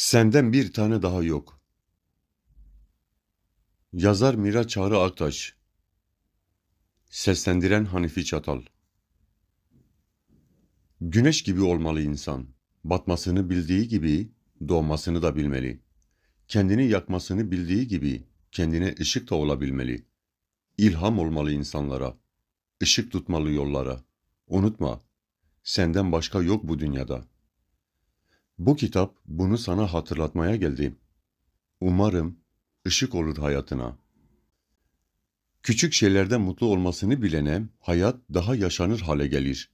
Senden bir tane daha yok. Yazar Mira Çağrı Aktaş Seslendiren Hanifi Çatal Güneş gibi olmalı insan. Batmasını bildiği gibi doğmasını da bilmeli. Kendini yakmasını bildiği gibi kendine ışık da olabilmeli. İlham olmalı insanlara. Işık tutmalı yollara. Unutma, senden başka yok bu dünyada.'' Bu kitap bunu sana hatırlatmaya geldi. Umarım ışık olur hayatına. Küçük şeylerde mutlu olmasını bilene hayat daha yaşanır hale gelir.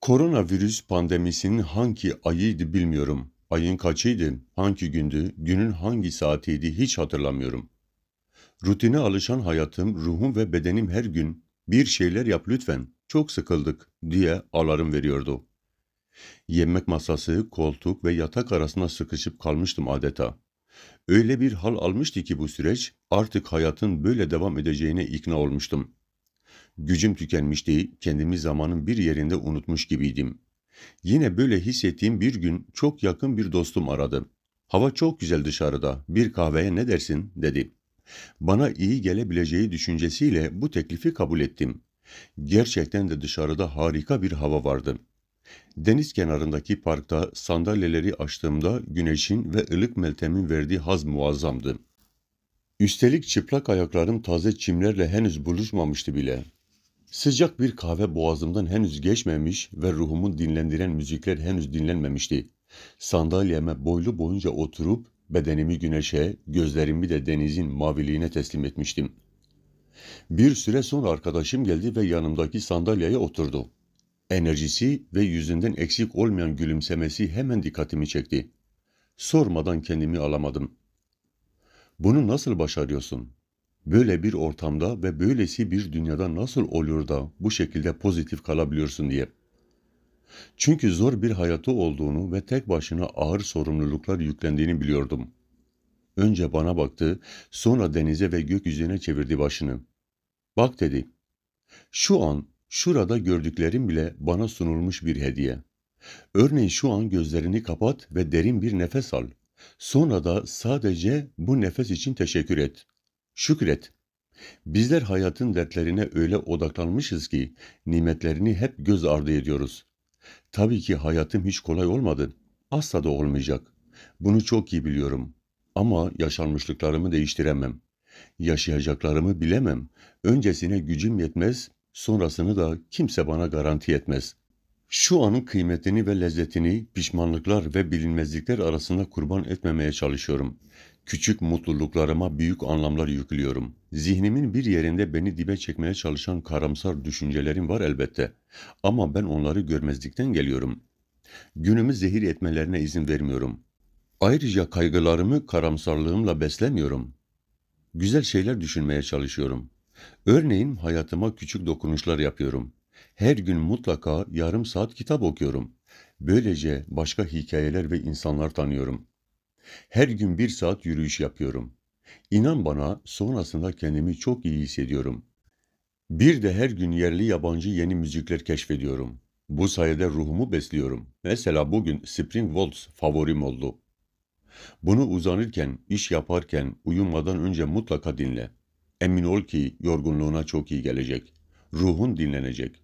Koronavirüs pandemisinin hangi ayıydı bilmiyorum. Ayın kaçıydı, hangi gündü, günün hangi saatiydi hiç hatırlamıyorum. Rutine alışan hayatım, ruhum ve bedenim her gün bir şeyler yap lütfen, çok sıkıldık diye alarım veriyordu. Yemek masası, koltuk ve yatak arasına sıkışıp kalmıştım adeta. Öyle bir hal almıştı ki bu süreç artık hayatın böyle devam edeceğine ikna olmuştum. Gücüm tükenmişti, kendimi zamanın bir yerinde unutmuş gibiydim. Yine böyle hissettiğim bir gün çok yakın bir dostum aradı. Hava çok güzel dışarıda, bir kahveye ne dersin dedi. Bana iyi gelebileceği düşüncesiyle bu teklifi kabul ettim. Gerçekten de dışarıda harika bir hava vardı.'' Deniz kenarındaki parkta sandalyeleri açtığımda güneşin ve ılık meltemin verdiği haz muazzamdı. Üstelik çıplak ayaklarım taze çimlerle henüz buluşmamıştı bile. Sıcak bir kahve boğazımdan henüz geçmemiş ve ruhumu dinlendiren müzikler henüz dinlenmemişti. Sandalyeme boylu boyunca oturup bedenimi güneşe, gözlerimi de denizin maviliğine teslim etmiştim. Bir süre sonra arkadaşım geldi ve yanımdaki sandalyeye oturdu. Enerjisi ve yüzünden eksik olmayan gülümsemesi hemen dikkatimi çekti. Sormadan kendimi alamadım. Bunu nasıl başarıyorsun? Böyle bir ortamda ve böylesi bir dünyada nasıl oluyor da bu şekilde pozitif kalabiliyorsun diye. Çünkü zor bir hayatı olduğunu ve tek başına ağır sorumluluklar yüklendiğini biliyordum. Önce bana baktı, sonra denize ve gökyüzüne çevirdi başını. Bak dedi. Şu an Şurada gördüklerim bile bana sunulmuş bir hediye. Örneğin şu an gözlerini kapat ve derin bir nefes al. Sonra da sadece bu nefes için teşekkür et. Şükret. Bizler hayatın dertlerine öyle odaklanmışız ki nimetlerini hep göz ardı ediyoruz. Tabii ki hayatım hiç kolay olmadı. Asla da olmayacak. Bunu çok iyi biliyorum. Ama yaşanmışlıklarımı değiştiremem. Yaşayacaklarımı bilemem. Öncesine gücüm yetmez, sonrasını da kimse bana garanti etmez. Şu anın kıymetini ve lezzetini pişmanlıklar ve bilinmezlikler arasında kurban etmemeye çalışıyorum. Küçük mutluluklarıma büyük anlamlar yüklüyorum. Zihnimin bir yerinde beni dibe çekmeye çalışan karamsar düşüncelerim var elbette. Ama ben onları görmezlikten geliyorum. Günümü zehir etmelerine izin vermiyorum. Ayrıca kaygılarımı karamsarlığımla beslemiyorum. Güzel şeyler düşünmeye çalışıyorum. Örneğin hayatıma küçük dokunuşlar yapıyorum. Her gün mutlaka yarım saat kitap okuyorum. Böylece başka hikayeler ve insanlar tanıyorum. Her gün bir saat yürüyüş yapıyorum. İnan bana sonrasında kendimi çok iyi hissediyorum. Bir de her gün yerli yabancı yeni müzikler keşfediyorum. Bu sayede ruhumu besliyorum. Mesela bugün Spring Waltz favorim oldu. Bunu uzanırken, iş yaparken, uyumadan önce mutlaka dinle. Emin ol ki yorgunluğuna çok iyi gelecek. Ruhun dinlenecek.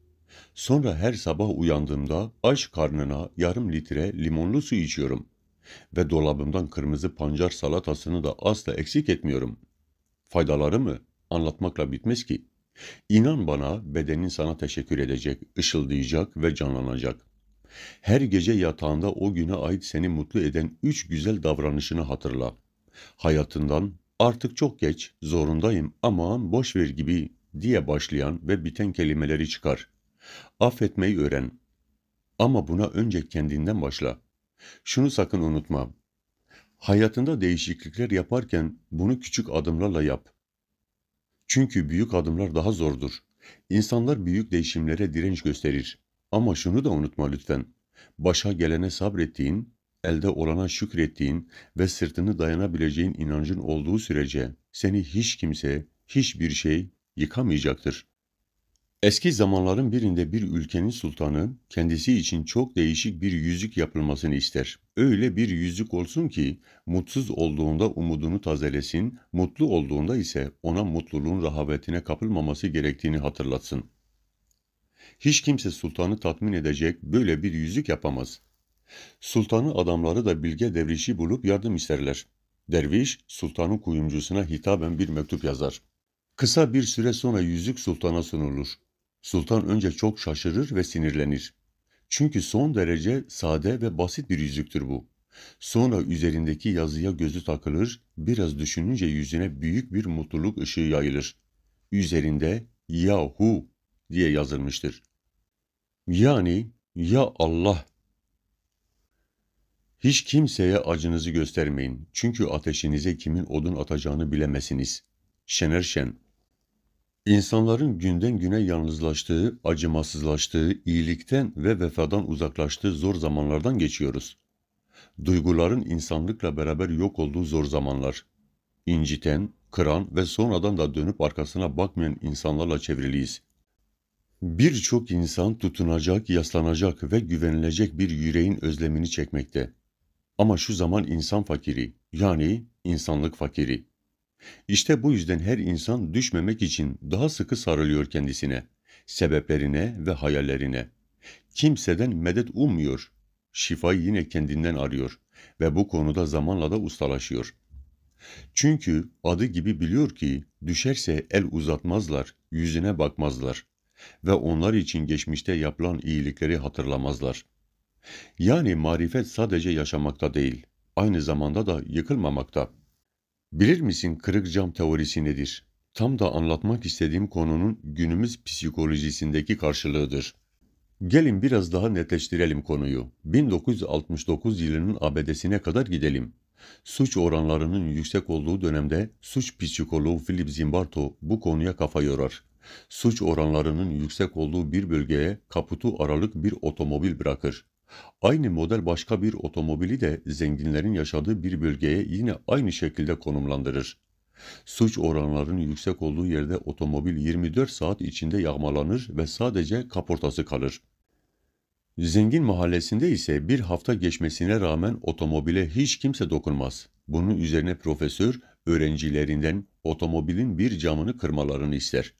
Sonra her sabah uyandığımda aç karnına yarım litre limonlu su içiyorum. Ve dolabımdan kırmızı pancar salatasını da asla eksik etmiyorum. Faydaları mı? Anlatmakla bitmez ki. İnan bana bedenin sana teşekkür edecek, ışıldayacak ve canlanacak. Her gece yatağında o güne ait seni mutlu eden üç güzel davranışını hatırla. Hayatından, artık çok geç, zorundayım, aman boş ver gibi diye başlayan ve biten kelimeleri çıkar. Affetmeyi öğren. Ama buna önce kendinden başla. Şunu sakın unutma. Hayatında değişiklikler yaparken bunu küçük adımlarla yap. Çünkü büyük adımlar daha zordur. İnsanlar büyük değişimlere direnç gösterir. Ama şunu da unutma lütfen. Başa gelene sabrettiğin, elde olana şükrettiğin ve sırtını dayanabileceğin inancın olduğu sürece seni hiç kimse, hiçbir şey yıkamayacaktır. Eski zamanların birinde bir ülkenin sultanı kendisi için çok değişik bir yüzük yapılmasını ister. Öyle bir yüzük olsun ki mutsuz olduğunda umudunu tazelesin, mutlu olduğunda ise ona mutluluğun rahabetine kapılmaması gerektiğini hatırlatsın. Hiç kimse sultanı tatmin edecek böyle bir yüzük yapamaz. Sultanı adamları da bilge dervişi bulup yardım isterler. Derviş, sultanın kuyumcusuna hitaben bir mektup yazar. Kısa bir süre sonra yüzük sultana sunulur. Sultan önce çok şaşırır ve sinirlenir. Çünkü son derece sade ve basit bir yüzüktür bu. Sonra üzerindeki yazıya gözü takılır, biraz düşününce yüzüne büyük bir mutluluk ışığı yayılır. Üzerinde Yahu diye yazılmıştır. Yani ya Allah hiç kimseye acınızı göstermeyin. Çünkü ateşinize kimin odun atacağını bilemezsiniz. Şener Şen İnsanların günden güne yalnızlaştığı, acımasızlaştığı, iyilikten ve vefadan uzaklaştığı zor zamanlardan geçiyoruz. Duyguların insanlıkla beraber yok olduğu zor zamanlar. İnciten, kıran ve sonradan da dönüp arkasına bakmayan insanlarla çevriliyiz. Birçok insan tutunacak, yaslanacak ve güvenilecek bir yüreğin özlemini çekmekte. Ama şu zaman insan fakiri, yani insanlık fakiri. İşte bu yüzden her insan düşmemek için daha sıkı sarılıyor kendisine, sebeplerine ve hayallerine. Kimseden medet ummuyor, şifayı yine kendinden arıyor ve bu konuda zamanla da ustalaşıyor. Çünkü adı gibi biliyor ki düşerse el uzatmazlar, yüzüne bakmazlar ve onlar için geçmişte yapılan iyilikleri hatırlamazlar. Yani marifet sadece yaşamakta değil, aynı zamanda da yıkılmamakta. Bilir misin kırık cam teorisi nedir? Tam da anlatmak istediğim konunun günümüz psikolojisindeki karşılığıdır. Gelin biraz daha netleştirelim konuyu. 1969 yılının ABD'sine kadar gidelim. Suç oranlarının yüksek olduğu dönemde suç psikoloğu Philip Zimbardo bu konuya kafa yorar. Suç oranlarının yüksek olduğu bir bölgeye kaputu aralık bir otomobil bırakır. Aynı model başka bir otomobili de zenginlerin yaşadığı bir bölgeye yine aynı şekilde konumlandırır. Suç oranlarının yüksek olduğu yerde otomobil 24 saat içinde yağmalanır ve sadece kaportası kalır. Zengin mahallesinde ise bir hafta geçmesine rağmen otomobile hiç kimse dokunmaz. Bunun üzerine profesör öğrencilerinden otomobilin bir camını kırmalarını ister.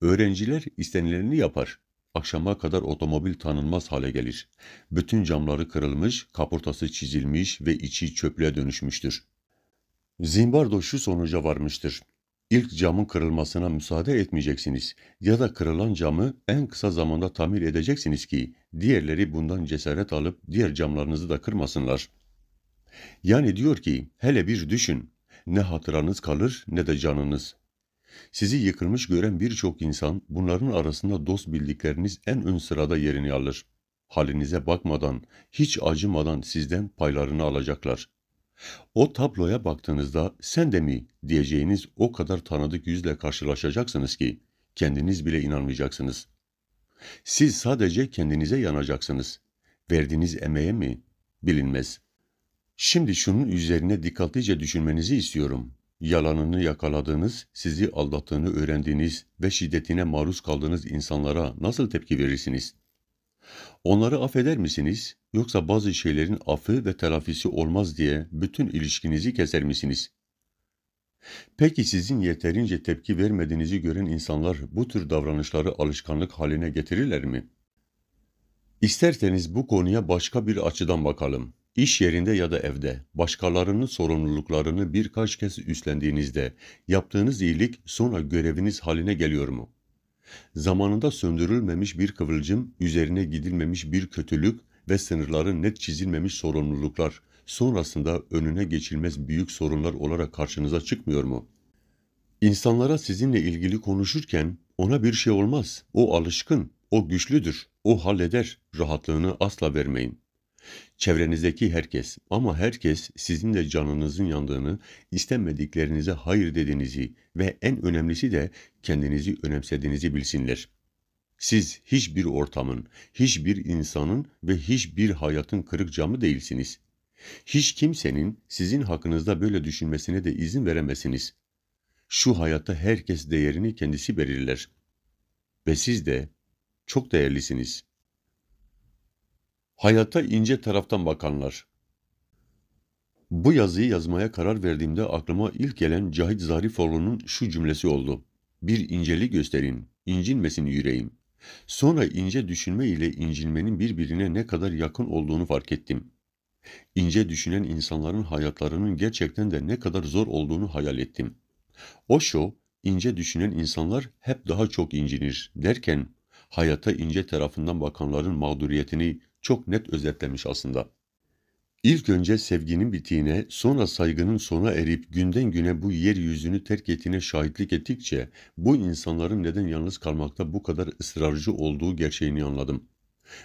Öğrenciler istenileni yapar akşama kadar otomobil tanınmaz hale gelir. Bütün camları kırılmış, kaportası çizilmiş ve içi çöplüğe dönüşmüştür. Zimbardo şu sonuca varmıştır. İlk camın kırılmasına müsaade etmeyeceksiniz ya da kırılan camı en kısa zamanda tamir edeceksiniz ki diğerleri bundan cesaret alıp diğer camlarınızı da kırmasınlar. Yani diyor ki hele bir düşün ne hatıranız kalır ne de canınız. Sizi yıkılmış gören birçok insan bunların arasında dost bildikleriniz en ön sırada yerini alır. Halinize bakmadan, hiç acımadan sizden paylarını alacaklar. O tabloya baktığınızda sen de mi diyeceğiniz o kadar tanıdık yüzle karşılaşacaksınız ki kendiniz bile inanmayacaksınız. Siz sadece kendinize yanacaksınız. Verdiğiniz emeğe mi? Bilinmez. Şimdi şunun üzerine dikkatlice düşünmenizi istiyorum yalanını yakaladığınız, sizi aldattığını öğrendiğiniz ve şiddetine maruz kaldığınız insanlara nasıl tepki verirsiniz? Onları affeder misiniz yoksa bazı şeylerin affı ve telafisi olmaz diye bütün ilişkinizi keser misiniz? Peki sizin yeterince tepki vermediğinizi gören insanlar bu tür davranışları alışkanlık haline getirirler mi? İsterseniz bu konuya başka bir açıdan bakalım. İş yerinde ya da evde başkalarının sorumluluklarını birkaç kez üstlendiğinizde yaptığınız iyilik sonra göreviniz haline geliyor mu? Zamanında söndürülmemiş bir kıvılcım, üzerine gidilmemiş bir kötülük ve sınırları net çizilmemiş sorumluluklar sonrasında önüne geçilmez büyük sorunlar olarak karşınıza çıkmıyor mu? İnsanlara sizinle ilgili konuşurken ona bir şey olmaz, o alışkın, o güçlüdür, o halleder rahatlığını asla vermeyin. Çevrenizdeki herkes ama herkes sizin de canınızın yandığını, istenmediklerinize hayır dediğinizi ve en önemlisi de kendinizi önemsediğinizi bilsinler. Siz hiçbir ortamın, hiçbir insanın ve hiçbir hayatın kırık camı değilsiniz. Hiç kimsenin sizin hakkınızda böyle düşünmesine de izin veremezsiniz. Şu hayatta herkes değerini kendisi belirler. Ve siz de çok değerlisiniz.'' Hayata ince taraftan bakanlar. Bu yazıyı yazmaya karar verdiğimde aklıma ilk gelen Cahit Zarifoğlu'nun şu cümlesi oldu. Bir inceli gösterin, incinmesin yüreğim. Sonra ince düşünme ile incinmenin birbirine ne kadar yakın olduğunu fark ettim. İnce düşünen insanların hayatlarının gerçekten de ne kadar zor olduğunu hayal ettim. O şov, ince düşünen insanlar hep daha çok incinir derken hayata ince tarafından bakanların mağduriyetini çok net özetlemiş aslında. İlk önce sevginin bitiğine, sonra saygının sona erip günden güne bu yeryüzünü terk ettiğine şahitlik ettikçe bu insanların neden yalnız kalmakta bu kadar ısrarcı olduğu gerçeğini anladım.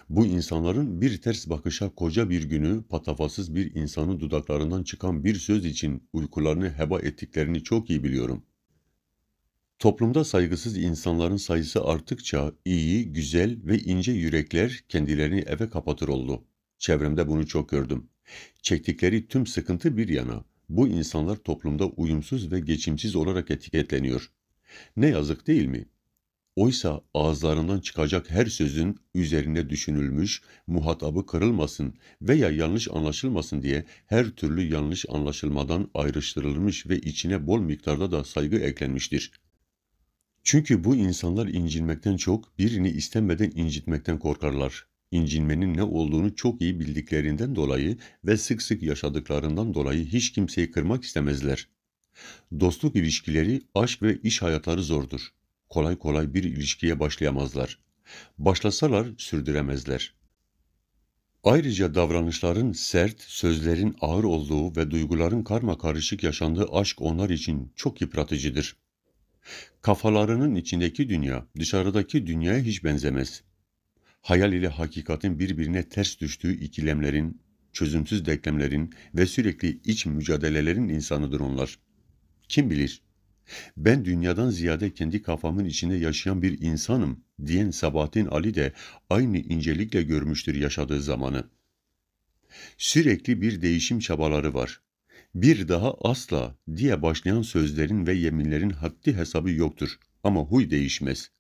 Bu insanların bir ters bakışa koca bir günü patafasız bir insanın dudaklarından çıkan bir söz için uykularını heba ettiklerini çok iyi biliyorum. Toplumda saygısız insanların sayısı arttıkça iyi, güzel ve ince yürekler kendilerini eve kapatır oldu. Çevremde bunu çok gördüm. Çektikleri tüm sıkıntı bir yana, bu insanlar toplumda uyumsuz ve geçimsiz olarak etiketleniyor. Ne yazık değil mi? Oysa ağızlarından çıkacak her sözün üzerine düşünülmüş, muhatabı kırılmasın veya yanlış anlaşılmasın diye her türlü yanlış anlaşılmadan ayrıştırılmış ve içine bol miktarda da saygı eklenmiştir. Çünkü bu insanlar incinmekten çok birini istemeden incitmekten korkarlar. İncinmenin ne olduğunu çok iyi bildiklerinden dolayı ve sık sık yaşadıklarından dolayı hiç kimseyi kırmak istemezler. Dostluk ilişkileri, aşk ve iş hayatları zordur. Kolay kolay bir ilişkiye başlayamazlar. Başlasalar sürdüremezler. Ayrıca davranışların sert, sözlerin ağır olduğu ve duyguların karma karışık yaşandığı aşk onlar için çok yıpratıcıdır. Kafalarının içindeki dünya dışarıdaki dünyaya hiç benzemez. Hayal ile hakikatin birbirine ters düştüğü ikilemlerin, çözümsüz deklemlerin ve sürekli iç mücadelelerin insanıdır onlar. Kim bilir? Ben dünyadan ziyade kendi kafamın içinde yaşayan bir insanım diyen Sabahattin Ali de aynı incelikle görmüştür yaşadığı zamanı. Sürekli bir değişim çabaları var bir daha asla diye başlayan sözlerin ve yeminlerin haddi hesabı yoktur ama huy değişmez.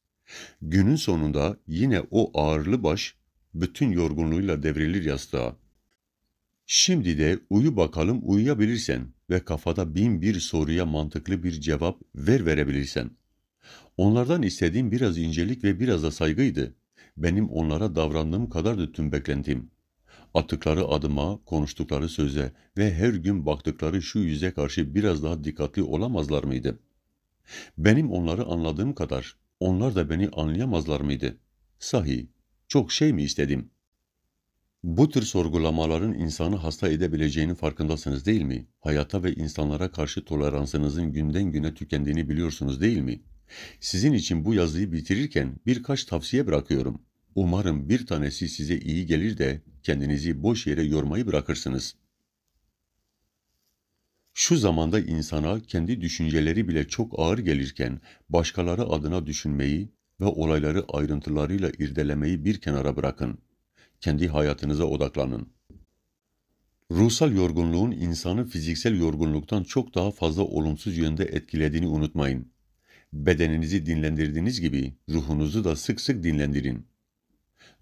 Günün sonunda yine o ağırlı baş bütün yorgunluğuyla devrilir yastığa. Şimdi de uyu bakalım uyuyabilirsen ve kafada bin bir soruya mantıklı bir cevap ver verebilirsen. Onlardan istediğim biraz incelik ve biraz da saygıydı. Benim onlara davrandığım kadar da tüm beklentim. Attıkları adıma, konuştukları söze ve her gün baktıkları şu yüze karşı biraz daha dikkatli olamazlar mıydı? Benim onları anladığım kadar onlar da beni anlayamazlar mıydı? Sahi, çok şey mi istedim? Bu tür sorgulamaların insanı hasta edebileceğini farkındasınız değil mi? Hayata ve insanlara karşı toleransınızın günden güne tükendiğini biliyorsunuz değil mi? Sizin için bu yazıyı bitirirken birkaç tavsiye bırakıyorum. Umarım bir tanesi size iyi gelir de kendinizi boş yere yormayı bırakırsınız. Şu zamanda insana kendi düşünceleri bile çok ağır gelirken başkaları adına düşünmeyi ve olayları ayrıntılarıyla irdelemeyi bir kenara bırakın. Kendi hayatınıza odaklanın. Ruhsal yorgunluğun insanı fiziksel yorgunluktan çok daha fazla olumsuz yönde etkilediğini unutmayın. Bedeninizi dinlendirdiğiniz gibi ruhunuzu da sık sık dinlendirin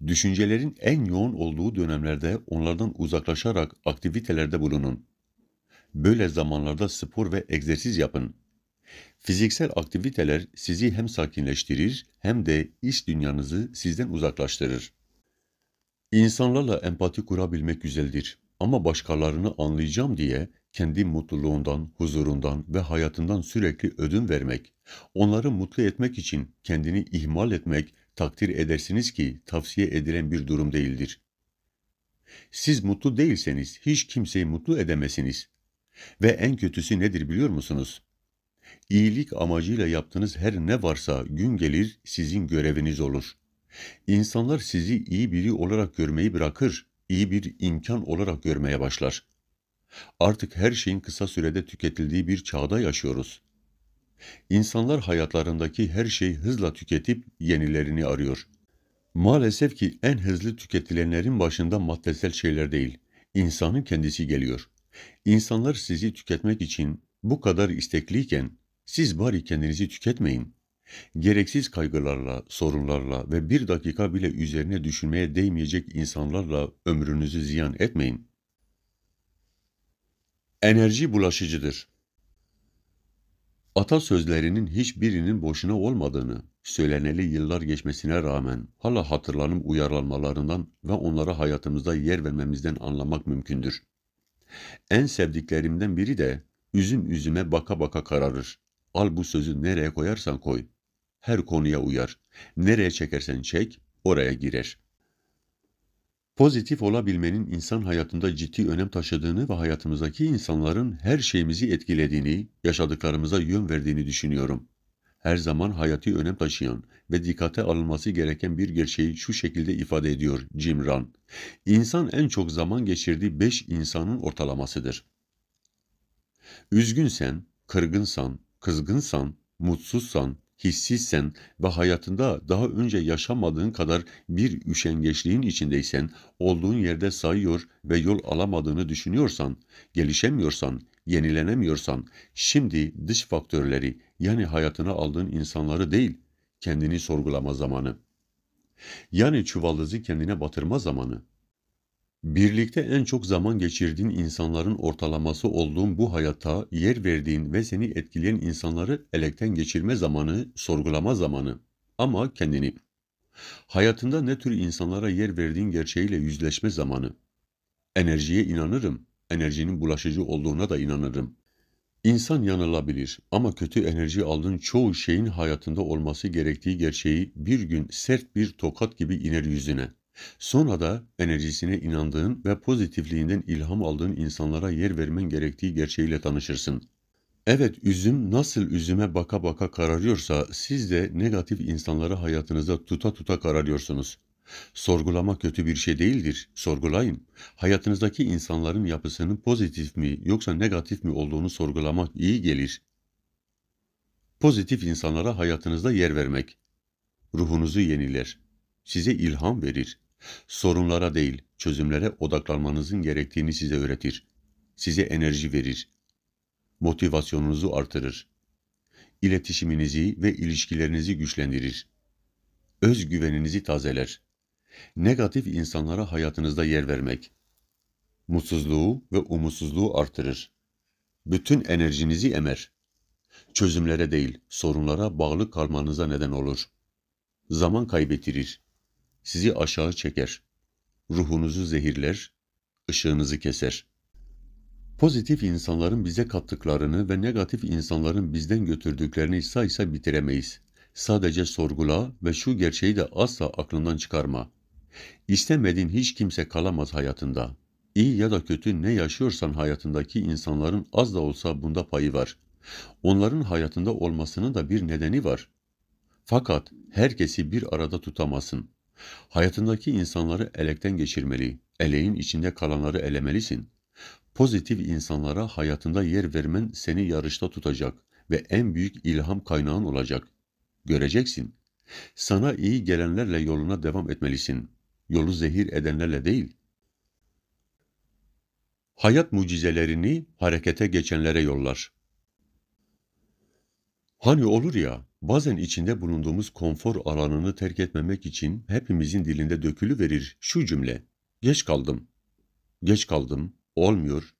düşüncelerin en yoğun olduğu dönemlerde onlardan uzaklaşarak aktivitelerde bulunun. Böyle zamanlarda spor ve egzersiz yapın. Fiziksel aktiviteler sizi hem sakinleştirir hem de iş dünyanızı sizden uzaklaştırır. İnsanlarla empati kurabilmek güzeldir ama başkalarını anlayacağım diye kendi mutluluğundan, huzurundan ve hayatından sürekli ödün vermek, onları mutlu etmek için kendini ihmal etmek takdir edersiniz ki tavsiye edilen bir durum değildir. Siz mutlu değilseniz hiç kimseyi mutlu edemezsiniz. Ve en kötüsü nedir biliyor musunuz? İyilik amacıyla yaptığınız her ne varsa gün gelir sizin göreviniz olur. İnsanlar sizi iyi biri olarak görmeyi bırakır, iyi bir imkan olarak görmeye başlar. Artık her şeyin kısa sürede tüketildiği bir çağda yaşıyoruz. İnsanlar hayatlarındaki her şeyi hızla tüketip yenilerini arıyor. Maalesef ki en hızlı tüketilenlerin başında maddesel şeyler değil, insanın kendisi geliyor. İnsanlar sizi tüketmek için bu kadar istekliyken siz bari kendinizi tüketmeyin. Gereksiz kaygılarla, sorunlarla ve bir dakika bile üzerine düşünmeye değmeyecek insanlarla ömrünüzü ziyan etmeyin. Enerji bulaşıcıdır. Atasözlerinin hiçbirinin boşuna olmadığını, söyleneli yıllar geçmesine rağmen hala hatırlanım uyarlanmalarından ve onlara hayatımızda yer vermemizden anlamak mümkündür. En sevdiklerimden biri de üzüm üzüme baka baka kararır. Al bu sözü nereye koyarsan koy. Her konuya uyar. Nereye çekersen çek, oraya girer.'' Pozitif olabilmenin insan hayatında ciddi önem taşıdığını ve hayatımızdaki insanların her şeyimizi etkilediğini, yaşadıklarımıza yön verdiğini düşünüyorum. Her zaman hayati önem taşıyan ve dikkate alınması gereken bir gerçeği şu şekilde ifade ediyor Jim Rohn: İnsan en çok zaman geçirdiği beş insanın ortalamasıdır. Üzgünsen, kırgınsan, kızgınsan, mutsuzsan, hissizsen ve hayatında daha önce yaşamadığın kadar bir üşengeçliğin içindeysen, olduğun yerde sayıyor ve yol alamadığını düşünüyorsan, gelişemiyorsan, yenilenemiyorsan, şimdi dış faktörleri yani hayatına aldığın insanları değil, kendini sorgulama zamanı. Yani çuvaldızı kendine batırma zamanı. Birlikte en çok zaman geçirdiğin insanların ortalaması olduğun bu hayata yer verdiğin ve seni etkileyen insanları elekten geçirme zamanı, sorgulama zamanı ama kendini. Hayatında ne tür insanlara yer verdiğin gerçeğiyle yüzleşme zamanı. Enerjiye inanırım, enerjinin bulaşıcı olduğuna da inanırım. İnsan yanılabilir ama kötü enerji aldığın çoğu şeyin hayatında olması gerektiği gerçeği bir gün sert bir tokat gibi iner yüzüne. Sonra da enerjisine inandığın ve pozitifliğinden ilham aldığın insanlara yer vermen gerektiği gerçeğiyle tanışırsın. Evet üzüm nasıl üzüme baka baka kararıyorsa siz de negatif insanları hayatınıza tuta tuta kararıyorsunuz. Sorgulama kötü bir şey değildir. Sorgulayın. Hayatınızdaki insanların yapısının pozitif mi yoksa negatif mi olduğunu sorgulamak iyi gelir. Pozitif insanlara hayatınızda yer vermek ruhunuzu yeniler. Size ilham verir. Sorunlara değil, çözümlere odaklanmanızın gerektiğini size öğretir. Size enerji verir. Motivasyonunuzu artırır. İletişiminizi ve ilişkilerinizi güçlendirir. Özgüveninizi tazeler. Negatif insanlara hayatınızda yer vermek. Mutsuzluğu ve umutsuzluğu artırır. Bütün enerjinizi emer. Çözümlere değil, sorunlara bağlı kalmanıza neden olur. Zaman kaybettirir sizi aşağı çeker, ruhunuzu zehirler, ışığınızı keser. Pozitif insanların bize kattıklarını ve negatif insanların bizden götürdüklerini saysa bitiremeyiz. Sadece sorgula ve şu gerçeği de asla aklından çıkarma. İstemediğin hiç kimse kalamaz hayatında. İyi ya da kötü ne yaşıyorsan hayatındaki insanların az da olsa bunda payı var. Onların hayatında olmasının da bir nedeni var. Fakat herkesi bir arada tutamazsın. Hayatındaki insanları elekten geçirmeli, eleğin içinde kalanları elemelisin. Pozitif insanlara hayatında yer vermen seni yarışta tutacak ve en büyük ilham kaynağın olacak. Göreceksin. Sana iyi gelenlerle yoluna devam etmelisin. Yolu zehir edenlerle değil. Hayat mucizelerini harekete geçenlere yollar. Hani olur ya, Bazen içinde bulunduğumuz konfor alanını terk etmemek için hepimizin dilinde dökülü verir şu cümle. Geç kaldım. Geç kaldım. Olmuyor.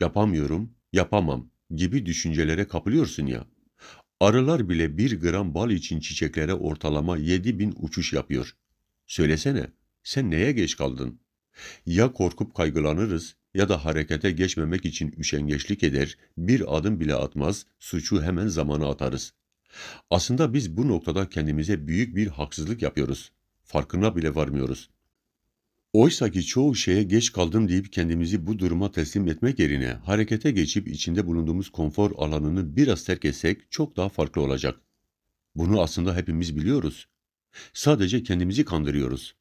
Yapamıyorum. Yapamam gibi düşüncelere kapılıyorsun ya. Arılar bile bir gram bal için çiçeklere ortalama yedi bin uçuş yapıyor. Söylesene, sen neye geç kaldın? Ya korkup kaygılanırız ya da harekete geçmemek için üşengeçlik eder, bir adım bile atmaz, suçu hemen zamana atarız. Aslında biz bu noktada kendimize büyük bir haksızlık yapıyoruz. Farkına bile varmıyoruz. Oysa ki çoğu şeye geç kaldım deyip kendimizi bu duruma teslim etmek yerine harekete geçip içinde bulunduğumuz konfor alanını biraz terk etsek çok daha farklı olacak. Bunu aslında hepimiz biliyoruz. Sadece kendimizi kandırıyoruz.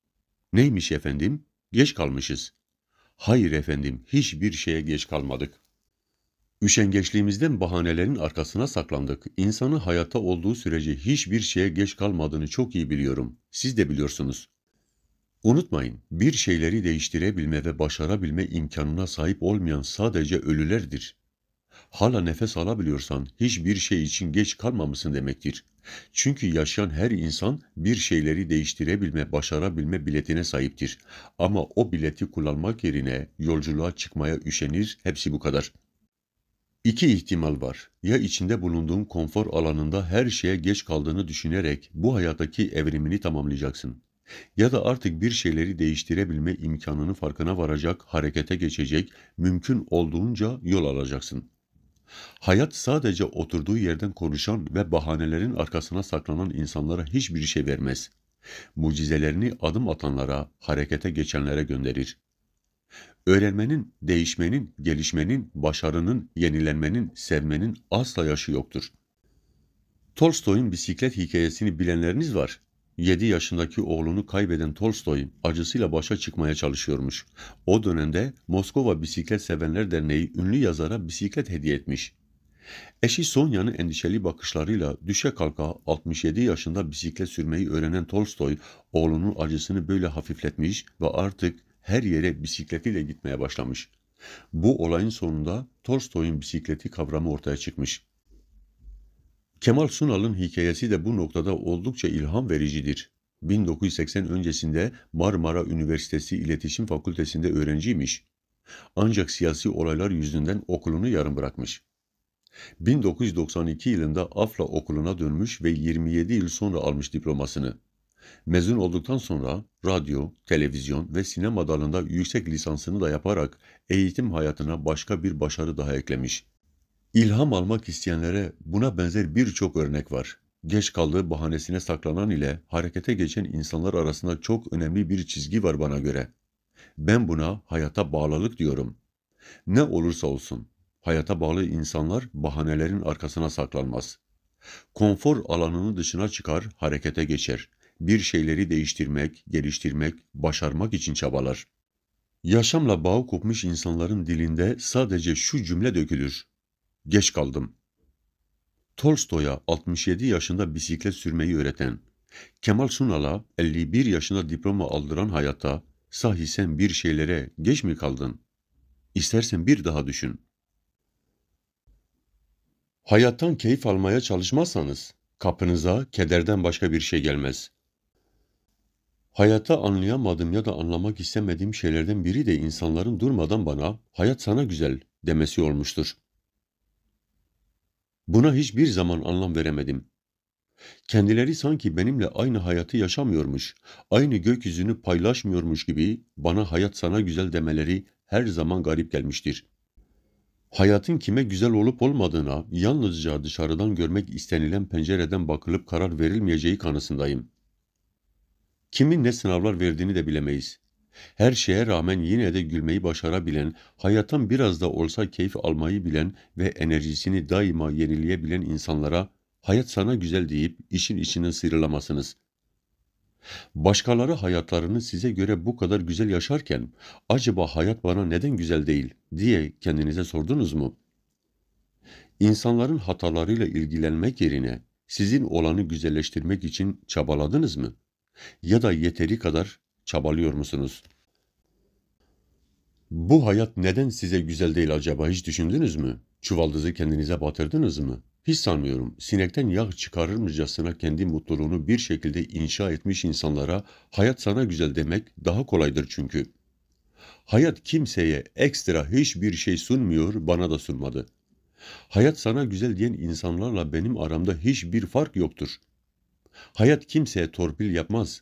Neymiş efendim? Geç kalmışız. Hayır efendim, hiçbir şeye geç kalmadık. Üşengeçliğimizden bahanelerin arkasına saklandık. İnsanı hayatta olduğu sürece hiçbir şeye geç kalmadığını çok iyi biliyorum. Siz de biliyorsunuz. Unutmayın, bir şeyleri değiştirebilme ve başarabilme imkanına sahip olmayan sadece ölülerdir. Hala nefes alabiliyorsan hiçbir şey için geç kalmamışsın demektir. Çünkü yaşayan her insan bir şeyleri değiştirebilme, başarabilme biletine sahiptir. Ama o bileti kullanmak yerine yolculuğa çıkmaya üşenir, hepsi bu kadar.'' İki ihtimal var. Ya içinde bulunduğun konfor alanında her şeye geç kaldığını düşünerek bu hayattaki evrimini tamamlayacaksın. Ya da artık bir şeyleri değiştirebilme imkanını farkına varacak, harekete geçecek, mümkün olduğunca yol alacaksın. Hayat sadece oturduğu yerden konuşan ve bahanelerin arkasına saklanan insanlara hiçbir şey vermez. Mucizelerini adım atanlara, harekete geçenlere gönderir. Öğrenmenin, değişmenin, gelişmenin, başarının, yenilenmenin, sevmenin asla yaşı yoktur. Tolstoy'un bisiklet hikayesini bilenleriniz var. 7 yaşındaki oğlunu kaybeden Tolstoy acısıyla başa çıkmaya çalışıyormuş. O dönemde Moskova Bisiklet Sevenler Derneği ünlü yazara bisiklet hediye etmiş. Eşi Sonya'nın endişeli bakışlarıyla düşe kalka 67 yaşında bisiklet sürmeyi öğrenen Tolstoy oğlunun acısını böyle hafifletmiş ve artık her yere bisikletiyle gitmeye başlamış. Bu olayın sonunda Tolstoy'un bisikleti kavramı ortaya çıkmış. Kemal Sunal'ın hikayesi de bu noktada oldukça ilham vericidir. 1980 öncesinde Marmara Üniversitesi İletişim Fakültesinde öğrenciymiş. Ancak siyasi olaylar yüzünden okulunu yarım bırakmış. 1992 yılında Afla okuluna dönmüş ve 27 yıl sonra almış diplomasını. Mezun olduktan sonra radyo, televizyon ve sinema dalında yüksek lisansını da yaparak eğitim hayatına başka bir başarı daha eklemiş. İlham almak isteyenlere buna benzer birçok örnek var. Geç kaldığı bahanesine saklanan ile harekete geçen insanlar arasında çok önemli bir çizgi var bana göre. Ben buna hayata bağlılık diyorum. Ne olursa olsun, hayata bağlı insanlar bahanelerin arkasına saklanmaz. Konfor alanını dışına çıkar, harekete geçer bir şeyleri değiştirmek, geliştirmek, başarmak için çabalar. Yaşamla bağ kopmuş insanların dilinde sadece şu cümle dökülür. Geç kaldım. Tolstoy'a 67 yaşında bisiklet sürmeyi öğreten, Kemal Sunal'a 51 yaşında diploma aldıran hayata sahi sen bir şeylere geç mi kaldın? İstersen bir daha düşün. Hayattan keyif almaya çalışmazsanız kapınıza kederden başka bir şey gelmez. Hayata anlayamadığım ya da anlamak istemediğim şeylerden biri de insanların durmadan bana hayat sana güzel demesi olmuştur. Buna hiçbir zaman anlam veremedim. Kendileri sanki benimle aynı hayatı yaşamıyormuş, aynı gökyüzünü paylaşmıyormuş gibi bana hayat sana güzel demeleri her zaman garip gelmiştir. Hayatın kime güzel olup olmadığına yalnızca dışarıdan görmek istenilen pencereden bakılıp karar verilmeyeceği kanısındayım kimin ne sınavlar verdiğini de bilemeyiz. Her şeye rağmen yine de gülmeyi başarabilen, hayattan biraz da olsa keyif almayı bilen ve enerjisini daima yenileyebilen insanlara hayat sana güzel deyip işin içinden sıyrılamasınız. Başkaları hayatlarını size göre bu kadar güzel yaşarken acaba hayat bana neden güzel değil diye kendinize sordunuz mu? İnsanların hatalarıyla ilgilenmek yerine sizin olanı güzelleştirmek için çabaladınız mı?'' ya da yeteri kadar çabalıyor musunuz? Bu hayat neden size güzel değil acaba hiç düşündünüz mü? Çuvaldızı kendinize batırdınız mı? Hiç sanmıyorum. Sinekten yağ çıkarırmışçasına kendi mutluluğunu bir şekilde inşa etmiş insanlara hayat sana güzel demek daha kolaydır çünkü. Hayat kimseye ekstra hiçbir şey sunmuyor, bana da sunmadı. Hayat sana güzel diyen insanlarla benim aramda hiçbir fark yoktur. Hayat kimseye torpil yapmaz.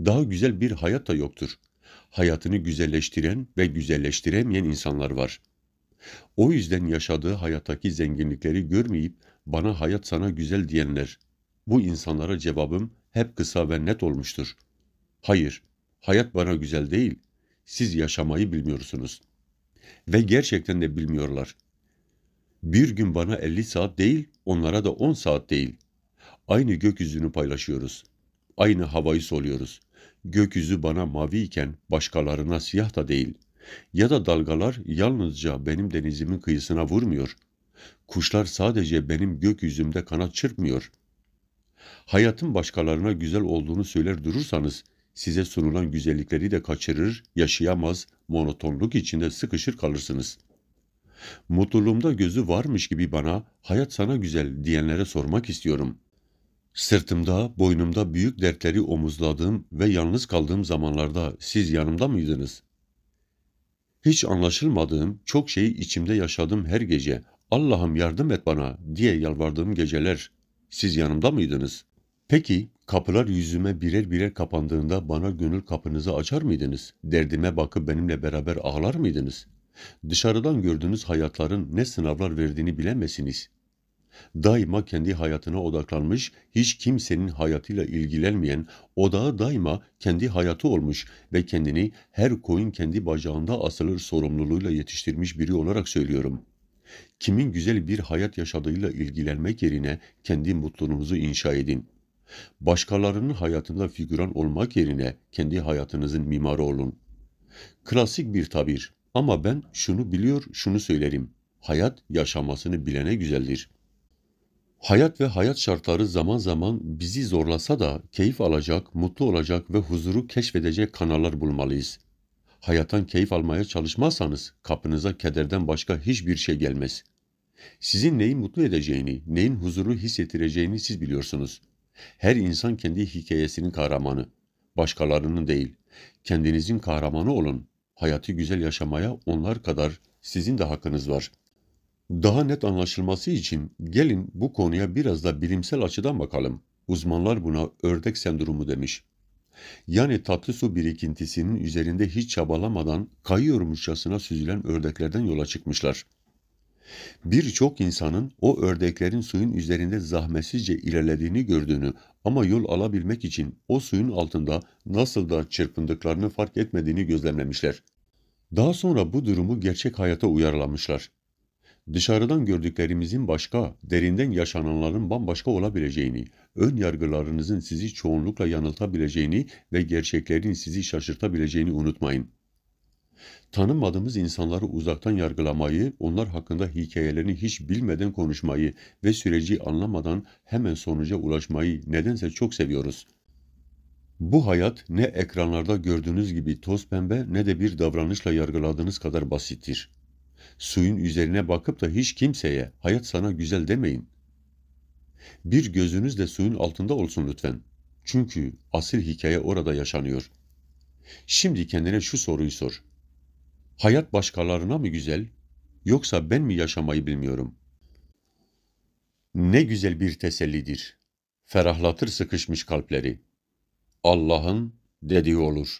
Daha güzel bir hayat da yoktur. Hayatını güzelleştiren ve güzelleştiremeyen insanlar var. O yüzden yaşadığı hayattaki zenginlikleri görmeyip bana hayat sana güzel diyenler. Bu insanlara cevabım hep kısa ve net olmuştur. Hayır, hayat bana güzel değil. Siz yaşamayı bilmiyorsunuz. Ve gerçekten de bilmiyorlar. Bir gün bana 50 saat değil, onlara da 10 saat değil.'' Aynı gökyüzünü paylaşıyoruz. Aynı havayı soluyoruz. Gökyüzü bana mavi iken başkalarına siyah da değil. Ya da dalgalar yalnızca benim denizimin kıyısına vurmuyor. Kuşlar sadece benim gökyüzümde kanat çırpmıyor. Hayatın başkalarına güzel olduğunu söyler durursanız size sunulan güzellikleri de kaçırır, yaşayamaz, monotonluk içinde sıkışır kalırsınız. Mutluluğumda gözü varmış gibi bana hayat sana güzel diyenlere sormak istiyorum. Sırtımda, boynumda büyük dertleri omuzladığım ve yalnız kaldığım zamanlarda siz yanımda mıydınız? Hiç anlaşılmadığım, çok şeyi içimde yaşadığım her gece. Allah'ım yardım et bana diye yalvardığım geceler. Siz yanımda mıydınız? Peki kapılar yüzüme birer birer kapandığında bana gönül kapınızı açar mıydınız? Derdime bakıp benimle beraber ağlar mıydınız? Dışarıdan gördüğünüz hayatların ne sınavlar verdiğini bilemesiniz daima kendi hayatına odaklanmış, hiç kimsenin hayatıyla ilgilenmeyen, odağı daima kendi hayatı olmuş ve kendini her koyun kendi bacağında asılır sorumluluğuyla yetiştirmiş biri olarak söylüyorum. Kimin güzel bir hayat yaşadığıyla ilgilenmek yerine kendi mutluluğunuzu inşa edin. Başkalarının hayatında figüran olmak yerine kendi hayatınızın mimarı olun. Klasik bir tabir ama ben şunu biliyor, şunu söylerim. Hayat yaşamasını bilene güzeldir. Hayat ve hayat şartları zaman zaman bizi zorlasa da keyif alacak, mutlu olacak ve huzuru keşfedecek kanallar bulmalıyız. Hayattan keyif almaya çalışmazsanız kapınıza kederden başka hiçbir şey gelmez. Sizin neyi mutlu edeceğini, neyin huzuru hissettireceğini siz biliyorsunuz. Her insan kendi hikayesinin kahramanı, başkalarının değil. Kendinizin kahramanı olun. Hayatı güzel yaşamaya onlar kadar sizin de hakkınız var. Daha net anlaşılması için gelin bu konuya biraz da bilimsel açıdan bakalım. Uzmanlar buna ördek sendromu demiş. Yani tatlı su birikintisinin üzerinde hiç çabalamadan kayıyormuşçasına süzülen ördeklerden yola çıkmışlar. Birçok insanın o ördeklerin suyun üzerinde zahmetsizce ilerlediğini gördüğünü ama yol alabilmek için o suyun altında nasıl da çırpındıklarını fark etmediğini gözlemlemişler. Daha sonra bu durumu gerçek hayata uyarlamışlar dışarıdan gördüklerimizin başka, derinden yaşananların bambaşka olabileceğini, ön yargılarınızın sizi çoğunlukla yanıltabileceğini ve gerçeklerin sizi şaşırtabileceğini unutmayın. Tanımadığımız insanları uzaktan yargılamayı, onlar hakkında hikayelerini hiç bilmeden konuşmayı ve süreci anlamadan hemen sonuca ulaşmayı nedense çok seviyoruz. Bu hayat ne ekranlarda gördüğünüz gibi toz pembe ne de bir davranışla yargıladığınız kadar basittir. Suyun üzerine bakıp da hiç kimseye hayat sana güzel demeyin. Bir gözünüz de suyun altında olsun lütfen. Çünkü asıl hikaye orada yaşanıyor. Şimdi kendine şu soruyu sor. Hayat başkalarına mı güzel yoksa ben mi yaşamayı bilmiyorum? Ne güzel bir tesellidir. Ferahlatır sıkışmış kalpleri. Allah'ın dediği olur.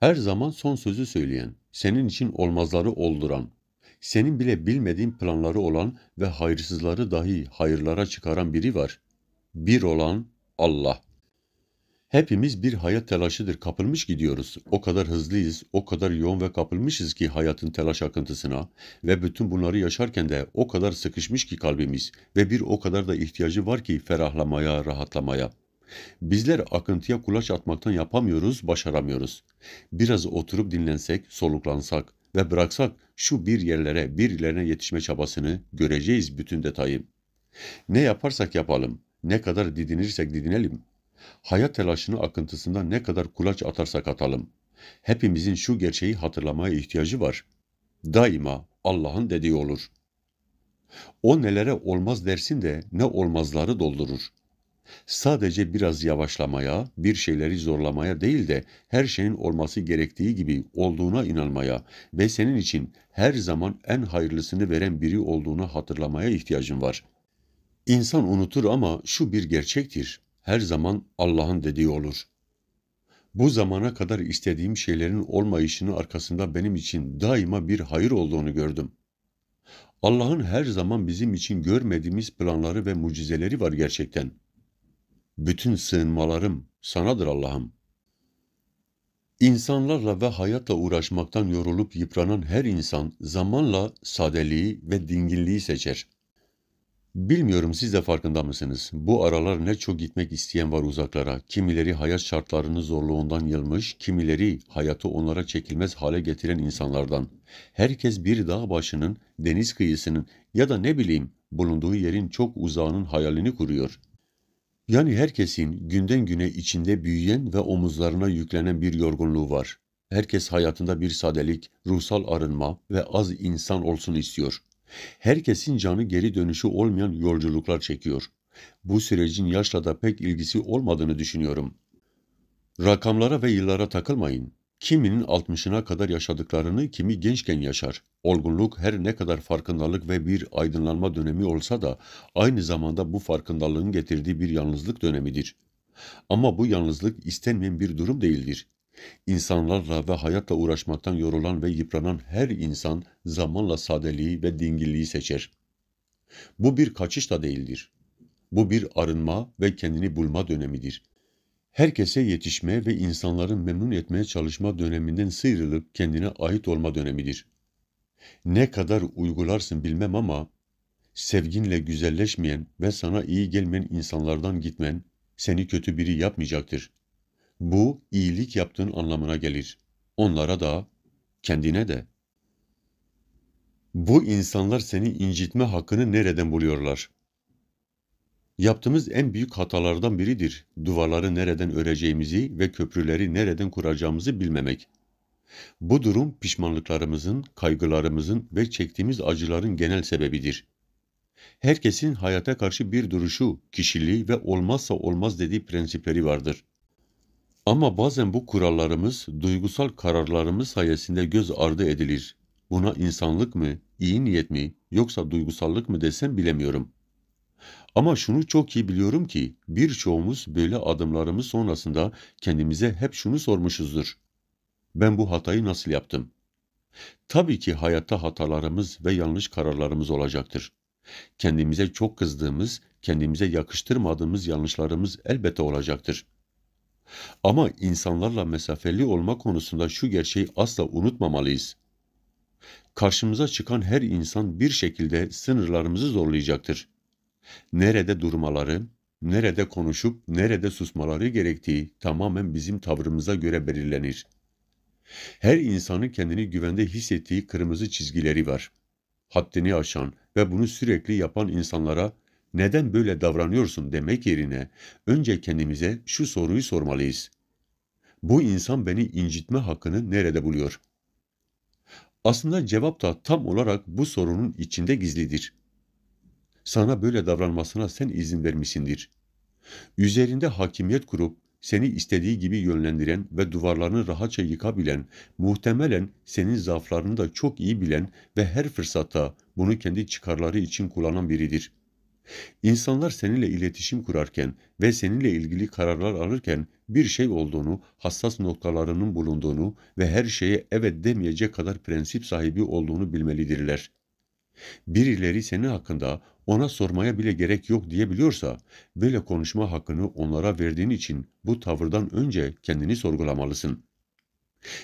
Her zaman son sözü söyleyen senin için olmazları olduran, senin bile bilmediğin planları olan ve hayırsızları dahi hayırlara çıkaran biri var. Bir olan Allah. Hepimiz bir hayat telaşıdır kapılmış gidiyoruz. O kadar hızlıyız, o kadar yoğun ve kapılmışız ki hayatın telaş akıntısına ve bütün bunları yaşarken de o kadar sıkışmış ki kalbimiz ve bir o kadar da ihtiyacı var ki ferahlamaya, rahatlamaya. Bizler akıntıya kulaç atmaktan yapamıyoruz, başaramıyoruz. Biraz oturup dinlensek, soluklansak ve bıraksak şu bir yerlere, birilerine yetişme çabasını göreceğiz bütün detayı. Ne yaparsak yapalım, ne kadar didinirsek didinelim, hayat telaşını akıntısında ne kadar kulaç atarsak atalım. Hepimizin şu gerçeği hatırlamaya ihtiyacı var. Daima Allah'ın dediği olur. O nelere olmaz dersin de ne olmazları doldurur sadece biraz yavaşlamaya, bir şeyleri zorlamaya değil de her şeyin olması gerektiği gibi olduğuna inanmaya ve senin için her zaman en hayırlısını veren biri olduğunu hatırlamaya ihtiyacın var. İnsan unutur ama şu bir gerçektir. Her zaman Allah'ın dediği olur. Bu zamana kadar istediğim şeylerin olmayışının arkasında benim için daima bir hayır olduğunu gördüm. Allah'ın her zaman bizim için görmediğimiz planları ve mucizeleri var gerçekten. Bütün sığınmalarım sanadır Allah'ım. İnsanlarla ve hayatla uğraşmaktan yorulup yıpranan her insan zamanla sadeliği ve dinginliği seçer. Bilmiyorum siz de farkında mısınız? Bu aralar ne çok gitmek isteyen var uzaklara. Kimileri hayat şartlarının zorluğundan yılmış, kimileri hayatı onlara çekilmez hale getiren insanlardan. Herkes bir dağ başının, deniz kıyısının ya da ne bileyim bulunduğu yerin çok uzağının hayalini kuruyor. Yani herkesin günden güne içinde büyüyen ve omuzlarına yüklenen bir yorgunluğu var. Herkes hayatında bir sadelik, ruhsal arınma ve az insan olsun istiyor. Herkesin canı geri dönüşü olmayan yolculuklar çekiyor. Bu sürecin yaşla da pek ilgisi olmadığını düşünüyorum. Rakamlara ve yıllara takılmayın. Kiminin altmışına kadar yaşadıklarını kimi gençken yaşar. Olgunluk her ne kadar farkındalık ve bir aydınlanma dönemi olsa da aynı zamanda bu farkındalığın getirdiği bir yalnızlık dönemidir. Ama bu yalnızlık istenmeyen bir durum değildir. İnsanlarla ve hayatla uğraşmaktan yorulan ve yıpranan her insan zamanla sadeliği ve dingilliği seçer. Bu bir kaçış da değildir. Bu bir arınma ve kendini bulma dönemidir herkese yetişme ve insanları memnun etmeye çalışma döneminden sıyrılıp kendine ait olma dönemidir. Ne kadar uygularsın bilmem ama sevginle güzelleşmeyen ve sana iyi gelmeyen insanlardan gitmen seni kötü biri yapmayacaktır. Bu iyilik yaptığın anlamına gelir. Onlara da, kendine de. Bu insanlar seni incitme hakkını nereden buluyorlar? Yaptığımız en büyük hatalardan biridir. Duvarları nereden öreceğimizi ve köprüleri nereden kuracağımızı bilmemek. Bu durum pişmanlıklarımızın, kaygılarımızın ve çektiğimiz acıların genel sebebidir. Herkesin hayata karşı bir duruşu, kişiliği ve olmazsa olmaz dediği prensipleri vardır. Ama bazen bu kurallarımız, duygusal kararlarımız sayesinde göz ardı edilir. Buna insanlık mı, iyi niyet mi, yoksa duygusallık mı desem bilemiyorum.'' Ama şunu çok iyi biliyorum ki birçoğumuz böyle adımlarımız sonrasında kendimize hep şunu sormuşuzdur. Ben bu hatayı nasıl yaptım? Tabii ki hayatta hatalarımız ve yanlış kararlarımız olacaktır. Kendimize çok kızdığımız, kendimize yakıştırmadığımız yanlışlarımız elbette olacaktır. Ama insanlarla mesafeli olma konusunda şu gerçeği asla unutmamalıyız. Karşımıza çıkan her insan bir şekilde sınırlarımızı zorlayacaktır. Nerede durmaları, nerede konuşup nerede susmaları gerektiği tamamen bizim tavrımıza göre belirlenir. Her insanın kendini güvende hissettiği kırmızı çizgileri var. Haddini aşan ve bunu sürekli yapan insanlara neden böyle davranıyorsun demek yerine önce kendimize şu soruyu sormalıyız. Bu insan beni incitme hakkını nerede buluyor? Aslında cevap da tam olarak bu sorunun içinde gizlidir sana böyle davranmasına sen izin vermişsindir. Üzerinde hakimiyet kurup seni istediği gibi yönlendiren ve duvarlarını rahatça yıkabilen, muhtemelen senin zaaflarını da çok iyi bilen ve her fırsatta bunu kendi çıkarları için kullanan biridir. İnsanlar seninle iletişim kurarken ve seninle ilgili kararlar alırken bir şey olduğunu, hassas noktalarının bulunduğunu ve her şeye evet demeyecek kadar prensip sahibi olduğunu bilmelidirler. Birileri senin hakkında ona sormaya bile gerek yok diyebiliyorsa, böyle konuşma hakkını onlara verdiğin için bu tavırdan önce kendini sorgulamalısın.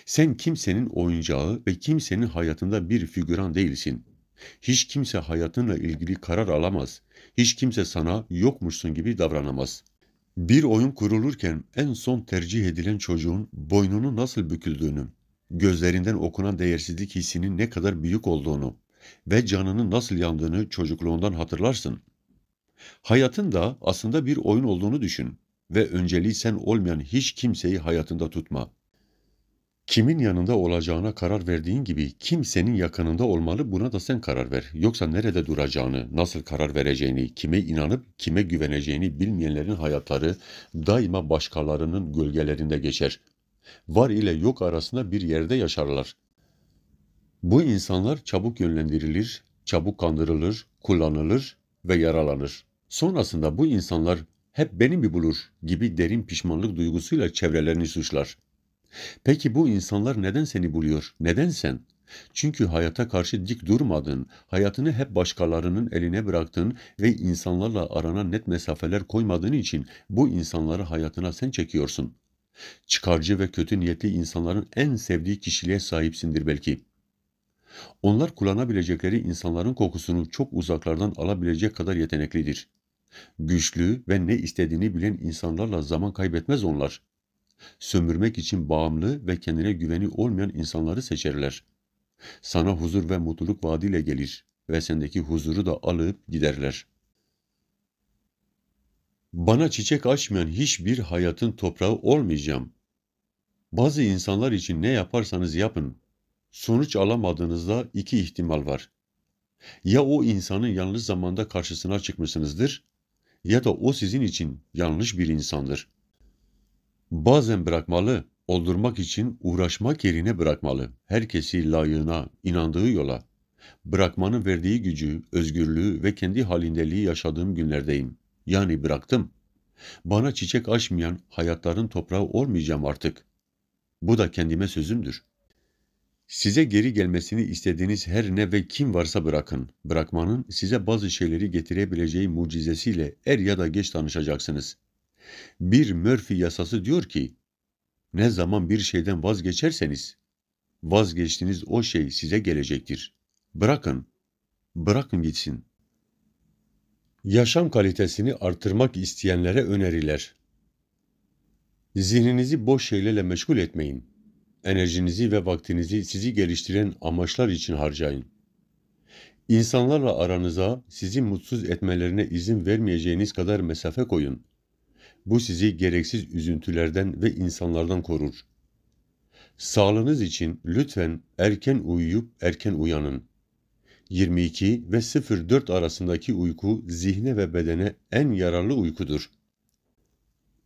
Sen kimsenin oyuncağı ve kimsenin hayatında bir figüran değilsin. Hiç kimse hayatınla ilgili karar alamaz. Hiç kimse sana yokmuşsun gibi davranamaz. Bir oyun kurulurken en son tercih edilen çocuğun boynunu nasıl büküldüğünü, gözlerinden okunan değersizlik hissinin ne kadar büyük olduğunu, ve canının nasıl yandığını çocukluğundan hatırlarsın. Hayatın da aslında bir oyun olduğunu düşün ve önceliği sen olmayan hiç kimseyi hayatında tutma. Kimin yanında olacağına karar verdiğin gibi kimsenin yakınında olmalı buna da sen karar ver. Yoksa nerede duracağını, nasıl karar vereceğini, kime inanıp kime güveneceğini bilmeyenlerin hayatları daima başkalarının gölgelerinde geçer. Var ile yok arasında bir yerde yaşarlar. Bu insanlar çabuk yönlendirilir, çabuk kandırılır, kullanılır ve yaralanır. Sonrasında bu insanlar hep beni mi bulur gibi derin pişmanlık duygusuyla çevrelerini suçlar. Peki bu insanlar neden seni buluyor? Neden sen? Çünkü hayata karşı dik durmadın, hayatını hep başkalarının eline bıraktın ve insanlarla arana net mesafeler koymadığın için bu insanları hayatına sen çekiyorsun. Çıkarcı ve kötü niyetli insanların en sevdiği kişiliğe sahipsindir belki.'' Onlar kullanabilecekleri insanların kokusunu çok uzaklardan alabilecek kadar yeteneklidir. Güçlü ve ne istediğini bilen insanlarla zaman kaybetmez onlar. Sömürmek için bağımlı ve kendine güveni olmayan insanları seçerler. Sana huzur ve mutluluk vaadiyle gelir ve sendeki huzuru da alıp giderler. Bana çiçek açmayan hiçbir hayatın toprağı olmayacağım. Bazı insanlar için ne yaparsanız yapın, sonuç alamadığınızda iki ihtimal var. Ya o insanın yanlış zamanda karşısına çıkmışsınızdır ya da o sizin için yanlış bir insandır. Bazen bırakmalı, oldurmak için uğraşmak yerine bırakmalı. Herkesi layığına, inandığı yola. Bırakmanın verdiği gücü, özgürlüğü ve kendi halindeliği yaşadığım günlerdeyim. Yani bıraktım. Bana çiçek açmayan hayatların toprağı olmayacağım artık. Bu da kendime sözümdür.'' Size geri gelmesini istediğiniz her ne ve kim varsa bırakın. Bırakmanın size bazı şeyleri getirebileceği mucizesiyle er ya da geç tanışacaksınız. Bir Murphy yasası diyor ki, ne zaman bir şeyden vazgeçerseniz, vazgeçtiğiniz o şey size gelecektir. Bırakın, bırakın gitsin. Yaşam kalitesini artırmak isteyenlere öneriler. Zihninizi boş şeylerle meşgul etmeyin enerjinizi ve vaktinizi sizi geliştiren amaçlar için harcayın. İnsanlarla aranıza sizi mutsuz etmelerine izin vermeyeceğiniz kadar mesafe koyun. Bu sizi gereksiz üzüntülerden ve insanlardan korur. Sağlığınız için lütfen erken uyuyup erken uyanın. 22 ve 04 arasındaki uyku zihne ve bedene en yararlı uykudur.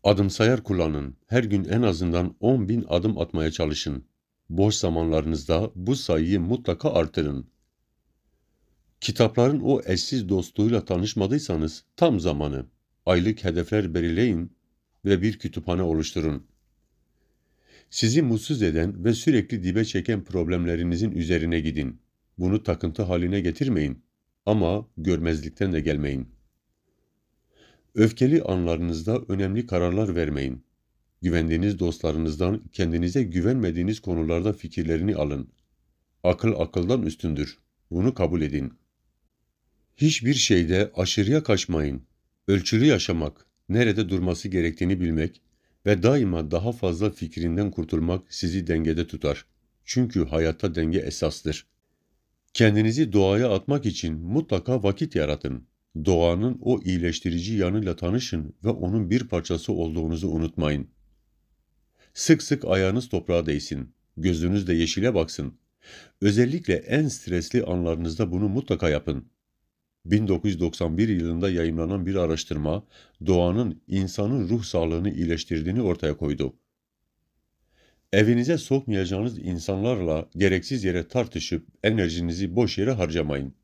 Adım sayar kullanın. Her gün en azından 10 bin adım atmaya çalışın. Boş zamanlarınızda bu sayıyı mutlaka artırın. Kitapların o eşsiz dostluğuyla tanışmadıysanız tam zamanı. Aylık hedefler belirleyin ve bir kütüphane oluşturun. Sizi mutsuz eden ve sürekli dibe çeken problemlerinizin üzerine gidin. Bunu takıntı haline getirmeyin ama görmezlikten de gelmeyin. Öfkeli anlarınızda önemli kararlar vermeyin. Güvendiğiniz dostlarınızdan kendinize güvenmediğiniz konularda fikirlerini alın. Akıl akıldan üstündür. Bunu kabul edin. Hiçbir şeyde aşırıya kaçmayın. Ölçülü yaşamak, nerede durması gerektiğini bilmek ve daima daha fazla fikrinden kurtulmak sizi dengede tutar. Çünkü hayatta denge esastır. Kendinizi doğaya atmak için mutlaka vakit yaratın doğanın o iyileştirici yanıyla tanışın ve onun bir parçası olduğunuzu unutmayın. Sık sık ayağınız toprağa değsin, gözünüz de yeşile baksın. Özellikle en stresli anlarınızda bunu mutlaka yapın. 1991 yılında yayımlanan bir araştırma, doğanın insanın ruh sağlığını iyileştirdiğini ortaya koydu. Evinize sokmayacağınız insanlarla gereksiz yere tartışıp enerjinizi boş yere harcamayın.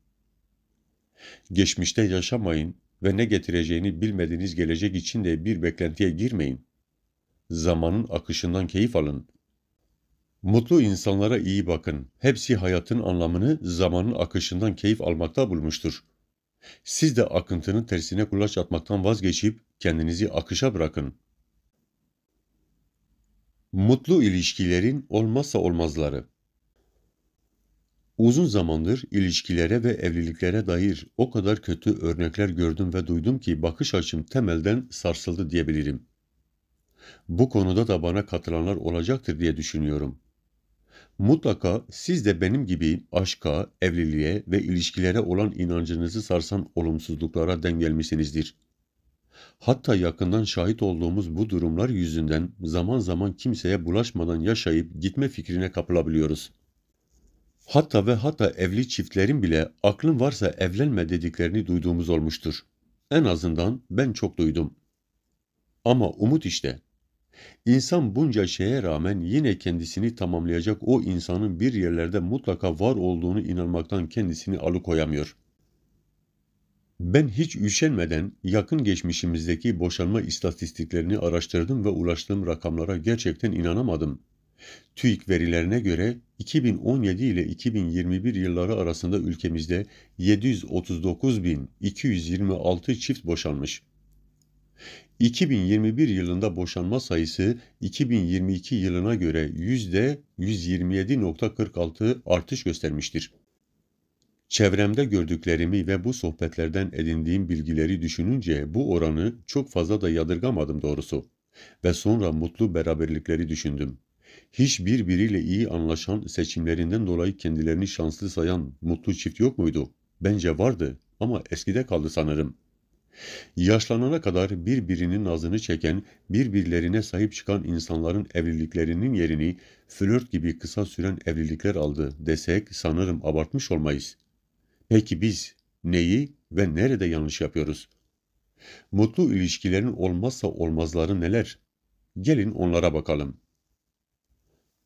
Geçmişte yaşamayın ve ne getireceğini bilmediğiniz gelecek için de bir beklentiye girmeyin. Zamanın akışından keyif alın. Mutlu insanlara iyi bakın. Hepsi hayatın anlamını zamanın akışından keyif almakta bulmuştur. Siz de akıntının tersine kulaç atmaktan vazgeçip kendinizi akışa bırakın. Mutlu ilişkilerin olmazsa olmazları Uzun zamandır ilişkilere ve evliliklere dair o kadar kötü örnekler gördüm ve duydum ki bakış açım temelden sarsıldı diyebilirim. Bu konuda da bana katılanlar olacaktır diye düşünüyorum. Mutlaka siz de benim gibi aşka, evliliğe ve ilişkilere olan inancınızı sarsan olumsuzluklara denk gelmişsinizdir. Hatta yakından şahit olduğumuz bu durumlar yüzünden zaman zaman kimseye bulaşmadan yaşayıp gitme fikrine kapılabiliyoruz. Hatta ve hatta evli çiftlerin bile aklın varsa evlenme dediklerini duyduğumuz olmuştur. En azından ben çok duydum. Ama umut işte. İnsan bunca şeye rağmen yine kendisini tamamlayacak o insanın bir yerlerde mutlaka var olduğunu inanmaktan kendisini alıkoyamıyor. Ben hiç üşenmeden yakın geçmişimizdeki boşanma istatistiklerini araştırdım ve ulaştığım rakamlara gerçekten inanamadım. TÜİK verilerine göre 2017 ile 2021 yılları arasında ülkemizde 739.226 çift boşanmış. 2021 yılında boşanma sayısı 2022 yılına göre %127.46 artış göstermiştir. Çevremde gördüklerimi ve bu sohbetlerden edindiğim bilgileri düşününce bu oranı çok fazla da yadırgamadım doğrusu ve sonra mutlu beraberlikleri düşündüm hiçbir biriyle iyi anlaşan seçimlerinden dolayı kendilerini şanslı sayan mutlu çift yok muydu? Bence vardı ama eskide kaldı sanırım. Yaşlanana kadar birbirinin nazını çeken, birbirlerine sahip çıkan insanların evliliklerinin yerini flört gibi kısa süren evlilikler aldı desek sanırım abartmış olmayız. Peki biz neyi ve nerede yanlış yapıyoruz? Mutlu ilişkilerin olmazsa olmazları neler? Gelin onlara bakalım.''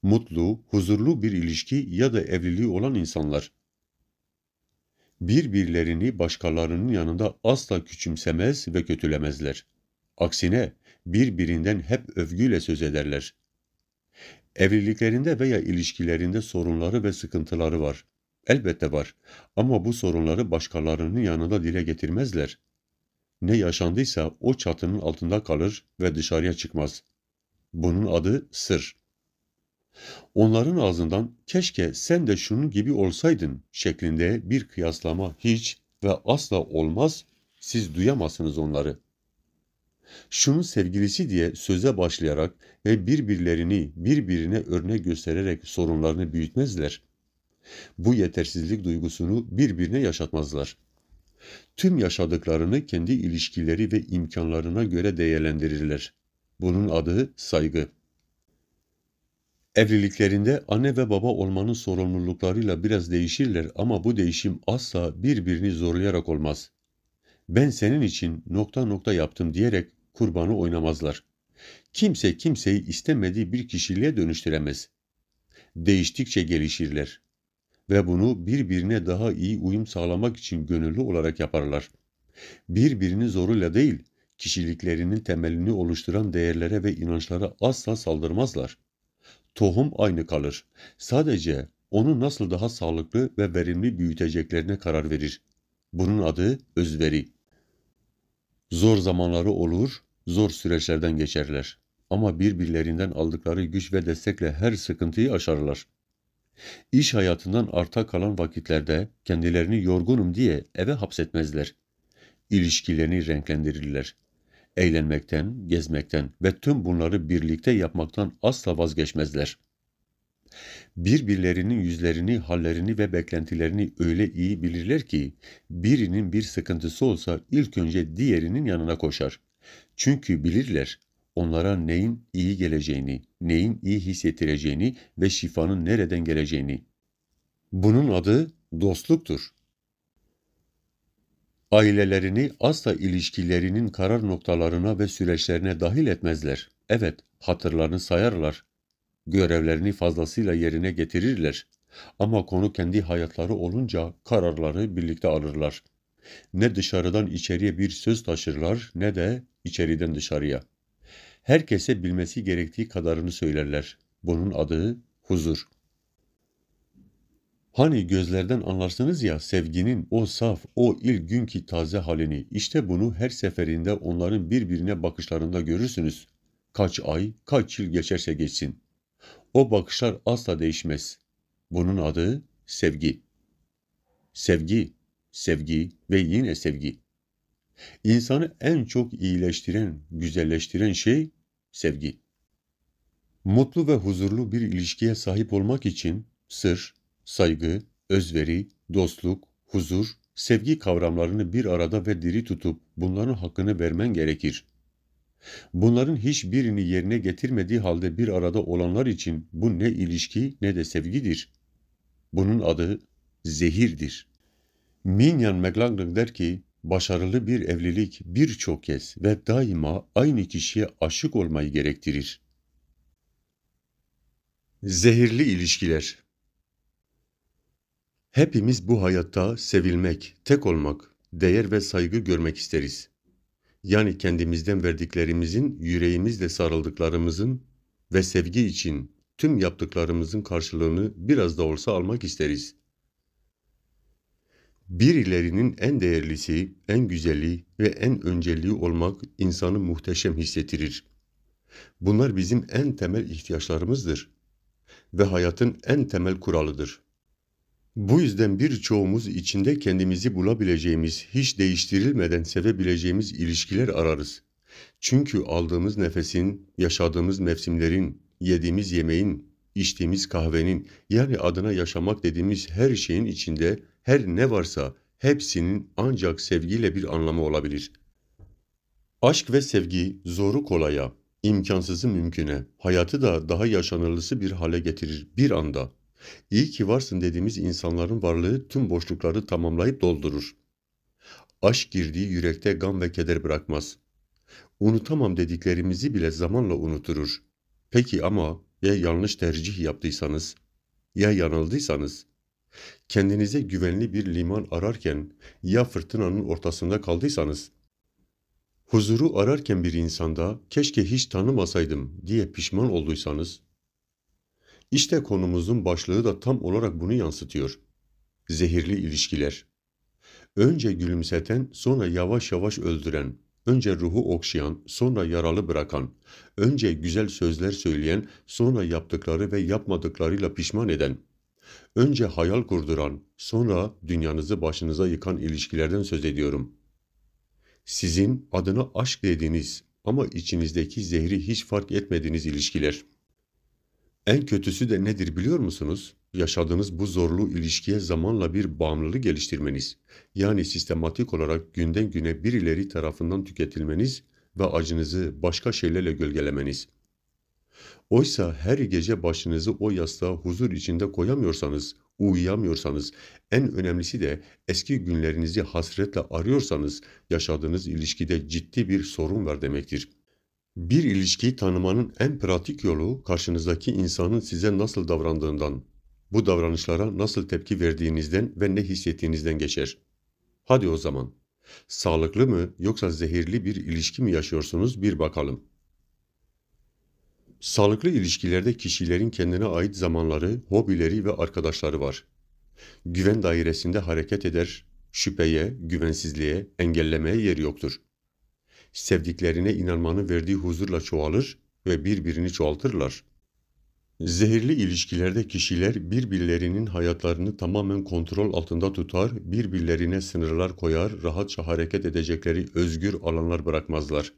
mutlu, huzurlu bir ilişki ya da evliliği olan insanlar. Birbirlerini başkalarının yanında asla küçümsemez ve kötülemezler. Aksine birbirinden hep övgüyle söz ederler. Evliliklerinde veya ilişkilerinde sorunları ve sıkıntıları var. Elbette var ama bu sorunları başkalarının yanında dile getirmezler. Ne yaşandıysa o çatının altında kalır ve dışarıya çıkmaz. Bunun adı sır. Onların ağzından keşke sen de şunun gibi olsaydın şeklinde bir kıyaslama hiç ve asla olmaz, siz duyamazsınız onları. Şunun sevgilisi diye söze başlayarak ve birbirlerini birbirine örnek göstererek sorunlarını büyütmezler. Bu yetersizlik duygusunu birbirine yaşatmazlar. Tüm yaşadıklarını kendi ilişkileri ve imkanlarına göre değerlendirirler. Bunun adı saygı. Evliliklerinde anne ve baba olmanın sorumluluklarıyla biraz değişirler ama bu değişim asla birbirini zorlayarak olmaz. Ben senin için nokta nokta yaptım diyerek kurbanı oynamazlar. Kimse kimseyi istemediği bir kişiliğe dönüştüremez. Değiştikçe gelişirler ve bunu birbirine daha iyi uyum sağlamak için gönüllü olarak yaparlar. Birbirini zoruyla değil, kişiliklerinin temelini oluşturan değerlere ve inançlara asla saldırmazlar tohum aynı kalır. Sadece onu nasıl daha sağlıklı ve verimli büyüteceklerine karar verir. Bunun adı özveri. Zor zamanları olur, zor süreçlerden geçerler. Ama birbirlerinden aldıkları güç ve destekle her sıkıntıyı aşarlar. İş hayatından arta kalan vakitlerde kendilerini yorgunum diye eve hapsetmezler. İlişkilerini renklendirirler eğlenmekten, gezmekten ve tüm bunları birlikte yapmaktan asla vazgeçmezler. Birbirlerinin yüzlerini, hallerini ve beklentilerini öyle iyi bilirler ki birinin bir sıkıntısı olsa ilk önce diğerinin yanına koşar. Çünkü bilirler onlara neyin iyi geleceğini, neyin iyi hissettireceğini ve şifanın nereden geleceğini. Bunun adı dostluktur. Ailelerini asla ilişkilerinin karar noktalarına ve süreçlerine dahil etmezler. Evet, hatırlarını sayarlar. Görevlerini fazlasıyla yerine getirirler. Ama konu kendi hayatları olunca kararları birlikte alırlar. Ne dışarıdan içeriye bir söz taşırlar ne de içeriden dışarıya. Herkese bilmesi gerektiği kadarını söylerler. Bunun adı huzur. Hani gözlerden anlarsınız ya sevginin o saf, o ilk günkü taze halini, İşte bunu her seferinde onların birbirine bakışlarında görürsünüz. Kaç ay, kaç yıl geçerse geçsin. O bakışlar asla değişmez. Bunun adı sevgi. Sevgi, sevgi ve yine sevgi. İnsanı en çok iyileştiren, güzelleştiren şey sevgi. Mutlu ve huzurlu bir ilişkiye sahip olmak için sır, saygı, özveri, dostluk, huzur, sevgi kavramlarını bir arada ve diri tutup bunların hakkını vermen gerekir. Bunların hiçbirini yerine getirmediği halde bir arada olanlar için bu ne ilişki ne de sevgidir. Bunun adı zehirdir. Minyan McLaren der ki, başarılı bir evlilik birçok kez ve daima aynı kişiye aşık olmayı gerektirir. Zehirli ilişkiler Hepimiz bu hayatta sevilmek, tek olmak, değer ve saygı görmek isteriz. Yani kendimizden verdiklerimizin, yüreğimizle sarıldıklarımızın ve sevgi için tüm yaptıklarımızın karşılığını biraz da olsa almak isteriz. Birilerinin en değerlisi, en güzeli ve en önceliği olmak insanı muhteşem hissettirir. Bunlar bizim en temel ihtiyaçlarımızdır ve hayatın en temel kuralıdır. Bu yüzden birçoğumuz içinde kendimizi bulabileceğimiz, hiç değiştirilmeden sevebileceğimiz ilişkiler ararız. Çünkü aldığımız nefesin, yaşadığımız mevsimlerin, yediğimiz yemeğin, içtiğimiz kahvenin yani adına yaşamak dediğimiz her şeyin içinde her ne varsa hepsinin ancak sevgiyle bir anlamı olabilir. Aşk ve sevgi zoru kolaya, imkansızı mümküne, hayatı da daha yaşanırlısı bir hale getirir bir anda.'' İyi ki varsın dediğimiz insanların varlığı tüm boşlukları tamamlayıp doldurur. Aşk girdiği yürekte gam ve keder bırakmaz. Unutamam dediklerimizi bile zamanla unuturur. Peki ama ya yanlış tercih yaptıysanız? Ya yanıldıysanız? Kendinize güvenli bir liman ararken ya fırtınanın ortasında kaldıysanız? Huzuru ararken bir insanda keşke hiç tanımasaydım diye pişman olduysanız? İşte konumuzun başlığı da tam olarak bunu yansıtıyor. Zehirli ilişkiler. Önce gülümseten, sonra yavaş yavaş öldüren, önce ruhu okşayan, sonra yaralı bırakan, önce güzel sözler söyleyen, sonra yaptıkları ve yapmadıklarıyla pişman eden, önce hayal kurduran, sonra dünyanızı başınıza yıkan ilişkilerden söz ediyorum. Sizin adına aşk dediğiniz ama içinizdeki zehri hiç fark etmediğiniz ilişkiler.'' En kötüsü de nedir biliyor musunuz? Yaşadığınız bu zorlu ilişkiye zamanla bir bağımlılık geliştirmeniz. Yani sistematik olarak günden güne birileri tarafından tüketilmeniz ve acınızı başka şeylerle gölgelemeniz. Oysa her gece başınızı o yastığa huzur içinde koyamıyorsanız, uyuyamıyorsanız, en önemlisi de eski günlerinizi hasretle arıyorsanız yaşadığınız ilişkide ciddi bir sorun var demektir.'' Bir ilişkiyi tanımanın en pratik yolu karşınızdaki insanın size nasıl davrandığından, bu davranışlara nasıl tepki verdiğinizden ve ne hissettiğinizden geçer. Hadi o zaman. Sağlıklı mı yoksa zehirli bir ilişki mi yaşıyorsunuz bir bakalım. Sağlıklı ilişkilerde kişilerin kendine ait zamanları, hobileri ve arkadaşları var. Güven dairesinde hareket eder, şüpheye, güvensizliğe, engellemeye yer yoktur sevdiklerine inanmanın verdiği huzurla çoğalır ve birbirini çoğaltırlar. Zehirli ilişkilerde kişiler birbirlerinin hayatlarını tamamen kontrol altında tutar, birbirlerine sınırlar koyar, rahatça hareket edecekleri özgür alanlar bırakmazlar.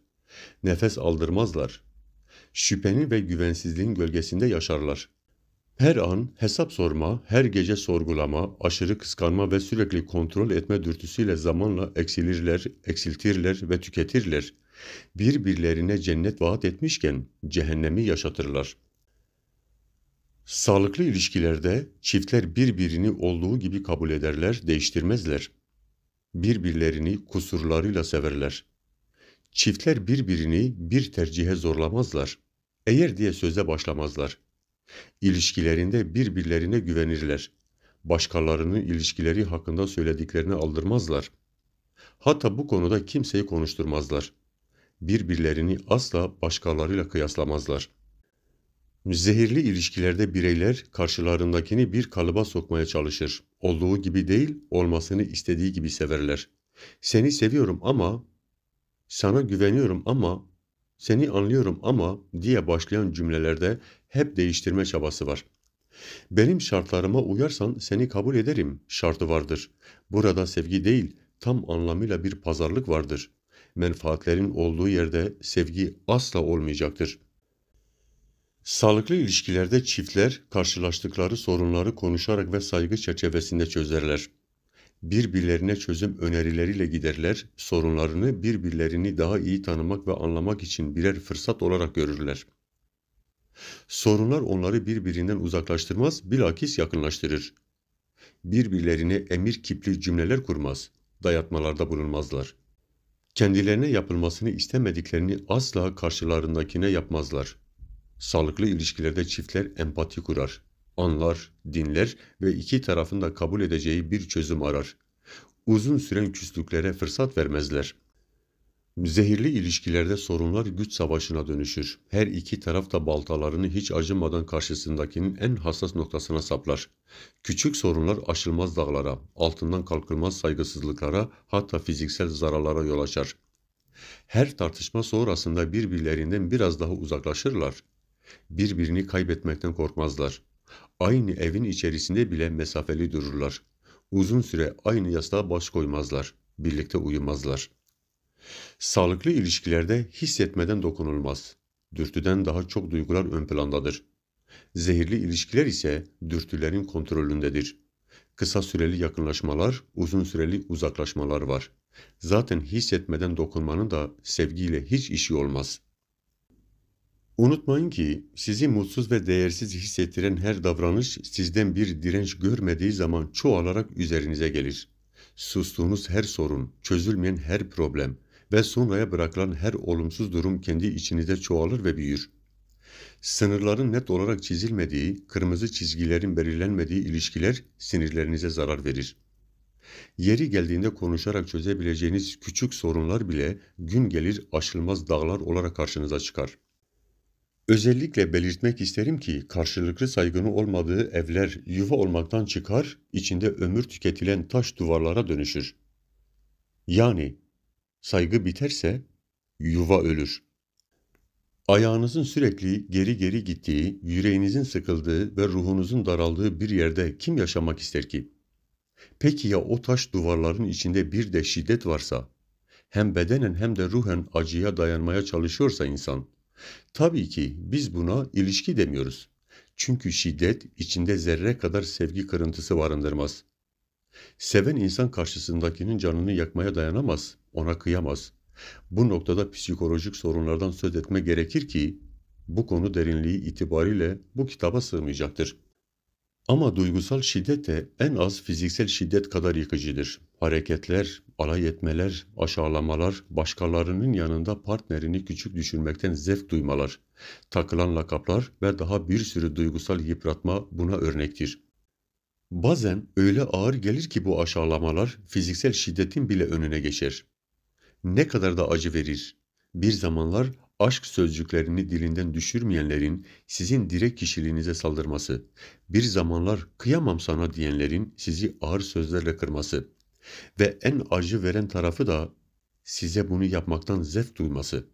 Nefes aldırmazlar. Şüphenin ve güvensizliğin gölgesinde yaşarlar. Her an hesap sorma, her gece sorgulama, aşırı kıskanma ve sürekli kontrol etme dürtüsüyle zamanla eksilirler, eksiltirler ve tüketirler. Birbirlerine cennet vaat etmişken cehennemi yaşatırlar. Sağlıklı ilişkilerde çiftler birbirini olduğu gibi kabul ederler, değiştirmezler. Birbirlerini kusurlarıyla severler. Çiftler birbirini bir tercihe zorlamazlar. Eğer diye söze başlamazlar İlişkilerinde birbirlerine güvenirler. Başkalarının ilişkileri hakkında söylediklerini aldırmazlar. Hatta bu konuda kimseyi konuşturmazlar. Birbirlerini asla başkalarıyla kıyaslamazlar. Zehirli ilişkilerde bireyler karşılarındakini bir kalıba sokmaya çalışır. Olduğu gibi değil, olmasını istediği gibi severler. Seni seviyorum ama, sana güveniyorum ama, seni anlıyorum ama diye başlayan cümlelerde hep değiştirme çabası var. Benim şartlarıma uyarsan seni kabul ederim şartı vardır. Burada sevgi değil, tam anlamıyla bir pazarlık vardır. Menfaatlerin olduğu yerde sevgi asla olmayacaktır. Sağlıklı ilişkilerde çiftler karşılaştıkları sorunları konuşarak ve saygı çerçevesinde çözerler. Birbirlerine çözüm önerileriyle giderler, sorunlarını birbirlerini daha iyi tanımak ve anlamak için birer fırsat olarak görürler. Sorunlar onları birbirinden uzaklaştırmaz, bilakis yakınlaştırır. Birbirlerine emir kipli cümleler kurmaz, dayatmalarda bulunmazlar. Kendilerine yapılmasını istemediklerini asla karşılarındakine yapmazlar. Sağlıklı ilişkilerde çiftler empati kurar, anlar, dinler ve iki tarafın da kabul edeceği bir çözüm arar. Uzun süren küslüklere fırsat vermezler.'' Zehirli ilişkilerde sorunlar güç savaşına dönüşür. Her iki taraf da baltalarını hiç acımadan karşısındakinin en hassas noktasına saplar. Küçük sorunlar aşılmaz dağlara, altından kalkılmaz saygısızlıklara, hatta fiziksel zararlara yol açar. Her tartışma sonrasında birbirlerinden biraz daha uzaklaşırlar. Birbirini kaybetmekten korkmazlar. Aynı evin içerisinde bile mesafeli dururlar. Uzun süre aynı yastığa baş koymazlar. Birlikte uyumazlar.'' Sağlıklı ilişkilerde hissetmeden dokunulmaz. Dürtüden daha çok duygular ön plandadır. Zehirli ilişkiler ise dürtülerin kontrolündedir. Kısa süreli yakınlaşmalar, uzun süreli uzaklaşmalar var. Zaten hissetmeden dokunmanın da sevgiyle hiç işi olmaz. Unutmayın ki sizi mutsuz ve değersiz hissettiren her davranış sizden bir direnç görmediği zaman çoğalarak üzerinize gelir. Sustuğunuz her sorun, çözülmeyen her problem, ve sonraya bırakılan her olumsuz durum kendi içinizde çoğalır ve büyür. Sınırların net olarak çizilmediği, kırmızı çizgilerin belirlenmediği ilişkiler sinirlerinize zarar verir. Yeri geldiğinde konuşarak çözebileceğiniz küçük sorunlar bile gün gelir aşılmaz dağlar olarak karşınıza çıkar. Özellikle belirtmek isterim ki karşılıklı saygının olmadığı evler yuva olmaktan çıkar, içinde ömür tüketilen taş duvarlara dönüşür. Yani Saygı biterse yuva ölür. Ayağınızın sürekli geri geri gittiği, yüreğinizin sıkıldığı ve ruhunuzun daraldığı bir yerde kim yaşamak ister ki? Peki ya o taş duvarların içinde bir de şiddet varsa? Hem bedenen hem de ruhen acıya dayanmaya çalışıyorsa insan. Tabii ki biz buna ilişki demiyoruz. Çünkü şiddet içinde zerre kadar sevgi kırıntısı barındırmaz. Seven insan karşısındakinin canını yakmaya dayanamaz ona kıyamaz. Bu noktada psikolojik sorunlardan söz etme gerekir ki bu konu derinliği itibariyle bu kitaba sığmayacaktır. Ama duygusal şiddet de en az fiziksel şiddet kadar yıkıcıdır. Hareketler, alay etmeler, aşağılamalar, başkalarının yanında partnerini küçük düşürmekten zevk duymalar, takılan lakaplar ve daha bir sürü duygusal yıpratma buna örnektir. Bazen öyle ağır gelir ki bu aşağılamalar fiziksel şiddetin bile önüne geçer ne kadar da acı verir. Bir zamanlar aşk sözcüklerini dilinden düşürmeyenlerin sizin direk kişiliğinize saldırması, bir zamanlar kıyamam sana diyenlerin sizi ağır sözlerle kırması ve en acı veren tarafı da size bunu yapmaktan zevk duyması.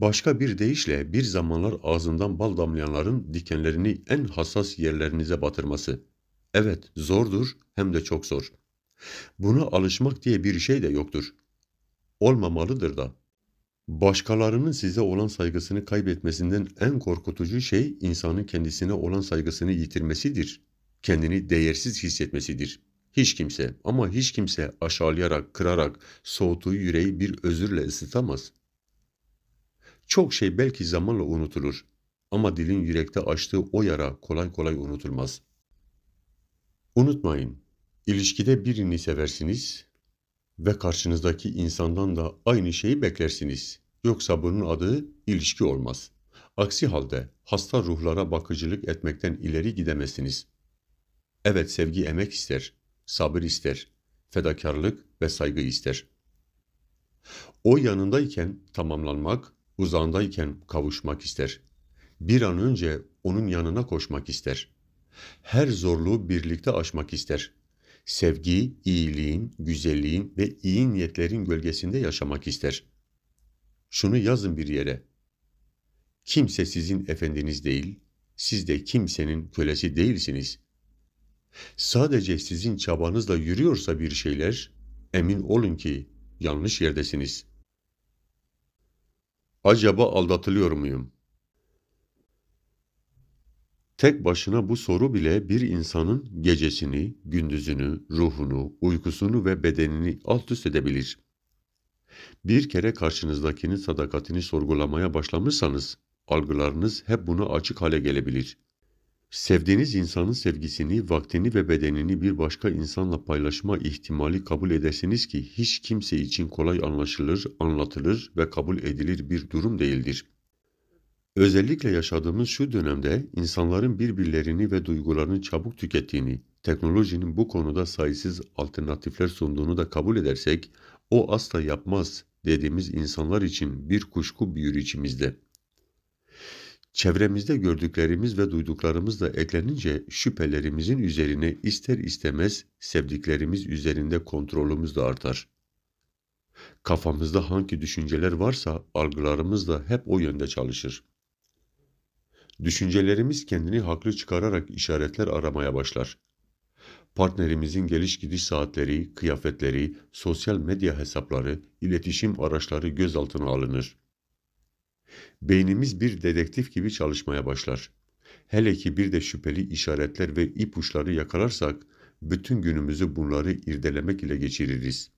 Başka bir deyişle bir zamanlar ağzından bal damlayanların dikenlerini en hassas yerlerinize batırması. Evet zordur hem de çok zor. Buna alışmak diye bir şey de yoktur olmamalıdır da. Başkalarının size olan saygısını kaybetmesinden en korkutucu şey insanın kendisine olan saygısını yitirmesidir. Kendini değersiz hissetmesidir. Hiç kimse ama hiç kimse aşağılayarak, kırarak soğuttuğu yüreği bir özürle ısıtamaz. Çok şey belki zamanla unutulur ama dilin yürekte açtığı o yara kolay kolay unutulmaz. Unutmayın, ilişkide birini seversiniz, ve karşınızdaki insandan da aynı şeyi beklersiniz. Yoksa bunun adı ilişki olmaz. Aksi halde hasta ruhlara bakıcılık etmekten ileri gidemezsiniz. Evet sevgi emek ister, sabır ister, fedakarlık ve saygı ister. O yanındayken tamamlanmak, uzağındayken kavuşmak ister. Bir an önce onun yanına koşmak ister. Her zorluğu birlikte aşmak ister.'' sevgi, iyiliğin, güzelliğin ve iyi niyetlerin gölgesinde yaşamak ister. Şunu yazın bir yere. Kimse sizin efendiniz değil, siz de kimsenin kölesi değilsiniz. Sadece sizin çabanızla yürüyorsa bir şeyler, emin olun ki yanlış yerdesiniz. Acaba aldatılıyor muyum? Tek başına bu soru bile bir insanın gecesini, gündüzünü, ruhunu, uykusunu ve bedenini alt üst edebilir. Bir kere karşınızdakinin sadakatini sorgulamaya başlamışsanız, algılarınız hep buna açık hale gelebilir. Sevdiğiniz insanın sevgisini, vaktini ve bedenini bir başka insanla paylaşma ihtimali kabul edesiniz ki hiç kimse için kolay anlaşılır, anlatılır ve kabul edilir bir durum değildir.'' Özellikle yaşadığımız şu dönemde insanların birbirlerini ve duygularını çabuk tükettiğini, teknolojinin bu konuda sayısız alternatifler sunduğunu da kabul edersek, o asla yapmaz dediğimiz insanlar için bir kuşku büyür içimizde. Çevremizde gördüklerimiz ve duyduklarımız da eklenince şüphelerimizin üzerine ister istemez sevdiklerimiz üzerinde kontrolümüz de artar. Kafamızda hangi düşünceler varsa algılarımız da hep o yönde çalışır. Düşüncelerimiz kendini haklı çıkararak işaretler aramaya başlar. Partnerimizin geliş gidiş saatleri, kıyafetleri, sosyal medya hesapları, iletişim araçları gözaltına alınır. Beynimiz bir dedektif gibi çalışmaya başlar. Hele ki bir de şüpheli işaretler ve ipuçları yakalarsak bütün günümüzü bunları irdelemek ile geçiririz.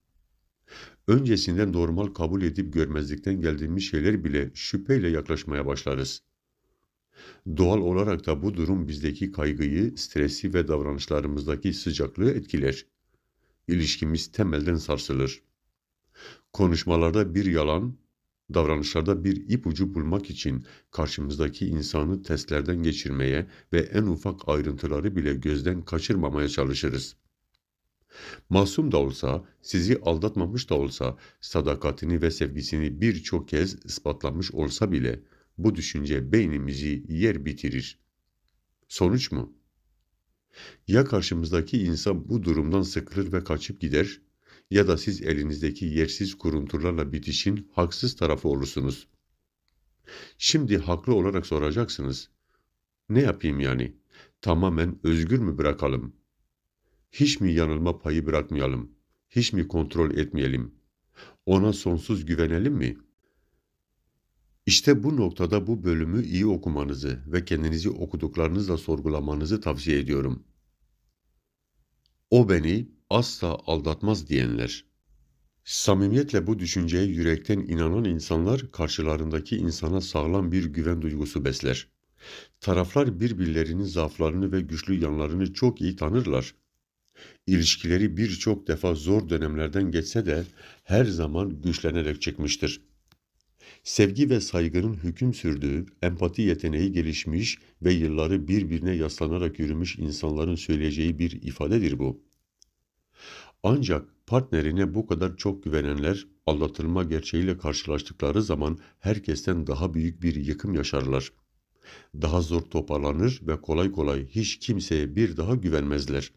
Öncesinde normal kabul edip görmezlikten geldiğimiz şeyler bile şüpheyle yaklaşmaya başlarız. Doğal olarak da bu durum bizdeki kaygıyı, stresi ve davranışlarımızdaki sıcaklığı etkiler. İlişkimiz temelden sarsılır. Konuşmalarda bir yalan, davranışlarda bir ipucu bulmak için karşımızdaki insanı testlerden geçirmeye ve en ufak ayrıntıları bile gözden kaçırmamaya çalışırız. Masum da olsa, sizi aldatmamış da olsa, sadakatini ve sevgisini birçok kez ispatlamış olsa bile bu düşünce beynimizi yer bitirir. Sonuç mu? Ya karşımızdaki insan bu durumdan sıkılır ve kaçıp gider ya da siz elinizdeki yersiz kuruntularla bitişin haksız tarafı olursunuz. Şimdi haklı olarak soracaksınız. Ne yapayım yani? Tamamen özgür mü bırakalım? Hiç mi yanılma payı bırakmayalım? Hiç mi kontrol etmeyelim? Ona sonsuz güvenelim mi?'' İşte bu noktada bu bölümü iyi okumanızı ve kendinizi okuduklarınızla sorgulamanızı tavsiye ediyorum. O beni asla aldatmaz diyenler. Samimiyetle bu düşünceye yürekten inanan insanlar karşılarındaki insana sağlam bir güven duygusu besler. Taraflar birbirlerinin zaaflarını ve güçlü yanlarını çok iyi tanırlar. İlişkileri birçok defa zor dönemlerden geçse de her zaman güçlenerek çıkmıştır sevgi ve saygının hüküm sürdüğü, empati yeteneği gelişmiş ve yılları birbirine yaslanarak yürümüş insanların söyleyeceği bir ifadedir bu. Ancak partnerine bu kadar çok güvenenler aldatılma gerçeğiyle karşılaştıkları zaman herkesten daha büyük bir yıkım yaşarlar. Daha zor toparlanır ve kolay kolay hiç kimseye bir daha güvenmezler.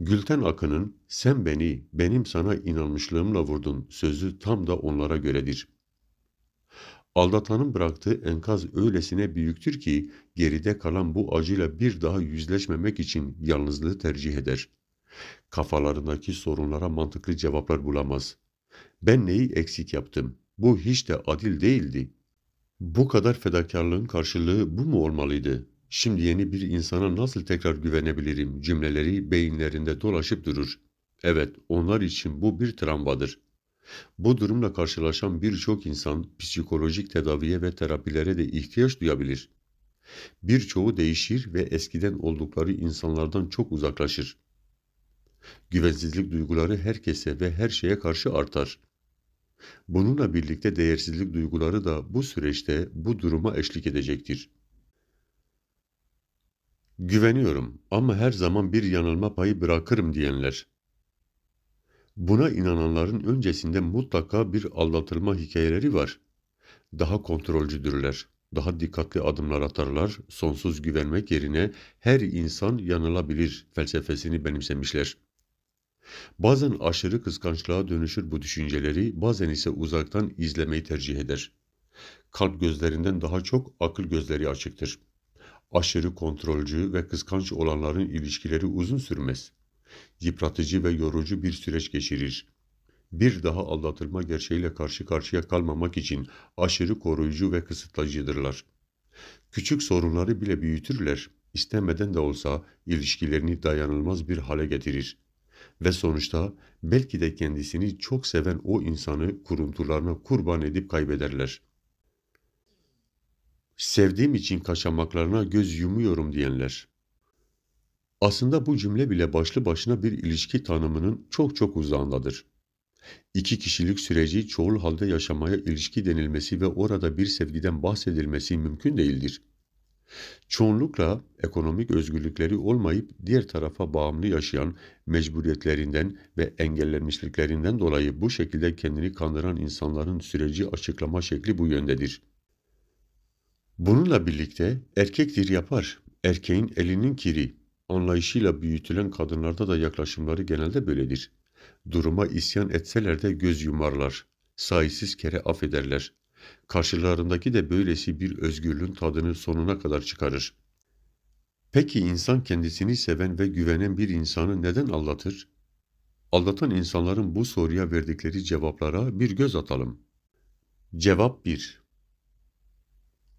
Gülten Akın'ın "Sen beni, benim sana inanmışlığımla vurdun" sözü tam da onlara göredir. Aldatanın bıraktığı enkaz öylesine büyüktür ki geride kalan bu acıyla bir daha yüzleşmemek için yalnızlığı tercih eder. Kafalarındaki sorunlara mantıklı cevaplar bulamaz. Ben neyi eksik yaptım? Bu hiç de adil değildi. Bu kadar fedakarlığın karşılığı bu mu olmalıydı? Şimdi yeni bir insana nasıl tekrar güvenebilirim cümleleri beyinlerinde dolaşıp durur. Evet, onlar için bu bir travmadır. Bu durumla karşılaşan birçok insan psikolojik tedaviye ve terapilere de ihtiyaç duyabilir. Birçoğu değişir ve eskiden oldukları insanlardan çok uzaklaşır. Güvensizlik duyguları herkese ve her şeye karşı artar. Bununla birlikte değersizlik duyguları da bu süreçte bu duruma eşlik edecektir. Güveniyorum ama her zaman bir yanılma payı bırakırım diyenler Buna inananların öncesinde mutlaka bir aldatılma hikayeleri var. Daha kontrolcüdürler, daha dikkatli adımlar atarlar, sonsuz güvenmek yerine her insan yanılabilir felsefesini benimsemişler. Bazen aşırı kıskançlığa dönüşür bu düşünceleri, bazen ise uzaktan izlemeyi tercih eder. Kalp gözlerinden daha çok akıl gözleri açıktır. Aşırı kontrolcü ve kıskanç olanların ilişkileri uzun sürmez yıpratıcı ve yorucu bir süreç geçirir. Bir daha aldatılma gerçeğiyle karşı karşıya kalmamak için aşırı koruyucu ve kısıtlayıcıdırlar. Küçük sorunları bile büyütürler. istemeden de olsa ilişkilerini dayanılmaz bir hale getirir. Ve sonuçta belki de kendisini çok seven o insanı kuruntularına kurban edip kaybederler.'' sevdiğim için kaçamaklarına göz yumuyorum diyenler. Aslında bu cümle bile başlı başına bir ilişki tanımının çok çok uzağındadır. İki kişilik süreci çoğul halde yaşamaya ilişki denilmesi ve orada bir sevgiden bahsedilmesi mümkün değildir. Çoğunlukla ekonomik özgürlükleri olmayıp diğer tarafa bağımlı yaşayan mecburiyetlerinden ve engellenmişliklerinden dolayı bu şekilde kendini kandıran insanların süreci açıklama şekli bu yöndedir. Bununla birlikte erkektir yapar, erkeğin elinin kiri, anlayışıyla büyütülen kadınlarda da yaklaşımları genelde böyledir. Duruma isyan etseler de göz yumarlar, sayısız kere affederler. Karşılarındaki de böylesi bir özgürlüğün tadını sonuna kadar çıkarır. Peki insan kendisini seven ve güvenen bir insanı neden aldatır? Aldatan insanların bu soruya verdikleri cevaplara bir göz atalım. Cevap 1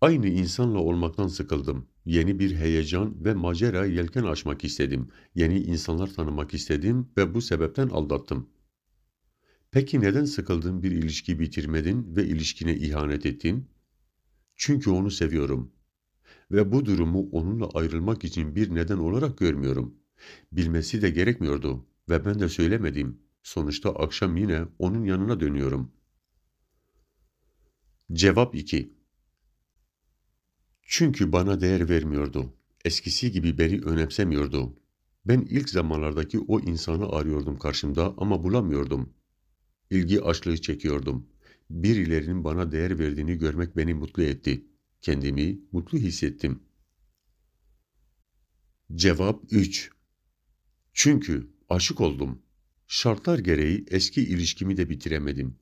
Aynı insanla olmaktan sıkıldım. Yeni bir heyecan ve macera yelken açmak istedim. Yeni insanlar tanımak istedim ve bu sebepten aldattım. Peki neden sıkıldığın bir ilişki bitirmedin ve ilişkine ihanet ettin? Çünkü onu seviyorum. Ve bu durumu onunla ayrılmak için bir neden olarak görmüyorum. Bilmesi de gerekmiyordu ve ben de söylemedim. Sonuçta akşam yine onun yanına dönüyorum. Cevap 2 çünkü bana değer vermiyordu. Eskisi gibi beni önemsemiyordu. Ben ilk zamanlardaki o insanı arıyordum karşımda ama bulamıyordum. İlgi açlığı çekiyordum. Birilerinin bana değer verdiğini görmek beni mutlu etti. Kendimi mutlu hissettim. Cevap 3 Çünkü aşık oldum. Şartlar gereği eski ilişkimi de bitiremedim.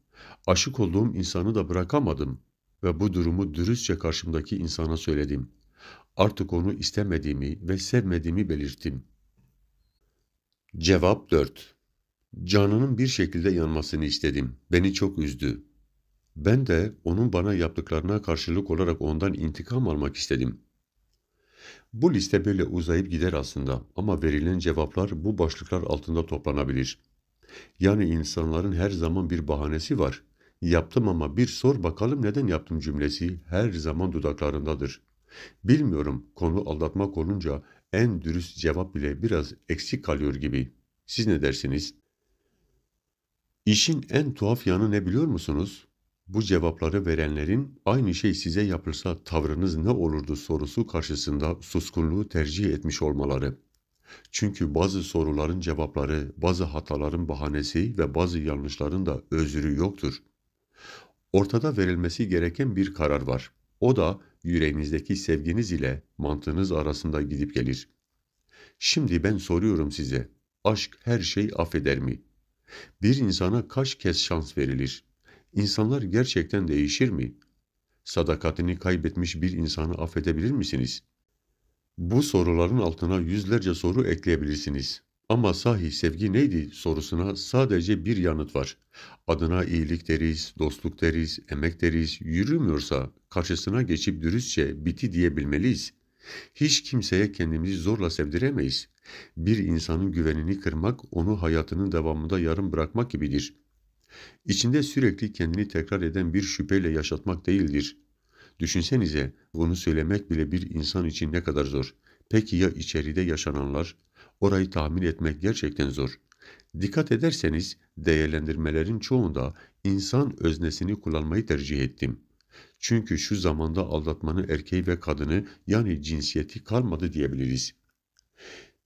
Aşık olduğum insanı da bırakamadım ve bu durumu dürüstçe karşımdaki insana söyledim. Artık onu istemediğimi ve sevmediğimi belirttim. Cevap 4 Canının bir şekilde yanmasını istedim. Beni çok üzdü. Ben de onun bana yaptıklarına karşılık olarak ondan intikam almak istedim. Bu liste böyle uzayıp gider aslında ama verilen cevaplar bu başlıklar altında toplanabilir. Yani insanların her zaman bir bahanesi var yaptım ama bir sor bakalım neden yaptım cümlesi her zaman dudaklarındadır. Bilmiyorum konu aldatmak olunca en dürüst cevap bile biraz eksik kalıyor gibi. Siz ne dersiniz? İşin en tuhaf yanı ne biliyor musunuz? Bu cevapları verenlerin aynı şey size yapılsa tavrınız ne olurdu sorusu karşısında suskunluğu tercih etmiş olmaları. Çünkü bazı soruların cevapları, bazı hataların bahanesi ve bazı yanlışların da özrü yoktur. Ortada verilmesi gereken bir karar var. O da yüreğinizdeki sevginiz ile mantığınız arasında gidip gelir. Şimdi ben soruyorum size, aşk her şey affeder mi? Bir insana kaç kez şans verilir? İnsanlar gerçekten değişir mi? Sadakatini kaybetmiş bir insanı affedebilir misiniz? Bu soruların altına yüzlerce soru ekleyebilirsiniz. Ama sahi sevgi neydi sorusuna sadece bir yanıt var. Adına iyilik deriz, dostluk deriz, emek deriz, yürümüyorsa karşısına geçip dürüstçe biti diyebilmeliyiz. Hiç kimseye kendimizi zorla sevdiremeyiz. Bir insanın güvenini kırmak onu hayatının devamında yarım bırakmak gibidir. İçinde sürekli kendini tekrar eden bir şüpheyle yaşatmak değildir. Düşünsenize bunu söylemek bile bir insan için ne kadar zor. Peki ya içeride yaşananlar? Orayı tahmin etmek gerçekten zor. Dikkat ederseniz değerlendirmelerin çoğunda insan öznesini kullanmayı tercih ettim. Çünkü şu zamanda aldatmanın erkeği ve kadını yani cinsiyeti kalmadı diyebiliriz.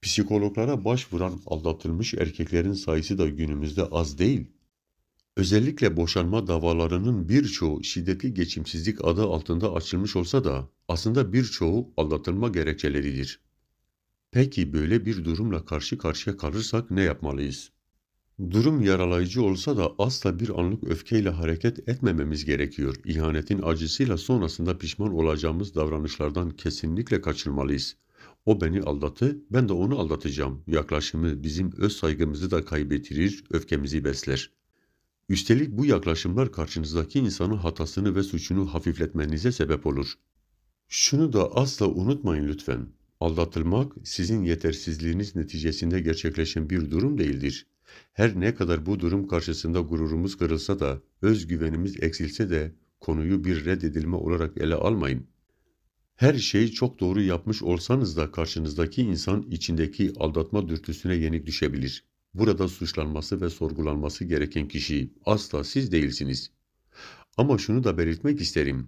Psikologlara başvuran aldatılmış erkeklerin sayısı da günümüzde az değil. Özellikle boşanma davalarının birçoğu şiddetli geçimsizlik adı altında açılmış olsa da aslında birçoğu aldatılma gerekçeleridir. Peki böyle bir durumla karşı karşıya kalırsak ne yapmalıyız? Durum yaralayıcı olsa da asla bir anlık öfkeyle hareket etmememiz gerekiyor. İhanetin acısıyla sonrasında pişman olacağımız davranışlardan kesinlikle kaçınmalıyız. O beni aldatı, ben de onu aldatacağım. Yaklaşımı bizim öz saygımızı da kaybetirir, öfkemizi besler. Üstelik bu yaklaşımlar karşınızdaki insanın hatasını ve suçunu hafifletmenize sebep olur. Şunu da asla unutmayın lütfen. Aldatılmak sizin yetersizliğiniz neticesinde gerçekleşen bir durum değildir. Her ne kadar bu durum karşısında gururumuz kırılsa da, özgüvenimiz eksilse de konuyu bir reddedilme olarak ele almayın. Her şeyi çok doğru yapmış olsanız da karşınızdaki insan içindeki aldatma dürtüsüne yenik düşebilir. Burada suçlanması ve sorgulanması gereken kişi asla siz değilsiniz. Ama şunu da belirtmek isterim.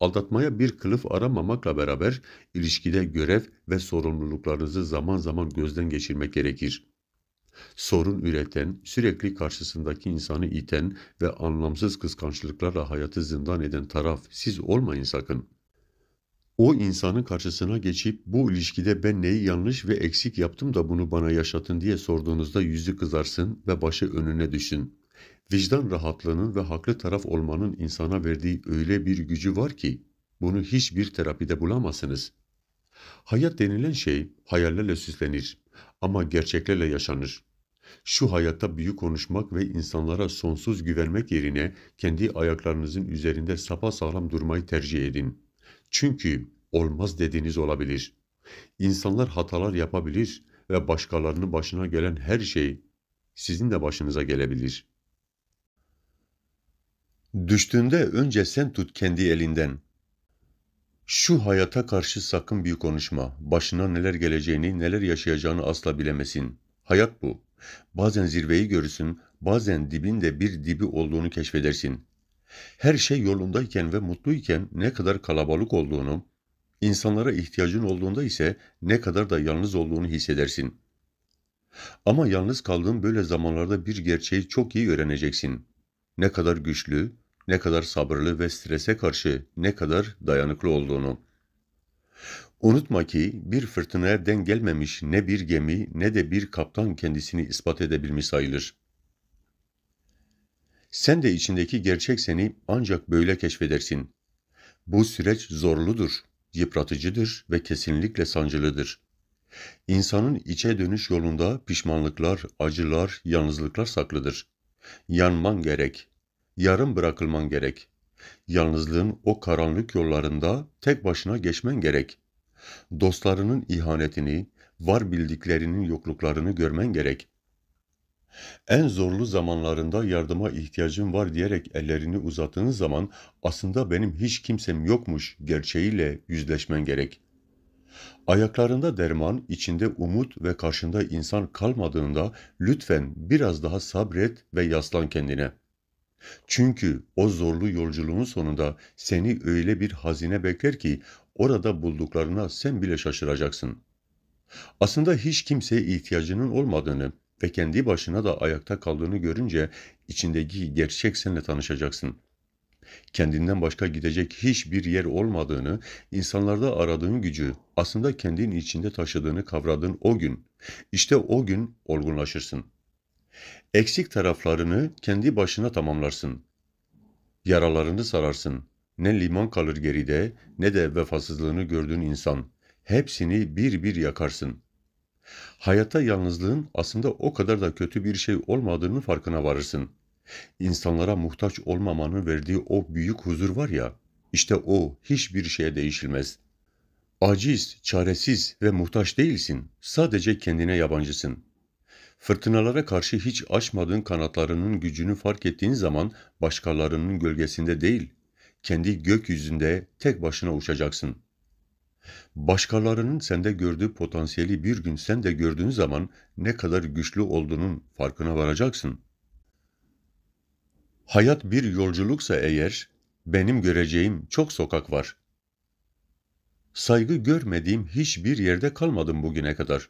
Aldatmaya bir kılıf aramamakla beraber ilişkide görev ve sorumluluklarınızı zaman zaman gözden geçirmek gerekir. Sorun üreten, sürekli karşısındaki insanı iten ve anlamsız kıskançlıklarla hayatı zindan eden taraf siz olmayın sakın. O insanın karşısına geçip bu ilişkide ben neyi yanlış ve eksik yaptım da bunu bana yaşatın diye sorduğunuzda yüzü kızarsın ve başı önüne düşün vicdan rahatlığının ve haklı taraf olmanın insana verdiği öyle bir gücü var ki bunu hiçbir terapide bulamazsınız. Hayat denilen şey hayallerle süslenir ama gerçeklerle yaşanır. Şu hayatta büyük konuşmak ve insanlara sonsuz güvenmek yerine kendi ayaklarınızın üzerinde sapa sağlam durmayı tercih edin. Çünkü olmaz dediğiniz olabilir. İnsanlar hatalar yapabilir ve başkalarının başına gelen her şey sizin de başınıza gelebilir.'' Düştüğünde önce sen tut kendi elinden. Şu hayata karşı sakın bir konuşma. Başına neler geleceğini, neler yaşayacağını asla bilemesin. Hayat bu. Bazen zirveyi görürsün, bazen dibin de bir dibi olduğunu keşfedersin. Her şey yolundayken ve mutluyken ne kadar kalabalık olduğunu, insanlara ihtiyacın olduğunda ise ne kadar da yalnız olduğunu hissedersin. Ama yalnız kaldığın böyle zamanlarda bir gerçeği çok iyi öğreneceksin. Ne kadar güçlü, ne kadar sabırlı ve strese karşı ne kadar dayanıklı olduğunu. Unutma ki bir fırtınaya denk gelmemiş ne bir gemi ne de bir kaptan kendisini ispat edebilmiş sayılır. Sen de içindeki gerçek seni ancak böyle keşfedersin. Bu süreç zorludur, yıpratıcıdır ve kesinlikle sancılıdır. İnsanın içe dönüş yolunda pişmanlıklar, acılar, yalnızlıklar saklıdır. Yanman gerek, yarım bırakılman gerek. Yalnızlığın o karanlık yollarında tek başına geçmen gerek. Dostlarının ihanetini, var bildiklerinin yokluklarını görmen gerek. En zorlu zamanlarında yardıma ihtiyacım var diyerek ellerini uzattığın zaman aslında benim hiç kimsem yokmuş gerçeğiyle yüzleşmen gerek. Ayaklarında derman, içinde umut ve karşında insan kalmadığında lütfen biraz daha sabret ve yaslan kendine.'' Çünkü o zorlu yolculuğun sonunda seni öyle bir hazine bekler ki orada bulduklarına sen bile şaşıracaksın. Aslında hiç kimseye ihtiyacının olmadığını ve kendi başına da ayakta kaldığını görünce içindeki gerçek senle tanışacaksın. Kendinden başka gidecek hiçbir yer olmadığını, insanlarda aradığın gücü aslında kendin içinde taşıdığını kavradığın o gün, işte o gün olgunlaşırsın.'' Eksik taraflarını kendi başına tamamlarsın. Yaralarını sararsın. Ne liman kalır geride ne de vefasızlığını gördüğün insan. Hepsini bir bir yakarsın. Hayata yalnızlığın aslında o kadar da kötü bir şey olmadığını farkına varırsın. İnsanlara muhtaç olmamanın verdiği o büyük huzur var ya, işte o hiçbir şeye değişilmez. Aciz, çaresiz ve muhtaç değilsin. Sadece kendine yabancısın.'' Fırtınalara karşı hiç açmadığın kanatlarının gücünü fark ettiğin zaman başkalarının gölgesinde değil, kendi gökyüzünde tek başına uçacaksın. Başkalarının sende gördüğü potansiyeli bir gün sen de gördüğün zaman ne kadar güçlü olduğunun farkına varacaksın. Hayat bir yolculuksa eğer, benim göreceğim çok sokak var. Saygı görmediğim hiçbir yerde kalmadım bugüne kadar.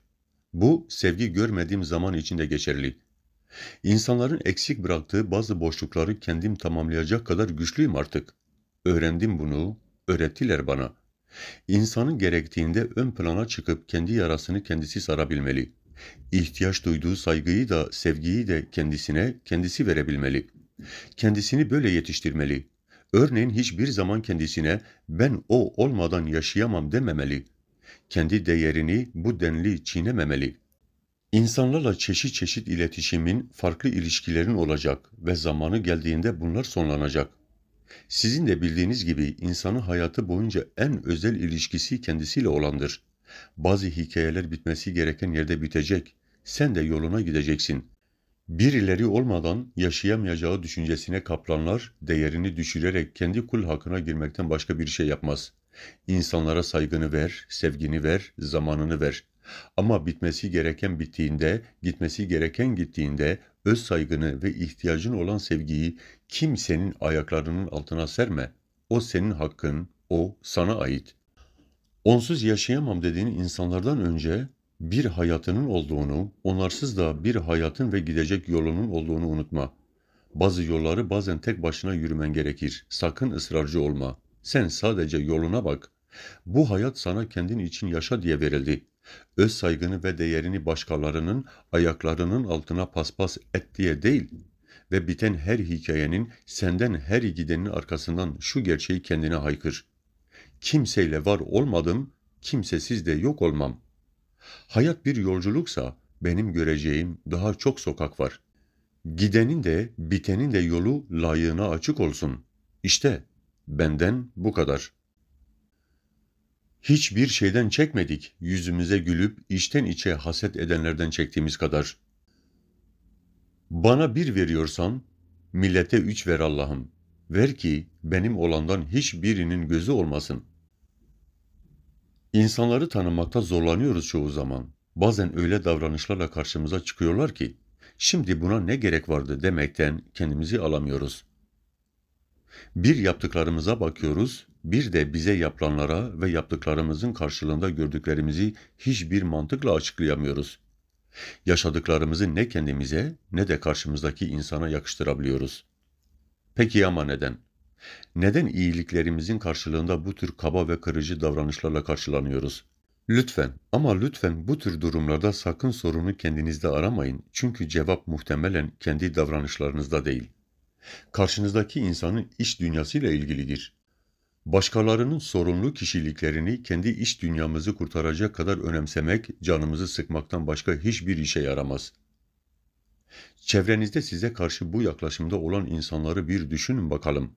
Bu sevgi görmediğim zaman için de geçerli. İnsanların eksik bıraktığı bazı boşlukları kendim tamamlayacak kadar güçlüyüm artık. Öğrendim bunu, öğrettiler bana. İnsanın gerektiğinde ön plana çıkıp kendi yarasını kendisi sarabilmeli. İhtiyaç duyduğu saygıyı da sevgiyi de kendisine kendisi verebilmeli. Kendisini böyle yetiştirmeli. Örneğin hiçbir zaman kendisine ben o olmadan yaşayamam dememeli kendi değerini bu denli çiğnememeli. İnsanlarla çeşit çeşit iletişimin, farklı ilişkilerin olacak ve zamanı geldiğinde bunlar sonlanacak. Sizin de bildiğiniz gibi insanın hayatı boyunca en özel ilişkisi kendisiyle olandır. Bazı hikayeler bitmesi gereken yerde bitecek. Sen de yoluna gideceksin. Birileri olmadan yaşayamayacağı düşüncesine kaplanlar değerini düşürerek kendi kul hakkına girmekten başka bir şey yapmaz.'' İnsanlara saygını ver, sevgini ver, zamanını ver. Ama bitmesi gereken bittiğinde, gitmesi gereken gittiğinde öz saygını ve ihtiyacın olan sevgiyi kimsenin ayaklarının altına serme. O senin hakkın, o sana ait. Onsuz yaşayamam dediğin insanlardan önce bir hayatının olduğunu, onlarsız da bir hayatın ve gidecek yolunun olduğunu unutma. Bazı yolları bazen tek başına yürümen gerekir. Sakın ısrarcı olma. Sen sadece yoluna bak. Bu hayat sana kendin için yaşa diye verildi. Öz saygını ve değerini başkalarının ayaklarının altına paspas et diye değil ve biten her hikayenin senden her gidenin arkasından şu gerçeği kendine haykır. Kimseyle var olmadım, kimsesiz de yok olmam. Hayat bir yolculuksa benim göreceğim daha çok sokak var. Gidenin de bitenin de yolu layığına açık olsun. İşte Benden bu kadar. Hiçbir şeyden çekmedik, yüzümüze gülüp içten içe haset edenlerden çektiğimiz kadar. Bana bir veriyorsan, millete üç ver Allah'ım. Ver ki benim olandan hiçbirinin gözü olmasın. İnsanları tanımakta zorlanıyoruz çoğu zaman. Bazen öyle davranışlarla karşımıza çıkıyorlar ki, şimdi buna ne gerek vardı demekten kendimizi alamıyoruz.'' Bir yaptıklarımıza bakıyoruz, bir de bize yapılanlara ve yaptıklarımızın karşılığında gördüklerimizi hiçbir mantıkla açıklayamıyoruz. Yaşadıklarımızı ne kendimize ne de karşımızdaki insana yakıştırabiliyoruz. Peki ama neden? Neden iyiliklerimizin karşılığında bu tür kaba ve kırıcı davranışlarla karşılanıyoruz? Lütfen ama lütfen bu tür durumlarda sakın sorunu kendinizde aramayın çünkü cevap muhtemelen kendi davranışlarınızda değil karşınızdaki insanın iş dünyasıyla ilgilidir. Başkalarının sorunlu kişiliklerini kendi iş dünyamızı kurtaracak kadar önemsemek canımızı sıkmaktan başka hiçbir işe yaramaz. Çevrenizde size karşı bu yaklaşımda olan insanları bir düşünün bakalım.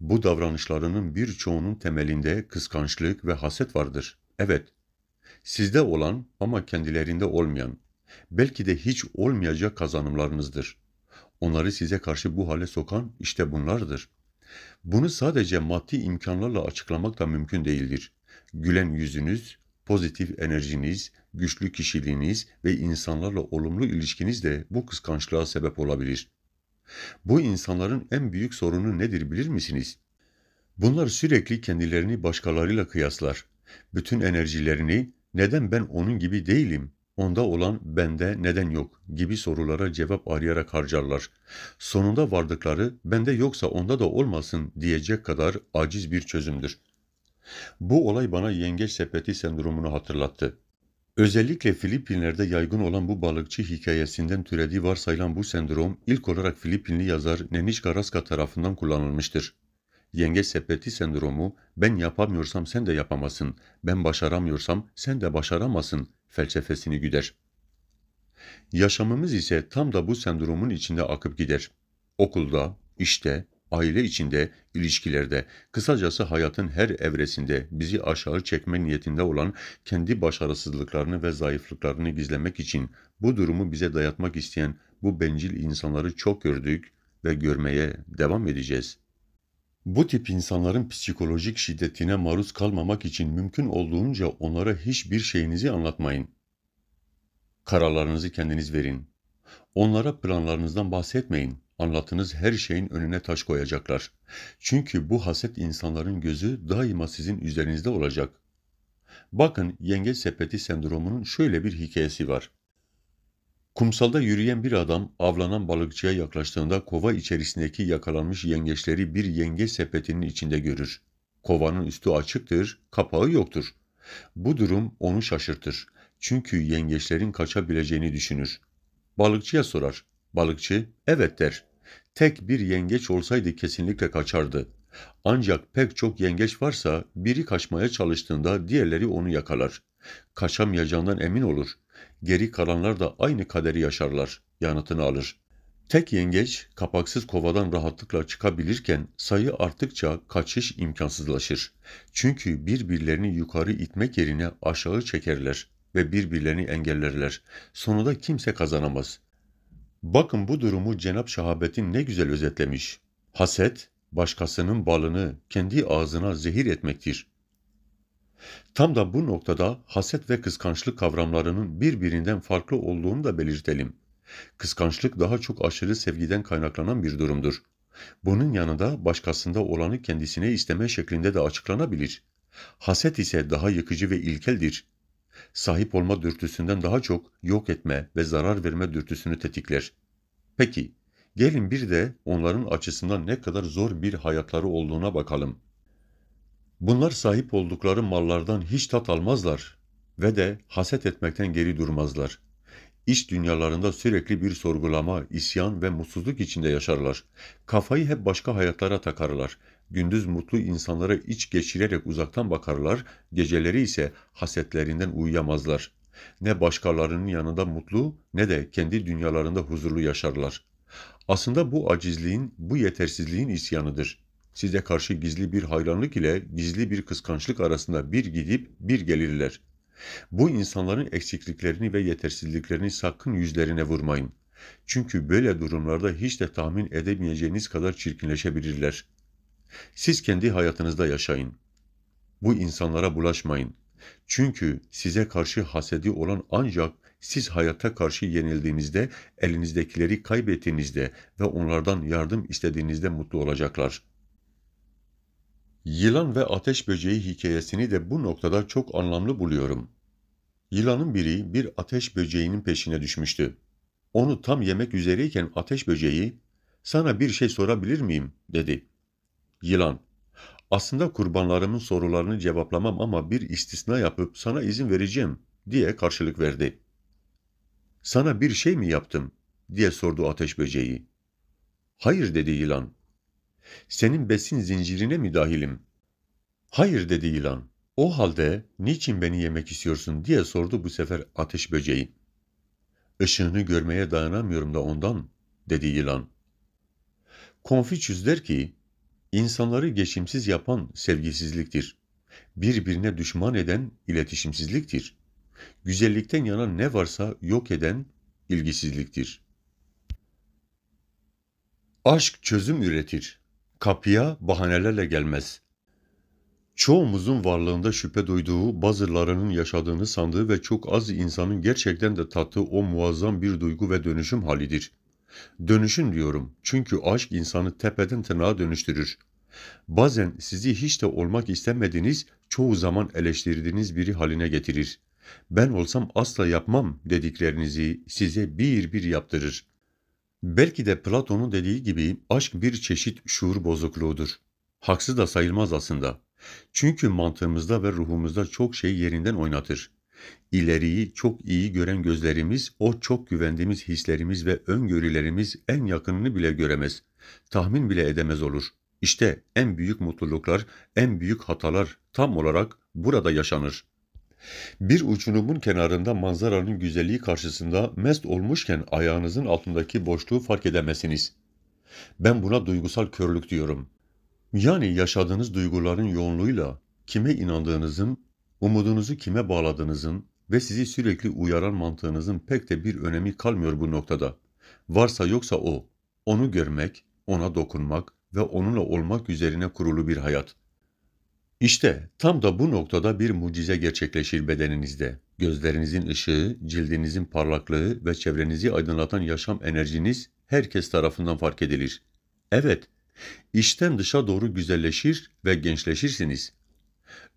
Bu davranışlarının birçoğunun temelinde kıskançlık ve haset vardır. Evet, sizde olan ama kendilerinde olmayan, belki de hiç olmayacak kazanımlarınızdır onları size karşı bu hale sokan işte bunlardır. Bunu sadece maddi imkanlarla açıklamak da mümkün değildir. Gülen yüzünüz, pozitif enerjiniz, güçlü kişiliğiniz ve insanlarla olumlu ilişkiniz de bu kıskançlığa sebep olabilir. Bu insanların en büyük sorunu nedir bilir misiniz? Bunlar sürekli kendilerini başkalarıyla kıyaslar. Bütün enerjilerini neden ben onun gibi değilim onda olan bende neden yok gibi sorulara cevap arayarak harcarlar. Sonunda vardıkları bende yoksa onda da olmasın diyecek kadar aciz bir çözümdür. Bu olay bana yengeç sepeti sendromunu hatırlattı. Özellikle Filipinler'de yaygın olan bu balıkçı hikayesinden türediği varsayılan bu sendrom ilk olarak Filipinli yazar Neniş Karaska tarafından kullanılmıştır. Yengeç sepeti sendromu ben yapamıyorsam sen de yapamazsın, ben başaramıyorsam sen de başaramasın felsefesini güder. Yaşamımız ise tam da bu sendromun içinde akıp gider. Okulda, işte, aile içinde, ilişkilerde, kısacası hayatın her evresinde bizi aşağı çekme niyetinde olan kendi başarısızlıklarını ve zayıflıklarını gizlemek için bu durumu bize dayatmak isteyen bu bencil insanları çok gördük ve görmeye devam edeceğiz.'' Bu tip insanların psikolojik şiddetine maruz kalmamak için mümkün olduğunca onlara hiçbir şeyinizi anlatmayın. Kararlarınızı kendiniz verin. Onlara planlarınızdan bahsetmeyin. Anlattığınız her şeyin önüne taş koyacaklar. Çünkü bu haset insanların gözü daima sizin üzerinizde olacak. Bakın yenge sepeti sendromunun şöyle bir hikayesi var. Kumsalda yürüyen bir adam avlanan balıkçıya yaklaştığında kova içerisindeki yakalanmış yengeçleri bir yengeç sepetinin içinde görür. Kovanın üstü açıktır, kapağı yoktur. Bu durum onu şaşırtır. Çünkü yengeçlerin kaçabileceğini düşünür. Balıkçıya sorar. Balıkçı, evet der. Tek bir yengeç olsaydı kesinlikle kaçardı. Ancak pek çok yengeç varsa biri kaçmaya çalıştığında diğerleri onu yakalar. Kaçamayacağından emin olur geri kalanlar da aynı kaderi yaşarlar yanıtını alır. Tek yengeç kapaksız kovadan rahatlıkla çıkabilirken sayı arttıkça kaçış imkansızlaşır. Çünkü birbirlerini yukarı itmek yerine aşağı çekerler ve birbirlerini engellerler. Sonunda kimse kazanamaz. Bakın bu durumu Cenab Şahabettin ne güzel özetlemiş. Haset, başkasının balını kendi ağzına zehir etmektir. Tam da bu noktada haset ve kıskançlık kavramlarının birbirinden farklı olduğunu da belirtelim. Kıskançlık daha çok aşırı sevgiden kaynaklanan bir durumdur. Bunun yanında başkasında olanı kendisine isteme şeklinde de açıklanabilir. Haset ise daha yıkıcı ve ilkeldir. Sahip olma dürtüsünden daha çok yok etme ve zarar verme dürtüsünü tetikler. Peki, gelin bir de onların açısından ne kadar zor bir hayatları olduğuna bakalım. Bunlar sahip oldukları mallardan hiç tat almazlar ve de haset etmekten geri durmazlar. İş dünyalarında sürekli bir sorgulama, isyan ve mutsuzluk içinde yaşarlar. Kafayı hep başka hayatlara takarlar. Gündüz mutlu insanlara iç geçirerek uzaktan bakarlar, geceleri ise hasetlerinden uyuyamazlar. Ne başkalarının yanında mutlu ne de kendi dünyalarında huzurlu yaşarlar. Aslında bu acizliğin, bu yetersizliğin isyanıdır. Size karşı gizli bir hayranlık ile gizli bir kıskançlık arasında bir gidip bir gelirler. Bu insanların eksikliklerini ve yetersizliklerini sakın yüzlerine vurmayın. Çünkü böyle durumlarda hiç de tahmin edemeyeceğiniz kadar çirkinleşebilirler. Siz kendi hayatınızda yaşayın. Bu insanlara bulaşmayın. Çünkü size karşı hasedi olan ancak siz hayata karşı yenildiğinizde, elinizdekileri kaybettiğinizde ve onlardan yardım istediğinizde mutlu olacaklar.'' Yılan ve ateş böceği hikayesini de bu noktada çok anlamlı buluyorum. Yılanın biri bir ateş böceğinin peşine düşmüştü. Onu tam yemek üzereyken ateş böceği, ''Sana bir şey sorabilir miyim?'' dedi. Yılan, ''Aslında kurbanlarımın sorularını cevaplamam ama bir istisna yapıp sana izin vereceğim.'' diye karşılık verdi. ''Sana bir şey mi yaptım?'' diye sordu ateş böceği. ''Hayır'' dedi yılan. Senin besin zincirine mi dahilim? Hayır dedi yılan. O halde niçin beni yemek istiyorsun diye sordu bu sefer ateş böceği. Işığını görmeye dayanamıyorum da ondan dedi yılan. Konfüçyüs der ki, insanları geçimsiz yapan sevgisizliktir. Birbirine düşman eden iletişimsizliktir. Güzellikten yana ne varsa yok eden ilgisizliktir. Aşk çözüm üretir kapıya bahanelerle gelmez. Çoğumuzun varlığında şüphe duyduğu, bazılarının yaşadığını sandığı ve çok az insanın gerçekten de tattığı o muazzam bir duygu ve dönüşüm halidir. Dönüşün diyorum çünkü aşk insanı tepeden tırnağa dönüştürür. Bazen sizi hiç de olmak istemediğiniz, çoğu zaman eleştirdiğiniz biri haline getirir. Ben olsam asla yapmam dediklerinizi size bir bir yaptırır. Belki de Platon'un dediği gibi aşk bir çeşit şuur bozukluğudur. Haksız da sayılmaz aslında. Çünkü mantığımızda ve ruhumuzda çok şey yerinden oynatır. İleriyi çok iyi gören gözlerimiz, o çok güvendiğimiz hislerimiz ve öngörülerimiz en yakınını bile göremez. Tahmin bile edemez olur. İşte en büyük mutluluklar, en büyük hatalar tam olarak burada yaşanır. Bir uçurumun kenarında manzaranın güzelliği karşısında mest olmuşken ayağınızın altındaki boşluğu fark edemezsiniz. Ben buna duygusal körlük diyorum. Yani yaşadığınız duyguların yoğunluğuyla kime inandığınızın, umudunuzu kime bağladığınızın ve sizi sürekli uyaran mantığınızın pek de bir önemi kalmıyor bu noktada. Varsa yoksa o. Onu görmek, ona dokunmak ve onunla olmak üzerine kurulu bir hayat.'' İşte tam da bu noktada bir mucize gerçekleşir bedeninizde. Gözlerinizin ışığı, cildinizin parlaklığı ve çevrenizi aydınlatan yaşam enerjiniz herkes tarafından fark edilir. Evet, içten dışa doğru güzelleşir ve gençleşirsiniz.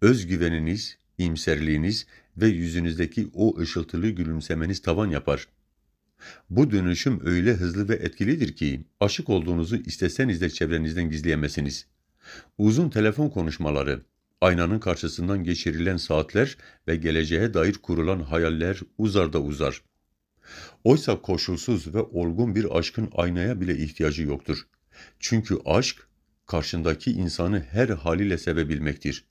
Özgüveniniz, imserliğiniz ve yüzünüzdeki o ışıltılı gülümsemeniz tavan yapar. Bu dönüşüm öyle hızlı ve etkilidir ki aşık olduğunuzu isteseniz de çevrenizden gizleyemezsiniz. Uzun telefon konuşmaları, aynanın karşısından geçirilen saatler ve geleceğe dair kurulan hayaller uzar da uzar. Oysa koşulsuz ve olgun bir aşkın aynaya bile ihtiyacı yoktur. Çünkü aşk karşındaki insanı her haliyle sevebilmektir.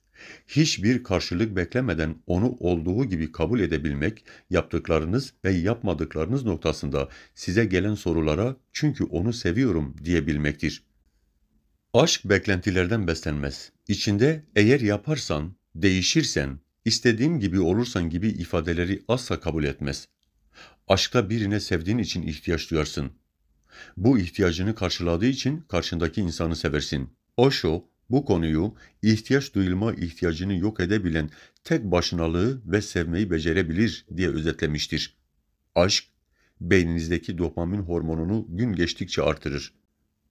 Hiçbir karşılık beklemeden onu olduğu gibi kabul edebilmek, yaptıklarınız ve yapmadıklarınız noktasında size gelen sorulara çünkü onu seviyorum diyebilmektir. Aşk beklentilerden beslenmez. İçinde eğer yaparsan, değişirsen, istediğim gibi olursan gibi ifadeleri asla kabul etmez. Aşkta birine sevdiğin için ihtiyaç duyarsın. Bu ihtiyacını karşıladığı için karşındaki insanı seversin. Osho bu konuyu ihtiyaç duyulma ihtiyacını yok edebilen tek başınalığı ve sevmeyi becerebilir diye özetlemiştir. Aşk beyninizdeki dopamin hormonunu gün geçtikçe artırır.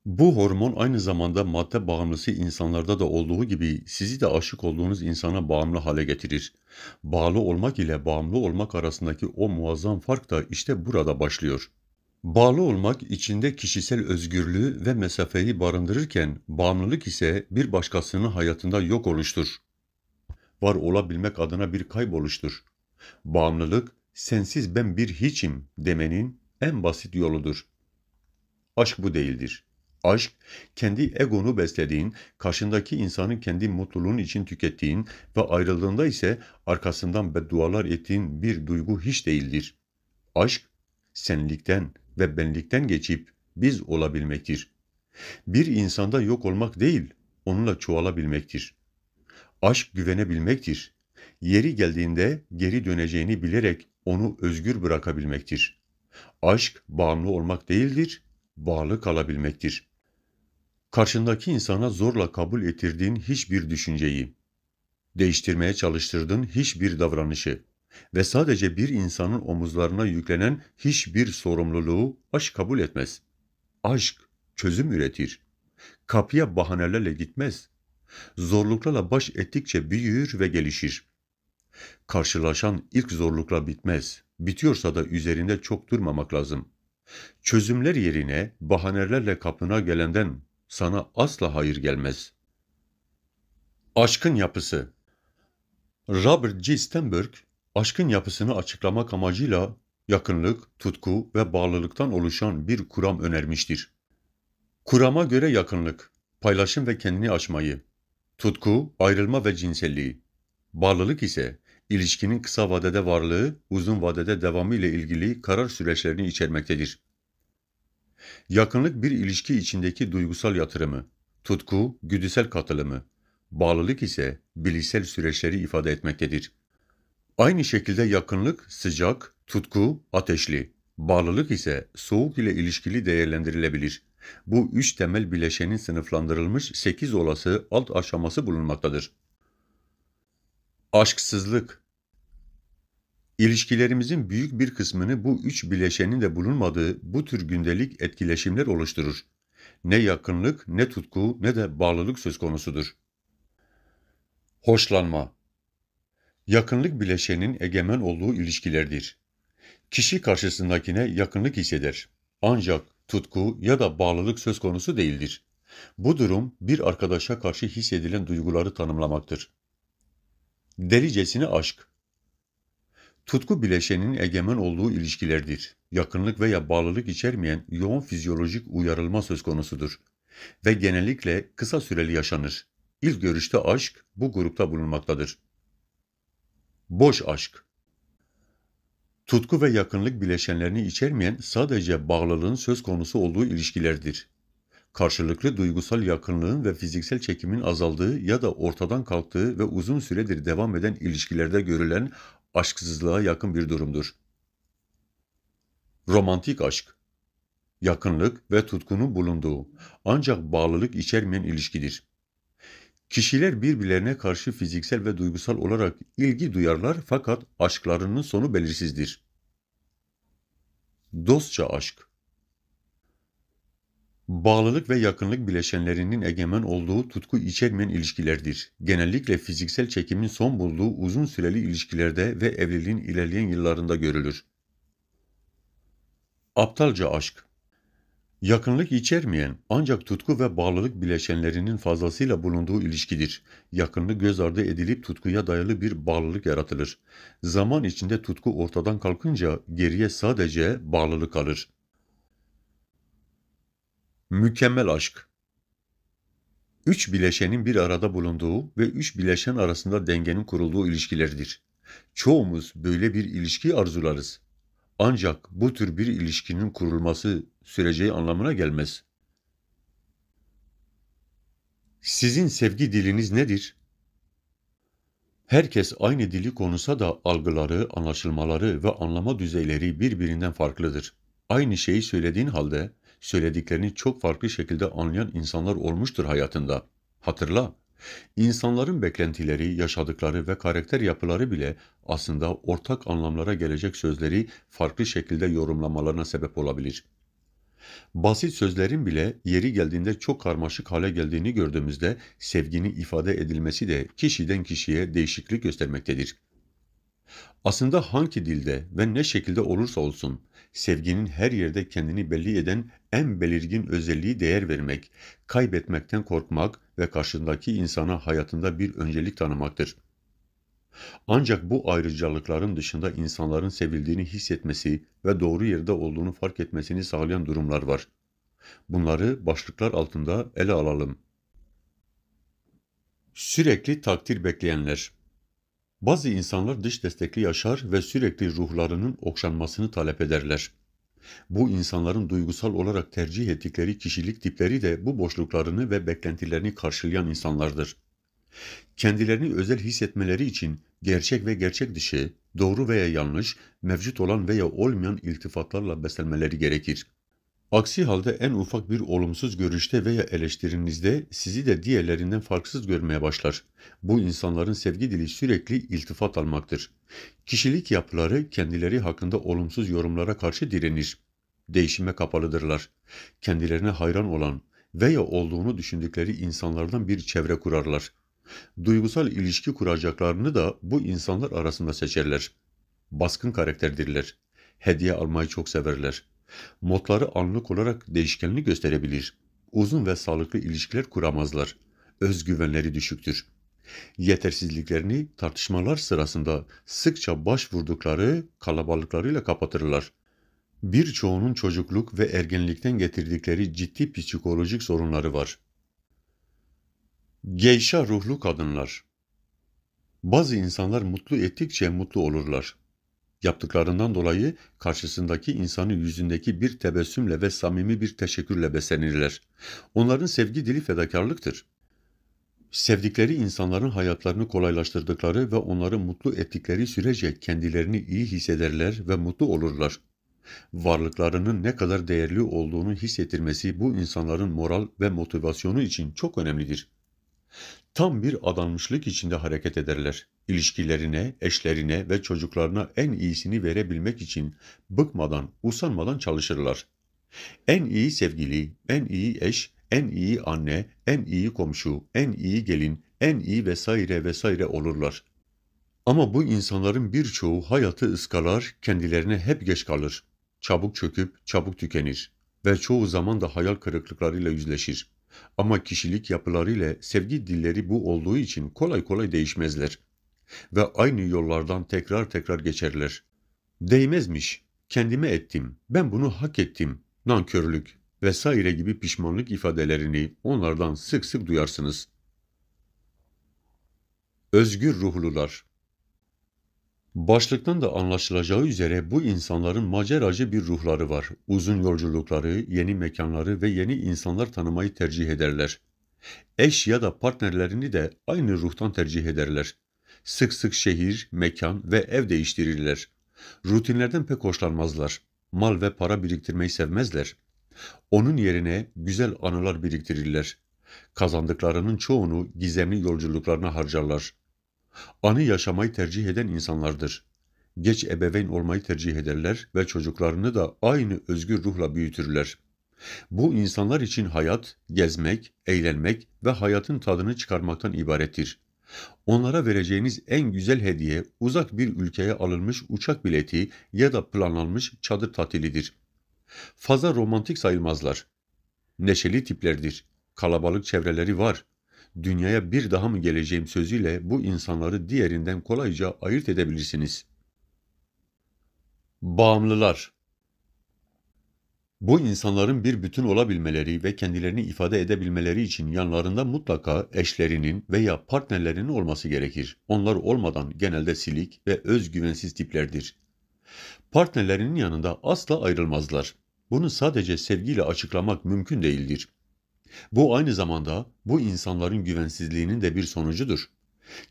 Bu hormon aynı zamanda madde bağımlısı insanlarda da olduğu gibi sizi de aşık olduğunuz insana bağımlı hale getirir. Bağlı olmak ile bağımlı olmak arasındaki o muazzam fark da işte burada başlıyor. Bağlı olmak içinde kişisel özgürlüğü ve mesafeyi barındırırken bağımlılık ise bir başkasının hayatında yok oluştur. Var olabilmek adına bir kayboluştur. Bağımlılık sensiz ben bir hiçim demenin en basit yoludur. Aşk bu değildir. Aşk, kendi egonu beslediğin, karşındaki insanın kendi mutluluğun için tükettiğin ve ayrıldığında ise arkasından beddualar ettiğin bir duygu hiç değildir. Aşk, senlikten ve benlikten geçip biz olabilmektir. Bir insanda yok olmak değil, onunla çoğalabilmektir. Aşk güvenebilmektir. Yeri geldiğinde geri döneceğini bilerek onu özgür bırakabilmektir. Aşk bağımlı olmak değildir, bağlı kalabilmektir karşındaki insana zorla kabul ettirdiğin hiçbir düşünceyi, değiştirmeye çalıştırdığın hiçbir davranışı ve sadece bir insanın omuzlarına yüklenen hiçbir sorumluluğu aşk kabul etmez. Aşk çözüm üretir. Kapıya bahanelerle gitmez. Zorluklarla baş ettikçe büyür ve gelişir. Karşılaşan ilk zorlukla bitmez. Bitiyorsa da üzerinde çok durmamak lazım. Çözümler yerine bahanelerle kapına gelenden sana asla hayır gelmez. Aşkın yapısı Robert G. Stenberg, aşkın yapısını açıklamak amacıyla yakınlık, tutku ve bağlılıktan oluşan bir kuram önermiştir. Kurama göre yakınlık, paylaşım ve kendini açmayı, tutku, ayrılma ve cinselliği, bağlılık ise ilişkinin kısa vadede varlığı, uzun vadede devamı ile ilgili karar süreçlerini içermektedir. Yakınlık bir ilişki içindeki duygusal yatırımı, tutku güdüsel katılımı, bağlılık ise bilişsel süreçleri ifade etmektedir. Aynı şekilde yakınlık sıcak, tutku ateşli, bağlılık ise soğuk ile ilişkili değerlendirilebilir. Bu üç temel bileşenin sınıflandırılmış sekiz olası alt aşaması bulunmaktadır. Aşksızlık İlişkilerimizin büyük bir kısmını bu üç bileşenin de bulunmadığı bu tür gündelik etkileşimler oluşturur. Ne yakınlık, ne tutku, ne de bağlılık söz konusudur. Hoşlanma Yakınlık bileşenin egemen olduğu ilişkilerdir. Kişi karşısındakine yakınlık hisseder. Ancak tutku ya da bağlılık söz konusu değildir. Bu durum bir arkadaşa karşı hissedilen duyguları tanımlamaktır. Delicesine aşk Tutku bileşeninin egemen olduğu ilişkilerdir. Yakınlık veya bağlılık içermeyen yoğun fizyolojik uyarılma söz konusudur ve genellikle kısa süreli yaşanır. İlk görüşte aşk bu grupta bulunmaktadır. Boş aşk Tutku ve yakınlık bileşenlerini içermeyen sadece bağlılığın söz konusu olduğu ilişkilerdir. Karşılıklı duygusal yakınlığın ve fiziksel çekimin azaldığı ya da ortadan kalktığı ve uzun süredir devam eden ilişkilerde görülen aşksızlığa yakın bir durumdur. Romantik aşk yakınlık ve tutkunun bulunduğu ancak bağlılık içermeyen ilişkidir. Kişiler birbirlerine karşı fiziksel ve duygusal olarak ilgi duyarlar fakat aşklarının sonu belirsizdir. Dostça aşk Bağlılık ve yakınlık bileşenlerinin egemen olduğu tutku içermeyen ilişkilerdir. Genellikle fiziksel çekimin son bulduğu uzun süreli ilişkilerde ve evliliğin ilerleyen yıllarında görülür. Aptalca aşk Yakınlık içermeyen ancak tutku ve bağlılık bileşenlerinin fazlasıyla bulunduğu ilişkidir. Yakınlık göz ardı edilip tutkuya dayalı bir bağlılık yaratılır. Zaman içinde tutku ortadan kalkınca geriye sadece bağlılık kalır. Mükemmel aşk. Üç bileşenin bir arada bulunduğu ve üç bileşen arasında dengenin kurulduğu ilişkilerdir. Çoğumuz böyle bir ilişki arzularız. Ancak bu tür bir ilişkinin kurulması süreceği anlamına gelmez. Sizin sevgi diliniz nedir? Herkes aynı dili konuşsa da algıları, anlaşılmaları ve anlama düzeyleri birbirinden farklıdır. Aynı şeyi söylediğin halde söylediklerini çok farklı şekilde anlayan insanlar olmuştur hayatında. Hatırla, insanların beklentileri, yaşadıkları ve karakter yapıları bile aslında ortak anlamlara gelecek sözleri farklı şekilde yorumlamalarına sebep olabilir. Basit sözlerin bile yeri geldiğinde çok karmaşık hale geldiğini gördüğümüzde sevginin ifade edilmesi de kişiden kişiye değişiklik göstermektedir. Aslında hangi dilde ve ne şekilde olursa olsun sevginin her yerde kendini belli eden en belirgin özelliği değer vermek, kaybetmekten korkmak ve karşındaki insana hayatında bir öncelik tanımaktır. Ancak bu ayrıcalıkların dışında insanların sevildiğini hissetmesi ve doğru yerde olduğunu fark etmesini sağlayan durumlar var. Bunları başlıklar altında ele alalım. Sürekli takdir bekleyenler bazı insanlar dış destekli yaşar ve sürekli ruhlarının okşanmasını talep ederler. Bu insanların duygusal olarak tercih ettikleri kişilik tipleri de bu boşluklarını ve beklentilerini karşılayan insanlardır. Kendilerini özel hissetmeleri için gerçek ve gerçek dışı, doğru veya yanlış, mevcut olan veya olmayan iltifatlarla beslenmeleri gerekir. Aksi halde en ufak bir olumsuz görüşte veya eleştirinizde sizi de diğerlerinden farksız görmeye başlar. Bu insanların sevgi dili sürekli iltifat almaktır. Kişilik yapıları kendileri hakkında olumsuz yorumlara karşı direnir. Değişime kapalıdırlar. Kendilerine hayran olan veya olduğunu düşündükleri insanlardan bir çevre kurarlar. Duygusal ilişki kuracaklarını da bu insanlar arasında seçerler. Baskın karakterdirler. Hediye almayı çok severler Modları anlık olarak değişkenli gösterebilir. Uzun ve sağlıklı ilişkiler kuramazlar. Özgüvenleri düşüktür. Yetersizliklerini tartışmalar sırasında sıkça başvurdukları kalabalıklarıyla kapatırlar. Birçoğunun çocukluk ve ergenlikten getirdikleri ciddi psikolojik sorunları var. Geyşa ruhlu kadınlar bazı insanlar mutlu ettikçe mutlu olurlar. Yaptıklarından dolayı karşısındaki insanı yüzündeki bir tebessümle ve samimi bir teşekkürle beslenirler. Onların sevgi dili fedakarlıktır. Sevdikleri insanların hayatlarını kolaylaştırdıkları ve onları mutlu ettikleri sürece kendilerini iyi hissederler ve mutlu olurlar. Varlıklarının ne kadar değerli olduğunu hissettirmesi bu insanların moral ve motivasyonu için çok önemlidir. Tam bir adanmışlık içinde hareket ederler. İlişkilerine, eşlerine ve çocuklarına en iyisini verebilmek için bıkmadan, usanmadan çalışırlar. En iyi sevgili, en iyi eş, en iyi anne, en iyi komşu, en iyi gelin, en iyi vesaire vesaire olurlar. Ama bu insanların birçoğu hayatı ıskalar, kendilerine hep geç kalır. Çabuk çöküp çabuk tükenir ve çoğu zaman da hayal kırıklıklarıyla yüzleşir. Ama kişilik yapıları ile sevgi dilleri bu olduğu için kolay kolay değişmezler. Ve aynı yollardan tekrar tekrar geçerler. Değmezmiş, kendime ettim, ben bunu hak ettim, nankörlük vesaire gibi pişmanlık ifadelerini onlardan sık sık duyarsınız. Özgür ruhlular Başlıktan da anlaşılacağı üzere bu insanların maceracı bir ruhları var. Uzun yolculukları, yeni mekanları ve yeni insanlar tanımayı tercih ederler. Eş ya da partnerlerini de aynı ruhtan tercih ederler. Sık sık şehir, mekan ve ev değiştirirler. Rutinlerden pek hoşlanmazlar. Mal ve para biriktirmeyi sevmezler. Onun yerine güzel anılar biriktirirler. Kazandıklarının çoğunu gizemli yolculuklarına harcarlar. Anı yaşamayı tercih eden insanlardır. Geç ebeveyn olmayı tercih ederler ve çocuklarını da aynı özgür ruhla büyütürler. Bu insanlar için hayat, gezmek, eğlenmek ve hayatın tadını çıkarmaktan ibarettir. Onlara vereceğiniz en güzel hediye uzak bir ülkeye alınmış uçak bileti ya da planlanmış çadır tatilidir. Fazla romantik sayılmazlar. Neşeli tiplerdir. Kalabalık çevreleri var dünyaya bir daha mı geleceğim sözüyle bu insanları diğerinden kolayca ayırt edebilirsiniz. Bağımlılar Bu insanların bir bütün olabilmeleri ve kendilerini ifade edebilmeleri için yanlarında mutlaka eşlerinin veya partnerlerinin olması gerekir. Onlar olmadan genelde silik ve özgüvensiz tiplerdir. Partnerlerinin yanında asla ayrılmazlar. Bunu sadece sevgiyle açıklamak mümkün değildir. Bu aynı zamanda bu insanların güvensizliğinin de bir sonucudur.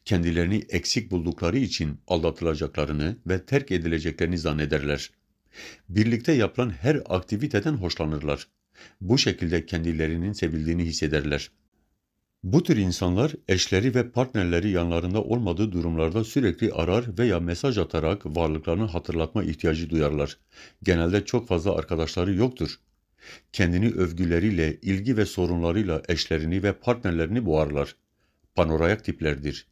Kendilerini eksik buldukları için aldatılacaklarını ve terk edileceklerini zannederler. Birlikte yapılan her aktiviteden hoşlanırlar. Bu şekilde kendilerinin sevildiğini hissederler. Bu tür insanlar eşleri ve partnerleri yanlarında olmadığı durumlarda sürekli arar veya mesaj atarak varlıklarını hatırlatma ihtiyacı duyarlar. Genelde çok fazla arkadaşları yoktur. Kendini övgüleriyle, ilgi ve sorunlarıyla eşlerini ve partnerlerini boğarlar. Panorayak tiplerdir.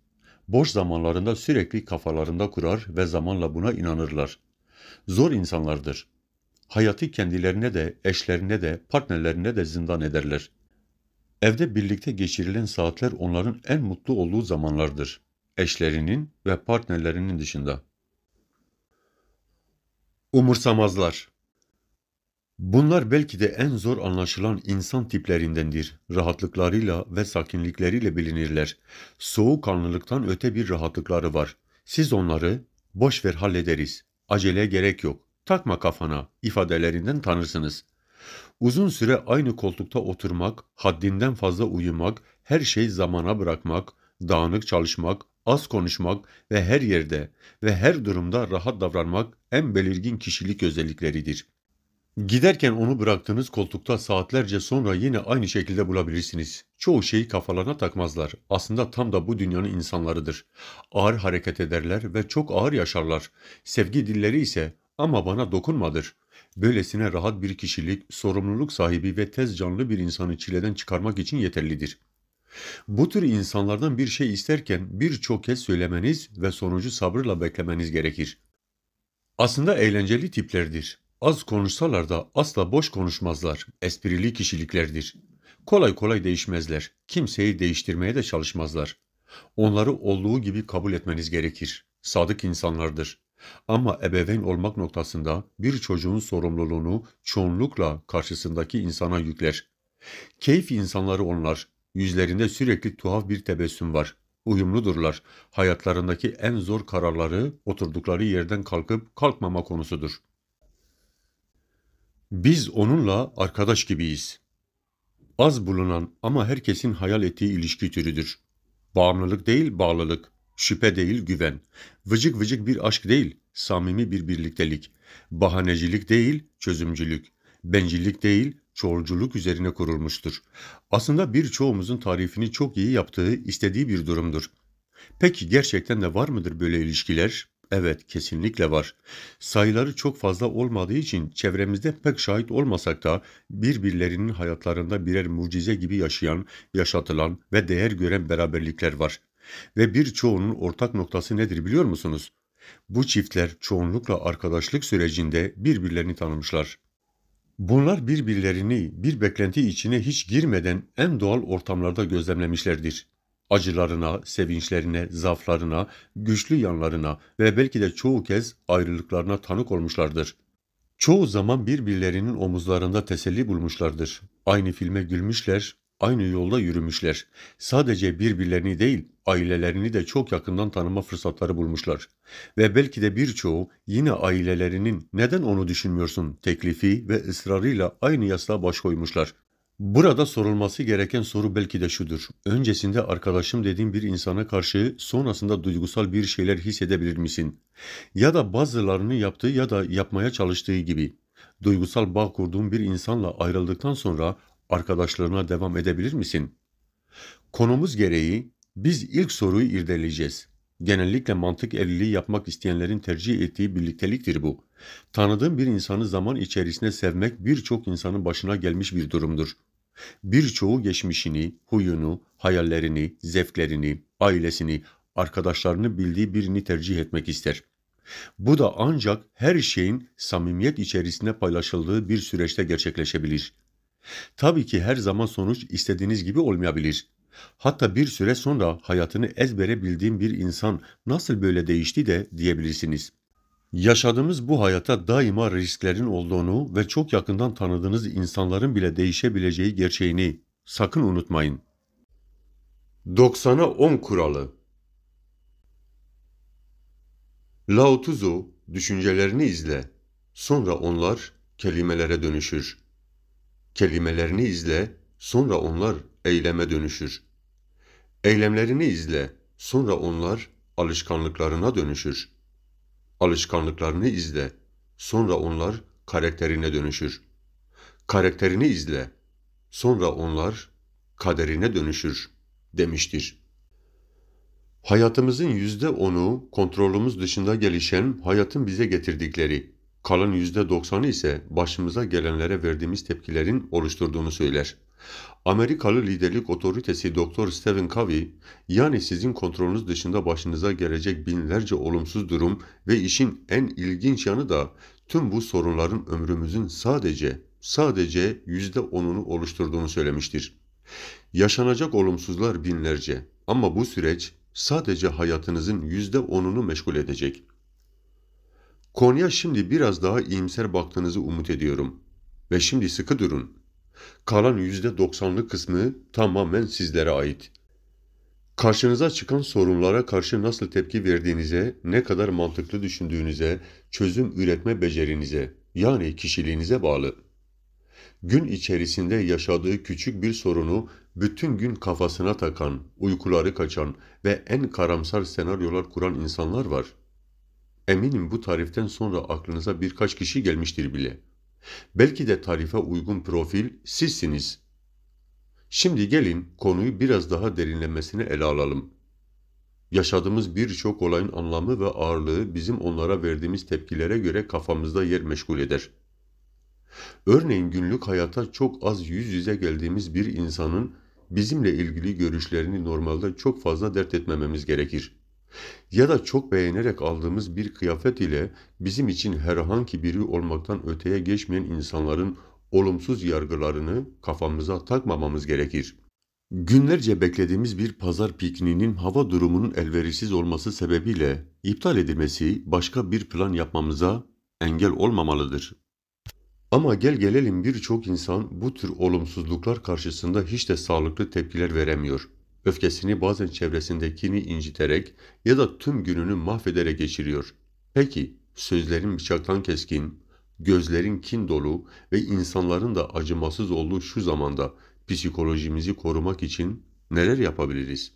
Boş zamanlarında sürekli kafalarında kurar ve zamanla buna inanırlar. Zor insanlardır. Hayatı kendilerine de, eşlerine de, partnerlerine de zindan ederler. Evde birlikte geçirilen saatler onların en mutlu olduğu zamanlardır. Eşlerinin ve partnerlerinin dışında. Umursamazlar Bunlar belki de en zor anlaşılan insan tiplerindendir. Rahatlıklarıyla ve sakinlikleriyle bilinirler. Soğukkanlılıktan öte bir rahatlıkları var. Siz onları boş ver hallederiz. Aceleye gerek yok. Takma kafana ifadelerinden tanırsınız. Uzun süre aynı koltukta oturmak, haddinden fazla uyumak, her şeyi zamana bırakmak, dağınık çalışmak, az konuşmak ve her yerde ve her durumda rahat davranmak en belirgin kişilik özellikleridir. Giderken onu bıraktığınız koltukta saatlerce sonra yine aynı şekilde bulabilirsiniz. Çoğu şeyi kafalarına takmazlar. Aslında tam da bu dünyanın insanlarıdır. Ağır hareket ederler ve çok ağır yaşarlar. Sevgi dilleri ise ama bana dokunmadır. Böylesine rahat bir kişilik, sorumluluk sahibi ve tez canlı bir insanı çileden çıkarmak için yeterlidir. Bu tür insanlardan bir şey isterken birçok kez söylemeniz ve sonucu sabırla beklemeniz gerekir. Aslında eğlenceli tiplerdir. Az konuşsalar da asla boş konuşmazlar. Esprili kişiliklerdir. Kolay kolay değişmezler. Kimseyi değiştirmeye de çalışmazlar. Onları olduğu gibi kabul etmeniz gerekir. Sadık insanlardır. Ama ebeveyn olmak noktasında bir çocuğun sorumluluğunu çoğunlukla karşısındaki insana yükler. Keyif insanları onlar. Yüzlerinde sürekli tuhaf bir tebessüm var. Uyumludurlar. Hayatlarındaki en zor kararları oturdukları yerden kalkıp kalkmama konusudur. Biz onunla arkadaş gibiyiz. Az bulunan ama herkesin hayal ettiği ilişki türüdür. Bağımlılık değil bağlılık, şüphe değil güven, vıcık vıcık bir aşk değil, samimi bir birliktelik, bahanecilik değil çözümcülük, bencillik değil çoğulculuk üzerine kurulmuştur. Aslında birçoğumuzun tarifini çok iyi yaptığı, istediği bir durumdur. Peki gerçekten de var mıdır böyle ilişkiler? Evet, kesinlikle var. Sayıları çok fazla olmadığı için çevremizde pek şahit olmasak da birbirlerinin hayatlarında birer mucize gibi yaşayan, yaşatılan ve değer gören beraberlikler var. Ve birçoğunun ortak noktası nedir biliyor musunuz? Bu çiftler çoğunlukla arkadaşlık sürecinde birbirlerini tanımışlar. Bunlar birbirlerini bir beklenti içine hiç girmeden en doğal ortamlarda gözlemlemişlerdir acılarına, sevinçlerine, zaflarına, güçlü yanlarına ve belki de çoğu kez ayrılıklarına tanık olmuşlardır. Çoğu zaman birbirlerinin omuzlarında teselli bulmuşlardır. Aynı filme gülmüşler, aynı yolda yürümüşler. Sadece birbirlerini değil, ailelerini de çok yakından tanıma fırsatları bulmuşlar. Ve belki de birçoğu yine ailelerinin neden onu düşünmüyorsun teklifi ve ısrarıyla aynı yasla baş koymuşlar. Burada sorulması gereken soru belki de şudur. Öncesinde arkadaşım dediğin bir insana karşı sonrasında duygusal bir şeyler hissedebilir misin? Ya da bazılarını yaptığı ya da yapmaya çalıştığı gibi. Duygusal bağ kurduğun bir insanla ayrıldıktan sonra arkadaşlarına devam edebilir misin? Konumuz gereği biz ilk soruyu irdeleyeceğiz. Genellikle mantık evliliği yapmak isteyenlerin tercih ettiği birlikteliktir bu. Tanıdığım bir insanı zaman içerisinde sevmek birçok insanın başına gelmiş bir durumdur. Birçoğu geçmişini, huyunu, hayallerini, zevklerini, ailesini, arkadaşlarını bildiği birini tercih etmek ister. Bu da ancak her şeyin samimiyet içerisinde paylaşıldığı bir süreçte gerçekleşebilir. Tabii ki her zaman sonuç istediğiniz gibi olmayabilir. Hatta bir süre sonra hayatını ezbere bildiğim bir insan nasıl böyle değişti de diyebilirsiniz.'' Yaşadığımız bu hayata daima risklerin olduğunu ve çok yakından tanıdığınız insanların bile değişebileceği gerçeğini sakın unutmayın. 90'a 10 kuralı Lao Tzu düşüncelerini izle. Sonra onlar kelimelere dönüşür. Kelimelerini izle, sonra onlar eyleme dönüşür. Eylemlerini izle, sonra onlar alışkanlıklarına dönüşür.'' Alışkanlıklarını izle. Sonra onlar karakterine dönüşür. Karakterini izle. Sonra onlar kaderine dönüşür demiştir. Hayatımızın yüzde onu kontrolümüz dışında gelişen hayatın bize getirdikleri, kalan yüzde doksanı ise başımıza gelenlere verdiğimiz tepkilerin oluşturduğunu söyler. Amerikalı liderlik otoritesi Dr. Stephen Covey, yani sizin kontrolünüz dışında başınıza gelecek binlerce olumsuz durum ve işin en ilginç yanı da tüm bu sorunların ömrümüzün sadece sadece yüzde onunu oluşturduğunu söylemiştir. Yaşanacak olumsuzlar binlerce ama bu süreç sadece hayatınızın yüzde onunu meşgul edecek. Konuya şimdi biraz daha iyimser baktığınızı umut ediyorum. Ve şimdi sıkı durun. Kalan %90'lı kısmı tamamen sizlere ait. Karşınıza çıkan sorunlara karşı nasıl tepki verdiğinize, ne kadar mantıklı düşündüğünüze, çözüm üretme becerinize yani kişiliğinize bağlı. Gün içerisinde yaşadığı küçük bir sorunu bütün gün kafasına takan, uykuları kaçan ve en karamsar senaryolar kuran insanlar var. Eminim bu tariften sonra aklınıza birkaç kişi gelmiştir bile.'' Belki de tarife uygun profil sizsiniz. Şimdi gelin konuyu biraz daha derinlemesine ele alalım. Yaşadığımız birçok olayın anlamı ve ağırlığı bizim onlara verdiğimiz tepkilere göre kafamızda yer meşgul eder. Örneğin günlük hayata çok az yüz yüze geldiğimiz bir insanın bizimle ilgili görüşlerini normalde çok fazla dert etmememiz gerekir ya da çok beğenerek aldığımız bir kıyafet ile bizim için herhangi biri olmaktan öteye geçmeyen insanların olumsuz yargılarını kafamıza takmamamız gerekir. Günlerce beklediğimiz bir pazar pikniğinin hava durumunun elverişsiz olması sebebiyle iptal edilmesi başka bir plan yapmamıza engel olmamalıdır. Ama gel gelelim birçok insan bu tür olumsuzluklar karşısında hiç de sağlıklı tepkiler veremiyor. Öfkesini bazen çevresindekini inciterek ya da tüm gününü mahvederek geçiriyor. Peki sözlerin bıçaktan keskin, gözlerin kin dolu ve insanların da acımasız olduğu şu zamanda psikolojimizi korumak için neler yapabiliriz?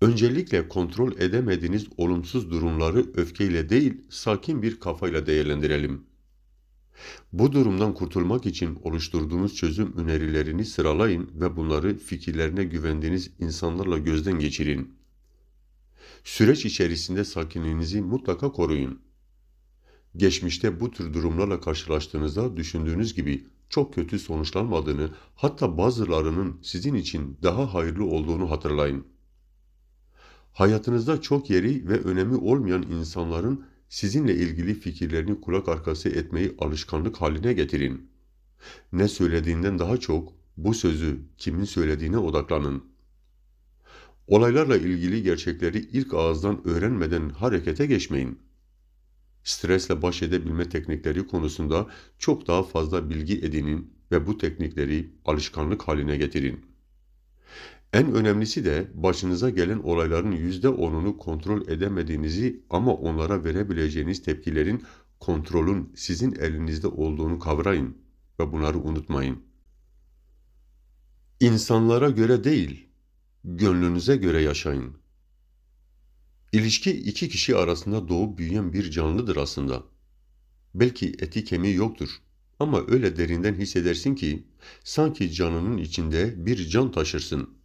Öncelikle kontrol edemediğiniz olumsuz durumları öfkeyle değil, sakin bir kafayla değerlendirelim. Bu durumdan kurtulmak için oluşturduğunuz çözüm önerilerini sıralayın ve bunları fikirlerine güvendiğiniz insanlarla gözden geçirin. Süreç içerisinde sakinliğinizi mutlaka koruyun. Geçmişte bu tür durumlarla karşılaştığınızda düşündüğünüz gibi çok kötü sonuçlanmadığını, hatta bazılarının sizin için daha hayırlı olduğunu hatırlayın. Hayatınızda çok yeri ve önemi olmayan insanların sizinle ilgili fikirlerini kulak arkası etmeyi alışkanlık haline getirin. Ne söylediğinden daha çok bu sözü kimin söylediğine odaklanın. Olaylarla ilgili gerçekleri ilk ağızdan öğrenmeden harekete geçmeyin. Stresle baş edebilme teknikleri konusunda çok daha fazla bilgi edinin ve bu teknikleri alışkanlık haline getirin. En önemlisi de başınıza gelen olayların %10'unu kontrol edemediğinizi ama onlara verebileceğiniz tepkilerin kontrolün sizin elinizde olduğunu kavrayın ve bunları unutmayın. İnsanlara göre değil, gönlünüze göre yaşayın. İlişki iki kişi arasında doğup büyüyen bir canlıdır aslında. Belki eti kemiği yoktur ama öyle derinden hissedersin ki sanki canının içinde bir can taşırsın.''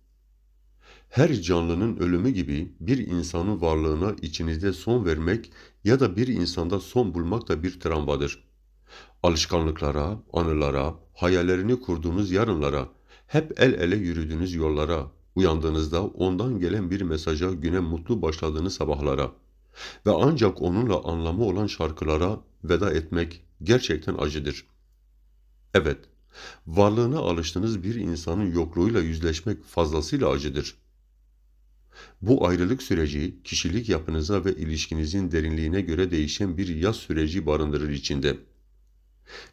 Her canlının ölümü gibi bir insanın varlığına içinizde son vermek ya da bir insanda son bulmak da bir travmadır. Alışkanlıklara, anılara, hayallerini kurduğunuz yarınlara, hep el ele yürüdüğünüz yollara, uyandığınızda ondan gelen bir mesaja güne mutlu başladığınız sabahlara ve ancak onunla anlamı olan şarkılara veda etmek gerçekten acıdır. Evet, varlığına alıştığınız bir insanın yokluğuyla yüzleşmek fazlasıyla acıdır.'' Bu ayrılık süreci kişilik yapınıza ve ilişkinizin derinliğine göre değişen bir yaz süreci barındırır içinde.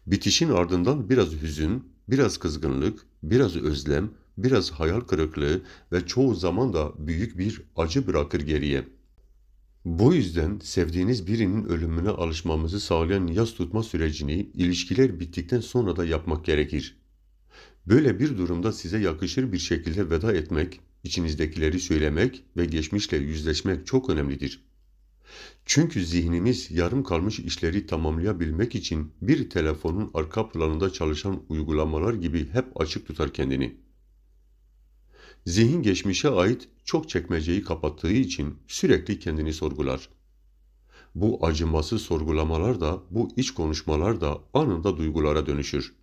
Bitişin ardından biraz hüzün, biraz kızgınlık, biraz özlem, biraz hayal kırıklığı ve çoğu zaman da büyük bir acı bırakır geriye. Bu yüzden sevdiğiniz birinin ölümüne alışmamızı sağlayan yaz tutma sürecini ilişkiler bittikten sonra da yapmak gerekir. Böyle bir durumda size yakışır bir şekilde veda etmek, İçinizdekileri söylemek ve geçmişle yüzleşmek çok önemlidir. Çünkü zihnimiz yarım kalmış işleri tamamlayabilmek için bir telefonun arka planında çalışan uygulamalar gibi hep açık tutar kendini. Zihin geçmişe ait çok çekmeceyi kapattığı için sürekli kendini sorgular. Bu acımasız sorgulamalar da, bu iç konuşmalar da anında duygulara dönüşür.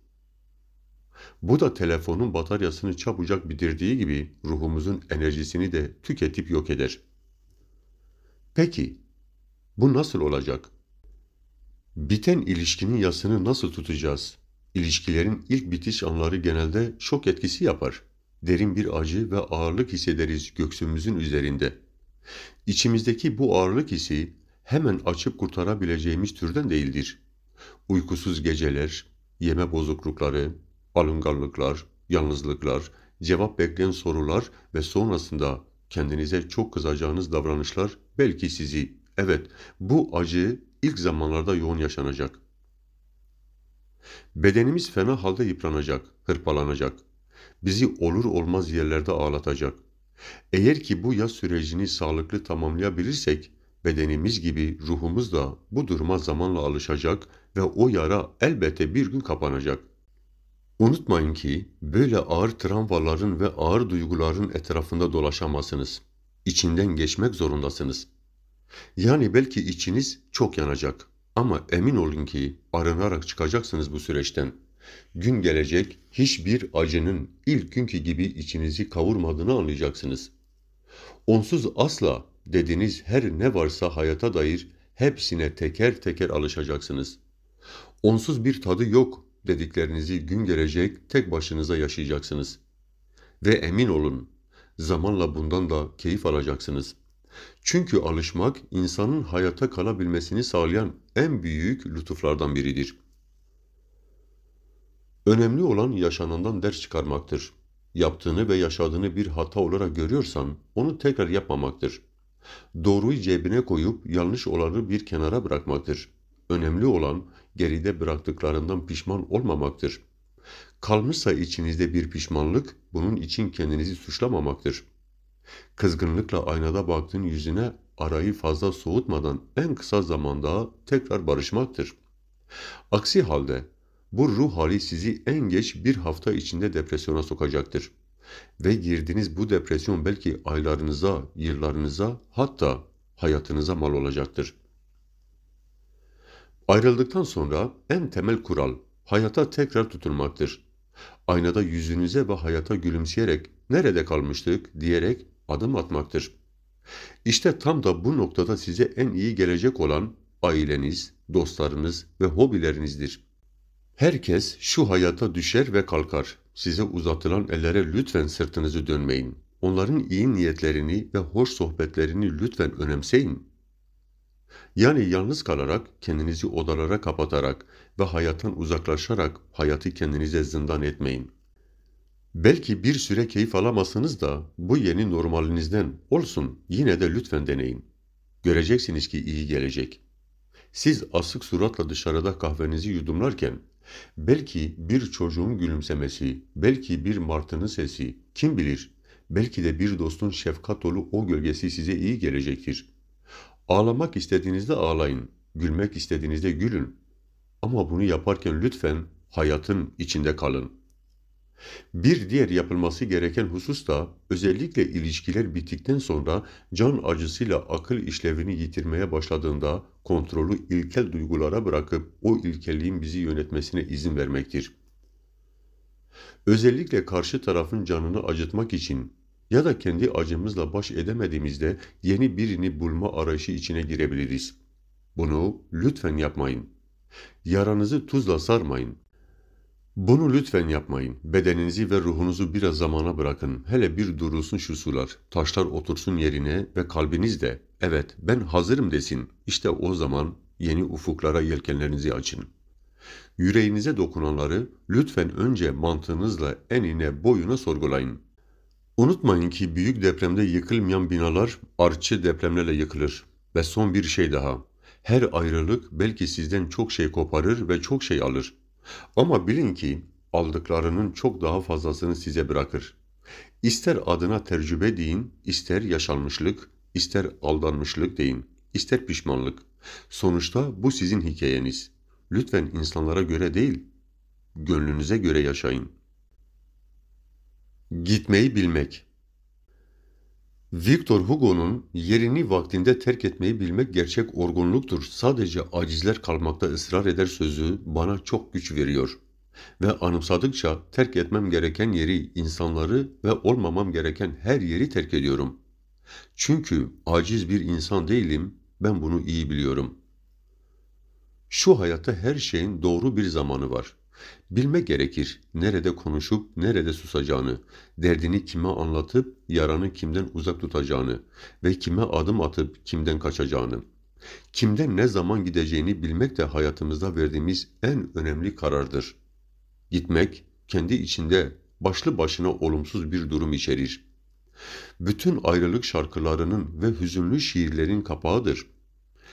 Bu da telefonun bataryasını çabucak bitirdiği gibi ruhumuzun enerjisini de tüketip yok eder. Peki bu nasıl olacak? Biten ilişkinin yasını nasıl tutacağız? İlişkilerin ilk bitiş anları genelde şok etkisi yapar. Derin bir acı ve ağırlık hissederiz göksümüzün üzerinde. İçimizdeki bu ağırlık hissi hemen açıp kurtarabileceğimiz türden değildir. Uykusuz geceler, yeme bozuklukları, alınganlıklar, yalnızlıklar, cevap bekleyen sorular ve sonrasında kendinize çok kızacağınız davranışlar belki sizi, evet bu acı ilk zamanlarda yoğun yaşanacak. Bedenimiz fena halde yıpranacak, hırpalanacak. Bizi olur olmaz yerlerde ağlatacak. Eğer ki bu yaz sürecini sağlıklı tamamlayabilirsek, bedenimiz gibi ruhumuz da bu duruma zamanla alışacak ve o yara elbette bir gün kapanacak. Unutmayın ki böyle ağır travmaların ve ağır duyguların etrafında dolaşamazsınız. İçinden geçmek zorundasınız. Yani belki içiniz çok yanacak ama emin olun ki arınarak çıkacaksınız bu süreçten. Gün gelecek hiçbir acının ilk günkü gibi içinizi kavurmadığını anlayacaksınız. Onsuz asla dediğiniz her ne varsa hayata dair hepsine teker teker alışacaksınız. Onsuz bir tadı yok dediklerinizi gün gelecek tek başınıza yaşayacaksınız. Ve emin olun, zamanla bundan da keyif alacaksınız. Çünkü alışmak insanın hayata kalabilmesini sağlayan en büyük lütuflardan biridir. Önemli olan yaşanandan ders çıkarmaktır. Yaptığını ve yaşadığını bir hata olarak görüyorsan onu tekrar yapmamaktır. Doğruyu cebine koyup yanlış olanı bir kenara bırakmaktır. Önemli olan geride bıraktıklarından pişman olmamaktır. Kalmışsa içinizde bir pişmanlık, bunun için kendinizi suçlamamaktır. Kızgınlıkla aynada baktığın yüzüne arayı fazla soğutmadan en kısa zamanda tekrar barışmaktır. Aksi halde bu ruh hali sizi en geç bir hafta içinde depresyona sokacaktır. Ve girdiğiniz bu depresyon belki aylarınıza, yıllarınıza hatta hayatınıza mal olacaktır. Ayrıldıktan sonra en temel kural hayata tekrar tutunmaktır. Aynada yüzünüze ve hayata gülümseyerek nerede kalmıştık diyerek adım atmaktır. İşte tam da bu noktada size en iyi gelecek olan aileniz, dostlarınız ve hobilerinizdir. Herkes şu hayata düşer ve kalkar. Size uzatılan ellere lütfen sırtınızı dönmeyin. Onların iyi niyetlerini ve hoş sohbetlerini lütfen önemseyin. Yani yalnız kalarak, kendinizi odalara kapatarak ve hayattan uzaklaşarak hayatı kendinize zindan etmeyin. Belki bir süre keyif alamazsınız da bu yeni normalinizden olsun yine de lütfen deneyin. Göreceksiniz ki iyi gelecek. Siz asık suratla dışarıda kahvenizi yudumlarken belki bir çocuğun gülümsemesi, belki bir martının sesi, kim bilir, belki de bir dostun şefkat dolu o gölgesi size iyi gelecektir. Ağlamak istediğinizde ağlayın, gülmek istediğinizde gülün. Ama bunu yaparken lütfen hayatın içinde kalın. Bir diğer yapılması gereken husus da özellikle ilişkiler bittikten sonra can acısıyla akıl işlevini yitirmeye başladığında kontrolü ilkel duygulara bırakıp o ilkelliğin bizi yönetmesine izin vermektir. Özellikle karşı tarafın canını acıtmak için ya da kendi acımızla baş edemediğimizde yeni birini bulma arayışı içine girebiliriz. Bunu lütfen yapmayın. Yaranızı tuzla sarmayın. Bunu lütfen yapmayın. Bedeninizi ve ruhunuzu biraz zamana bırakın. Hele bir durulsun şu sular, taşlar otursun yerine ve kalbiniz de evet ben hazırım desin. İşte o zaman yeni ufuklara yelkenlerinizi açın. Yüreğinize dokunanları lütfen önce mantığınızla enine boyuna sorgulayın. Unutmayın ki büyük depremde yıkılmayan binalar artçı depremlerle yıkılır. Ve son bir şey daha. Her ayrılık belki sizden çok şey koparır ve çok şey alır. Ama bilin ki aldıklarının çok daha fazlasını size bırakır. İster adına tecrübe deyin, ister yaşanmışlık, ister aldanmışlık deyin, ister pişmanlık. Sonuçta bu sizin hikayeniz. Lütfen insanlara göre değil, gönlünüze göre yaşayın.'' Gitmeyi bilmek. Victor Hugo'nun yerini vaktinde terk etmeyi bilmek gerçek orgunluktur. Sadece acizler kalmakta ısrar eder sözü bana çok güç veriyor. Ve anımsadıkça terk etmem gereken yeri, insanları ve olmamam gereken her yeri terk ediyorum. Çünkü aciz bir insan değilim, ben bunu iyi biliyorum. Şu hayatta her şeyin doğru bir zamanı var. Bilme gerekir nerede konuşup nerede susacağını, derdini kime anlatıp yaranı kimden uzak tutacağını ve kime adım atıp kimden kaçacağını. Kimden ne zaman gideceğini bilmek de hayatımızda verdiğimiz en önemli karardır. Gitmek kendi içinde başlı başına olumsuz bir durum içerir. Bütün ayrılık şarkılarının ve hüzünlü şiirlerin kapağıdır.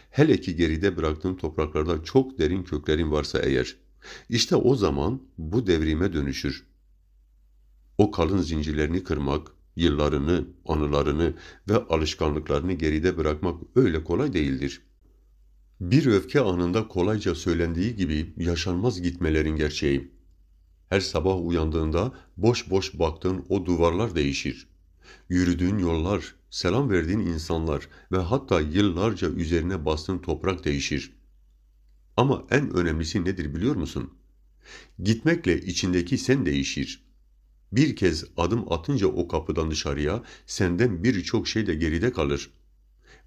Hele ki geride bıraktığın topraklarda çok derin köklerin varsa eğer.'' İşte o zaman bu devrime dönüşür. O kalın zincirlerini kırmak, yıllarını, anılarını ve alışkanlıklarını geride bırakmak öyle kolay değildir. Bir öfke anında kolayca söylendiği gibi yaşanmaz gitmelerin gerçeği. Her sabah uyandığında boş boş baktığın o duvarlar değişir. Yürüdüğün yollar, selam verdiğin insanlar ve hatta yıllarca üzerine bastığın toprak değişir. Ama en önemlisi nedir biliyor musun? Gitmekle içindeki sen değişir. Bir kez adım atınca o kapıdan dışarıya senden birçok şey de geride kalır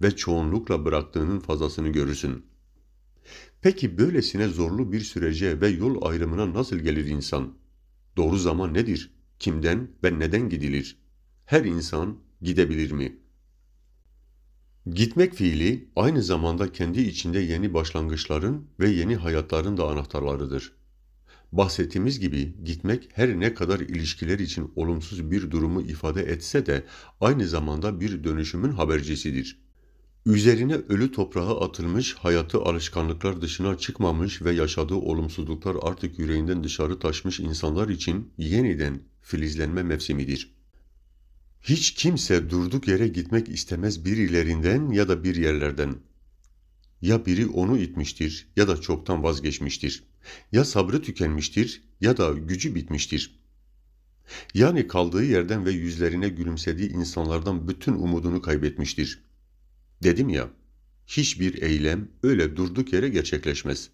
ve çoğunlukla bıraktığının fazlasını görürsün. Peki böylesine zorlu bir sürece ve yol ayrımına nasıl gelir insan? Doğru zaman nedir? Kimden ve neden gidilir? Her insan gidebilir mi?'' Gitmek fiili aynı zamanda kendi içinde yeni başlangıçların ve yeni hayatların da anahtarlarıdır. Bahsettiğimiz gibi gitmek her ne kadar ilişkiler için olumsuz bir durumu ifade etse de aynı zamanda bir dönüşümün habercisidir. Üzerine ölü toprağa atılmış, hayatı alışkanlıklar dışına çıkmamış ve yaşadığı olumsuzluklar artık yüreğinden dışarı taşmış insanlar için yeniden filizlenme mevsimidir. Hiç kimse durduk yere gitmek istemez birilerinden ya da bir yerlerden. Ya biri onu itmiştir ya da çoktan vazgeçmiştir. Ya sabrı tükenmiştir ya da gücü bitmiştir. Yani kaldığı yerden ve yüzlerine gülümsediği insanlardan bütün umudunu kaybetmiştir. Dedim ya, hiçbir eylem öyle durduk yere gerçekleşmez.''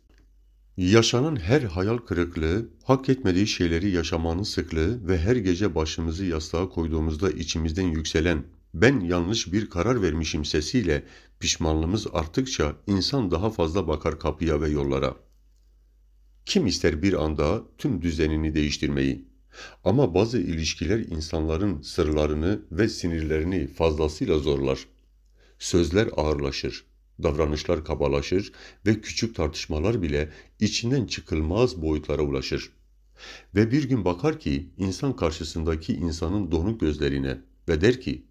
Yaşanan her hayal kırıklığı, hak etmediği şeyleri yaşamanın sıklığı ve her gece başımızı yastığa koyduğumuzda içimizden yükselen ben yanlış bir karar vermişim sesiyle pişmanlığımız arttıkça insan daha fazla bakar kapıya ve yollara. Kim ister bir anda tüm düzenini değiştirmeyi? Ama bazı ilişkiler insanların sırlarını ve sinirlerini fazlasıyla zorlar. Sözler ağırlaşır davranışlar kabalaşır ve küçük tartışmalar bile içinden çıkılmaz boyutlara ulaşır. Ve bir gün bakar ki insan karşısındaki insanın donuk gözlerine ve der ki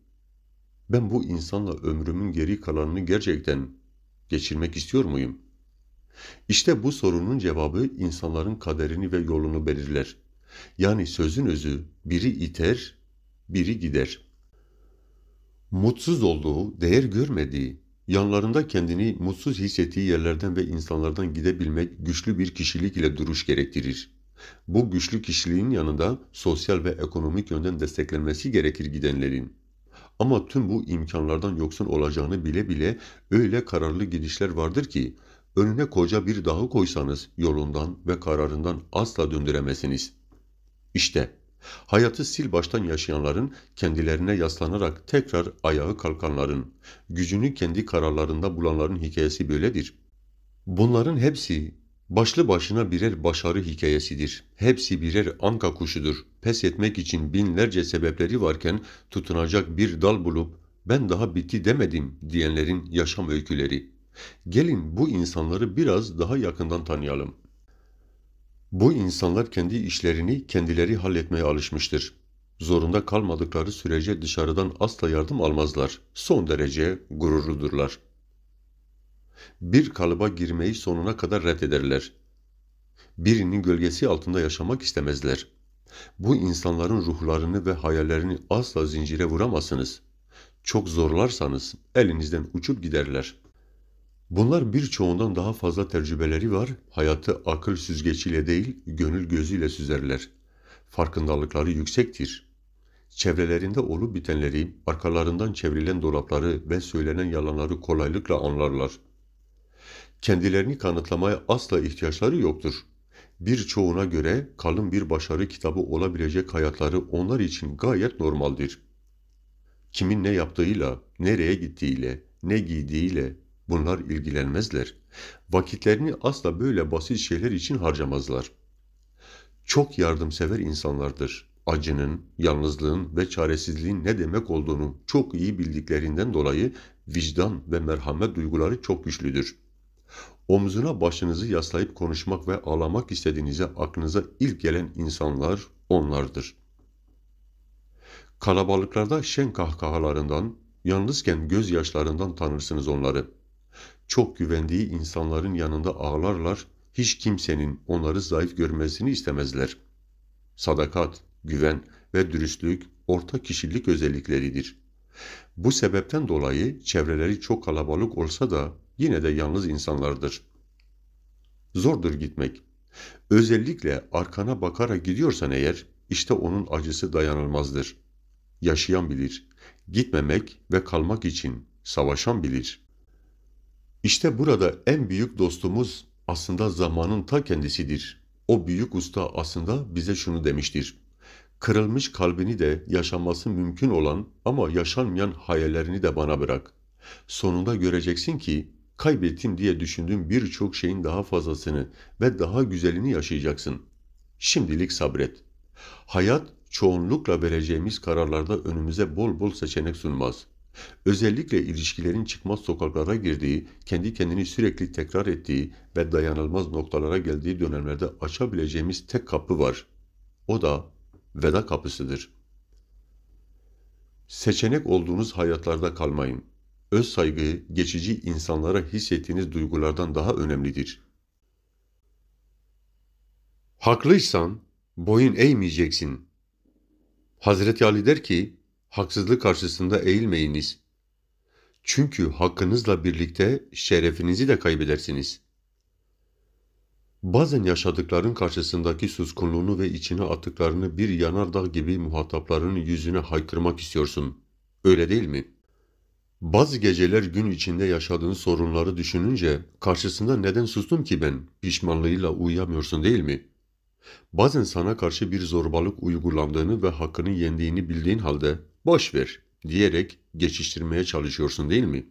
ben bu insanla ömrümün geri kalanını gerçekten geçirmek istiyor muyum? İşte bu sorunun cevabı insanların kaderini ve yolunu belirler. Yani sözün özü biri iter, biri gider. Mutsuz olduğu, değer görmediği, Yanlarında kendini mutsuz hissettiği yerlerden ve insanlardan gidebilmek güçlü bir kişilik ile duruş gerektirir. Bu güçlü kişiliğin yanında sosyal ve ekonomik yönden desteklenmesi gerekir gidenlerin. Ama tüm bu imkanlardan yoksun olacağını bile bile öyle kararlı gidişler vardır ki önüne koca bir dağı koysanız yolundan ve kararından asla döndüremezsiniz. İşte Hayatı sil baştan yaşayanların, kendilerine yaslanarak tekrar ayağı kalkanların, gücünü kendi kararlarında bulanların hikayesi böyledir. Bunların hepsi başlı başına birer başarı hikayesidir. Hepsi birer anka kuşudur. Pes etmek için binlerce sebepleri varken tutunacak bir dal bulup ben daha bitti demedim diyenlerin yaşam öyküleri. Gelin bu insanları biraz daha yakından tanıyalım. Bu insanlar kendi işlerini kendileri halletmeye alışmıştır. Zorunda kalmadıkları sürece dışarıdan asla yardım almazlar. Son derece gururludurlar. Bir kalıba girmeyi sonuna kadar reddederler. Birinin gölgesi altında yaşamak istemezler. Bu insanların ruhlarını ve hayallerini asla zincire vuramazsınız. Çok zorlarsanız elinizden uçup giderler. Bunlar birçoğundan daha fazla tecrübeleri var, hayatı akıl süzgeciyle değil, gönül gözüyle süzerler. Farkındalıkları yüksektir. Çevrelerinde olup bitenleri, arkalarından çevrilen dolapları ve söylenen yalanları kolaylıkla anlarlar. Kendilerini kanıtlamaya asla ihtiyaçları yoktur. Birçoğuna göre kalın bir başarı kitabı olabilecek hayatları onlar için gayet normaldir. Kimin ne yaptığıyla, nereye gittiğiyle, ne giydiğiyle, Bunlar ilgilenmezler. Vakitlerini asla böyle basit şeyler için harcamazlar. Çok yardımsever insanlardır. Acının, yalnızlığın ve çaresizliğin ne demek olduğunu çok iyi bildiklerinden dolayı vicdan ve merhamet duyguları çok güçlüdür. Omzuna başınızı yaslayıp konuşmak ve ağlamak istediğinize aklınıza ilk gelen insanlar onlardır. Kalabalıklarda şen kahkahalarından, yalnızken gözyaşlarından tanırsınız onları çok güvendiği insanların yanında ağlarlar, hiç kimsenin onları zayıf görmesini istemezler. Sadakat, güven ve dürüstlük orta kişilik özellikleridir. Bu sebepten dolayı çevreleri çok kalabalık olsa da yine de yalnız insanlardır. Zordur gitmek. Özellikle arkana bakarak gidiyorsan eğer işte onun acısı dayanılmazdır. Yaşayan bilir. Gitmemek ve kalmak için savaşan bilir.'' İşte burada en büyük dostumuz aslında zamanın ta kendisidir. O büyük usta aslında bize şunu demiştir. Kırılmış kalbini de yaşanması mümkün olan ama yaşanmayan hayallerini de bana bırak. Sonunda göreceksin ki kaybettim diye düşündüğün birçok şeyin daha fazlasını ve daha güzelini yaşayacaksın. Şimdilik sabret. Hayat çoğunlukla vereceğimiz kararlarda önümüze bol bol seçenek sunmaz. Özellikle ilişkilerin çıkmaz sokaklara girdiği, kendi kendini sürekli tekrar ettiği ve dayanılmaz noktalara geldiği dönemlerde açabileceğimiz tek kapı var. O da veda kapısıdır. Seçenek olduğunuz hayatlarda kalmayın. Öz saygı, geçici insanlara hissettiğiniz duygulardan daha önemlidir. Haklıysan boyun eğmeyeceksin. Hazreti Ali der ki, haksızlık karşısında eğilmeyiniz. Çünkü hakkınızla birlikte şerefinizi de kaybedersiniz. Bazen yaşadıkların karşısındaki suskunluğunu ve içine attıklarını bir yanardağ gibi muhatapların yüzüne haykırmak istiyorsun. Öyle değil mi? Bazı geceler gün içinde yaşadığın sorunları düşününce karşısında neden sustum ki ben pişmanlığıyla uyuyamıyorsun değil mi?'' Bazen sana karşı bir zorbalık uygulandığını ve hakkını yendiğini bildiğin halde boş ver diyerek geçiştirmeye çalışıyorsun değil mi?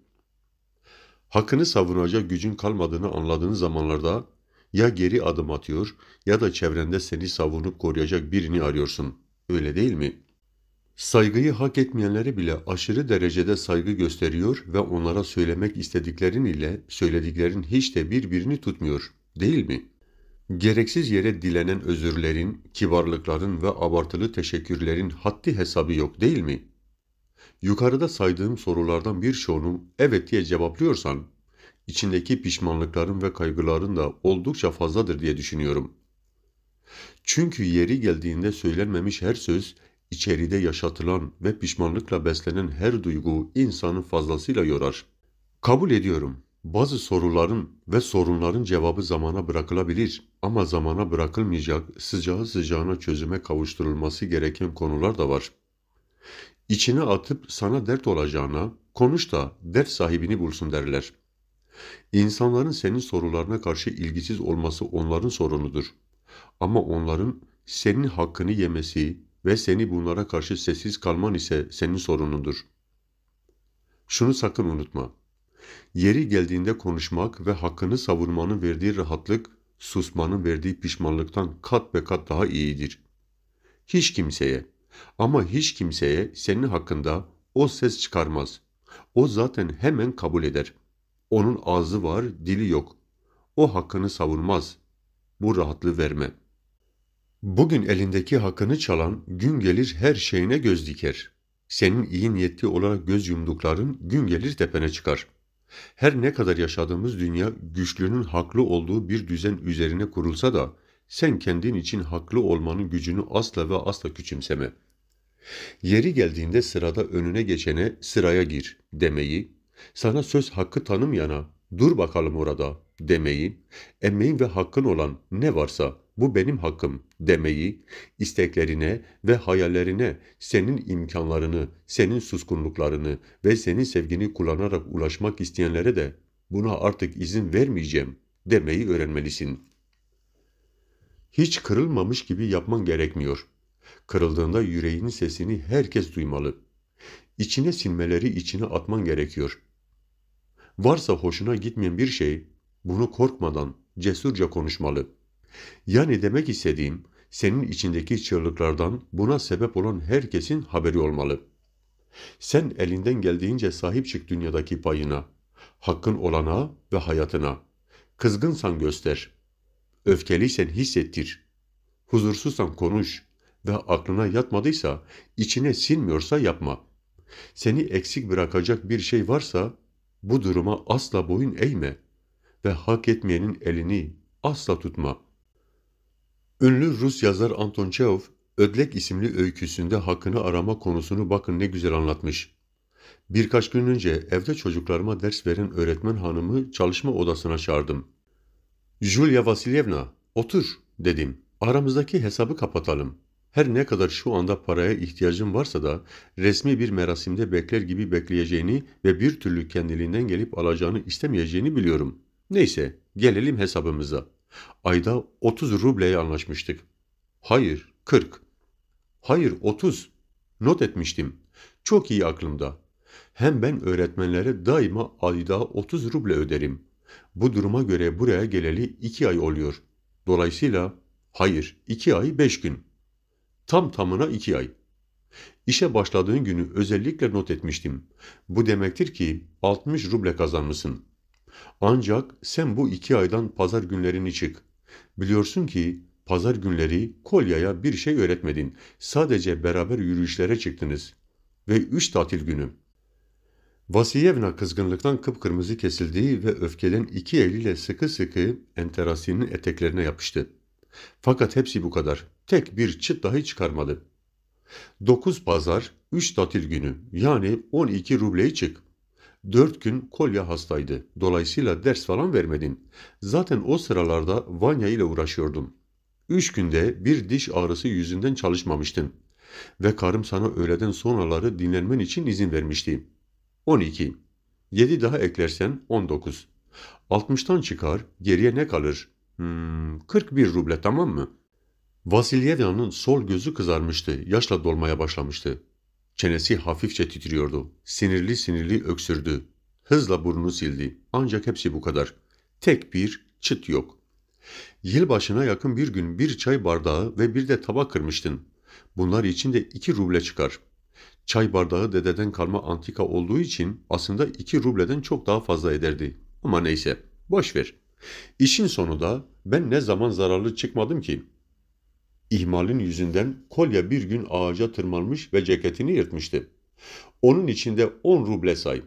Hakkını savunacak gücün kalmadığını anladığın zamanlarda ya geri adım atıyor ya da çevrende seni savunup koruyacak birini arıyorsun. Öyle değil mi? Saygıyı hak etmeyenleri bile aşırı derecede saygı gösteriyor ve onlara söylemek istediklerin ile söylediklerin hiç de birbirini tutmuyor. Değil mi?'' Gereksiz yere dilenen özürlerin, kibarlıkların ve abartılı teşekkürlerin haddi hesabı yok değil mi? Yukarıda saydığım sorulardan bir birçoğunu evet diye cevaplıyorsan, içindeki pişmanlıkların ve kaygıların da oldukça fazladır diye düşünüyorum. Çünkü yeri geldiğinde söylenmemiş her söz, içeride yaşatılan ve pişmanlıkla beslenen her duygu insanı fazlasıyla yorar. Kabul ediyorum. Bazı soruların ve sorunların cevabı zamana bırakılabilir ama zamana bırakılmayacak, sıcağı sıcağına çözüme kavuşturulması gereken konular da var. İçine atıp sana dert olacağına, konuş da dert sahibini bulsun derler. İnsanların senin sorularına karşı ilgisiz olması onların sorunudur. Ama onların senin hakkını yemesi ve seni bunlara karşı sessiz kalman ise senin sorunundur. Şunu sakın unutma. Yeri geldiğinde konuşmak ve hakkını savunmanın verdiği rahatlık, susmanın verdiği pişmanlıktan kat be kat daha iyidir. Hiç kimseye ama hiç kimseye senin hakkında o ses çıkarmaz. O zaten hemen kabul eder. Onun ağzı var, dili yok. O hakkını savunmaz. Bu rahatlığı verme. Bugün elindeki hakkını çalan gün gelir her şeyine göz diker.'' Senin iyi niyetli olarak göz yumdukların gün gelir tepene çıkar. Her ne kadar yaşadığımız dünya güçlünün haklı olduğu bir düzen üzerine kurulsa da sen kendin için haklı olmanın gücünü asla ve asla küçümseme. Yeri geldiğinde sırada önüne geçene sıraya gir demeyi, sana söz hakkı tanımayana dur bakalım orada demeyi, emeğin ve hakkın olan ne varsa bu benim hakkım demeyi, isteklerine ve hayallerine senin imkanlarını, senin suskunluklarını ve senin sevgini kullanarak ulaşmak isteyenlere de buna artık izin vermeyeceğim demeyi öğrenmelisin. Hiç kırılmamış gibi yapman gerekmiyor. Kırıldığında yüreğinin sesini herkes duymalı. İçine silmeleri içine atman gerekiyor. Varsa hoşuna gitmeyen bir şey, bunu korkmadan cesurca konuşmalı.'' Yani demek istediğim senin içindeki çığlıklardan buna sebep olan herkesin haberi olmalı. Sen elinden geldiğince sahip çık dünyadaki payına, hakkın olana ve hayatına. Kızgınsan göster, öfkeliysen hissettir, huzursuzsan konuş ve aklına yatmadıysa, içine sinmiyorsa yapma. Seni eksik bırakacak bir şey varsa bu duruma asla boyun eğme ve hak etmeyenin elini asla tutma.'' Ünlü Rus yazar Anton Çehov, Ödlek isimli öyküsünde hakkını arama konusunu bakın ne güzel anlatmış. Birkaç gün önce evde çocuklarıma ders veren öğretmen hanımı çalışma odasına çağırdım. Julia Vasilievna, otur dedim. Aramızdaki hesabı kapatalım. Her ne kadar şu anda paraya ihtiyacım varsa da resmi bir merasimde bekler gibi bekleyeceğini ve bir türlü kendiliğinden gelip alacağını istemeyeceğini biliyorum. Neyse, gelelim hesabımıza.'' Ayda 30 rubleye anlaşmıştık. Hayır, 40. Hayır, 30. Not etmiştim. Çok iyi aklımda. Hem ben öğretmenlere daima ayda 30 ruble öderim. Bu duruma göre buraya geleli 2 ay oluyor. Dolayısıyla hayır 2 ay 5 gün. Tam tamına 2 ay. İşe başladığın günü özellikle not etmiştim. Bu demektir ki 60 ruble kazanmışsın. Ancak sen bu iki aydan pazar günlerini çık. Biliyorsun ki pazar günleri Kolya'ya bir şey öğretmedin. Sadece beraber yürüyüşlere çıktınız. Ve üç tatil günü. Vasiyevna kızgınlıktan kıpkırmızı kesildi ve öfkeden iki eliyle sıkı sıkı enterasinin eteklerine yapıştı. Fakat hepsi bu kadar. Tek bir çıt dahi çıkarmalı. Dokuz pazar, üç tatil günü yani on iki rubleyi çık. Dört gün Kolya hastaydı. Dolayısıyla ders falan vermedim. Zaten o sıralarda Vanya ile uğraşıyordum. Üç günde bir diş ağrısı yüzünden çalışmamıştım. Ve karım sana öğleden sonraları dinlenmen için izin vermişti. 12. 7 daha eklersen 19. 60'tan çıkar, geriye ne kalır? Hmm, 41 ruble tamam mı? Vasilyevya'nın sol gözü kızarmıştı, yaşla dolmaya başlamıştı. Çenesi hafifçe titriyordu. Sinirli sinirli öksürdü. Hızla burnunu sildi. Ancak hepsi bu kadar. Tek bir çıt yok. Yılbaşına yakın bir gün bir çay bardağı ve bir de tabak kırmıştın. Bunlar için de iki ruble çıkar. Çay bardağı dededen kalma antika olduğu için aslında iki rubleden çok daha fazla ederdi. Ama neyse, boş ver. İşin sonunda ben ne zaman zararlı çıkmadım ki? İhmalin yüzünden kolya bir gün ağaca tırmanmış ve ceketini yırtmıştı. Onun içinde on ruble say.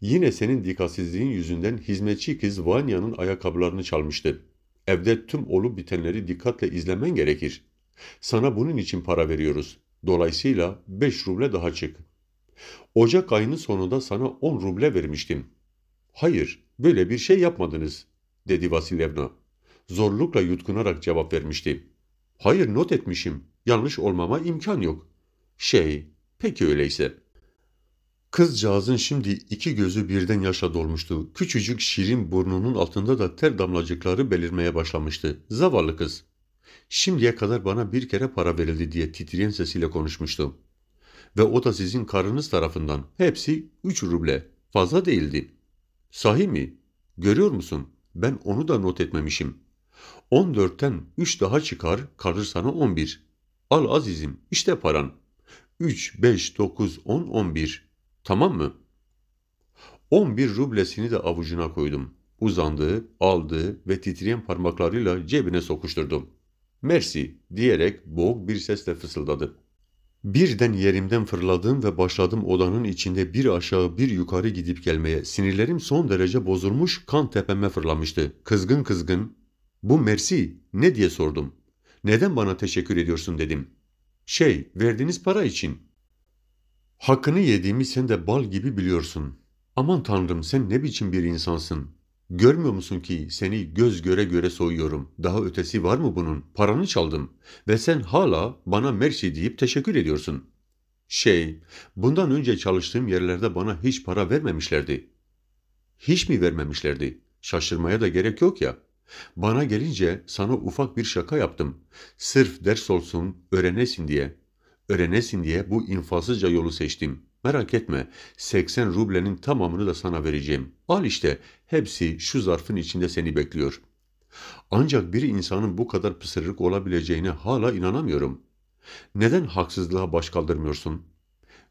Yine senin dikkatsizliğin yüzünden hizmetçi kız Vanya'nın ayakkabılarını çalmıştı. Evde tüm olup bitenleri dikkatle izlemen gerekir. Sana bunun için para veriyoruz. Dolayısıyla beş ruble daha çık. Ocak ayının sonunda sana on ruble vermiştim. Hayır, böyle bir şey yapmadınız, dedi Vasil'evna. Zorlukla yutkunarak cevap vermişti. Hayır not etmişim. Yanlış olmama imkan yok. Şey, peki öyleyse. Kızcağızın şimdi iki gözü birden yaşa dolmuştu. Küçücük şirin burnunun altında da ter damlacıkları belirmeye başlamıştı. Zavallı kız. Şimdiye kadar bana bir kere para verildi diye titreyen sesiyle konuşmuştu. Ve o da sizin karınız tarafından. Hepsi üç ruble. Fazla değildi. Sahi mi? Görüyor musun? Ben onu da not etmemişim. 14'ten 3 daha çıkar kalır sana 11. Al azizim işte paran. 3, 5, 9, 10, 11. Tamam mı? 11 rublesini de avucuna koydum. Uzandı, aldı ve titreyen parmaklarıyla cebine sokuşturdum. Mersi diyerek boğuk bir sesle fısıldadı. Birden yerimden fırladım ve başladım odanın içinde bir aşağı bir yukarı gidip gelmeye. Sinirlerim son derece bozulmuş, kan tepeme fırlamıştı. Kızgın kızgın bu mersi ne diye sordum. Neden bana teşekkür ediyorsun dedim. Şey, verdiğiniz para için. Hakkını yediğimi sen de bal gibi biliyorsun. Aman tanrım sen ne biçim bir insansın. Görmüyor musun ki seni göz göre göre soyuyorum. Daha ötesi var mı bunun? Paranı çaldım. Ve sen hala bana mersi deyip teşekkür ediyorsun. Şey, bundan önce çalıştığım yerlerde bana hiç para vermemişlerdi. Hiç mi vermemişlerdi? Şaşırmaya da gerek yok ya.'' Bana gelince sana ufak bir şaka yaptım. Sırf ders olsun, öğrenesin diye. Öğrenesin diye bu infazsızca yolu seçtim. Merak etme, 80 rublenin tamamını da sana vereceğim. Al işte, hepsi şu zarfın içinde seni bekliyor. Ancak bir insanın bu kadar pısırık olabileceğine hala inanamıyorum. Neden haksızlığa baş kaldırmıyorsun?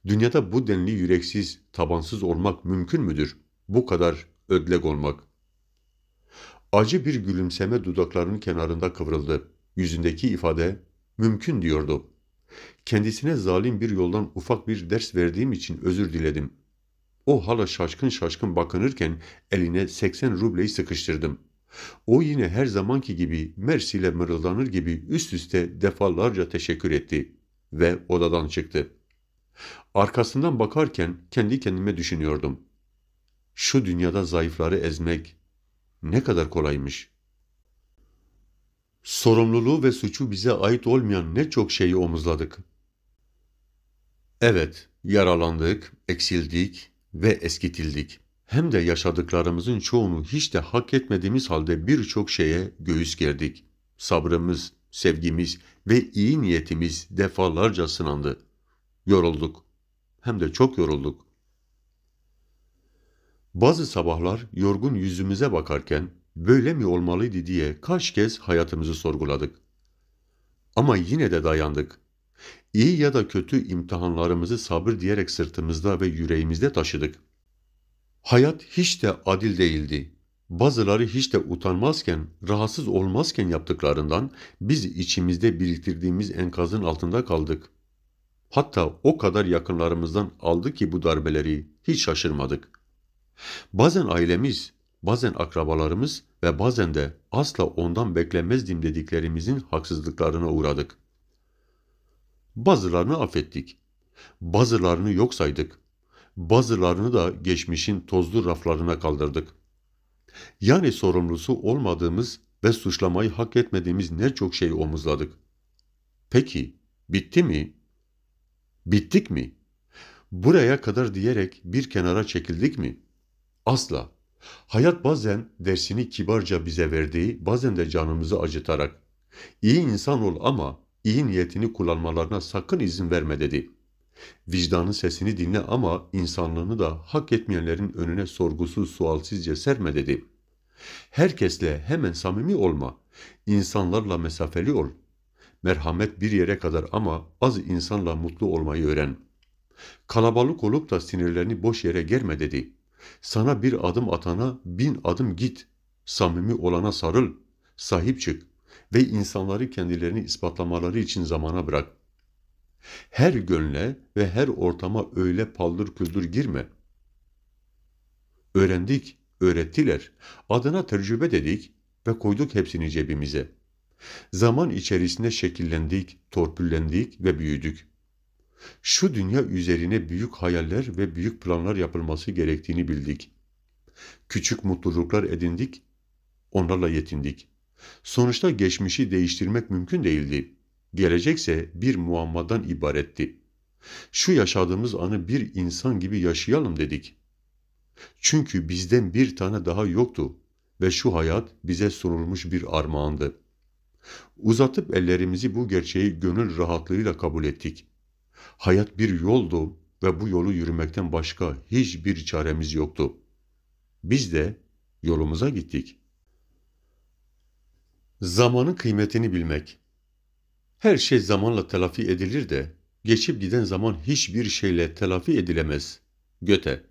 Dünyada bu denli yüreksiz, tabansız olmak mümkün müdür? Bu kadar ödlek olmak.'' Acı bir gülümseme dudaklarının kenarında kıvrıldı. Yüzündeki ifade mümkün diyordu. Kendisine zalim bir yoldan ufak bir ders verdiğim için özür diledim. O hala şaşkın şaşkın bakınırken eline 80 rubleyi sıkıştırdım. O yine her zamanki gibi Mersi ile mırıldanır gibi üst üste defalarca teşekkür etti ve odadan çıktı. Arkasından bakarken kendi kendime düşünüyordum. Şu dünyada zayıfları ezmek, ne kadar kolaymış. Sorumluluğu ve suçu bize ait olmayan ne çok şeyi omuzladık. Evet, yaralandık, eksildik ve eskitildik. Hem de yaşadıklarımızın çoğunu hiç de hak etmediğimiz halde birçok şeye göğüs gerdik. Sabrımız, sevgimiz ve iyi niyetimiz defalarca sınandı. Yorulduk. Hem de çok yorulduk. Bazı sabahlar yorgun yüzümüze bakarken böyle mi olmalıydı diye kaç kez hayatımızı sorguladık. Ama yine de dayandık. İyi ya da kötü imtihanlarımızı sabır diyerek sırtımızda ve yüreğimizde taşıdık. Hayat hiç de adil değildi. Bazıları hiç de utanmazken, rahatsız olmazken yaptıklarından biz içimizde biriktirdiğimiz enkazın altında kaldık. Hatta o kadar yakınlarımızdan aldı ki bu darbeleri hiç şaşırmadık.'' Bazen ailemiz, bazen akrabalarımız ve bazen de asla ondan beklemezdim dediklerimizin haksızlıklarına uğradık. Bazılarını affettik. Bazılarını yok saydık. Bazılarını da geçmişin tozlu raflarına kaldırdık. Yani sorumlusu olmadığımız ve suçlamayı hak etmediğimiz ne çok şey omuzladık. Peki, bitti mi? Bittik mi? Buraya kadar diyerek bir kenara çekildik mi?'' Asla. Hayat bazen dersini kibarca bize verdiği, bazen de canımızı acıtarak iyi insan ol ama iyi niyetini kullanmalarına sakın izin verme dedi. Vicdanın sesini dinle ama insanlığını da hak etmeyenlerin önüne sorgusuz sualsizce serme dedi. Herkesle hemen samimi olma, İnsanlarla mesafeli ol. Merhamet bir yere kadar ama az insanla mutlu olmayı öğren. Kalabalık olup da sinirlerini boş yere germe dedi.'' Sana bir adım atana bin adım git. Samimi olana sarıl. Sahip çık. Ve insanları kendilerini ispatlamaları için zamana bırak. Her gönle ve her ortama öyle paldır küldür girme. Öğrendik, öğrettiler. Adına tecrübe dedik ve koyduk hepsini cebimize. Zaman içerisinde şekillendik, torpüllendik ve büyüdük. Şu dünya üzerine büyük hayaller ve büyük planlar yapılması gerektiğini bildik. Küçük mutluluklar edindik, onlarla yetindik. Sonuçta geçmişi değiştirmek mümkün değildi. Gelecekse bir muammadan ibaretti. Şu yaşadığımız anı bir insan gibi yaşayalım dedik. Çünkü bizden bir tane daha yoktu ve şu hayat bize sunulmuş bir armağandı. Uzatıp ellerimizi bu gerçeği gönül rahatlığıyla kabul ettik. Hayat bir yoldu ve bu yolu yürümekten başka hiçbir çaremiz yoktu. Biz de yolumuza gittik. Zamanın kıymetini bilmek Her şey zamanla telafi edilir de, geçip giden zaman hiçbir şeyle telafi edilemez. Göte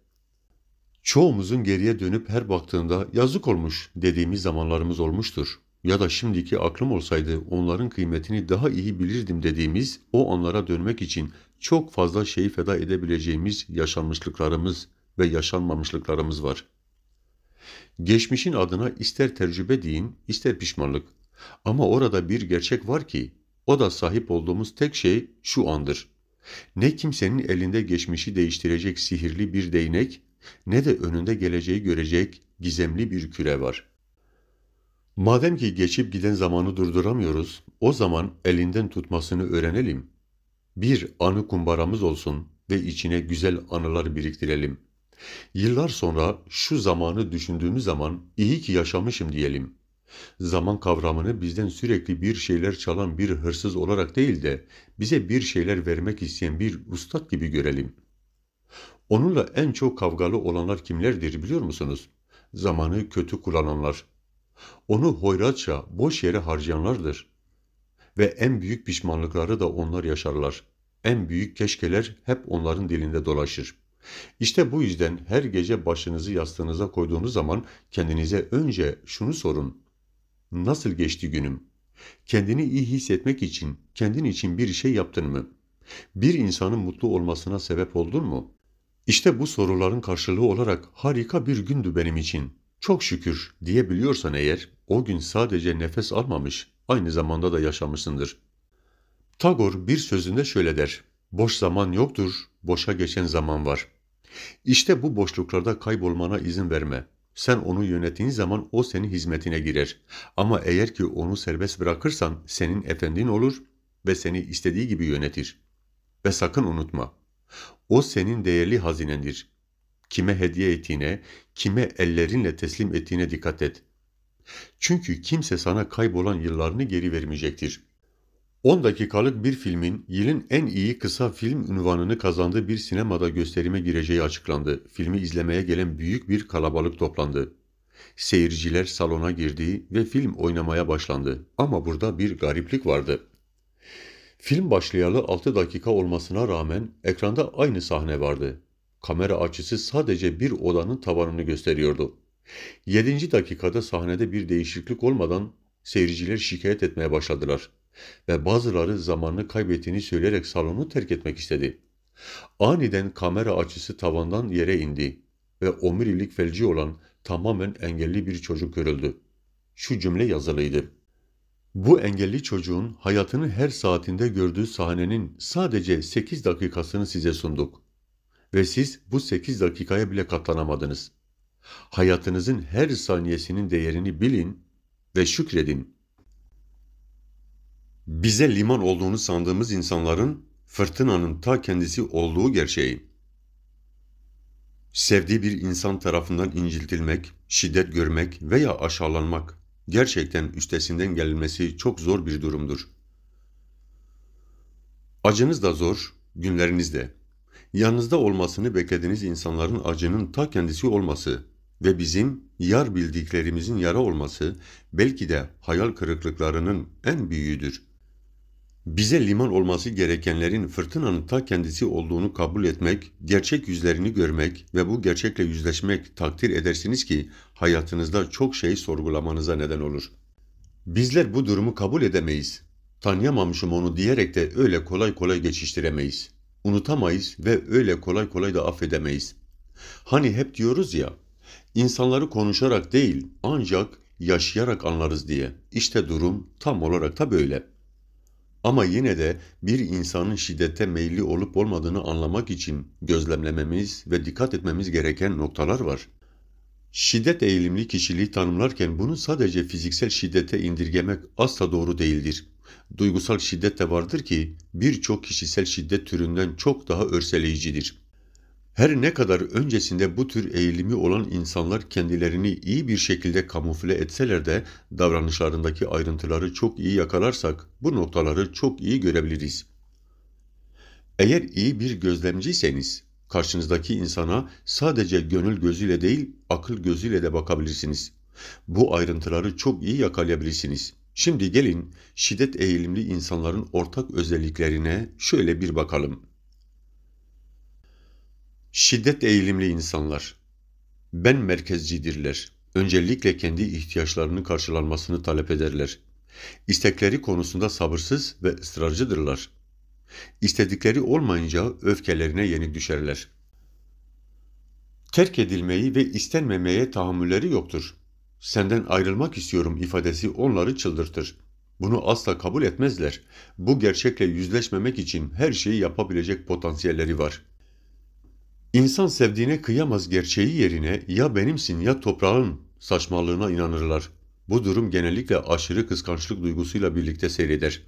Çoğumuzun geriye dönüp her baktığında yazık olmuş dediğimiz zamanlarımız olmuştur ya da şimdiki aklım olsaydı onların kıymetini daha iyi bilirdim dediğimiz o anlara dönmek için çok fazla şeyi feda edebileceğimiz yaşanmışlıklarımız ve yaşanmamışlıklarımız var. Geçmişin adına ister tecrübe deyin, ister pişmanlık. Ama orada bir gerçek var ki, o da sahip olduğumuz tek şey şu andır. Ne kimsenin elinde geçmişi değiştirecek sihirli bir değnek, ne de önünde geleceği görecek gizemli bir küre var.'' Madem ki geçip giden zamanı durduramıyoruz, o zaman elinden tutmasını öğrenelim. Bir anı kumbaramız olsun ve içine güzel anılar biriktirelim. Yıllar sonra şu zamanı düşündüğümüz zaman iyi ki yaşamışım diyelim. Zaman kavramını bizden sürekli bir şeyler çalan bir hırsız olarak değil de bize bir şeyler vermek isteyen bir ustad gibi görelim. Onunla en çok kavgalı olanlar kimlerdir biliyor musunuz? Zamanı kötü kullananlar, onu hoyratça boş yere harcayanlardır. Ve en büyük pişmanlıkları da onlar yaşarlar. En büyük keşkeler hep onların dilinde dolaşır. İşte bu yüzden her gece başınızı yastığınıza koyduğunuz zaman kendinize önce şunu sorun. Nasıl geçti günüm? Kendini iyi hissetmek için, kendin için bir şey yaptın mı? Bir insanın mutlu olmasına sebep oldun mu? İşte bu soruların karşılığı olarak harika bir gündü benim için çok şükür diyebiliyorsan eğer o gün sadece nefes almamış aynı zamanda da yaşamışsındır. Tagor bir sözünde şöyle der. Boş zaman yoktur, boşa geçen zaman var. İşte bu boşluklarda kaybolmana izin verme. Sen onu yönettiğin zaman o senin hizmetine girer. Ama eğer ki onu serbest bırakırsan senin efendin olur ve seni istediği gibi yönetir. Ve sakın unutma. O senin değerli hazinendir. Kime hediye ettiğine, kime ellerinle teslim ettiğine dikkat et. Çünkü kimse sana kaybolan yıllarını geri vermeyecektir. 10 dakikalık bir filmin yılın en iyi kısa film unvanını kazandığı bir sinemada gösterime gireceği açıklandı. Filmi izlemeye gelen büyük bir kalabalık toplandı. Seyirciler salona girdi ve film oynamaya başlandı. Ama burada bir gariplik vardı. Film başlayalı 6 dakika olmasına rağmen ekranda aynı sahne vardı. Kamera açısı sadece bir odanın tavanını gösteriyordu. 7. dakikada sahnede bir değişiklik olmadan seyirciler şikayet etmeye başladılar ve bazıları zamanını kaybettiğini söyleyerek salonu terk etmek istedi. Aniden kamera açısı tavandan yere indi ve omurilik felci olan tamamen engelli bir çocuk görüldü. Şu cümle yazılıydı. Bu engelli çocuğun hayatının her saatinde gördüğü sahnenin sadece 8 dakikasını size sunduk ve siz bu 8 dakikaya bile katlanamadınız. Hayatınızın her saniyesinin değerini bilin ve şükredin. Bize liman olduğunu sandığımız insanların fırtınanın ta kendisi olduğu gerçeği. Sevdiği bir insan tarafından inciltilmek, şiddet görmek veya aşağılanmak gerçekten üstesinden gelinmesi çok zor bir durumdur. Acınız da zor, günleriniz de yanınızda olmasını beklediğiniz insanların acının ta kendisi olması ve bizim yar bildiklerimizin yara olması belki de hayal kırıklıklarının en büyüğüdür. Bize liman olması gerekenlerin fırtınanın ta kendisi olduğunu kabul etmek, gerçek yüzlerini görmek ve bu gerçekle yüzleşmek takdir edersiniz ki hayatınızda çok şey sorgulamanıza neden olur. Bizler bu durumu kabul edemeyiz. Tanıyamamışım onu diyerek de öyle kolay kolay geçiştiremeyiz.'' unutamayız ve öyle kolay kolay da affedemeyiz. Hani hep diyoruz ya, insanları konuşarak değil ancak yaşayarak anlarız diye. İşte durum tam olarak da böyle. Ama yine de bir insanın şiddete meyilli olup olmadığını anlamak için gözlemlememiz ve dikkat etmemiz gereken noktalar var. Şiddet eğilimli kişiliği tanımlarken bunu sadece fiziksel şiddete indirgemek asla doğru değildir duygusal şiddet de vardır ki birçok kişisel şiddet türünden çok daha örseleyicidir. Her ne kadar öncesinde bu tür eğilimi olan insanlar kendilerini iyi bir şekilde kamufle etseler de davranışlarındaki ayrıntıları çok iyi yakalarsak bu noktaları çok iyi görebiliriz. Eğer iyi bir gözlemciyseniz karşınızdaki insana sadece gönül gözüyle değil akıl gözüyle de bakabilirsiniz. Bu ayrıntıları çok iyi yakalayabilirsiniz. Şimdi gelin şiddet eğilimli insanların ortak özelliklerine şöyle bir bakalım. Şiddet eğilimli insanlar ben merkezcidirler. Öncelikle kendi ihtiyaçlarının karşılanmasını talep ederler. İstekleri konusunda sabırsız ve ısrarcıdırlar. İstedikleri olmayınca öfkelerine yenik düşerler. Terk edilmeyi ve istenmemeye tahammülleri yoktur senden ayrılmak istiyorum ifadesi onları çıldırtır. Bunu asla kabul etmezler. Bu gerçekle yüzleşmemek için her şeyi yapabilecek potansiyelleri var. İnsan sevdiğine kıyamaz gerçeği yerine ya benimsin ya toprağın saçmalığına inanırlar. Bu durum genellikle aşırı kıskançlık duygusuyla birlikte seyreder.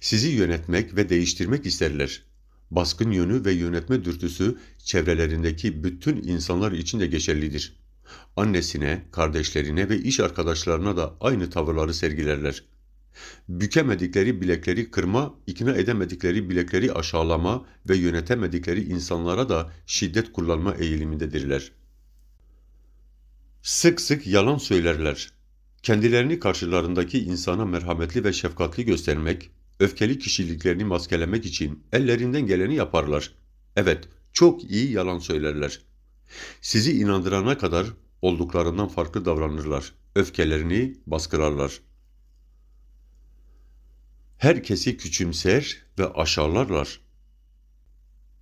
Sizi yönetmek ve değiştirmek isterler. Baskın yönü ve yönetme dürtüsü çevrelerindeki bütün insanlar için de geçerlidir. Annesine, kardeşlerine ve iş arkadaşlarına da aynı tavırları sergilerler. Bükemedikleri bilekleri kırma, ikna edemedikleri bilekleri aşağılama ve yönetemedikleri insanlara da şiddet kullanma eğilimindedirler. Sık sık yalan söylerler. Kendilerini karşılarındaki insana merhametli ve şefkatli göstermek, öfkeli kişiliklerini maskelemek için ellerinden geleni yaparlar. Evet, çok iyi yalan söylerler. Sizi inandırana kadar olduklarından farklı davranırlar. Öfkelerini baskılarlar. Herkesi küçümser ve aşağılarlar.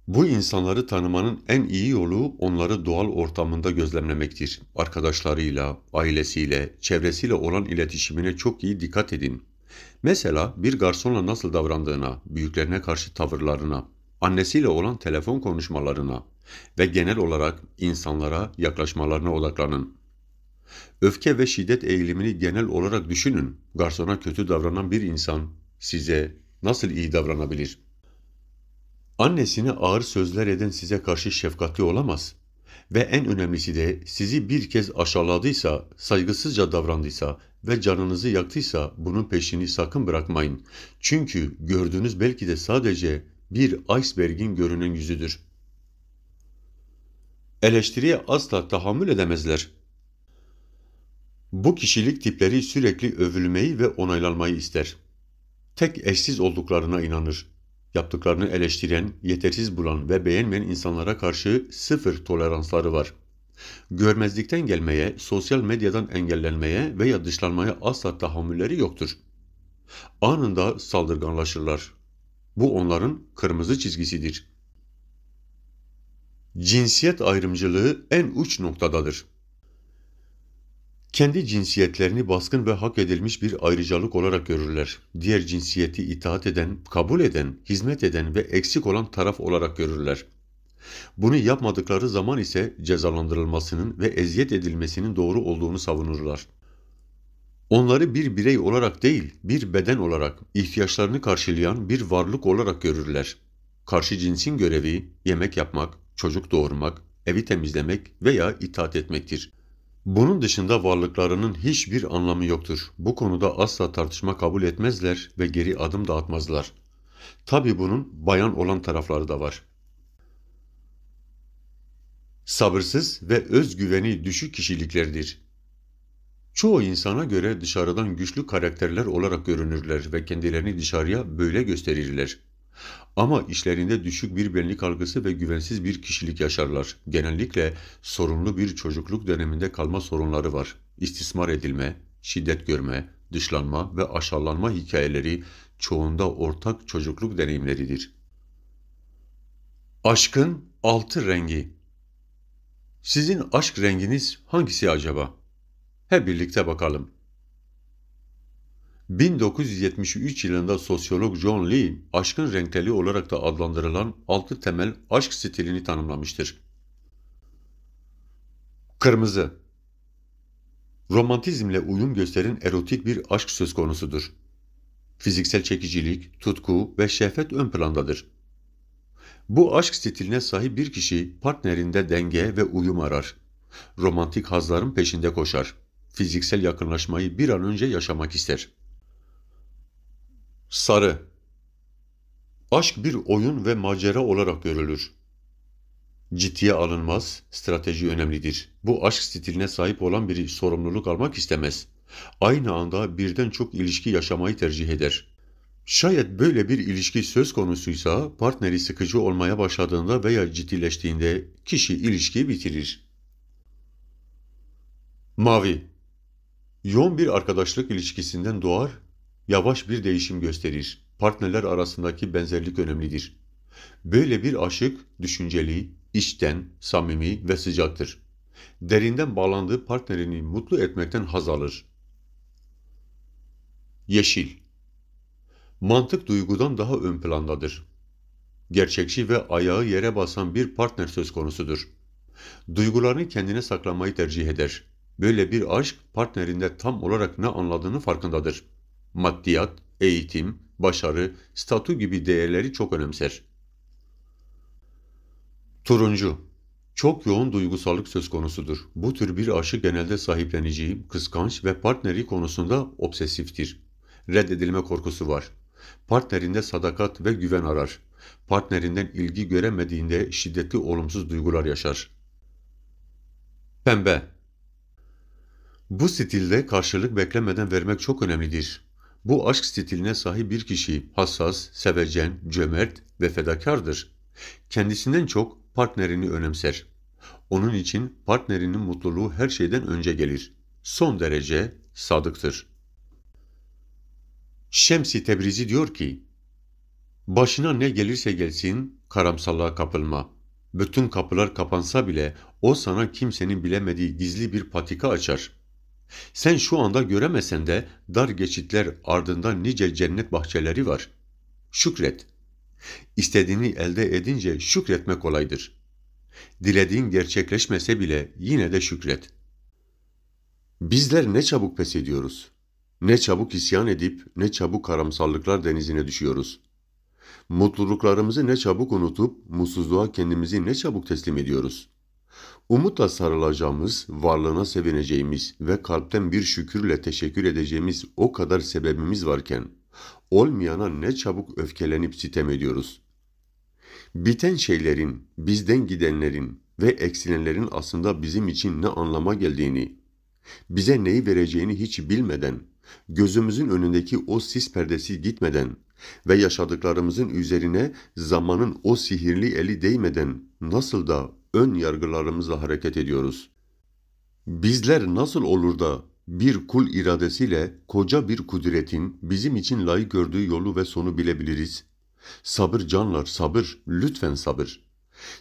Bu insanları tanımanın en iyi yolu onları doğal ortamında gözlemlemektir. Arkadaşlarıyla, ailesiyle, çevresiyle olan iletişimine çok iyi dikkat edin. Mesela bir garsonla nasıl davrandığına, büyüklerine karşı tavırlarına, annesiyle olan telefon konuşmalarına, ve genel olarak insanlara yaklaşmalarına odaklanın. Öfke ve şiddet eğilimini genel olarak düşünün. Garsona kötü davranan bir insan size nasıl iyi davranabilir? Annesine ağır sözler eden size karşı şefkatli olamaz. Ve en önemlisi de sizi bir kez aşağıladıysa, saygısızca davrandıysa ve canınızı yaktıysa bunun peşini sakın bırakmayın. Çünkü gördüğünüz belki de sadece bir iceberg'in görünen yüzüdür eleştiriye asla tahammül edemezler. Bu kişilik tipleri sürekli övülmeyi ve onaylanmayı ister. Tek eşsiz olduklarına inanır. Yaptıklarını eleştiren, yetersiz bulan ve beğenmeyen insanlara karşı sıfır toleransları var. Görmezlikten gelmeye, sosyal medyadan engellenmeye veya dışlanmaya asla tahammülleri yoktur. Anında saldırganlaşırlar. Bu onların kırmızı çizgisidir cinsiyet ayrımcılığı en uç noktadadır. Kendi cinsiyetlerini baskın ve hak edilmiş bir ayrıcalık olarak görürler. Diğer cinsiyeti itaat eden, kabul eden, hizmet eden ve eksik olan taraf olarak görürler. Bunu yapmadıkları zaman ise cezalandırılmasının ve eziyet edilmesinin doğru olduğunu savunurlar. Onları bir birey olarak değil, bir beden olarak, ihtiyaçlarını karşılayan bir varlık olarak görürler. Karşı cinsin görevi yemek yapmak, çocuk doğurmak, evi temizlemek veya itaat etmektir. Bunun dışında varlıklarının hiçbir anlamı yoktur. Bu konuda asla tartışma kabul etmezler ve geri adım da atmazlar. Tabi bunun bayan olan tarafları da var. Sabırsız ve özgüveni düşük kişiliklerdir. Çoğu insana göre dışarıdan güçlü karakterler olarak görünürler ve kendilerini dışarıya böyle gösterirler. Ama işlerinde düşük bir benlik algısı ve güvensiz bir kişilik yaşarlar. Genellikle sorunlu bir çocukluk döneminde kalma sorunları var. İstismar edilme, şiddet görme, dışlanma ve aşağılanma hikayeleri çoğunda ortak çocukluk deneyimleridir. Aşkın altı rengi Sizin aşk renginiz hangisi acaba? Hep birlikte bakalım. 1973 yılında sosyolog John Lee, aşkın renkleri olarak da adlandırılan altı temel aşk stilini tanımlamıştır. Kırmızı Romantizmle uyum gösteren erotik bir aşk söz konusudur. Fiziksel çekicilik, tutku ve şehvet ön plandadır. Bu aşk stiline sahip bir kişi partnerinde denge ve uyum arar. Romantik hazların peşinde koşar. Fiziksel yakınlaşmayı bir an önce yaşamak ister. Sarı Aşk bir oyun ve macera olarak görülür. Ciddiye alınmaz, strateji önemlidir. Bu aşk stiline sahip olan biri sorumluluk almak istemez. Aynı anda birden çok ilişki yaşamayı tercih eder. Şayet böyle bir ilişki söz konusuysa partneri sıkıcı olmaya başladığında veya ciddileştiğinde kişi ilişkiyi bitirir. Mavi Yoğun bir arkadaşlık ilişkisinden doğar yavaş bir değişim gösterir. Partnerler arasındaki benzerlik önemlidir. Böyle bir aşık düşünceli, içten, samimi ve sıcaktır. Derinden bağlandığı partnerini mutlu etmekten haz alır. Yeşil Mantık duygudan daha ön plandadır. Gerçekçi ve ayağı yere basan bir partner söz konusudur. Duygularını kendine saklamayı tercih eder. Böyle bir aşk partnerinde tam olarak ne anladığını farkındadır maddiyat, eğitim, başarı, statü gibi değerleri çok önemser. Turuncu Çok yoğun duygusallık söz konusudur. Bu tür bir aşı genelde sahiplenici, kıskanç ve partneri konusunda obsesiftir. Reddedilme korkusu var. Partnerinde sadakat ve güven arar. Partnerinden ilgi göremediğinde şiddetli olumsuz duygular yaşar. Pembe bu stilde karşılık beklemeden vermek çok önemlidir. Bu aşk stiline sahip bir kişi hassas, sevecen, cömert ve fedakardır. Kendisinden çok partnerini önemser. Onun için partnerinin mutluluğu her şeyden önce gelir. Son derece sadıktır. Şemsi Tebrizi diyor ki, Başına ne gelirse gelsin karamsallığa kapılma. Bütün kapılar kapansa bile o sana kimsenin bilemediği gizli bir patika açar. Sen şu anda göremesen de dar geçitler ardından nice cennet bahçeleri var. Şükret. İstediğini elde edince şükretmek kolaydır. Dilediğin gerçekleşmese bile yine de şükret. Bizler ne çabuk pes ediyoruz. Ne çabuk isyan edip ne çabuk karamsarlıklar denizine düşüyoruz. Mutluluklarımızı ne çabuk unutup mutsuzluğa kendimizi ne çabuk teslim ediyoruz.'' Umutla sarılacağımız, varlığına sevineceğimiz ve kalpten bir şükürle teşekkür edeceğimiz o kadar sebebimiz varken olmayana ne çabuk öfkelenip sitem ediyoruz. Biten şeylerin, bizden gidenlerin ve eksilenlerin aslında bizim için ne anlama geldiğini, bize neyi vereceğini hiç bilmeden, gözümüzün önündeki o sis perdesi gitmeden ve yaşadıklarımızın üzerine zamanın o sihirli eli değmeden nasıl da ön yargılarımızla hareket ediyoruz. Bizler nasıl olur da bir kul iradesiyle koca bir kudretin bizim için layık gördüğü yolu ve sonu bilebiliriz? Sabır canlar sabır, lütfen sabır.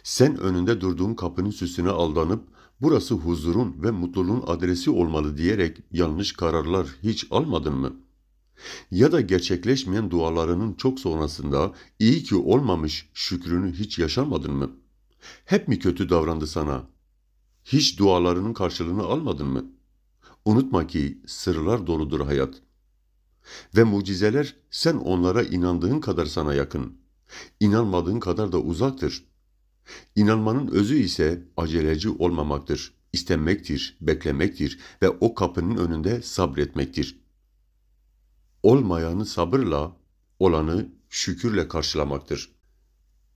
Sen önünde durduğun kapının süsüne aldanıp burası huzurun ve mutluluğun adresi olmalı diyerek yanlış kararlar hiç almadın mı? Ya da gerçekleşmeyen dualarının çok sonrasında iyi ki olmamış şükrünü hiç yaşamadın mı?'' Hep mi kötü davrandı sana? Hiç dualarının karşılığını almadın mı? Unutma ki sırlar doludur hayat. Ve mucizeler sen onlara inandığın kadar sana yakın. İnanmadığın kadar da uzaktır. İnanmanın özü ise aceleci olmamaktır. İstenmektir, beklemektir ve o kapının önünde sabretmektir. Olmayanı sabırla, olanı şükürle karşılamaktır.''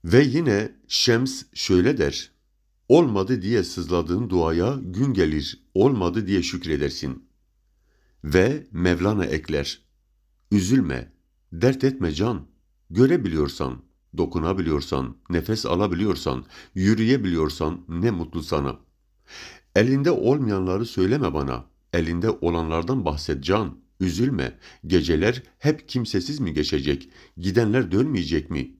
Ve yine Şems şöyle der. Olmadı diye sızladığın duaya gün gelir, olmadı diye şükredersin. Ve Mevlana ekler. Üzülme, dert etme can, görebiliyorsan, dokunabiliyorsan, nefes alabiliyorsan, yürüyebiliyorsan ne mutlu sana. Elinde olmayanları söyleme bana, elinde olanlardan bahset can, üzülme, geceler hep kimsesiz mi geçecek, gidenler dönmeyecek mi?''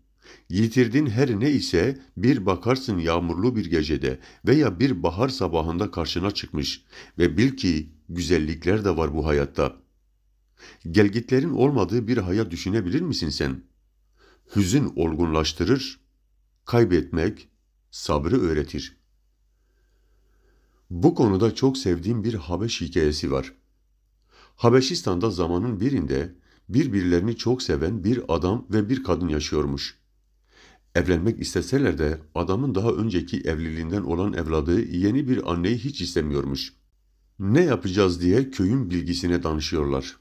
Yitirdin her ne ise bir bakarsın yağmurlu bir gecede veya bir bahar sabahında karşına çıkmış ve bil ki güzellikler de var bu hayatta. Gelgitlerin olmadığı bir hayat düşünebilir misin sen? Hüzün olgunlaştırır, kaybetmek sabrı öğretir. Bu konuda çok sevdiğim bir Habeş hikayesi var. Habeşistan'da zamanın birinde birbirlerini çok seven bir adam ve bir kadın yaşıyormuş.'' Evlenmek isteseler de adamın daha önceki evliliğinden olan evladı yeni bir anneyi hiç istemiyormuş. Ne yapacağız diye köyün bilgisine danışıyorlar.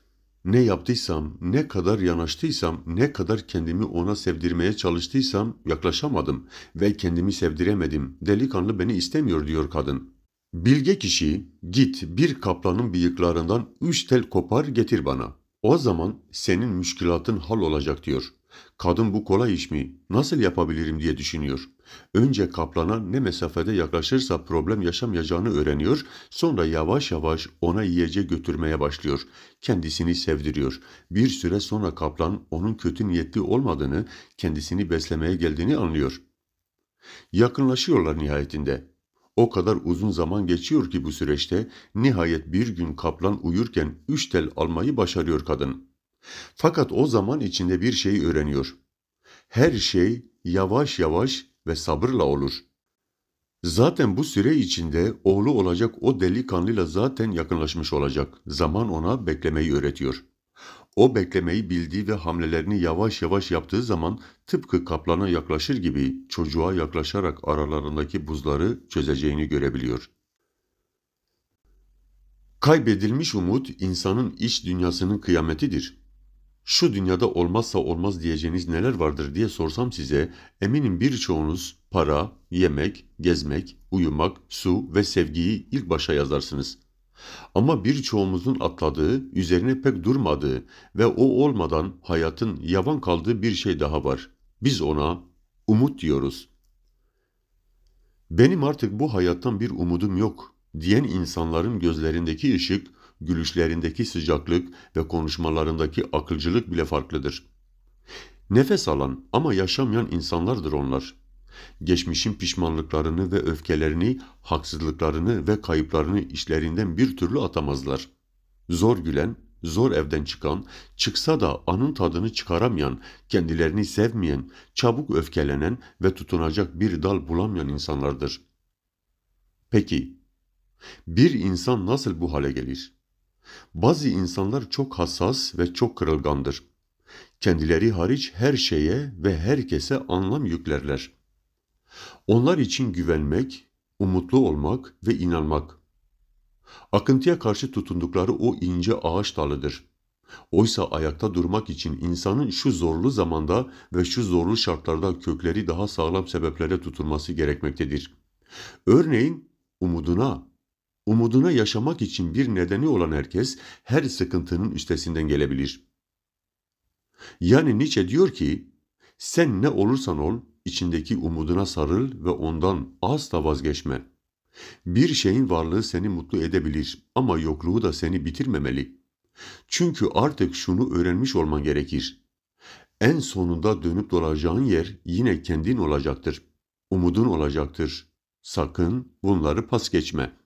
Ne yaptıysam, ne kadar yanaştıysam, ne kadar kendimi ona sevdirmeye çalıştıysam yaklaşamadım ve kendimi sevdiremedim. Delikanlı beni istemiyor diyor kadın. Bilge kişi git bir kaplanın bıyıklarından üç tel kopar getir bana. O zaman senin müşkilatın hal olacak diyor. Kadın bu kolay iş mi? Nasıl yapabilirim diye düşünüyor. Önce kaplana ne mesafede yaklaşırsa problem yaşamayacağını öğreniyor. Sonra yavaş yavaş ona yiyecek götürmeye başlıyor. Kendisini sevdiriyor. Bir süre sonra kaplan onun kötü niyetli olmadığını, kendisini beslemeye geldiğini anlıyor. Yakınlaşıyorlar nihayetinde. O kadar uzun zaman geçiyor ki bu süreçte nihayet bir gün kaplan uyurken üç tel almayı başarıyor kadın.'' Fakat o zaman içinde bir şey öğreniyor. Her şey yavaş yavaş ve sabırla olur. Zaten bu süre içinde oğlu olacak o delikanlıyla zaten yakınlaşmış olacak. Zaman ona beklemeyi öğretiyor. O beklemeyi bildiği ve hamlelerini yavaş yavaş yaptığı zaman tıpkı kaplana yaklaşır gibi çocuğa yaklaşarak aralarındaki buzları çözeceğini görebiliyor. Kaybedilmiş umut insanın iç dünyasının kıyametidir şu dünyada olmazsa olmaz diyeceğiniz neler vardır diye sorsam size eminim birçoğunuz para, yemek, gezmek, uyumak, su ve sevgiyi ilk başa yazarsınız. Ama birçoğumuzun atladığı, üzerine pek durmadığı ve o olmadan hayatın yavan kaldığı bir şey daha var. Biz ona umut diyoruz. Benim artık bu hayattan bir umudum yok diyen insanların gözlerindeki ışık gülüşlerindeki sıcaklık ve konuşmalarındaki akılcılık bile farklıdır. Nefes alan ama yaşamayan insanlardır onlar. Geçmişin pişmanlıklarını ve öfkelerini, haksızlıklarını ve kayıplarını işlerinden bir türlü atamazlar. Zor gülen, zor evden çıkan, çıksa da anın tadını çıkaramayan, kendilerini sevmeyen, çabuk öfkelenen ve tutunacak bir dal bulamayan insanlardır. Peki, bir insan nasıl bu hale gelir? Bazı insanlar çok hassas ve çok kırılgandır. Kendileri hariç her şeye ve herkese anlam yüklerler. Onlar için güvenmek, umutlu olmak ve inanmak. Akıntıya karşı tutundukları o ince ağaç dalıdır. Oysa ayakta durmak için insanın şu zorlu zamanda ve şu zorlu şartlarda kökleri daha sağlam sebeplere tutunması gerekmektedir. Örneğin umuduna, umuduna yaşamak için bir nedeni olan herkes her sıkıntının üstesinden gelebilir. Yani Nietzsche diyor ki, sen ne olursan ol, içindeki umuduna sarıl ve ondan asla vazgeçme. Bir şeyin varlığı seni mutlu edebilir ama yokluğu da seni bitirmemeli. Çünkü artık şunu öğrenmiş olman gerekir. En sonunda dönüp dolaşacağın yer yine kendin olacaktır. Umudun olacaktır. Sakın bunları pas geçme.''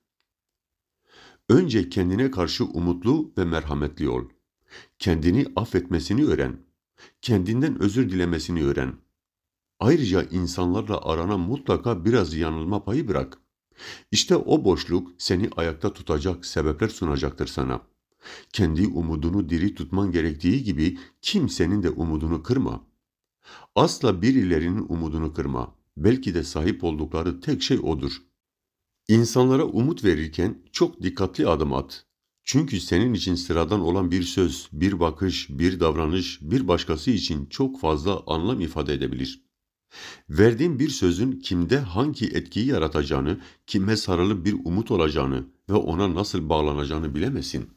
Önce kendine karşı umutlu ve merhametli ol. Kendini affetmesini öğren. Kendinden özür dilemesini öğren. Ayrıca insanlarla arana mutlaka biraz yanılma payı bırak. İşte o boşluk seni ayakta tutacak sebepler sunacaktır sana. Kendi umudunu diri tutman gerektiği gibi kimsenin de umudunu kırma. Asla birilerinin umudunu kırma. Belki de sahip oldukları tek şey odur. İnsanlara umut verirken çok dikkatli adım at. Çünkü senin için sıradan olan bir söz, bir bakış, bir davranış bir başkası için çok fazla anlam ifade edebilir. Verdiğin bir sözün kimde hangi etkiyi yaratacağını, kime sarılı bir umut olacağını ve ona nasıl bağlanacağını bilemesin.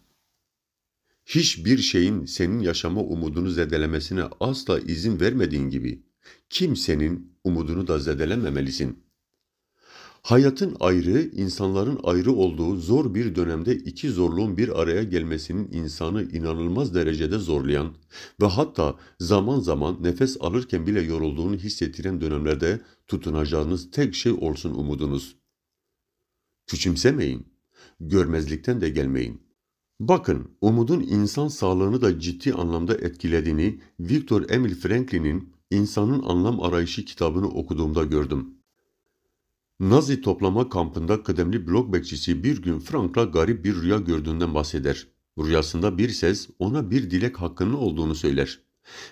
Hiçbir şeyin senin yaşama umudunu zedelemesine asla izin vermediğin gibi kimsenin umudunu da zedelememelisin.'' Hayatın ayrı, insanların ayrı olduğu zor bir dönemde iki zorluğun bir araya gelmesinin insanı inanılmaz derecede zorlayan ve hatta zaman zaman nefes alırken bile yorulduğunu hissettiren dönemlerde tutunacağınız tek şey olsun umudunuz. Küçümsemeyin, görmezlikten de gelmeyin. Bakın, umudun insan sağlığını da ciddi anlamda etkilediğini Victor Emil Franklin'in İnsanın Anlam Arayışı kitabını okuduğumda gördüm. Nazi toplama kampında kıdemli blok bekçisi bir gün Frank'la garip bir rüya gördüğünden bahseder. Rüyasında bir ses ona bir dilek hakkının olduğunu söyler.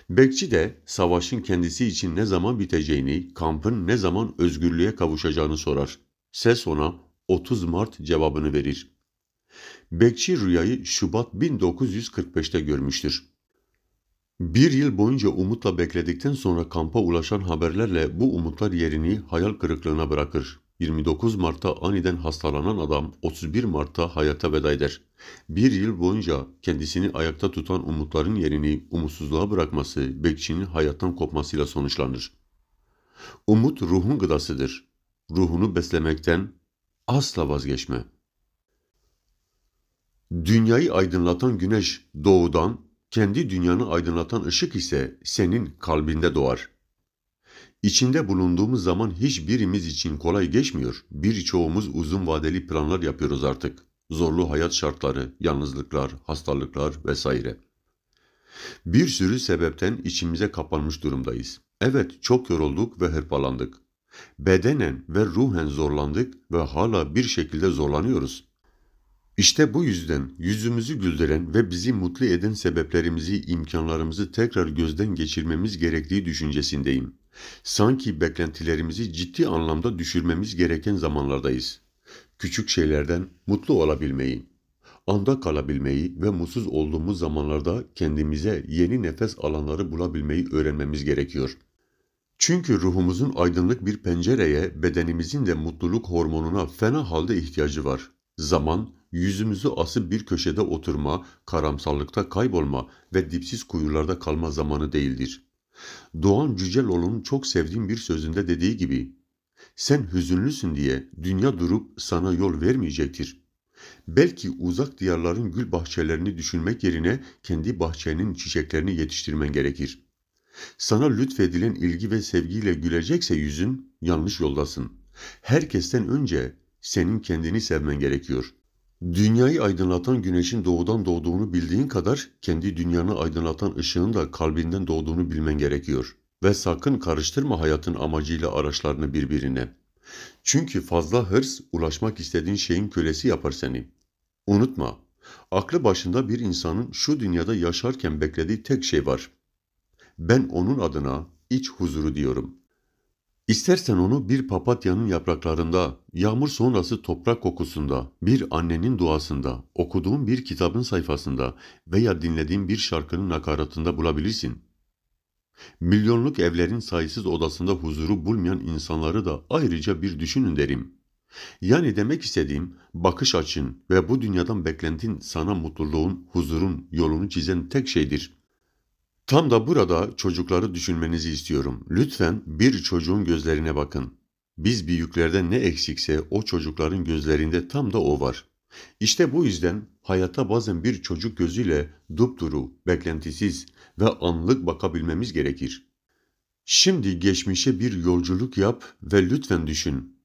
Bekçi de savaşın kendisi için ne zaman biteceğini, kampın ne zaman özgürlüğe kavuşacağını sorar. Ses ona 30 Mart cevabını verir. Bekçi rüyayı Şubat 1945'te görmüştür. Bir yıl boyunca umutla bekledikten sonra kampa ulaşan haberlerle bu umutlar yerini hayal kırıklığına bırakır. 29 Mart'ta aniden hastalanan adam 31 Mart'ta hayata veda eder. Bir yıl boyunca kendisini ayakta tutan umutların yerini umutsuzluğa bırakması bekçinin hayattan kopmasıyla sonuçlanır. Umut ruhun gıdasıdır. Ruhunu beslemekten asla vazgeçme. Dünyayı aydınlatan güneş doğudan, kendi dünyanı aydınlatan ışık ise senin kalbinde doğar. İçinde bulunduğumuz zaman hiçbirimiz için kolay geçmiyor. Birçoğumuz uzun vadeli planlar yapıyoruz artık. Zorlu hayat şartları, yalnızlıklar, hastalıklar vesaire. Bir sürü sebepten içimize kapanmış durumdayız. Evet, çok yorulduk ve hırpalandık. Bedenen ve ruhen zorlandık ve hala bir şekilde zorlanıyoruz. İşte bu yüzden yüzümüzü güldüren ve bizi mutlu eden sebeplerimizi, imkanlarımızı tekrar gözden geçirmemiz gerektiği düşüncesindeyim. Sanki beklentilerimizi ciddi anlamda düşürmemiz gereken zamanlardayız. Küçük şeylerden mutlu olabilmeyi, anda kalabilmeyi ve mutsuz olduğumuz zamanlarda kendimize yeni nefes alanları bulabilmeyi öğrenmemiz gerekiyor. Çünkü ruhumuzun aydınlık bir pencereye, bedenimizin de mutluluk hormonuna fena halde ihtiyacı var. Zaman yüzümüzü asıp bir köşede oturma, karamsallıkta kaybolma ve dipsiz kuyularda kalma zamanı değildir. Doğan Cüceloğlu'nun çok sevdiğim bir sözünde dediği gibi, sen hüzünlüsün diye dünya durup sana yol vermeyecektir. Belki uzak diyarların gül bahçelerini düşünmek yerine kendi bahçenin çiçeklerini yetiştirmen gerekir.'' Sana lütfedilen ilgi ve sevgiyle gülecekse yüzün yanlış yoldasın. Herkesten önce senin kendini sevmen gerekiyor. Dünyayı aydınlatan güneşin doğudan doğduğunu bildiğin kadar kendi dünyanı aydınlatan ışığın da kalbinden doğduğunu bilmen gerekiyor. Ve sakın karıştırma hayatın amacıyla araçlarını birbirine. Çünkü fazla hırs ulaşmak istediğin şeyin kölesi yapar seni. Unutma, aklı başında bir insanın şu dünyada yaşarken beklediği tek şey var. Ben onun adına iç huzuru diyorum. İstersen onu bir papatyanın yapraklarında, yağmur sonrası toprak kokusunda, bir annenin duasında, okuduğun bir kitabın sayfasında veya dinlediğin bir şarkının nakaratında bulabilirsin. Milyonluk evlerin sayısız odasında huzuru bulmayan insanları da ayrıca bir düşünün derim. Yani demek istediğim bakış açın ve bu dünyadan beklentin sana mutluluğun, huzurun yolunu çizen tek şeydir.'' Tam da burada çocukları düşünmenizi istiyorum. Lütfen bir çocuğun gözlerine bakın. Biz büyüklerde ne eksikse o çocukların gözlerinde tam da o var. İşte bu yüzden hayata bazen bir çocuk gözüyle dupduru, beklentisiz ve anlık bakabilmemiz gerekir. Şimdi geçmişe bir yolculuk yap ve lütfen düşün.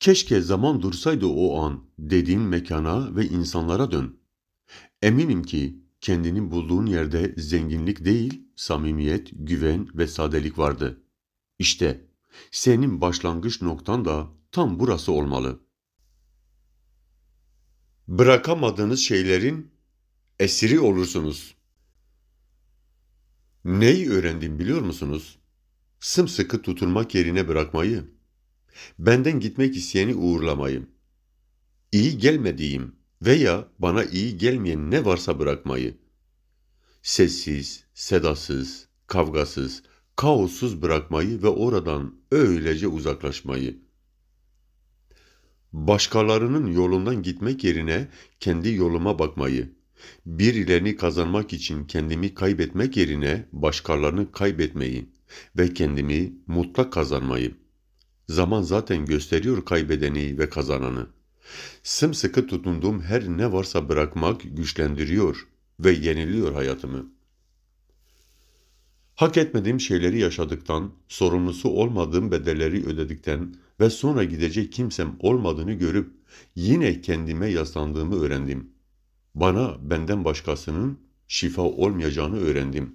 Keşke zaman dursaydı o an dediğin mekana ve insanlara dön. Eminim ki kendini bulduğun yerde zenginlik değil, samimiyet, güven ve sadelik vardı. İşte senin başlangıç noktan da tam burası olmalı. Bırakamadığınız şeylerin esiri olursunuz. Neyi öğrendim biliyor musunuz? Sımsıkı tutulmak yerine bırakmayı. Benden gitmek isteyeni uğurlamayı. İyi gelmediğim, veya bana iyi gelmeyen ne varsa bırakmayı. Sessiz, sedasız, kavgasız, kaossuz bırakmayı ve oradan öylece uzaklaşmayı. Başkalarının yolundan gitmek yerine kendi yoluma bakmayı. Birilerini kazanmak için kendimi kaybetmek yerine başkalarını kaybetmeyi ve kendimi mutlak kazanmayı. Zaman zaten gösteriyor kaybedeni ve kazananı. Sımsıkı tutunduğum her ne varsa bırakmak güçlendiriyor ve yeniliyor hayatımı. Hak etmediğim şeyleri yaşadıktan, sorumlusu olmadığım bedelleri ödedikten ve sonra gidecek kimsem olmadığını görüp yine kendime yaslandığımı öğrendim. Bana benden başkasının şifa olmayacağını öğrendim.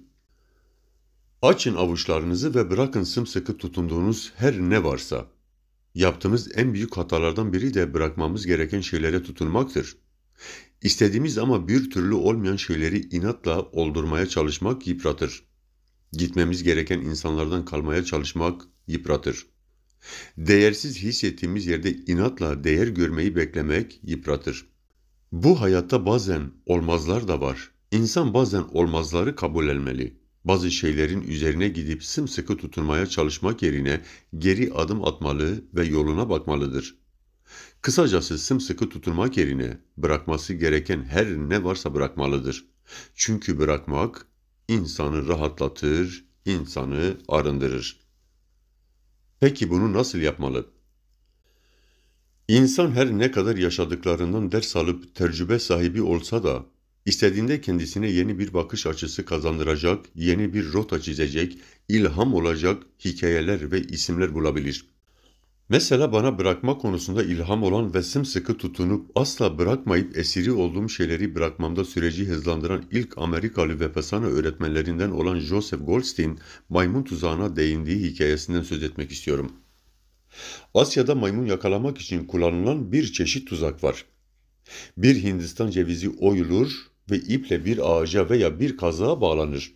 Açın avuçlarınızı ve bırakın sımsıkı tutunduğunuz her ne varsa. Yaptığımız en büyük hatalardan biri de bırakmamız gereken şeylere tutunmaktır. İstediğimiz ama bir türlü olmayan şeyleri inatla oldurmaya çalışmak yıpratır. Gitmemiz gereken insanlardan kalmaya çalışmak yıpratır. Değersiz hissettiğimiz yerde inatla değer görmeyi beklemek yıpratır. Bu hayatta bazen olmazlar da var. İnsan bazen olmazları kabul etmeli. Bazı şeylerin üzerine gidip sımsıkı tutunmaya çalışmak yerine geri adım atmalı ve yoluna bakmalıdır. Kısacası sımsıkı tutunmak yerine bırakması gereken her ne varsa bırakmalıdır. Çünkü bırakmak insanı rahatlatır, insanı arındırır. Peki bunu nasıl yapmalı? İnsan her ne kadar yaşadıklarından ders alıp tecrübe sahibi olsa da İstediğinde kendisine yeni bir bakış açısı kazandıracak, yeni bir rota çizecek, ilham olacak hikayeler ve isimler bulabilir. Mesela bana bırakma konusunda ilham olan ve sımsıkı tutunup asla bırakmayıp esiri olduğum şeyleri bırakmamda süreci hızlandıran ilk Amerikalı ve öğretmenlerinden olan Joseph Goldstein, maymun tuzağına değindiği hikayesinden söz etmek istiyorum. Asya'da maymun yakalamak için kullanılan bir çeşit tuzak var. Bir Hindistan cevizi oyulur, ve iple bir ağaca veya bir kazığa bağlanır.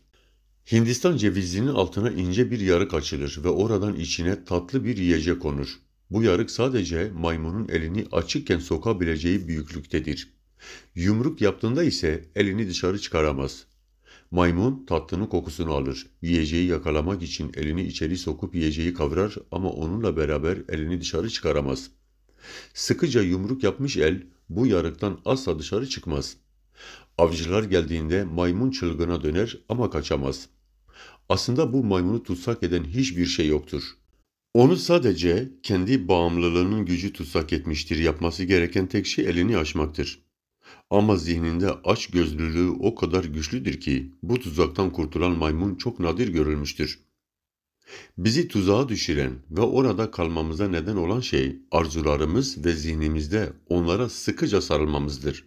Hindistan cevizinin altına ince bir yarık açılır ve oradan içine tatlı bir yiyecek konur. Bu yarık sadece maymunun elini açıkken sokabileceği büyüklüktedir. Yumruk yaptığında ise elini dışarı çıkaramaz. Maymun tatlının kokusunu alır. Yiyeceği yakalamak için elini içeri sokup yiyeceği kavrar ama onunla beraber elini dışarı çıkaramaz. Sıkıca yumruk yapmış el bu yarıktan asla dışarı çıkmaz. Avcılar geldiğinde maymun çılgına döner ama kaçamaz. Aslında bu maymunu tutsak eden hiçbir şey yoktur. Onu sadece kendi bağımlılığının gücü tutsak etmiştir. Yapması gereken tek şey elini açmaktır. Ama zihninde aç gözlülüğü o kadar güçlüdür ki bu tuzaktan kurtulan maymun çok nadir görülmüştür. Bizi tuzağa düşüren ve orada kalmamıza neden olan şey arzularımız ve zihnimizde onlara sıkıca sarılmamızdır.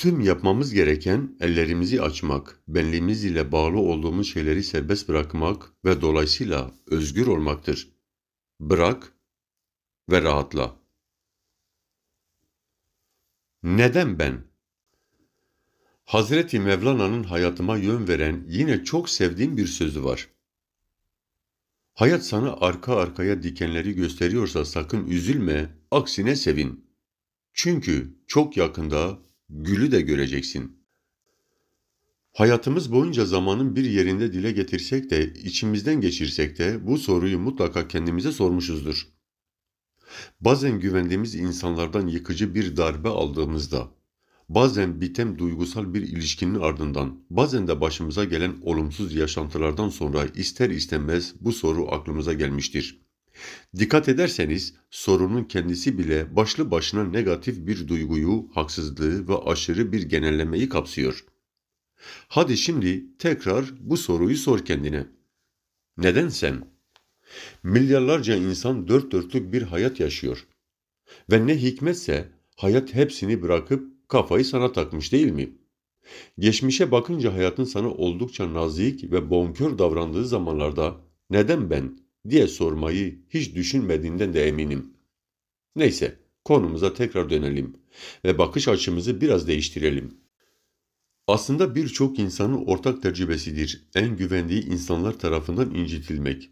Tüm yapmamız gereken ellerimizi açmak, benliğimiz ile bağlı olduğumuz şeyleri serbest bırakmak ve dolayısıyla özgür olmaktır. Bırak ve rahatla. Neden ben? Hazreti Mevlana'nın hayatıma yön veren yine çok sevdiğim bir sözü var. Hayat sana arka arkaya dikenleri gösteriyorsa sakın üzülme, aksine sevin. Çünkü çok yakında gülü de göreceksin. Hayatımız boyunca zamanın bir yerinde dile getirsek de, içimizden geçirsek de bu soruyu mutlaka kendimize sormuşuzdur. Bazen güvendiğimiz insanlardan yıkıcı bir darbe aldığımızda, bazen bitem duygusal bir ilişkinin ardından, bazen de başımıza gelen olumsuz yaşantılardan sonra ister istemez bu soru aklımıza gelmiştir. Dikkat ederseniz sorunun kendisi bile başlı başına negatif bir duyguyu, haksızlığı ve aşırı bir genellemeyi kapsıyor. Hadi şimdi tekrar bu soruyu sor kendine. Neden sen? Milyarlarca insan dört dörtlük bir hayat yaşıyor. Ve ne hikmetse hayat hepsini bırakıp kafayı sana takmış değil mi? Geçmişe bakınca hayatın sana oldukça nazik ve bonkör davrandığı zamanlarda neden ben diye sormayı hiç düşünmediğinden de eminim. Neyse konumuza tekrar dönelim ve bakış açımızı biraz değiştirelim. Aslında birçok insanın ortak tecrübesidir en güvendiği insanlar tarafından incitilmek.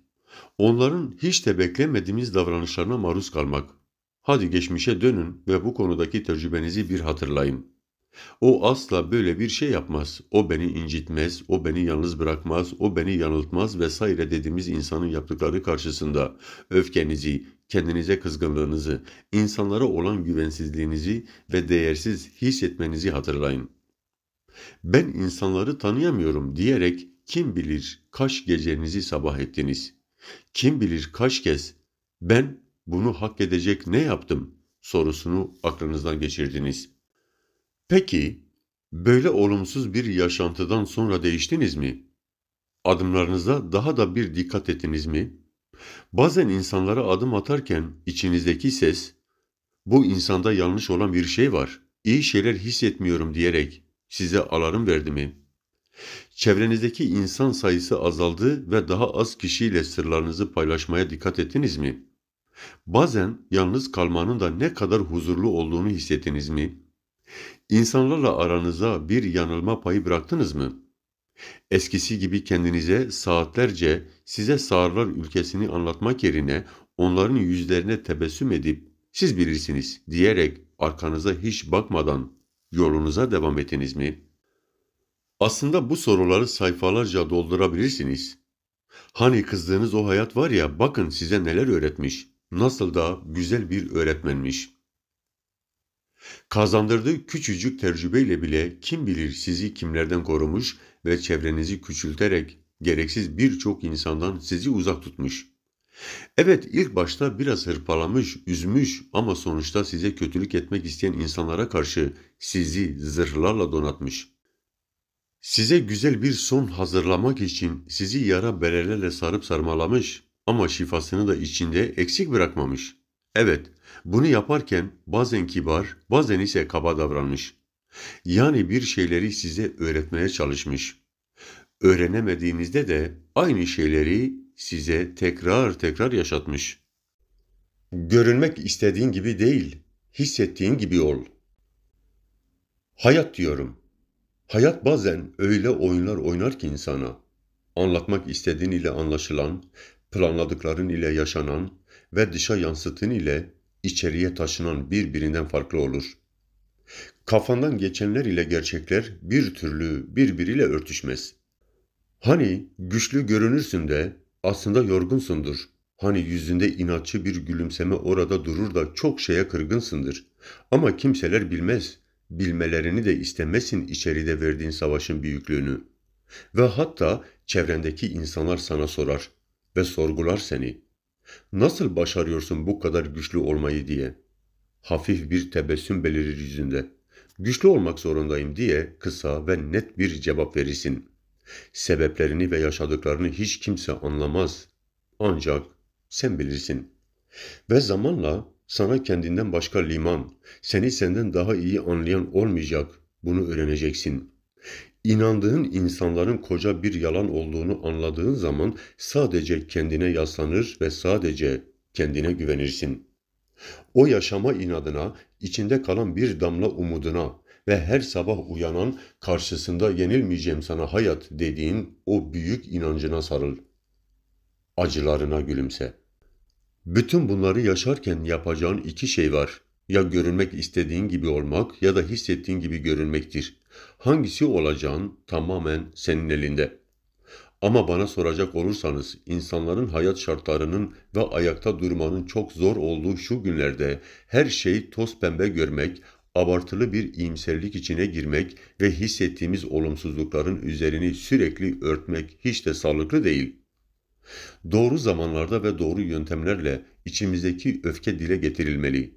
Onların hiç de beklemediğimiz davranışlarına maruz kalmak. Hadi geçmişe dönün ve bu konudaki tecrübenizi bir hatırlayın. O asla böyle bir şey yapmaz. O beni incitmez, o beni yalnız bırakmaz, o beni yanıltmaz vesaire dediğimiz insanın yaptıkları karşısında öfkenizi, kendinize kızgınlığınızı, insanlara olan güvensizliğinizi ve değersiz hissetmenizi hatırlayın. Ben insanları tanıyamıyorum diyerek kim bilir kaç gecenizi sabah ettiniz. Kim bilir kaç kez ben bunu hak edecek ne yaptım sorusunu aklınızdan geçirdiniz.'' Peki, böyle olumsuz bir yaşantıdan sonra değiştiniz mi? Adımlarınıza daha da bir dikkat ettiniz mi? Bazen insanlara adım atarken içinizdeki ses, bu insanda yanlış olan bir şey var, iyi şeyler hissetmiyorum diyerek size alarm verdi mi? Çevrenizdeki insan sayısı azaldı ve daha az kişiyle sırlarınızı paylaşmaya dikkat ettiniz mi? Bazen yalnız kalmanın da ne kadar huzurlu olduğunu hissettiniz mi?'' İnsanlarla aranıza bir yanılma payı bıraktınız mı? Eskisi gibi kendinize saatlerce size sağırlar ülkesini anlatmak yerine onların yüzlerine tebessüm edip siz bilirsiniz diyerek arkanıza hiç bakmadan yolunuza devam ettiniz mi? Aslında bu soruları sayfalarca doldurabilirsiniz. Hani kızdığınız o hayat var ya bakın size neler öğretmiş. Nasıl da güzel bir öğretmenmiş.'' Kazandırdığı küçücük tecrübeyle bile kim bilir sizi kimlerden korumuş ve çevrenizi küçülterek gereksiz birçok insandan sizi uzak tutmuş. Evet ilk başta biraz hırpalamış, üzmüş ama sonuçta size kötülük etmek isteyen insanlara karşı sizi zırhlarla donatmış. Size güzel bir son hazırlamak için sizi yara belelerle sarıp sarmalamış ama şifasını da içinde eksik bırakmamış. Evet, bunu yaparken bazen kibar, bazen ise kaba davranmış. Yani bir şeyleri size öğretmeye çalışmış. Öğrenemediğinizde de aynı şeyleri size tekrar tekrar yaşatmış. Görünmek istediğin gibi değil, hissettiğin gibi ol. Hayat diyorum. Hayat bazen öyle oyunlar oynar ki insana. Anlatmak istediğin ile anlaşılan, planladıkların ile yaşanan, ve dışa yansıtın ile içeriye taşınan birbirinden farklı olur. Kafandan geçenler ile gerçekler bir türlü birbiriyle örtüşmez. Hani güçlü görünürsün de aslında yorgunsundur. Hani yüzünde inatçı bir gülümseme orada durur da çok şeye kırgınsındır. Ama kimseler bilmez. Bilmelerini de istemesin içeride verdiğin savaşın büyüklüğünü. Ve hatta çevrendeki insanlar sana sorar ve sorgular seni. Nasıl başarıyorsun bu kadar güçlü olmayı diye. Hafif bir tebessüm belirir yüzünde. Güçlü olmak zorundayım diye kısa ve net bir cevap verirsin. Sebeplerini ve yaşadıklarını hiç kimse anlamaz. Ancak sen bilirsin. Ve zamanla sana kendinden başka liman, seni senden daha iyi anlayan olmayacak. Bunu öğreneceksin.'' inandığın insanların koca bir yalan olduğunu anladığın zaman sadece kendine yaslanır ve sadece kendine güvenirsin. O yaşama inadına, içinde kalan bir damla umuduna ve her sabah uyanan karşısında yenilmeyeceğim sana hayat dediğin o büyük inancına sarıl. Acılarına gülümse. Bütün bunları yaşarken yapacağın iki şey var. Ya görünmek istediğin gibi olmak ya da hissettiğin gibi görünmektir. Hangisi olacağın tamamen senin elinde. Ama bana soracak olursanız insanların hayat şartlarının ve ayakta durmanın çok zor olduğu şu günlerde her şeyi toz pembe görmek, abartılı bir iyimserlik içine girmek ve hissettiğimiz olumsuzlukların üzerini sürekli örtmek hiç de sağlıklı değil. Doğru zamanlarda ve doğru yöntemlerle içimizdeki öfke dile getirilmeli.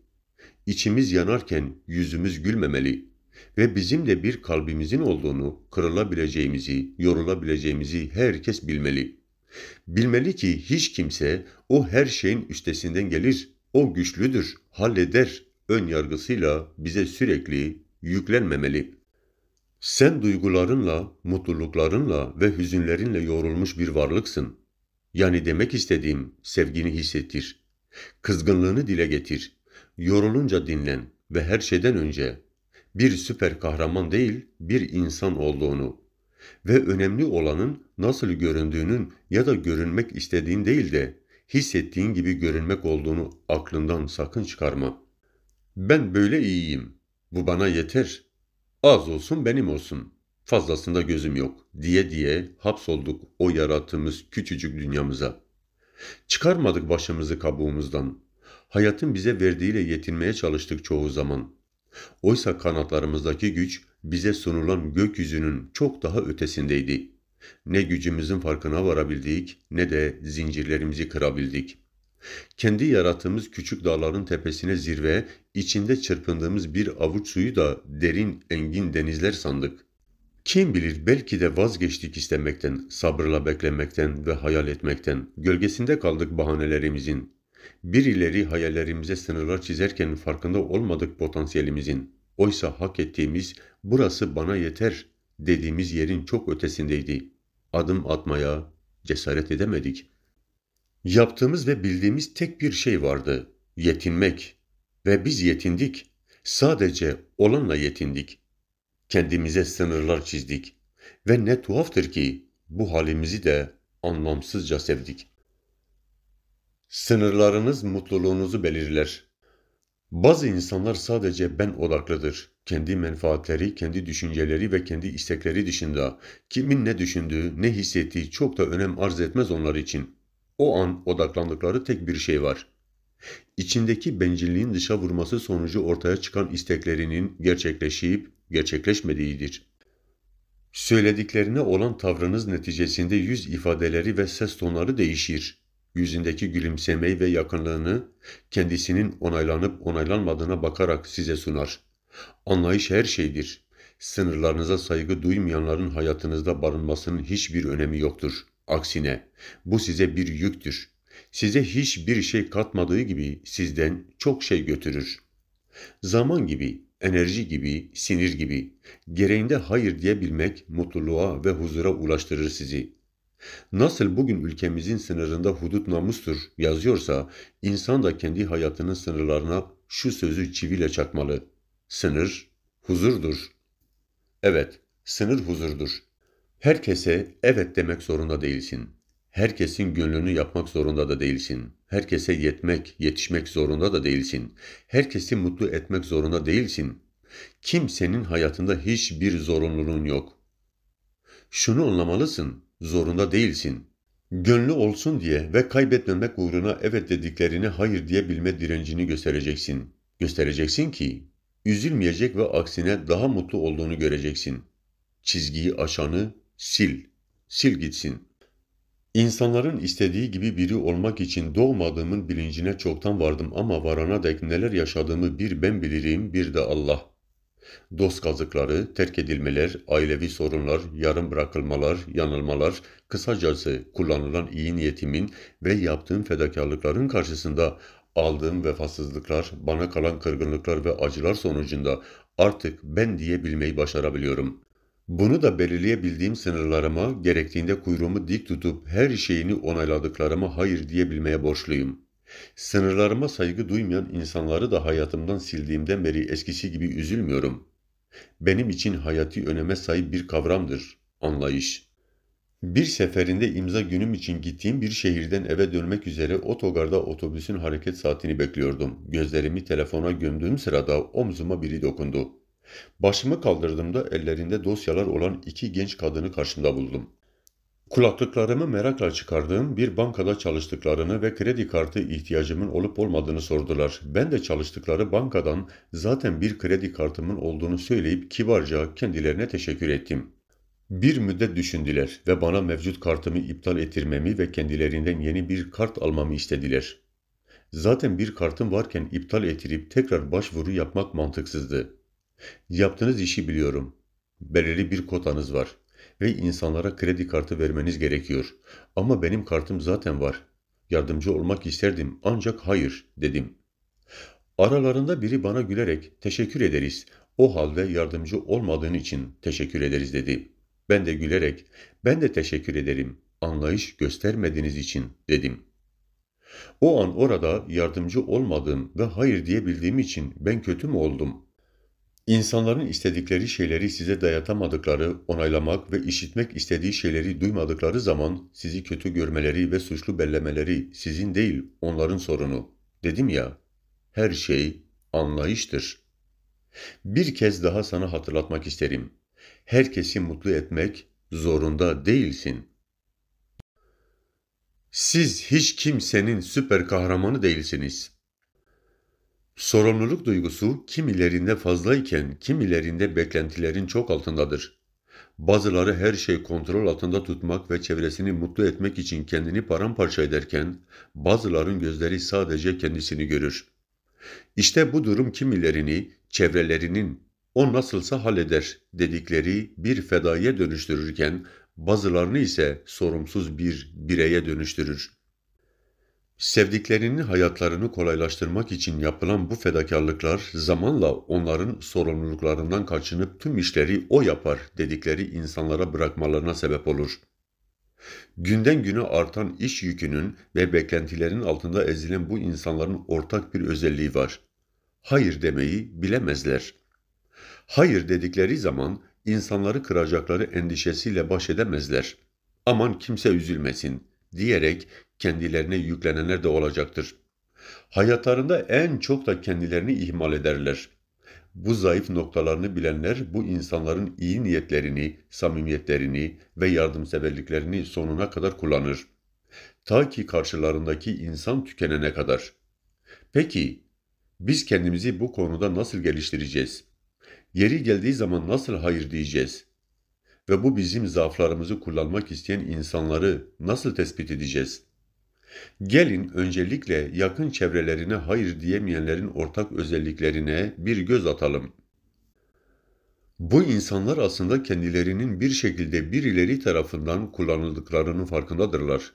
İçimiz yanarken yüzümüz gülmemeli ve bizim de bir kalbimizin olduğunu, kırılabileceğimizi, yorulabileceğimizi herkes bilmeli. Bilmeli ki hiç kimse o her şeyin üstesinden gelir, o güçlüdür, halleder ön yargısıyla bize sürekli yüklenmemeli. Sen duygularınla, mutluluklarınla ve hüzünlerinle yorulmuş bir varlıksın. Yani demek istediğim sevgini hissettir. Kızgınlığını dile getir. Yorulunca dinlen ve her şeyden önce bir süper kahraman değil bir insan olduğunu ve önemli olanın nasıl göründüğünün ya da görünmek istediğin değil de hissettiğin gibi görünmek olduğunu aklından sakın çıkarma. Ben böyle iyiyim. Bu bana yeter. Az olsun benim olsun. Fazlasında gözüm yok diye diye hapsolduk o yarattığımız küçücük dünyamıza. Çıkarmadık başımızı kabuğumuzdan. Hayatın bize verdiğiyle yetinmeye çalıştık çoğu zaman. Oysa kanatlarımızdaki güç bize sunulan gökyüzünün çok daha ötesindeydi. Ne gücümüzün farkına varabildik ne de zincirlerimizi kırabildik. Kendi yarattığımız küçük dağların tepesine zirve, içinde çırpındığımız bir avuç suyu da derin engin denizler sandık. Kim bilir belki de vazgeçtik istemekten, sabırla beklemekten ve hayal etmekten. Gölgesinde kaldık bahanelerimizin. Birileri hayallerimize sınırlar çizerken farkında olmadık potansiyelimizin. Oysa hak ettiğimiz burası bana yeter dediğimiz yerin çok ötesindeydi. Adım atmaya cesaret edemedik. Yaptığımız ve bildiğimiz tek bir şey vardı. Yetinmek. Ve biz yetindik. Sadece olanla yetindik. Kendimize sınırlar çizdik. Ve ne tuhaftır ki bu halimizi de anlamsızca sevdik. Sınırlarınız mutluluğunuzu belirler. Bazı insanlar sadece ben odaklıdır. Kendi menfaatleri, kendi düşünceleri ve kendi istekleri dışında kimin ne düşündüğü, ne hissettiği çok da önem arz etmez onlar için. O an odaklandıkları tek bir şey var. İçindeki bencilliğin dışa vurması sonucu ortaya çıkan isteklerinin gerçekleşip gerçekleşmediğidir. Söylediklerine olan tavrınız neticesinde yüz ifadeleri ve ses tonları değişir yüzündeki gülümsemeyi ve yakınlığını kendisinin onaylanıp onaylanmadığına bakarak size sunar. Anlayış her şeydir. Sınırlarınıza saygı duymayanların hayatınızda barınmasının hiçbir önemi yoktur. Aksine bu size bir yüktür. Size hiçbir şey katmadığı gibi sizden çok şey götürür. Zaman gibi, enerji gibi, sinir gibi gereğinde hayır diyebilmek mutluluğa ve huzura ulaştırır sizi.'' Nasıl bugün ülkemizin sınırında hudut namustur yazıyorsa insan da kendi hayatının sınırlarına şu sözü çiviyle çakmalı. Sınır huzurdur. Evet, sınır huzurdur. Herkese evet demek zorunda değilsin. Herkesin gönlünü yapmak zorunda da değilsin. Herkese yetmek, yetişmek zorunda da değilsin. Herkesi mutlu etmek zorunda değilsin. Kimsenin hayatında hiçbir zorunluluğun yok. Şunu anlamalısın. Zorunda değilsin. Gönlü olsun diye ve kaybetmemek uğruna evet dediklerini hayır diyebilme direncini göstereceksin. Göstereceksin ki üzülmeyecek ve aksine daha mutlu olduğunu göreceksin. Çizgiyi aşanı sil, sil gitsin. İnsanların istediği gibi biri olmak için doğmadığımın bilincine çoktan vardım ama varana dek neler yaşadığımı bir ben bilirim bir de Allah. Dost kazıkları, terk edilmeler, ailevi sorunlar, yarım bırakılmalar, yanılmalar, kısacası kullanılan iyi niyetimin ve yaptığım fedakarlıkların karşısında aldığım vefasızlıklar, bana kalan kırgınlıklar ve acılar sonucunda artık ben diyebilmeyi başarabiliyorum. Bunu da belirleyebildiğim sınırlarıma, gerektiğinde kuyruğumu dik tutup her şeyini onayladıklarıma hayır diyebilmeye borçluyum.'' Sınırlarıma saygı duymayan insanları da hayatımdan sildiğimden beri eskisi gibi üzülmüyorum. Benim için hayati öneme sahip bir kavramdır anlayış. Bir seferinde imza günüm için gittiğim bir şehirden eve dönmek üzere otogarda otobüsün hareket saatini bekliyordum. Gözlerimi telefona gömdüğüm sırada omzuma biri dokundu. Başımı kaldırdığımda ellerinde dosyalar olan iki genç kadını karşımda buldum. Kulaklıklarımı merakla çıkardığım bir bankada çalıştıklarını ve kredi kartı ihtiyacımın olup olmadığını sordular. Ben de çalıştıkları bankadan zaten bir kredi kartımın olduğunu söyleyip kibarca kendilerine teşekkür ettim. Bir müddet düşündüler ve bana mevcut kartımı iptal ettirmemi ve kendilerinden yeni bir kart almamı istediler. Zaten bir kartım varken iptal ettirip tekrar başvuru yapmak mantıksızdı. Yaptığınız işi biliyorum. Belirli bir kotanız var ve insanlara kredi kartı vermeniz gerekiyor. Ama benim kartım zaten var. Yardımcı olmak isterdim ancak hayır dedim. Aralarında biri bana gülerek teşekkür ederiz. O halde yardımcı olmadığın için teşekkür ederiz dedi. Ben de gülerek ben de teşekkür ederim anlayış göstermediğiniz için dedim. O an orada yardımcı olmadığım ve hayır diyebildiğim için ben kötü mü oldum?'' İnsanların istedikleri şeyleri size dayatamadıkları, onaylamak ve işitmek istediği şeyleri duymadıkları zaman sizi kötü görmeleri ve suçlu bellemeleri sizin değil onların sorunu. Dedim ya, her şey anlayıştır. Bir kez daha sana hatırlatmak isterim. Herkesi mutlu etmek zorunda değilsin. Siz hiç kimsenin süper kahramanı değilsiniz. Sorumluluk duygusu kimilerinde fazlayken kimilerinde beklentilerin çok altındadır. Bazıları her şey kontrol altında tutmak ve çevresini mutlu etmek için kendini paramparça ederken bazıların gözleri sadece kendisini görür. İşte bu durum kimilerini çevrelerinin o nasılsa halleder dedikleri bir fedaya dönüştürürken bazılarını ise sorumsuz bir bireye dönüştürür. Sevdiklerinin hayatlarını kolaylaştırmak için yapılan bu fedakarlıklar zamanla onların sorumluluklarından kaçınıp tüm işleri o yapar dedikleri insanlara bırakmalarına sebep olur. Günden güne artan iş yükünün ve beklentilerin altında ezilen bu insanların ortak bir özelliği var. Hayır demeyi bilemezler. Hayır dedikleri zaman insanları kıracakları endişesiyle baş edemezler. Aman kimse üzülmesin diyerek kendilerine yüklenenler de olacaktır. Hayatlarında en çok da kendilerini ihmal ederler. Bu zayıf noktalarını bilenler bu insanların iyi niyetlerini, samimiyetlerini ve yardımseverliklerini sonuna kadar kullanır. Ta ki karşılarındaki insan tükenene kadar. Peki biz kendimizi bu konuda nasıl geliştireceğiz? Yeri geldiği zaman nasıl hayır diyeceğiz? Ve bu bizim zaaflarımızı kullanmak isteyen insanları nasıl tespit edeceğiz?'' Gelin öncelikle yakın çevrelerine hayır diyemeyenlerin ortak özelliklerine bir göz atalım. Bu insanlar aslında kendilerinin bir şekilde birileri tarafından kullanıldıklarının farkındadırlar.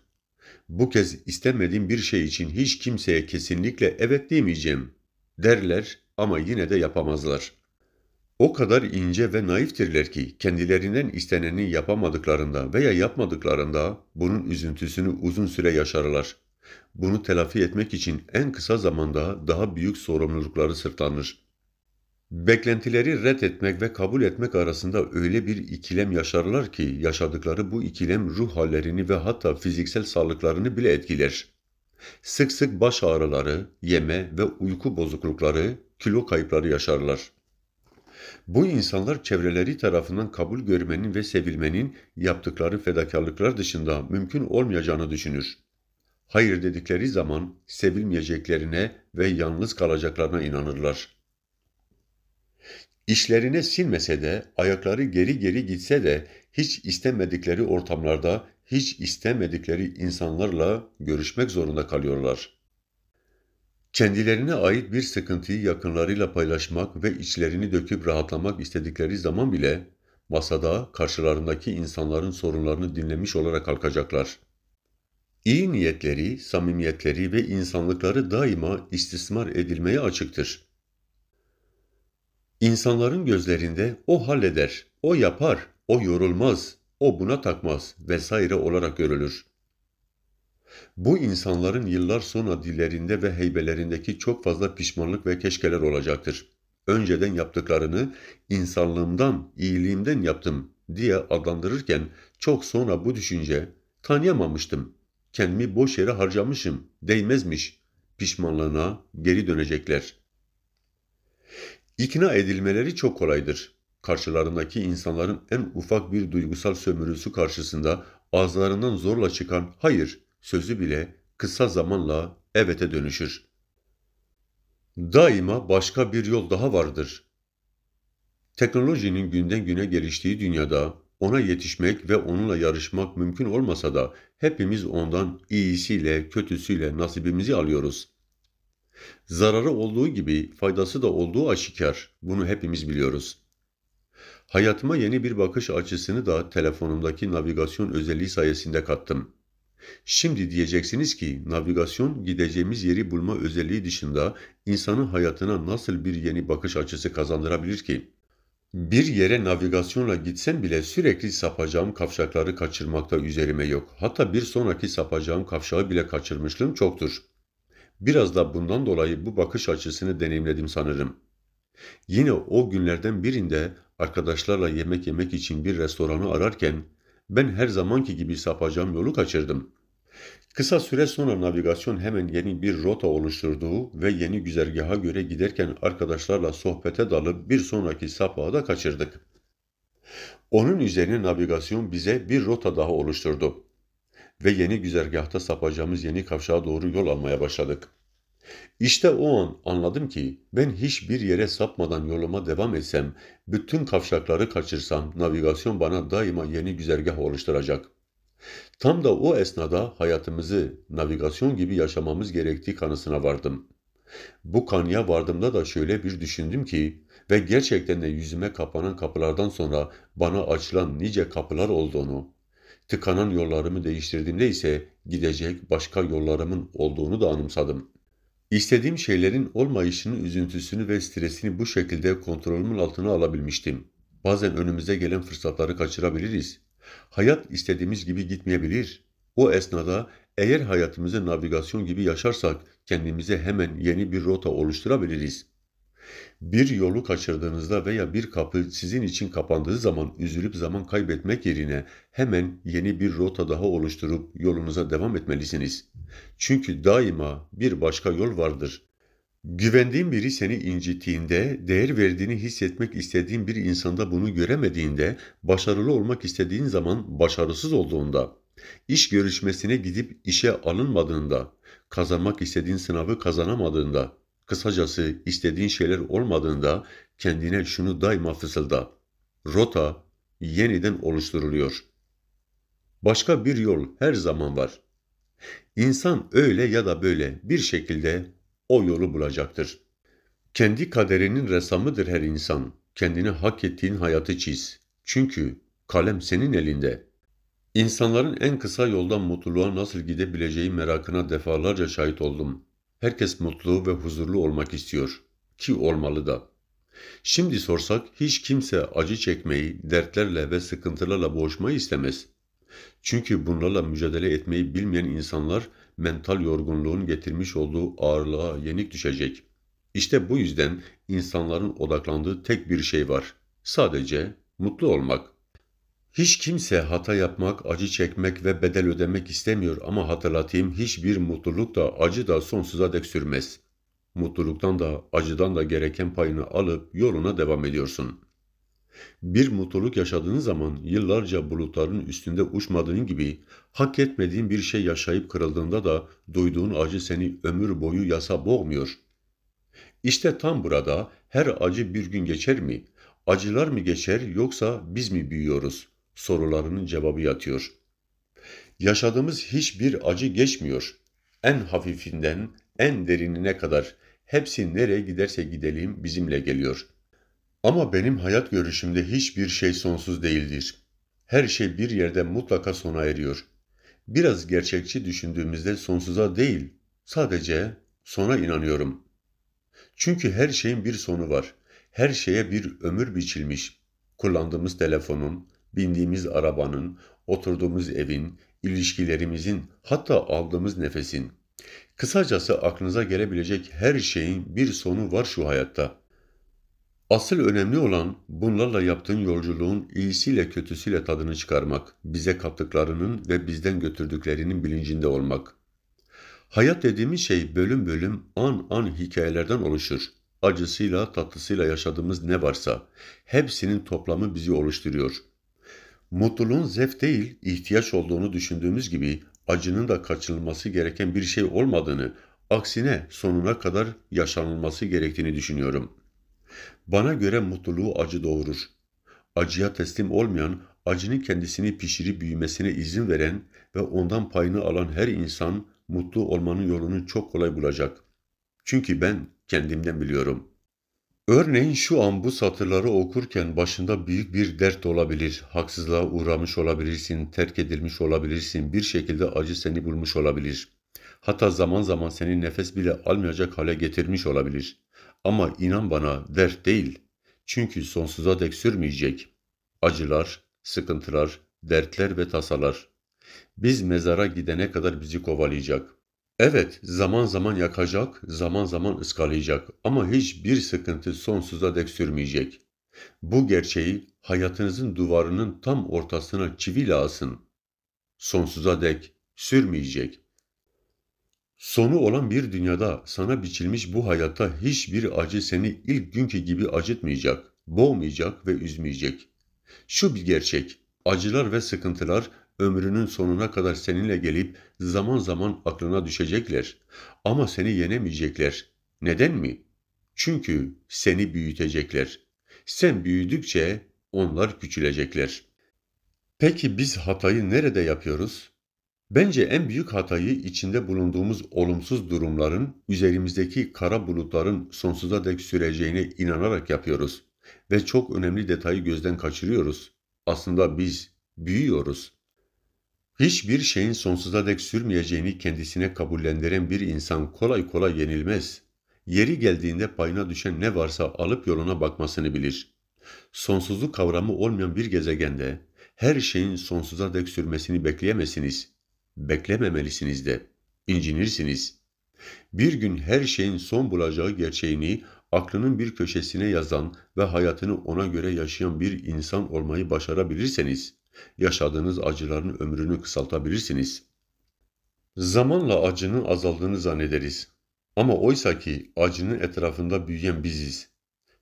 Bu kez istemediğim bir şey için hiç kimseye kesinlikle evet demeyeceğim derler ama yine de yapamazlar. O kadar ince ve naiftirler ki kendilerinden isteneni yapamadıklarında veya yapmadıklarında bunun üzüntüsünü uzun süre yaşarlar. Bunu telafi etmek için en kısa zamanda daha büyük sorumlulukları sırtlanır. Beklentileri reddetmek ve kabul etmek arasında öyle bir ikilem yaşarlar ki yaşadıkları bu ikilem ruh hallerini ve hatta fiziksel sağlıklarını bile etkiler. Sık sık baş ağrıları, yeme ve uyku bozuklukları, kilo kayıpları yaşarlar. Bu insanlar çevreleri tarafından kabul görmenin ve sevilmenin yaptıkları fedakarlıklar dışında mümkün olmayacağını düşünür. Hayır dedikleri zaman sevilmeyeceklerine ve yalnız kalacaklarına inanırlar. İşlerine silmese de, ayakları geri geri gitse de hiç istemedikleri ortamlarda, hiç istemedikleri insanlarla görüşmek zorunda kalıyorlar.'' Kendilerine ait bir sıkıntıyı yakınlarıyla paylaşmak ve içlerini döküp rahatlamak istedikleri zaman bile masada karşılarındaki insanların sorunlarını dinlemiş olarak kalkacaklar. İyi niyetleri, samimiyetleri ve insanlıkları daima istismar edilmeye açıktır. İnsanların gözlerinde o halleder, o yapar, o yorulmaz, o buna takmaz vesaire olarak görülür. Bu insanların yıllar sonra dillerinde ve heybelerindeki çok fazla pişmanlık ve keşkeler olacaktır. Önceden yaptıklarını insanlığımdan, iyiliğimden yaptım diye adlandırırken çok sonra bu düşünce tanıyamamıştım. Kendimi boş yere harcamışım, değmezmiş. Pişmanlığına geri dönecekler. İkna edilmeleri çok kolaydır. Karşılarındaki insanların en ufak bir duygusal sömürüsü karşısında ağızlarından zorla çıkan hayır sözü bile kısa zamanla evete dönüşür. Daima başka bir yol daha vardır. Teknolojinin günden güne geliştiği dünyada ona yetişmek ve onunla yarışmak mümkün olmasa da hepimiz ondan iyisiyle, kötüsüyle nasibimizi alıyoruz. Zararı olduğu gibi faydası da olduğu aşikar. Bunu hepimiz biliyoruz. Hayatıma yeni bir bakış açısını da telefonumdaki navigasyon özelliği sayesinde kattım. Şimdi diyeceksiniz ki navigasyon gideceğimiz yeri bulma özelliği dışında insanın hayatına nasıl bir yeni bakış açısı kazandırabilir ki? Bir yere navigasyonla gitsem bile sürekli sapacağım kavşakları kaçırmakta üzerime yok. Hatta bir sonraki sapacağım kavşağı bile kaçırmışlığım çoktur. Biraz da bundan dolayı bu bakış açısını deneyimledim sanırım. Yine o günlerden birinde arkadaşlarla yemek yemek için bir restoranı ararken ben her zamanki gibi sapacağım yolu kaçırdım. Kısa süre sonra navigasyon hemen yeni bir rota oluşturduğu ve yeni güzergaha göre giderken arkadaşlarla sohbete dalıp bir sonraki sapağı da kaçırdık. Onun üzerine navigasyon bize bir rota daha oluşturdu ve yeni güzergahta sapacağımız yeni kavşağa doğru yol almaya başladık. İşte o an anladım ki ben hiçbir yere sapmadan yoluma devam etsem, bütün kavşakları kaçırsam navigasyon bana daima yeni güzergah oluşturacak. Tam da o esnada hayatımızı navigasyon gibi yaşamamız gerektiği kanısına vardım. Bu kanıya vardığımda da şöyle bir düşündüm ki ve gerçekten de yüzüme kapanan kapılardan sonra bana açılan nice kapılar olduğunu, tıkanan yollarımı değiştirdiğimde ise gidecek başka yollarımın olduğunu da anımsadım.'' İstediğim şeylerin olmayışının üzüntüsünü ve stresini bu şekilde kontrolümün altına alabilmiştim. Bazen önümüze gelen fırsatları kaçırabiliriz. Hayat istediğimiz gibi gitmeyebilir. O esnada eğer hayatımızı navigasyon gibi yaşarsak kendimize hemen yeni bir rota oluşturabiliriz. Bir yolu kaçırdığınızda veya bir kapı sizin için kapandığı zaman üzülüp zaman kaybetmek yerine hemen yeni bir rota daha oluşturup yolunuza devam etmelisiniz. Çünkü daima bir başka yol vardır. Güvendiğin biri seni incittiğinde, değer verdiğini hissetmek istediğin bir insanda bunu göremediğinde, başarılı olmak istediğin zaman başarısız olduğunda, iş görüşmesine gidip işe alınmadığında, kazanmak istediğin sınavı kazanamadığında, Kısacası istediğin şeyler olmadığında kendine şunu daima fısılda. Rota yeniden oluşturuluyor. Başka bir yol her zaman var. İnsan öyle ya da böyle bir şekilde o yolu bulacaktır. Kendi kaderinin ressamıdır her insan. Kendine hak ettiğin hayatı çiz. Çünkü kalem senin elinde. İnsanların en kısa yoldan mutluluğa nasıl gidebileceği merakına defalarca şahit oldum. Herkes mutlu ve huzurlu olmak istiyor ki olmalı da. Şimdi sorsak hiç kimse acı çekmeyi, dertlerle ve sıkıntılarla boğuşmayı istemez. Çünkü bunlarla mücadele etmeyi bilmeyen insanlar mental yorgunluğun getirmiş olduğu ağırlığa yenik düşecek. İşte bu yüzden insanların odaklandığı tek bir şey var. Sadece mutlu olmak. Hiç kimse hata yapmak, acı çekmek ve bedel ödemek istemiyor ama hatırlatayım hiçbir mutluluk da acı da sonsuza dek sürmez. Mutluluktan da acıdan da gereken payını alıp yoluna devam ediyorsun. Bir mutluluk yaşadığın zaman yıllarca bulutların üstünde uçmadığın gibi hak etmediğin bir şey yaşayıp kırıldığında da duyduğun acı seni ömür boyu yasa boğmuyor. İşte tam burada her acı bir gün geçer mi? Acılar mı geçer yoksa biz mi büyüyoruz?'' sorularının cevabı yatıyor. Yaşadığımız hiçbir acı geçmiyor. En hafifinden en derinine kadar hepsi nereye giderse gidelim bizimle geliyor. Ama benim hayat görüşümde hiçbir şey sonsuz değildir. Her şey bir yerde mutlaka sona eriyor. Biraz gerçekçi düşündüğümüzde sonsuza değil, sadece sona inanıyorum. Çünkü her şeyin bir sonu var. Her şeye bir ömür biçilmiş. Kullandığımız telefonun, bindiğimiz arabanın, oturduğumuz evin, ilişkilerimizin, hatta aldığımız nefesin. Kısacası aklınıza gelebilecek her şeyin bir sonu var şu hayatta. Asıl önemli olan bunlarla yaptığın yolculuğun iyisiyle kötüsüyle tadını çıkarmak, bize kattıklarının ve bizden götürdüklerinin bilincinde olmak. Hayat dediğimiz şey bölüm bölüm an an hikayelerden oluşur. Acısıyla tatlısıyla yaşadığımız ne varsa hepsinin toplamı bizi oluşturuyor.'' Mutluluğun zevk değil, ihtiyaç olduğunu düşündüğümüz gibi acının da kaçınılması gereken bir şey olmadığını, aksine sonuna kadar yaşanılması gerektiğini düşünüyorum. Bana göre mutluluğu acı doğurur. Acıya teslim olmayan, acının kendisini pişirip büyümesine izin veren ve ondan payını alan her insan mutlu olmanın yolunu çok kolay bulacak. Çünkü ben kendimden biliyorum.'' Örneğin şu an bu satırları okurken başında büyük bir dert olabilir. Haksızlığa uğramış olabilirsin, terk edilmiş olabilirsin, bir şekilde acı seni bulmuş olabilir. Hatta zaman zaman seni nefes bile almayacak hale getirmiş olabilir. Ama inan bana dert değil. Çünkü sonsuza dek sürmeyecek. Acılar, sıkıntılar, dertler ve tasalar. Biz mezara gidene kadar bizi kovalayacak. Evet, zaman zaman yakacak, zaman zaman ıskalayacak ama hiçbir sıkıntı sonsuza dek sürmeyecek. Bu gerçeği hayatınızın duvarının tam ortasına çiviyle asın. Sonsuza dek sürmeyecek. Sonu olan bir dünyada sana biçilmiş bu hayatta hiçbir acı seni ilk günkü gibi acıtmayacak, boğmayacak ve üzmeyecek. Şu bir gerçek, acılar ve sıkıntılar ömrünün sonuna kadar seninle gelip zaman zaman aklına düşecekler. Ama seni yenemeyecekler. Neden mi? Çünkü seni büyütecekler. Sen büyüdükçe onlar küçülecekler. Peki biz hatayı nerede yapıyoruz? Bence en büyük hatayı içinde bulunduğumuz olumsuz durumların, üzerimizdeki kara bulutların sonsuza dek süreceğine inanarak yapıyoruz ve çok önemli detayı gözden kaçırıyoruz. Aslında biz büyüyoruz. Hiçbir şeyin sonsuza dek sürmeyeceğini kendisine kabullendiren bir insan kolay kolay yenilmez. Yeri geldiğinde payına düşen ne varsa alıp yoluna bakmasını bilir. Sonsuzluk kavramı olmayan bir gezegende her şeyin sonsuza dek sürmesini bekleyemezsiniz. Beklememelisiniz de. İncinirsiniz. Bir gün her şeyin son bulacağı gerçeğini aklının bir köşesine yazan ve hayatını ona göre yaşayan bir insan olmayı başarabilirseniz, Yaşadığınız acıların ömrünü kısaltabilirsiniz. Zamanla acının azaldığını zannederiz. Ama oysa ki acının etrafında büyüyen biziz.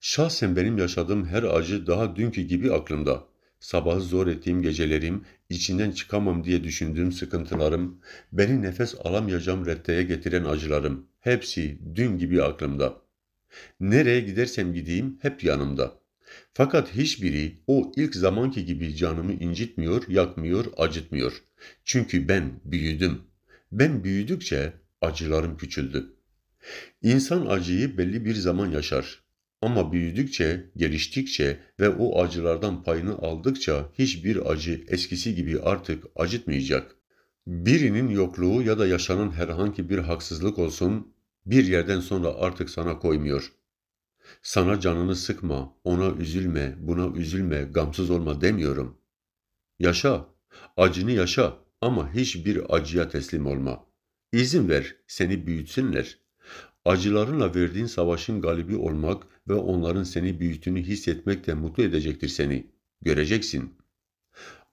Şahsen benim yaşadığım her acı daha dünkü gibi aklımda. Sabahı zor ettiğim gecelerim, içinden çıkamam diye düşündüğüm sıkıntılarım, beni nefes alamayacağım reddeye getiren acılarım, hepsi dün gibi aklımda. Nereye gidersem gideyim hep yanımda. Fakat hiçbiri o ilk zamanki gibi canımı incitmiyor, yakmıyor, acıtmıyor. Çünkü ben büyüdüm. Ben büyüdükçe acılarım küçüldü. İnsan acıyı belli bir zaman yaşar. Ama büyüdükçe, geliştikçe ve o acılardan payını aldıkça hiçbir acı eskisi gibi artık acıtmayacak. Birinin yokluğu ya da yaşanan herhangi bir haksızlık olsun bir yerden sonra artık sana koymuyor. Sana canını sıkma, ona üzülme, buna üzülme, gamsız olma demiyorum. Yaşa, acını yaşa ama hiçbir acıya teslim olma. İzin ver, seni büyütsünler. Acılarınla verdiğin savaşın galibi olmak ve onların seni büyüttüğünü hissetmek de mutlu edecektir seni. Göreceksin.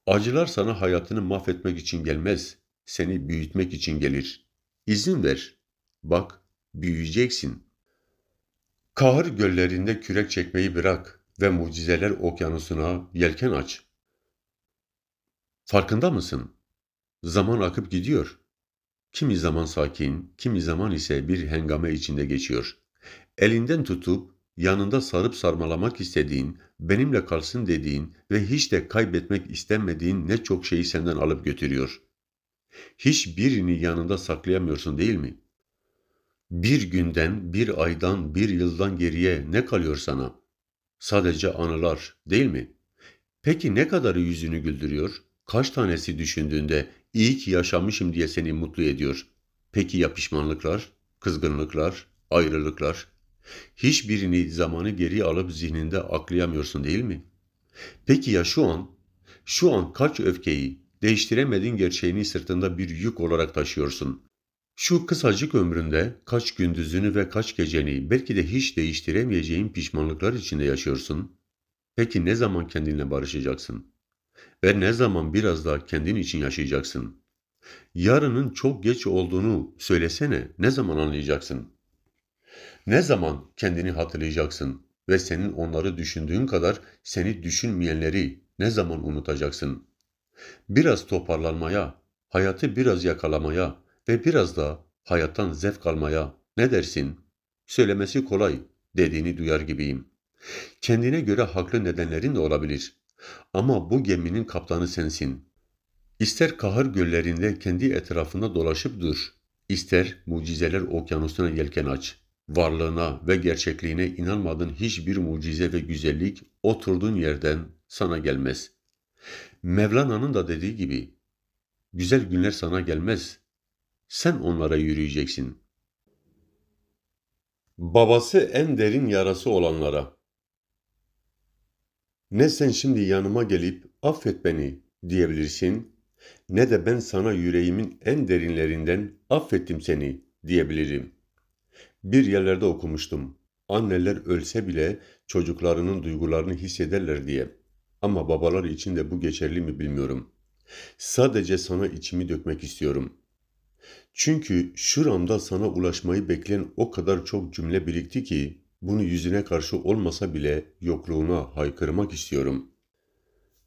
Acılar sana hayatını mahvetmek için gelmez, seni büyütmek için gelir. İzin ver. Bak, büyüyeceksin.'' Kahır göllerinde kürek çekmeyi bırak ve mucizeler okyanusuna yelken aç. Farkında mısın? Zaman akıp gidiyor. Kimi zaman sakin, kimi zaman ise bir hengame içinde geçiyor. Elinden tutup yanında sarıp sarmalamak istediğin, benimle kalsın dediğin ve hiç de kaybetmek istemediğin ne çok şeyi senden alıp götürüyor. Hiçbirini yanında saklayamıyorsun değil mi? Bir günden, bir aydan, bir yıldan geriye ne kalıyor sana? Sadece anılar değil mi? Peki ne kadarı yüzünü güldürüyor? Kaç tanesi düşündüğünde iyi ki yaşamışım diye seni mutlu ediyor? Peki ya pişmanlıklar, kızgınlıklar, ayrılıklar? Hiçbirini zamanı geri alıp zihninde aklayamıyorsun değil mi? Peki ya şu an? Şu an kaç öfkeyi, değiştiremediğin gerçeğini sırtında bir yük olarak taşıyorsun? Şu kısacık ömründe kaç gündüzünü ve kaç geceni belki de hiç değiştiremeyeceğin pişmanlıklar içinde yaşıyorsun. Peki ne zaman kendinle barışacaksın? Ve ne zaman biraz daha kendin için yaşayacaksın? Yarının çok geç olduğunu söylesene ne zaman anlayacaksın? Ne zaman kendini hatırlayacaksın ve senin onları düşündüğün kadar seni düşünmeyenleri ne zaman unutacaksın? Biraz toparlanmaya, hayatı biraz yakalamaya, ve biraz da hayattan zevk almaya ne dersin? Söylemesi kolay dediğini duyar gibiyim. Kendine göre haklı nedenlerin de olabilir. Ama bu geminin kaptanı sensin. İster kahır göllerinde kendi etrafında dolaşıp dur. İster mucizeler okyanusuna yelken aç. Varlığına ve gerçekliğine inanmadığın hiçbir mucize ve güzellik oturduğun yerden sana gelmez. Mevlana'nın da dediği gibi, güzel günler sana gelmez, sen onlara yürüyeceksin. Babası en derin yarası olanlara Ne sen şimdi yanıma gelip affet beni diyebilirsin ne de ben sana yüreğimin en derinlerinden affettim seni diyebilirim. Bir yerlerde okumuştum. Anneler ölse bile çocuklarının duygularını hissederler diye. Ama babalar için de bu geçerli mi bilmiyorum. Sadece sana içimi dökmek istiyorum.'' Çünkü şuramda sana ulaşmayı bekleyen o kadar çok cümle birikti ki bunu yüzüne karşı olmasa bile yokluğuna haykırmak istiyorum.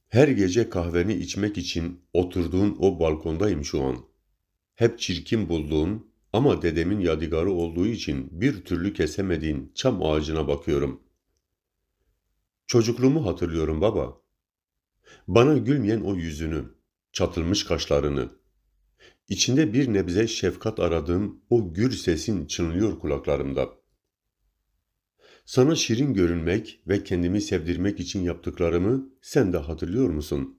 Her gece kahveni içmek için oturduğun o balkondayım şu an. Hep çirkin bulduğun ama dedemin yadigarı olduğu için bir türlü kesemediğin çam ağacına bakıyorum. Çocukluğumu hatırlıyorum baba. Bana gülmeyen o yüzünü, çatılmış kaşlarını, İçinde bir nebze şefkat aradığım o gür sesin çınlıyor kulaklarımda. Sana şirin görünmek ve kendimi sevdirmek için yaptıklarımı sen de hatırlıyor musun?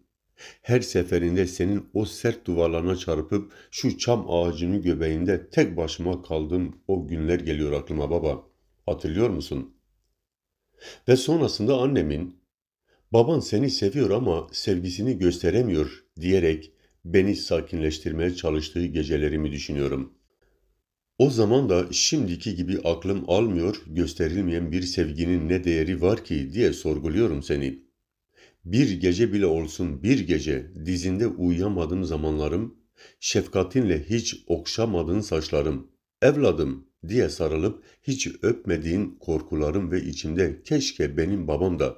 Her seferinde senin o sert duvarlarına çarpıp şu çam ağacının göbeğinde tek başıma kaldığım o günler geliyor aklıma baba. Hatırlıyor musun? Ve sonrasında annemin, baban seni seviyor ama sevgisini gösteremiyor diyerek beni sakinleştirmeye çalıştığı gecelerimi düşünüyorum. O zaman da şimdiki gibi aklım almıyor, gösterilmeyen bir sevginin ne değeri var ki diye sorguluyorum seni. Bir gece bile olsun bir gece dizinde uyuyamadığım zamanlarım, şefkatinle hiç okşamadığın saçlarım, evladım diye sarılıp hiç öpmediğin korkularım ve içimde keşke benim babam da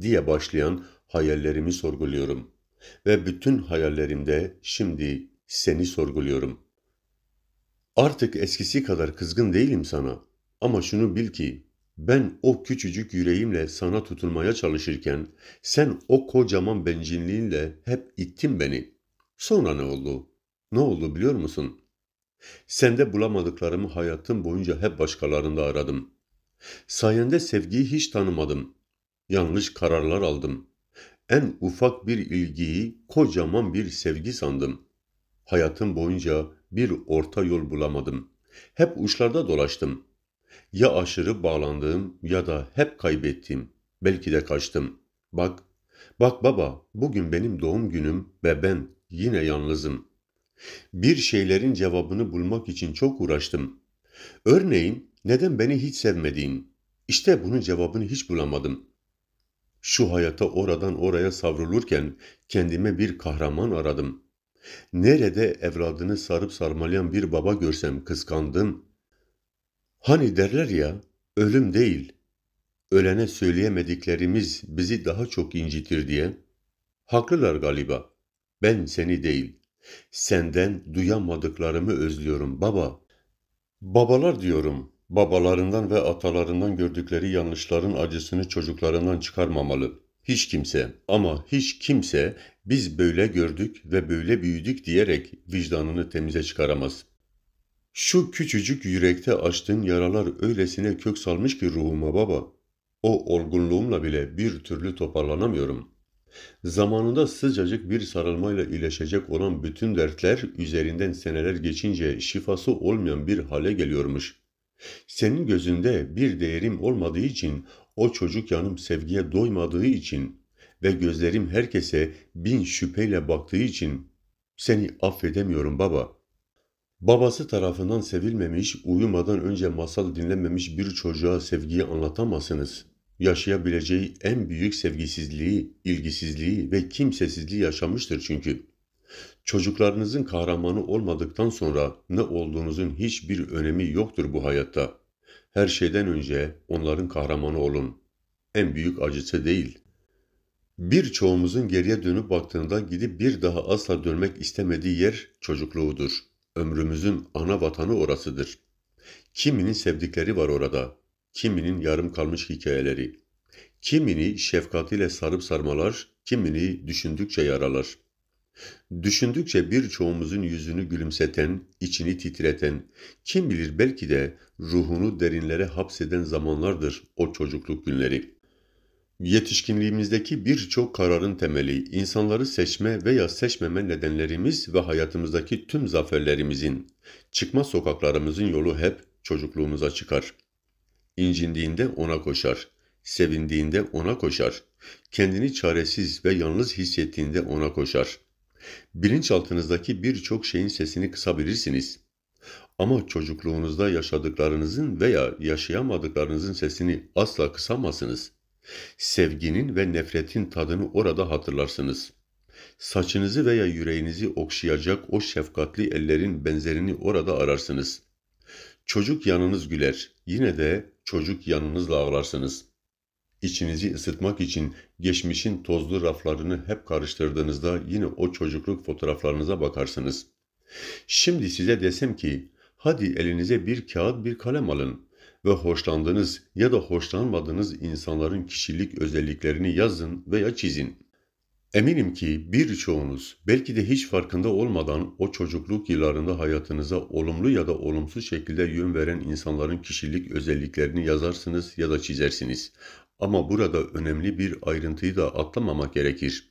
diye başlayan hayallerimi sorguluyorum ve bütün hayallerimde şimdi seni sorguluyorum. Artık eskisi kadar kızgın değilim sana ama şunu bil ki ben o küçücük yüreğimle sana tutulmaya çalışırken sen o kocaman bencinliğinle hep ittin beni. Sonra ne oldu? Ne oldu biliyor musun? Sende bulamadıklarımı hayatım boyunca hep başkalarında aradım. Sayende sevgiyi hiç tanımadım. Yanlış kararlar aldım. En ufak bir ilgiyi kocaman bir sevgi sandım. Hayatım boyunca bir orta yol bulamadım. Hep uçlarda dolaştım. Ya aşırı bağlandığım ya da hep kaybettiğim. Belki de kaçtım. Bak, bak baba bugün benim doğum günüm ve ben yine yalnızım. Bir şeylerin cevabını bulmak için çok uğraştım. Örneğin neden beni hiç sevmediğin. İşte bunun cevabını hiç bulamadım. Şu hayata oradan oraya savrulurken kendime bir kahraman aradım. Nerede evladını sarıp sarmalayan bir baba görsem kıskandım. Hani derler ya, ölüm değil, ölene söyleyemediklerimiz bizi daha çok incitir diye. Haklılar galiba. Ben seni değil, senden duyamadıklarımı özlüyorum baba. Babalar diyorum, babalarından ve atalarından gördükleri yanlışların acısını çocuklarından çıkarmamalı. Hiç kimse ama hiç kimse biz böyle gördük ve böyle büyüdük diyerek vicdanını temize çıkaramaz. Şu küçücük yürekte açtığın yaralar öylesine kök salmış ki ruhuma baba. O olgunluğumla bile bir türlü toparlanamıyorum. Zamanında sıcacık bir sarılmayla iyileşecek olan bütün dertler üzerinden seneler geçince şifası olmayan bir hale geliyormuş. Senin gözünde bir değerim olmadığı için, o çocuk yanım sevgiye doymadığı için ve gözlerim herkese bin şüpheyle baktığı için seni affedemiyorum baba. Babası tarafından sevilmemiş, uyumadan önce masal dinlenmemiş bir çocuğa sevgiyi anlatamazsınız. Yaşayabileceği en büyük sevgisizliği, ilgisizliği ve kimsesizliği yaşamıştır çünkü.'' Çocuklarınızın kahramanı olmadıktan sonra ne olduğunuzun hiçbir önemi yoktur bu hayatta. Her şeyden önce onların kahramanı olun. En büyük acısı değil. Birçoğumuzun geriye dönüp baktığında gidip bir daha asla dönmek istemediği yer çocukluğudur. Ömrümüzün ana vatanı orasıdır. Kiminin sevdikleri var orada, kiminin yarım kalmış hikayeleri. Kimini şefkatiyle sarıp sarmalar, kimini düşündükçe yaralar. Düşündükçe birçoğumuzun yüzünü gülümseten, içini titreten, kim bilir belki de ruhunu derinlere hapseden zamanlardır o çocukluk günleri. Yetişkinliğimizdeki birçok kararın temeli, insanları seçme veya seçmeme nedenlerimiz ve hayatımızdaki tüm zaferlerimizin, çıkma sokaklarımızın yolu hep çocukluğumuza çıkar. İncindiğinde ona koşar, sevindiğinde ona koşar, kendini çaresiz ve yalnız hissettiğinde ona koşar.'' Bilinçaltınızdaki birçok şeyin sesini kısabilirsiniz. Ama çocukluğunuzda yaşadıklarınızın veya yaşayamadıklarınızın sesini asla kısamazsınız. Sevginin ve nefretin tadını orada hatırlarsınız. Saçınızı veya yüreğinizi okşayacak o şefkatli ellerin benzerini orada ararsınız. Çocuk yanınız güler, yine de çocuk yanınızla ağlarsınız.'' İçinizi ısıtmak için geçmişin tozlu raflarını hep karıştırdığınızda yine o çocukluk fotoğraflarınıza bakarsınız. Şimdi size desem ki hadi elinize bir kağıt bir kalem alın ve hoşlandığınız ya da hoşlanmadığınız insanların kişilik özelliklerini yazın veya çizin. Eminim ki birçoğunuz belki de hiç farkında olmadan o çocukluk yıllarında hayatınıza olumlu ya da olumsuz şekilde yön veren insanların kişilik özelliklerini yazarsınız ya da çizersiniz. Ama burada önemli bir ayrıntıyı da atlamamak gerekir.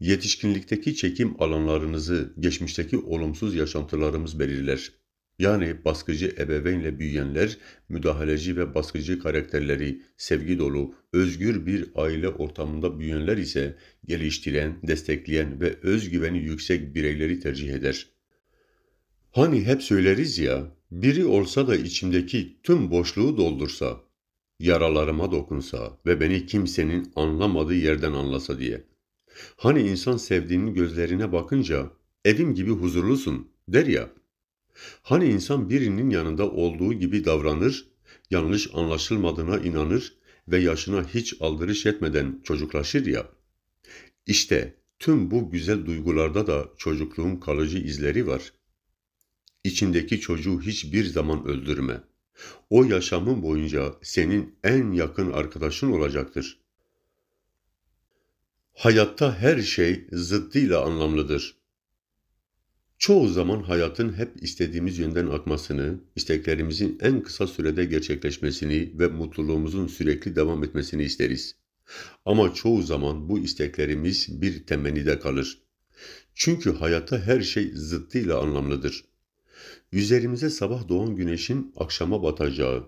Yetişkinlikteki çekim alanlarınızı geçmişteki olumsuz yaşantılarımız belirler. Yani baskıcı ebeveynle büyüyenler, müdahaleci ve baskıcı karakterleri, sevgi dolu, özgür bir aile ortamında büyüyenler ise geliştiren, destekleyen ve özgüveni yüksek bireyleri tercih eder. Hani hep söyleriz ya, biri olsa da içimdeki tüm boşluğu doldursa yaralarıma dokunsa ve beni kimsenin anlamadığı yerden anlasa diye. Hani insan sevdiğinin gözlerine bakınca evim gibi huzurlusun der ya. Hani insan birinin yanında olduğu gibi davranır, yanlış anlaşılmadığına inanır ve yaşına hiç aldırış etmeden çocuklaşır ya. İşte tüm bu güzel duygularda da çocukluğun kalıcı izleri var. İçindeki çocuğu hiçbir zaman öldürme.'' O yaşamın boyunca senin en yakın arkadaşın olacaktır. Hayatta her şey zıddıyla anlamlıdır. Çoğu zaman hayatın hep istediğimiz yönden akmasını, isteklerimizin en kısa sürede gerçekleşmesini ve mutluluğumuzun sürekli devam etmesini isteriz. Ama çoğu zaman bu isteklerimiz bir temennide kalır. Çünkü hayatta her şey zıddıyla anlamlıdır. Üzerimize sabah doğan güneşin akşama batacağı,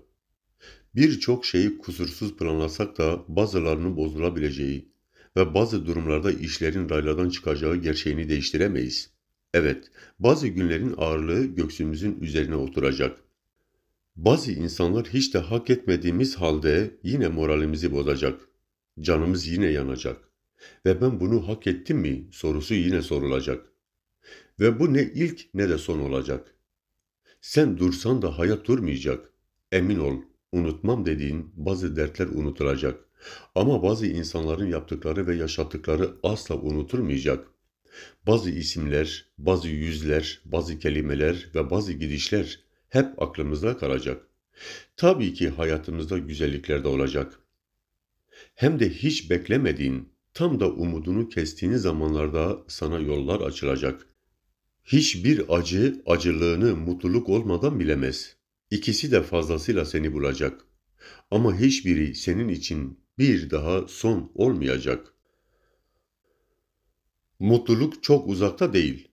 birçok şeyi kusursuz planlasak da bazılarının bozulabileceği ve bazı durumlarda işlerin raylardan çıkacağı gerçeğini değiştiremeyiz. Evet, bazı günlerin ağırlığı göksümüzün üzerine oturacak. Bazı insanlar hiç de hak etmediğimiz halde yine moralimizi bozacak. Canımız yine yanacak. Ve ben bunu hak ettim mi sorusu yine sorulacak. Ve bu ne ilk ne de son olacak. Sen dursan da hayat durmayacak. Emin ol, unutmam dediğin bazı dertler unutulacak. Ama bazı insanların yaptıkları ve yaşattıkları asla unutulmayacak. Bazı isimler, bazı yüzler, bazı kelimeler ve bazı gidişler hep aklımızda kalacak. Tabii ki hayatımızda güzellikler de olacak. Hem de hiç beklemediğin, tam da umudunu kestiğin zamanlarda sana yollar açılacak. Hiçbir acı acılığını mutluluk olmadan bilemez. İkisi de fazlasıyla seni bulacak. Ama hiçbiri senin için bir daha son olmayacak. Mutluluk çok uzakta değil.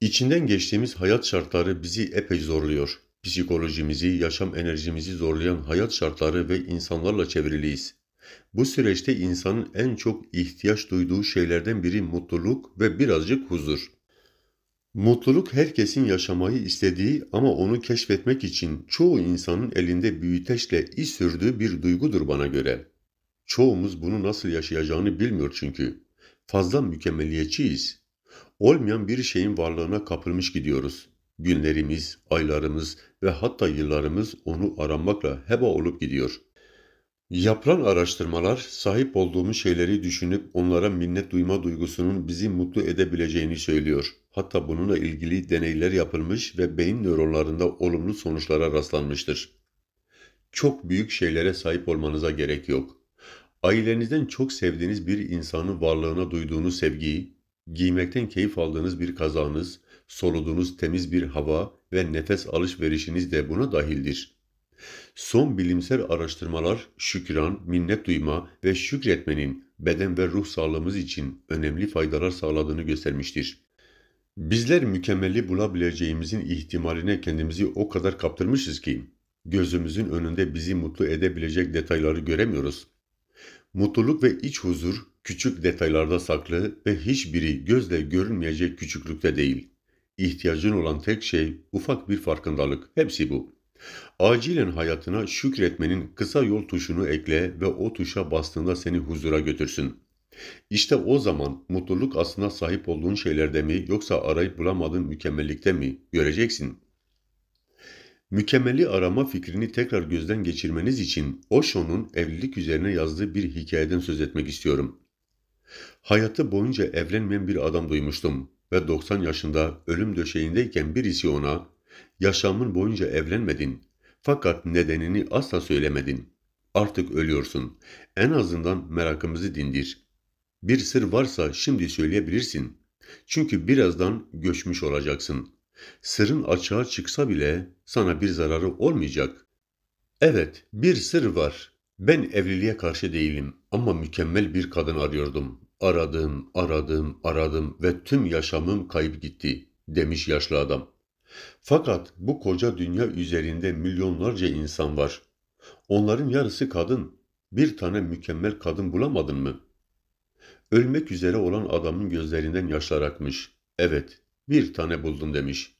İçinden geçtiğimiz hayat şartları bizi epey zorluyor. Psikolojimizi, yaşam enerjimizi zorlayan hayat şartları ve insanlarla çevriliyiz. Bu süreçte insanın en çok ihtiyaç duyduğu şeylerden biri mutluluk ve birazcık huzur. Mutluluk herkesin yaşamayı istediği ama onu keşfetmek için çoğu insanın elinde büyüteçle iş sürdüğü bir duygudur bana göre. Çoğumuz bunu nasıl yaşayacağını bilmiyor çünkü. Fazla mükemmeliyetçiyiz. Olmayan bir şeyin varlığına kapılmış gidiyoruz. Günlerimiz, aylarımız ve hatta yıllarımız onu aramakla heba olup gidiyor.'' Yapılan araştırmalar sahip olduğumuz şeyleri düşünüp onlara minnet duyma duygusunun bizi mutlu edebileceğini söylüyor. Hatta bununla ilgili deneyler yapılmış ve beyin nöronlarında olumlu sonuçlara rastlanmıştır. Çok büyük şeylere sahip olmanıza gerek yok. Ailenizden çok sevdiğiniz bir insanın varlığına duyduğunuz sevgiyi, giymekten keyif aldığınız bir kazağınız, soluduğunuz temiz bir hava ve nefes alışverişiniz de buna dahildir.'' Son bilimsel araştırmalar şükran, minnet duyma ve şükretmenin beden ve ruh sağlığımız için önemli faydalar sağladığını göstermiştir. Bizler mükemmeli bulabileceğimizin ihtimaline kendimizi o kadar kaptırmışız ki gözümüzün önünde bizi mutlu edebilecek detayları göremiyoruz. Mutluluk ve iç huzur küçük detaylarda saklı ve hiçbiri gözle görünmeyecek küçüklükte değil. İhtiyacın olan tek şey ufak bir farkındalık. Hepsi bu. Acilen hayatına şükretmenin kısa yol tuşunu ekle ve o tuşa bastığında seni huzura götürsün. İşte o zaman mutluluk aslında sahip olduğun şeylerde mi yoksa arayıp bulamadığın mükemmellikte mi göreceksin. Mükemmeli arama fikrini tekrar gözden geçirmeniz için Osho'nun evlilik üzerine yazdığı bir hikayeden söz etmek istiyorum. Hayatı boyunca evlenmeyen bir adam duymuştum ve 90 yaşında ölüm döşeğindeyken birisi ona Yaşamın boyunca evlenmedin. Fakat nedenini asla söylemedin. Artık ölüyorsun. En azından merakımızı dindir. Bir sır varsa şimdi söyleyebilirsin. Çünkü birazdan göçmüş olacaksın. Sırın açığa çıksa bile sana bir zararı olmayacak. Evet, bir sır var. Ben evliliğe karşı değilim ama mükemmel bir kadın arıyordum. Aradım, aradım, aradım ve tüm yaşamım kayıp gitti, demiş yaşlı adam. Fakat bu koca dünya üzerinde milyonlarca insan var. Onların yarısı kadın. Bir tane mükemmel kadın bulamadın mı? Ölmek üzere olan adamın gözlerinden yaşlar akmış. Evet, bir tane buldum demiş.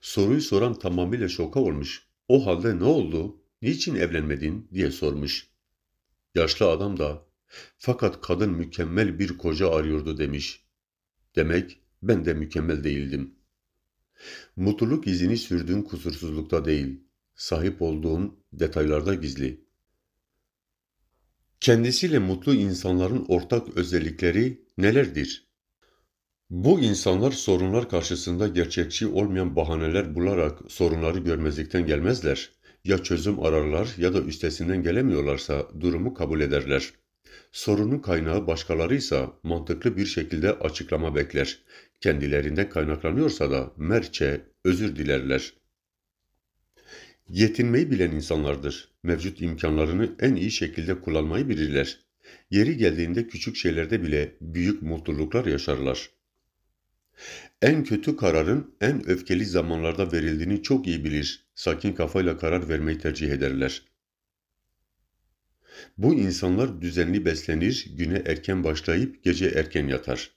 Soruyu soran tamamıyla şoka olmuş. O halde ne oldu? Niçin evlenmedin diye sormuş. Yaşlı adam da fakat kadın mükemmel bir koca arıyordu demiş. Demek ben de mükemmel değildim.'' Mutluluk izini sürdüğün kusursuzlukta değil, sahip olduğun detaylarda gizli. Kendisiyle mutlu insanların ortak özellikleri nelerdir? Bu insanlar sorunlar karşısında gerçekçi olmayan bahaneler bularak sorunları görmezlikten gelmezler. Ya çözüm ararlar ya da üstesinden gelemiyorlarsa durumu kabul ederler. Sorunun kaynağı başkalarıysa mantıklı bir şekilde açıklama bekler kendilerinden kaynaklanıyorsa da merçe özür dilerler. Yetinmeyi bilen insanlardır. Mevcut imkanlarını en iyi şekilde kullanmayı bilirler. Yeri geldiğinde küçük şeylerde bile büyük mutluluklar yaşarlar. En kötü kararın en öfkeli zamanlarda verildiğini çok iyi bilir. Sakin kafayla karar vermeyi tercih ederler. Bu insanlar düzenli beslenir, güne erken başlayıp gece erken yatar.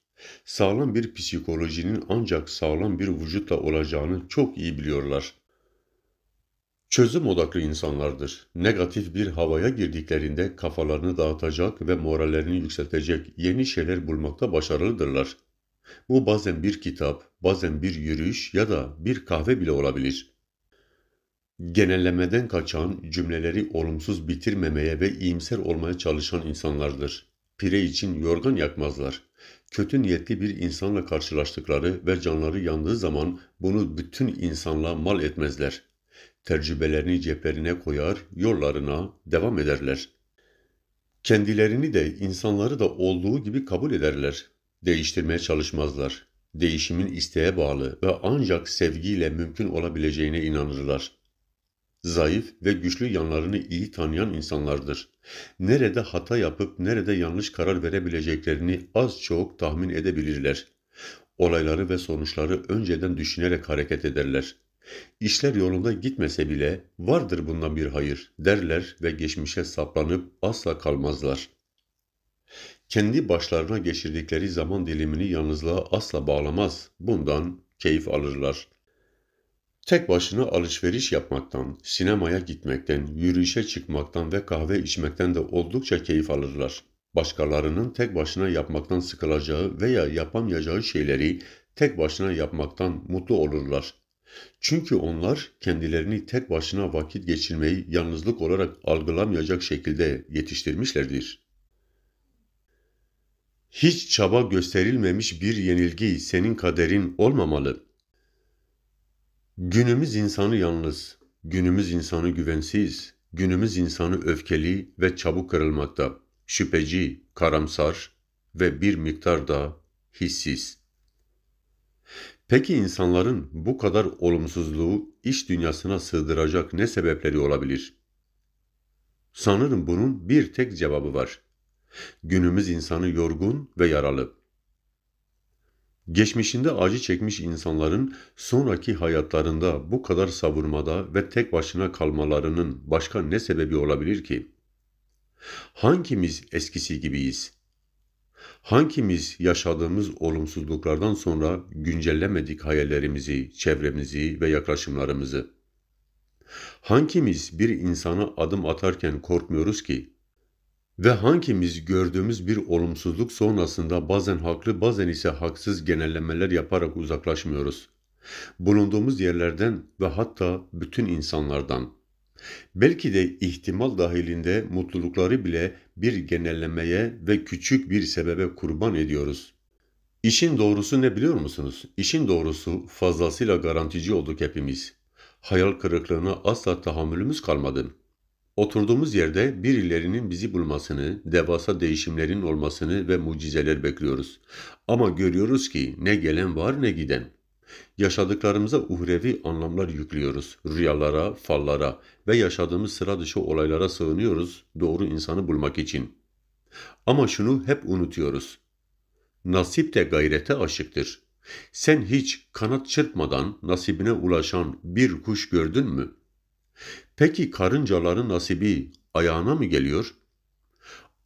Sağlam bir psikolojinin ancak sağlam bir vücutla olacağını çok iyi biliyorlar. Çözüm odaklı insanlardır. Negatif bir havaya girdiklerinde kafalarını dağıtacak ve morallerini yükseltecek yeni şeyler bulmakta başarılıdırlar. Bu bazen bir kitap, bazen bir yürüyüş ya da bir kahve bile olabilir.'' genellemeden kaçan, cümleleri olumsuz bitirmemeye ve iyimser olmaya çalışan insanlardır. Pire için yorgan yakmazlar kötü niyetli bir insanla karşılaştıkları ve canları yandığı zaman bunu bütün insanla mal etmezler. Tecrübelerini ceplerine koyar, yollarına devam ederler. Kendilerini de insanları da olduğu gibi kabul ederler. Değiştirmeye çalışmazlar. Değişimin isteğe bağlı ve ancak sevgiyle mümkün olabileceğine inanırlar zayıf ve güçlü yanlarını iyi tanıyan insanlardır. Nerede hata yapıp nerede yanlış karar verebileceklerini az çok tahmin edebilirler. Olayları ve sonuçları önceden düşünerek hareket ederler. İşler yolunda gitmese bile vardır bundan bir hayır derler ve geçmişe saplanıp asla kalmazlar. Kendi başlarına geçirdikleri zaman dilimini yalnızlığa asla bağlamaz. Bundan keyif alırlar. Tek başına alışveriş yapmaktan, sinemaya gitmekten, yürüyüşe çıkmaktan ve kahve içmekten de oldukça keyif alırlar. Başkalarının tek başına yapmaktan sıkılacağı veya yapamayacağı şeyleri tek başına yapmaktan mutlu olurlar. Çünkü onlar kendilerini tek başına vakit geçirmeyi yalnızlık olarak algılamayacak şekilde yetiştirmişlerdir. Hiç çaba gösterilmemiş bir yenilgi senin kaderin olmamalı. Günümüz insanı yalnız, günümüz insanı güvensiz, günümüz insanı öfkeli ve çabuk kırılmakta, şüpheci, karamsar ve bir miktar da hissiz. Peki insanların bu kadar olumsuzluğu iş dünyasına sığdıracak ne sebepleri olabilir? Sanırım bunun bir tek cevabı var. Günümüz insanı yorgun ve yaralı. Geçmişinde acı çekmiş insanların sonraki hayatlarında bu kadar savurmada ve tek başına kalmalarının başka ne sebebi olabilir ki? Hangimiz eskisi gibiyiz? Hangimiz yaşadığımız olumsuzluklardan sonra güncellemedik hayallerimizi, çevremizi ve yaklaşımlarımızı? Hangimiz bir insana adım atarken korkmuyoruz ki? Ve hangimiz gördüğümüz bir olumsuzluk sonrasında bazen haklı bazen ise haksız genellemeler yaparak uzaklaşmıyoruz. Bulunduğumuz yerlerden ve hatta bütün insanlardan. Belki de ihtimal dahilinde mutlulukları bile bir genellemeye ve küçük bir sebebe kurban ediyoruz. İşin doğrusu ne biliyor musunuz? İşin doğrusu fazlasıyla garantici olduk hepimiz. Hayal kırıklığına asla tahammülümüz kalmadı. Oturduğumuz yerde birilerinin bizi bulmasını, devasa değişimlerin olmasını ve mucizeler bekliyoruz. Ama görüyoruz ki ne gelen var ne giden. Yaşadıklarımıza uhrevi anlamlar yüklüyoruz. Rüyalara, fallara ve yaşadığımız sıra dışı olaylara sığınıyoruz doğru insanı bulmak için. Ama şunu hep unutuyoruz. Nasip de gayrete aşıktır. Sen hiç kanat çırpmadan nasibine ulaşan bir kuş gördün mü?'' Peki karıncaların nasibi ayağına mı geliyor?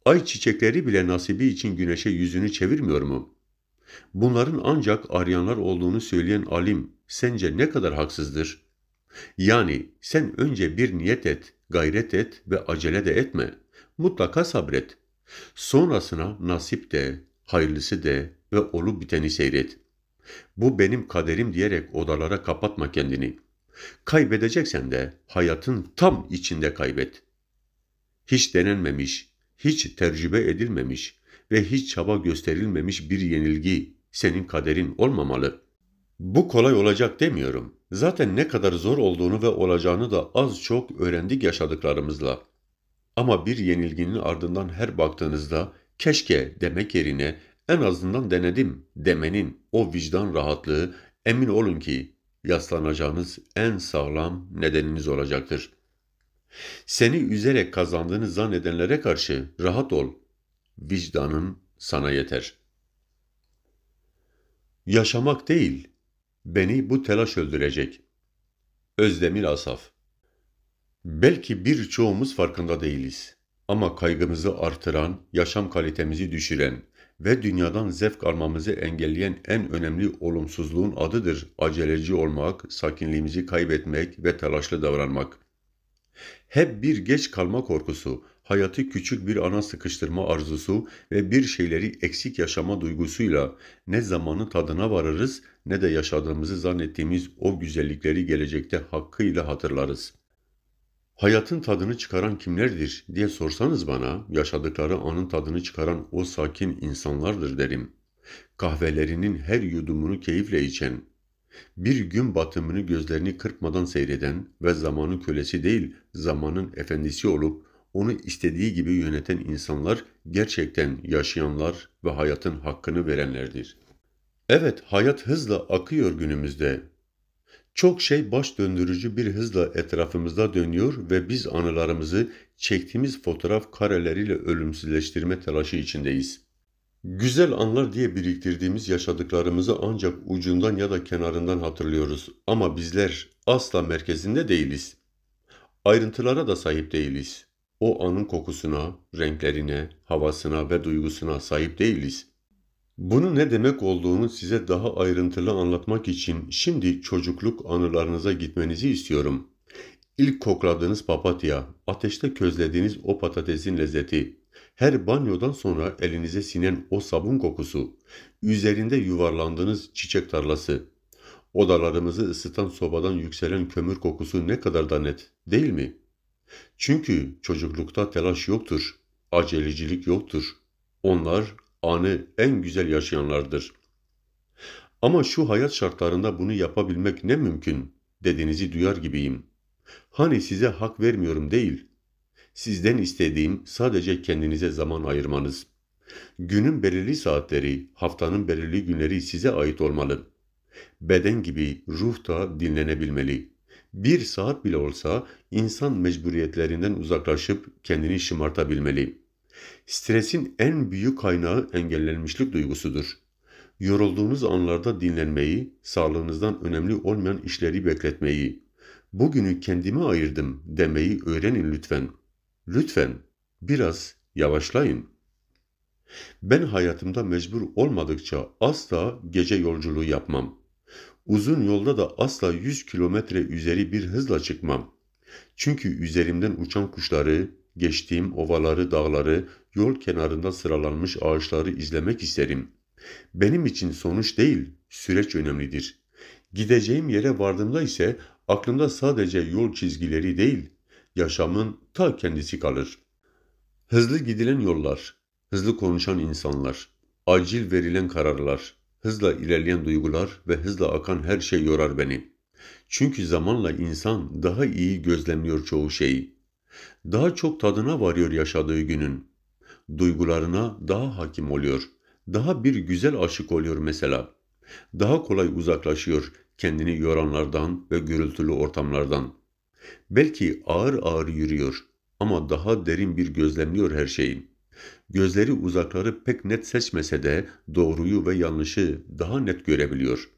Ay çiçekleri bile nasibi için güneşe yüzünü çevirmiyor mu? Bunların ancak aryanlar olduğunu söyleyen alim sence ne kadar haksızdır? Yani sen önce bir niyet et, gayret et ve acele de etme. Mutlaka sabret. Sonrasına nasip de, hayırlısı de ve olup biteni seyret. Bu benim kaderim diyerek odalara kapatma kendini.'' Kaybedeceksen de hayatın tam içinde kaybet. Hiç denenmemiş, hiç tecrübe edilmemiş ve hiç çaba gösterilmemiş bir yenilgi senin kaderin olmamalı. Bu kolay olacak demiyorum. Zaten ne kadar zor olduğunu ve olacağını da az çok öğrendik yaşadıklarımızla. Ama bir yenilginin ardından her baktığınızda keşke demek yerine en azından denedim demenin o vicdan rahatlığı emin olun ki yaslanacağınız en sağlam nedeniniz olacaktır. Seni üzerek kazandığını zannedenlere karşı rahat ol. Vicdanın sana yeter. Yaşamak değil, beni bu telaş öldürecek. Özdemir Asaf Belki birçoğumuz farkında değiliz. Ama kaygımızı artıran, yaşam kalitemizi düşüren, ve dünyadan zevk almamızı engelleyen en önemli olumsuzluğun adıdır aceleci olmak, sakinliğimizi kaybetmek ve telaşlı davranmak. Hep bir geç kalma korkusu, hayatı küçük bir ana sıkıştırma arzusu ve bir şeyleri eksik yaşama duygusuyla ne zamanı tadına vararız, ne de yaşadığımızı zannettiğimiz o güzellikleri gelecekte hakkıyla hatırlarız. Hayatın tadını çıkaran kimlerdir diye sorsanız bana yaşadıkları anın tadını çıkaran o sakin insanlardır derim. Kahvelerinin her yudumunu keyifle içen, bir gün batımını gözlerini kırpmadan seyreden ve zamanın kölesi değil zamanın efendisi olup onu istediği gibi yöneten insanlar gerçekten yaşayanlar ve hayatın hakkını verenlerdir. Evet hayat hızla akıyor günümüzde çok şey baş döndürücü bir hızla etrafımızda dönüyor ve biz anılarımızı çektiğimiz fotoğraf kareleriyle ölümsüzleştirme telaşı içindeyiz. Güzel anlar diye biriktirdiğimiz yaşadıklarımızı ancak ucundan ya da kenarından hatırlıyoruz ama bizler asla merkezinde değiliz. Ayrıntılara da sahip değiliz. O anın kokusuna, renklerine, havasına ve duygusuna sahip değiliz. Bunu ne demek olduğunu size daha ayrıntılı anlatmak için şimdi çocukluk anılarınıza gitmenizi istiyorum. İlk kokladığınız papatya, ateşte közlediğiniz o patatesin lezzeti, her banyodan sonra elinize sinen o sabun kokusu, üzerinde yuvarlandığınız çiçek tarlası, odalarımızı ısıtan sobadan yükselen kömür kokusu ne kadar da net değil mi? Çünkü çocuklukta telaş yoktur, acelecilik yoktur. Onlar anı en güzel yaşayanlardır. Ama şu hayat şartlarında bunu yapabilmek ne mümkün dediğinizi duyar gibiyim. Hani size hak vermiyorum değil. Sizden istediğim sadece kendinize zaman ayırmanız. Günün belirli saatleri, haftanın belirli günleri size ait olmalı. Beden gibi ruh da dinlenebilmeli. Bir saat bile olsa insan mecburiyetlerinden uzaklaşıp kendini şımartabilmeli.'' Stresin en büyük kaynağı engellenmişlik duygusudur. Yorulduğunuz anlarda dinlenmeyi, sağlığınızdan önemli olmayan işleri bekletmeyi, bugünü kendime ayırdım demeyi öğrenin lütfen. Lütfen biraz yavaşlayın. Ben hayatımda mecbur olmadıkça asla gece yolculuğu yapmam. Uzun yolda da asla 100 kilometre üzeri bir hızla çıkmam. Çünkü üzerimden uçan kuşları, geçtiğim ovaları, dağları, yol kenarında sıralanmış ağaçları izlemek isterim. Benim için sonuç değil, süreç önemlidir. Gideceğim yere vardığımda ise aklımda sadece yol çizgileri değil, yaşamın ta kendisi kalır. Hızlı gidilen yollar, hızlı konuşan insanlar, acil verilen kararlar, hızla ilerleyen duygular ve hızla akan her şey yorar beni. Çünkü zamanla insan daha iyi gözlemliyor çoğu şeyi. Daha çok tadına varıyor yaşadığı günün. Duygularına daha hakim oluyor. Daha bir güzel aşık oluyor mesela. Daha kolay uzaklaşıyor kendini yoranlardan ve gürültülü ortamlardan. Belki ağır ağır yürüyor ama daha derin bir gözlemliyor her şeyi. Gözleri uzakları pek net seçmese de doğruyu ve yanlışı daha net görebiliyor.''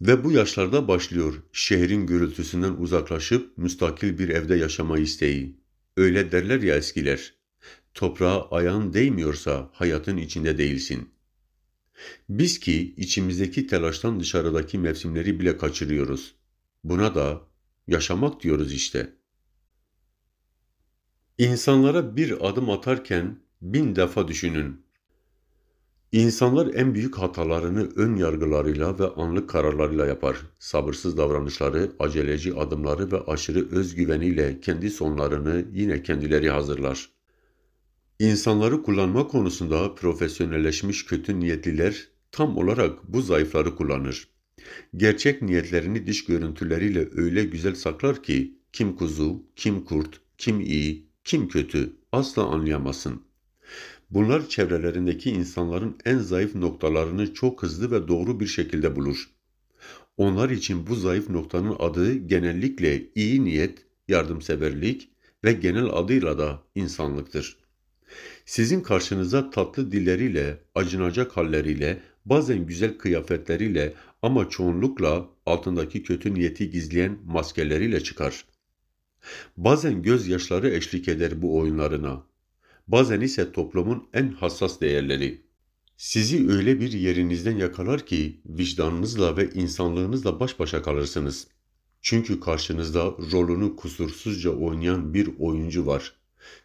Ve bu yaşlarda başlıyor şehrin gürültüsünden uzaklaşıp müstakil bir evde yaşama isteği. Öyle derler ya eskiler. Toprağa ayağın değmiyorsa hayatın içinde değilsin. Biz ki içimizdeki telaştan dışarıdaki mevsimleri bile kaçırıyoruz. Buna da yaşamak diyoruz işte. İnsanlara bir adım atarken bin defa düşünün. İnsanlar en büyük hatalarını ön yargılarıyla ve anlık kararlarıyla yapar. Sabırsız davranışları, aceleci adımları ve aşırı özgüveniyle kendi sonlarını yine kendileri hazırlar. İnsanları kullanma konusunda profesyonelleşmiş kötü niyetliler tam olarak bu zayıfları kullanır. Gerçek niyetlerini diş görüntüleriyle öyle güzel saklar ki kim kuzu, kim kurt, kim iyi, kim kötü asla anlayamasın. Bunlar çevrelerindeki insanların en zayıf noktalarını çok hızlı ve doğru bir şekilde bulur. Onlar için bu zayıf noktanın adı genellikle iyi niyet, yardımseverlik ve genel adıyla da insanlıktır. Sizin karşınıza tatlı dilleriyle, acınacak halleriyle, bazen güzel kıyafetleriyle ama çoğunlukla altındaki kötü niyeti gizleyen maskeleriyle çıkar. Bazen gözyaşları eşlik eder bu oyunlarına bazen ise toplumun en hassas değerleri. Sizi öyle bir yerinizden yakalar ki vicdanınızla ve insanlığınızla baş başa kalırsınız. Çünkü karşınızda rolünü kusursuzca oynayan bir oyuncu var.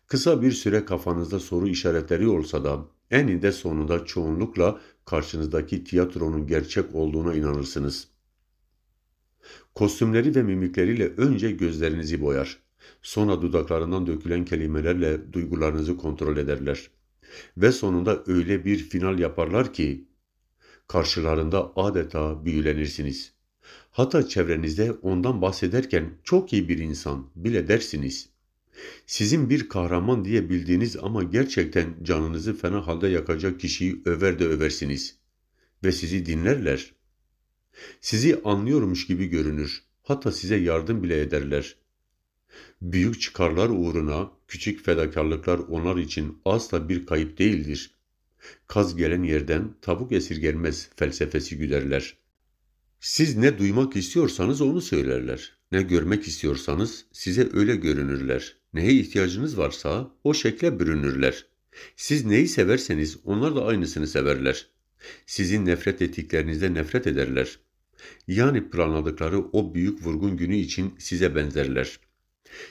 Kısa bir süre kafanızda soru işaretleri olsa da eninde sonunda çoğunlukla karşınızdaki tiyatronun gerçek olduğuna inanırsınız. Kostümleri ve mimikleriyle önce gözlerinizi boyar. Sonra dudaklarından dökülen kelimelerle duygularınızı kontrol ederler. Ve sonunda öyle bir final yaparlar ki karşılarında adeta büyülenirsiniz. Hatta çevrenizde ondan bahsederken çok iyi bir insan bile dersiniz. Sizin bir kahraman diye bildiğiniz ama gerçekten canınızı fena halde yakacak kişiyi över de översiniz. Ve sizi dinlerler. Sizi anlıyormuş gibi görünür. Hatta size yardım bile ederler. Büyük çıkarlar uğruna küçük fedakarlıklar onlar için asla bir kayıp değildir. Kaz gelen yerden tavuk esirgenmez felsefesi güderler. Siz ne duymak istiyorsanız onu söylerler. Ne görmek istiyorsanız size öyle görünürler. Neye ihtiyacınız varsa o şekle bürünürler. Siz neyi severseniz onlar da aynısını severler. Sizin nefret ettiklerinizde nefret ederler. Yani planladıkları o büyük vurgun günü için size benzerler.''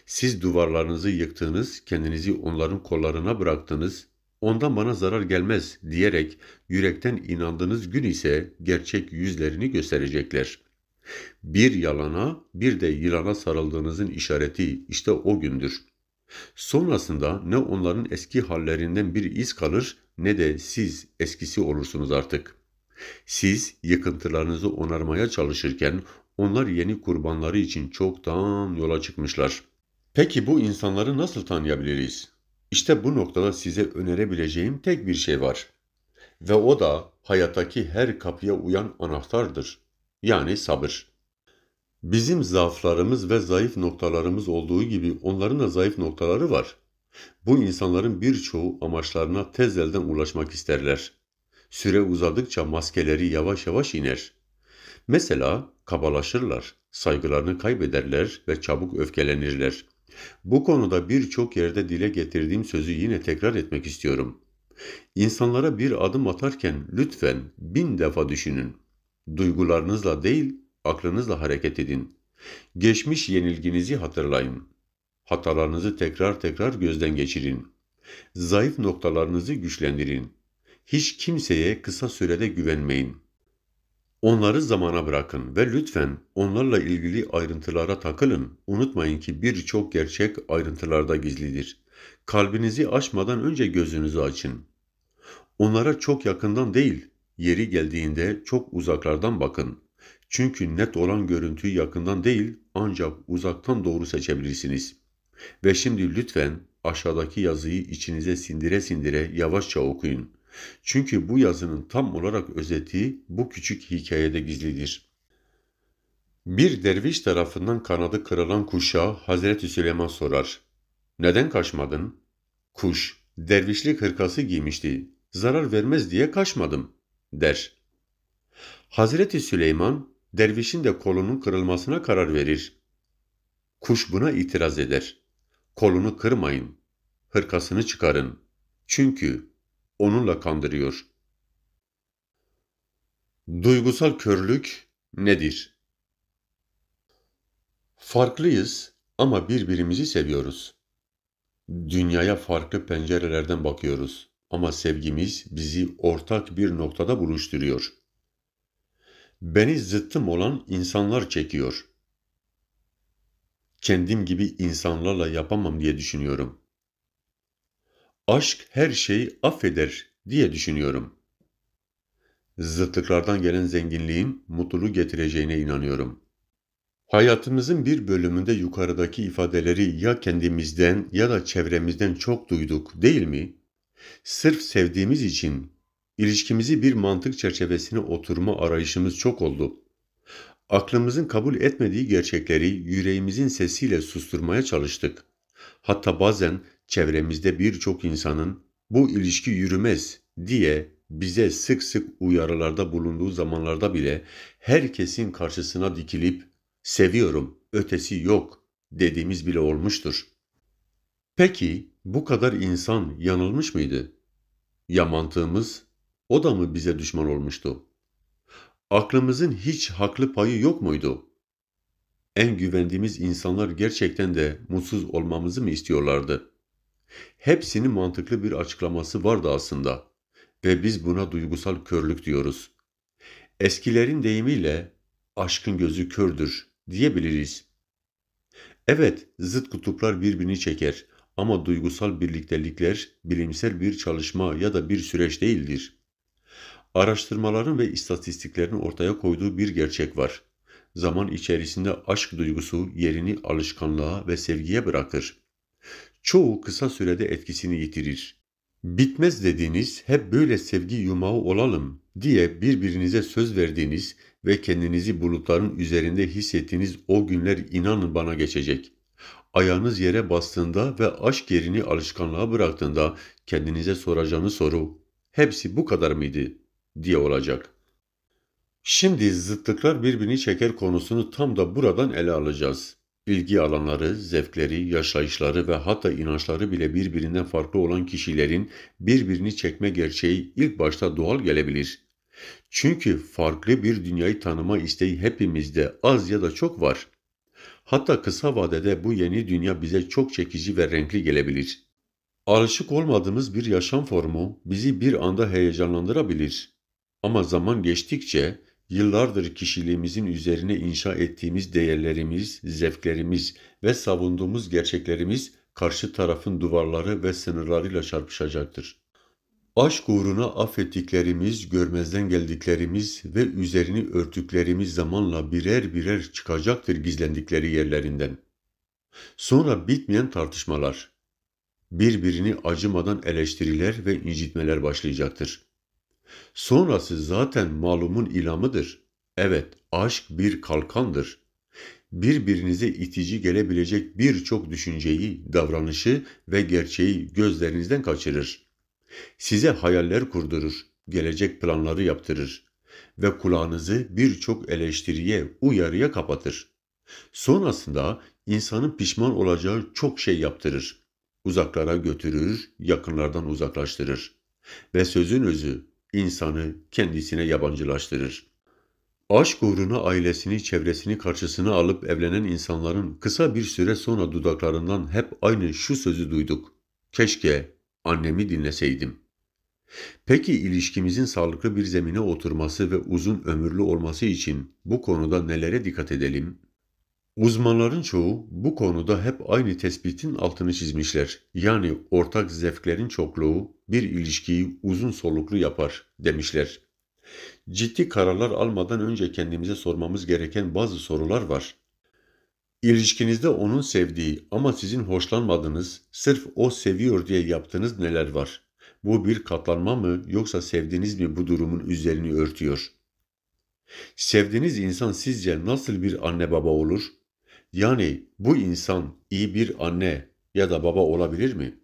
Siz duvarlarınızı yıktığınız, kendinizi onların kollarına bıraktınız. Ondan bana zarar gelmez diyerek yürekten inandığınız gün ise gerçek yüzlerini gösterecekler. Bir yalana bir de yılana sarıldığınızın işareti işte o gündür. Sonrasında ne onların eski hallerinden bir iz kalır ne de siz eskisi olursunuz artık. Siz yıkıntılarınızı onarmaya çalışırken onlar yeni kurbanları için çoktan yola çıkmışlar. Peki bu insanları nasıl tanıyabiliriz? İşte bu noktada size önerebileceğim tek bir şey var. Ve o da hayattaki her kapıya uyan anahtardır. Yani sabır. Bizim zaaflarımız ve zayıf noktalarımız olduğu gibi onların da zayıf noktaları var. Bu insanların birçoğu amaçlarına tez elden ulaşmak isterler. Süre uzadıkça maskeleri yavaş yavaş iner. Mesela kabalaşırlar, saygılarını kaybederler ve çabuk öfkelenirler. Bu konuda birçok yerde dile getirdiğim sözü yine tekrar etmek istiyorum. İnsanlara bir adım atarken lütfen bin defa düşünün. Duygularınızla değil, aklınızla hareket edin. Geçmiş yenilginizi hatırlayın. Hatalarınızı tekrar tekrar gözden geçirin. Zayıf noktalarınızı güçlendirin. Hiç kimseye kısa sürede güvenmeyin. Onları zamana bırakın ve lütfen onlarla ilgili ayrıntılara takılın. Unutmayın ki birçok gerçek ayrıntılarda gizlidir. Kalbinizi açmadan önce gözünüzü açın. Onlara çok yakından değil, yeri geldiğinde çok uzaklardan bakın. Çünkü net olan görüntüyü yakından değil, ancak uzaktan doğru seçebilirsiniz. Ve şimdi lütfen aşağıdaki yazıyı içinize sindire sindire yavaşça okuyun. Çünkü bu yazının tam olarak özeti bu küçük hikayede gizlidir. Bir derviş tarafından kanadı kırılan kuşa Hazreti Süleyman sorar. Neden kaçmadın? Kuş, dervişlik hırkası giymişti. Zarar vermez diye kaçmadım, der. Hazreti Süleyman, dervişin de kolunun kırılmasına karar verir. Kuş buna itiraz eder. Kolunu kırmayın, hırkasını çıkarın. Çünkü onunla kandırıyor. Duygusal körlük nedir? Farklıyız ama birbirimizi seviyoruz. Dünyaya farklı pencerelerden bakıyoruz ama sevgimiz bizi ortak bir noktada buluşturuyor. Beni zıttım olan insanlar çekiyor. Kendim gibi insanlarla yapamam diye düşünüyorum aşk her şeyi affeder diye düşünüyorum. Zıtlıklardan gelen zenginliğin mutluluğu getireceğine inanıyorum. Hayatımızın bir bölümünde yukarıdaki ifadeleri ya kendimizden ya da çevremizden çok duyduk değil mi? Sırf sevdiğimiz için ilişkimizi bir mantık çerçevesine oturma arayışımız çok oldu. Aklımızın kabul etmediği gerçekleri yüreğimizin sesiyle susturmaya çalıştık. Hatta bazen çevremizde birçok insanın bu ilişki yürümez diye bize sık sık uyarılarda bulunduğu zamanlarda bile herkesin karşısına dikilip seviyorum, ötesi yok dediğimiz bile olmuştur. Peki bu kadar insan yanılmış mıydı? Ya mantığımız o da mı bize düşman olmuştu? Aklımızın hiç haklı payı yok muydu? En güvendiğimiz insanlar gerçekten de mutsuz olmamızı mı istiyorlardı? Hepsinin mantıklı bir açıklaması vardı aslında ve biz buna duygusal körlük diyoruz. Eskilerin deyimiyle aşkın gözü kördür diyebiliriz. Evet, zıt kutuplar birbirini çeker ama duygusal birliktelikler bilimsel bir çalışma ya da bir süreç değildir. Araştırmaların ve istatistiklerin ortaya koyduğu bir gerçek var. Zaman içerisinde aşk duygusu yerini alışkanlığa ve sevgiye bırakır çoğu kısa sürede etkisini yitirir. Bitmez dediğiniz hep böyle sevgi yumağı olalım diye birbirinize söz verdiğiniz ve kendinizi bulutların üzerinde hissettiğiniz o günler inanın bana geçecek. Ayağınız yere bastığında ve aşk yerini alışkanlığa bıraktığında kendinize soracağınız soru hepsi bu kadar mıydı diye olacak. Şimdi zıtlıklar birbirini çeker konusunu tam da buradan ele alacağız bilgi alanları, zevkleri, yaşayışları ve hatta inançları bile birbirinden farklı olan kişilerin birbirini çekme gerçeği ilk başta doğal gelebilir. Çünkü farklı bir dünyayı tanıma isteği hepimizde az ya da çok var. Hatta kısa vadede bu yeni dünya bize çok çekici ve renkli gelebilir. Alışık olmadığımız bir yaşam formu bizi bir anda heyecanlandırabilir. Ama zaman geçtikçe Yıllardır kişiliğimizin üzerine inşa ettiğimiz değerlerimiz, zevklerimiz ve savunduğumuz gerçeklerimiz karşı tarafın duvarları ve sınırlarıyla çarpışacaktır. Aşk uğruna affettiklerimiz, görmezden geldiklerimiz ve üzerini örtüklerimiz zamanla birer birer çıkacaktır gizlendikleri yerlerinden. Sonra bitmeyen tartışmalar, birbirini acımadan eleştiriler ve incitmeler başlayacaktır. Sonrası zaten malumun ilamıdır. Evet, aşk bir kalkandır. Birbirinize itici gelebilecek birçok düşünceyi, davranışı ve gerçeği gözlerinizden kaçırır. Size hayaller kurdurur, gelecek planları yaptırır ve kulağınızı birçok eleştiriye, uyarıya kapatır. Sonrasında insanın pişman olacağı çok şey yaptırır. Uzaklara götürür, yakınlardan uzaklaştırır. Ve sözün özü insanı kendisine yabancılaştırır. Aşk uğruna ailesini, çevresini karşısına alıp evlenen insanların kısa bir süre sonra dudaklarından hep aynı şu sözü duyduk. Keşke annemi dinleseydim. Peki ilişkimizin sağlıklı bir zemine oturması ve uzun ömürlü olması için bu konuda nelere dikkat edelim?'' Uzmanların çoğu bu konuda hep aynı tespitin altını çizmişler. Yani ortak zevklerin çokluğu bir ilişkiyi uzun soluklu yapar demişler. Ciddi kararlar almadan önce kendimize sormamız gereken bazı sorular var. İlişkinizde onun sevdiği ama sizin hoşlanmadığınız, sırf o seviyor diye yaptığınız neler var? Bu bir katlanma mı yoksa sevdiğiniz mi bu durumun üzerini örtüyor? Sevdiğiniz insan sizce nasıl bir anne baba olur? Yani bu insan iyi bir anne ya da baba olabilir mi?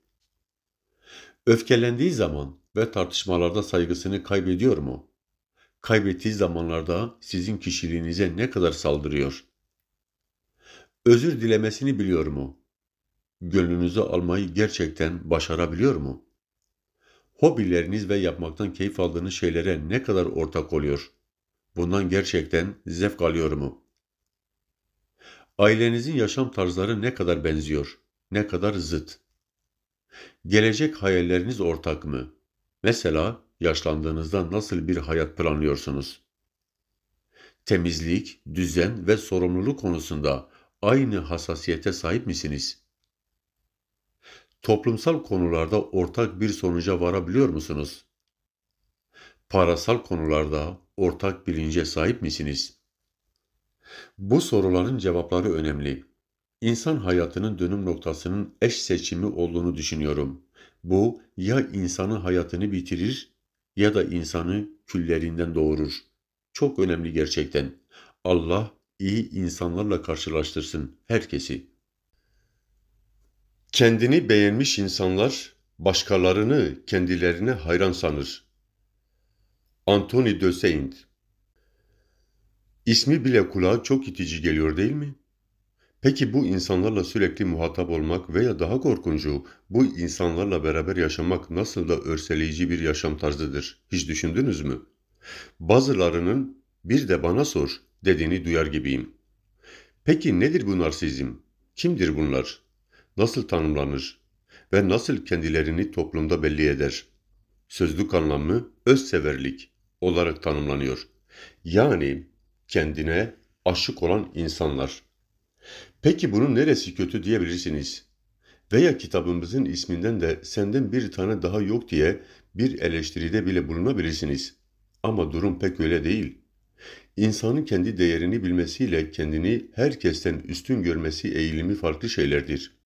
Öfkelendiği zaman ve tartışmalarda saygısını kaybediyor mu? Kaybettiği zamanlarda sizin kişiliğinize ne kadar saldırıyor? Özür dilemesini biliyor mu? Gönlünüzü almayı gerçekten başarabiliyor mu? Hobileriniz ve yapmaktan keyif aldığınız şeylere ne kadar ortak oluyor? Bundan gerçekten zevk alıyor mu?'' Ailenizin yaşam tarzları ne kadar benziyor? Ne kadar zıt? Gelecek hayalleriniz ortak mı? Mesela yaşlandığınızda nasıl bir hayat planlıyorsunuz? Temizlik, düzen ve sorumluluk konusunda aynı hassasiyete sahip misiniz? Toplumsal konularda ortak bir sonuca varabiliyor musunuz? Parasal konularda ortak bilince sahip misiniz? Bu soruların cevapları önemli. İnsan hayatının dönüm noktasının eş seçimi olduğunu düşünüyorum. Bu ya insanın hayatını bitirir ya da insanı küllerinden doğurur. Çok önemli gerçekten. Allah iyi insanlarla karşılaştırsın herkesi. Kendini beğenmiş insanlar başkalarını kendilerine hayran sanır. Anthony de Saint İsmi bile kulağa çok itici geliyor değil mi? Peki bu insanlarla sürekli muhatap olmak veya daha korkuncu bu insanlarla beraber yaşamak nasıl da örseleyici bir yaşam tarzıdır? Hiç düşündünüz mü? Bazılarının bir de bana sor dediğini duyar gibiyim. Peki nedir bu narsizm? Kimdir bunlar? Nasıl tanımlanır? Ve nasıl kendilerini toplumda belli eder? Sözlük anlamı özseverlik olarak tanımlanıyor. Yani kendine aşık olan insanlar. Peki bunun neresi kötü diyebilirsiniz. Veya kitabımızın isminden de senden bir tane daha yok diye bir eleştiride bile bulunabilirsiniz. Ama durum pek öyle değil. İnsanın kendi değerini bilmesiyle kendini herkesten üstün görmesi eğilimi farklı şeylerdir.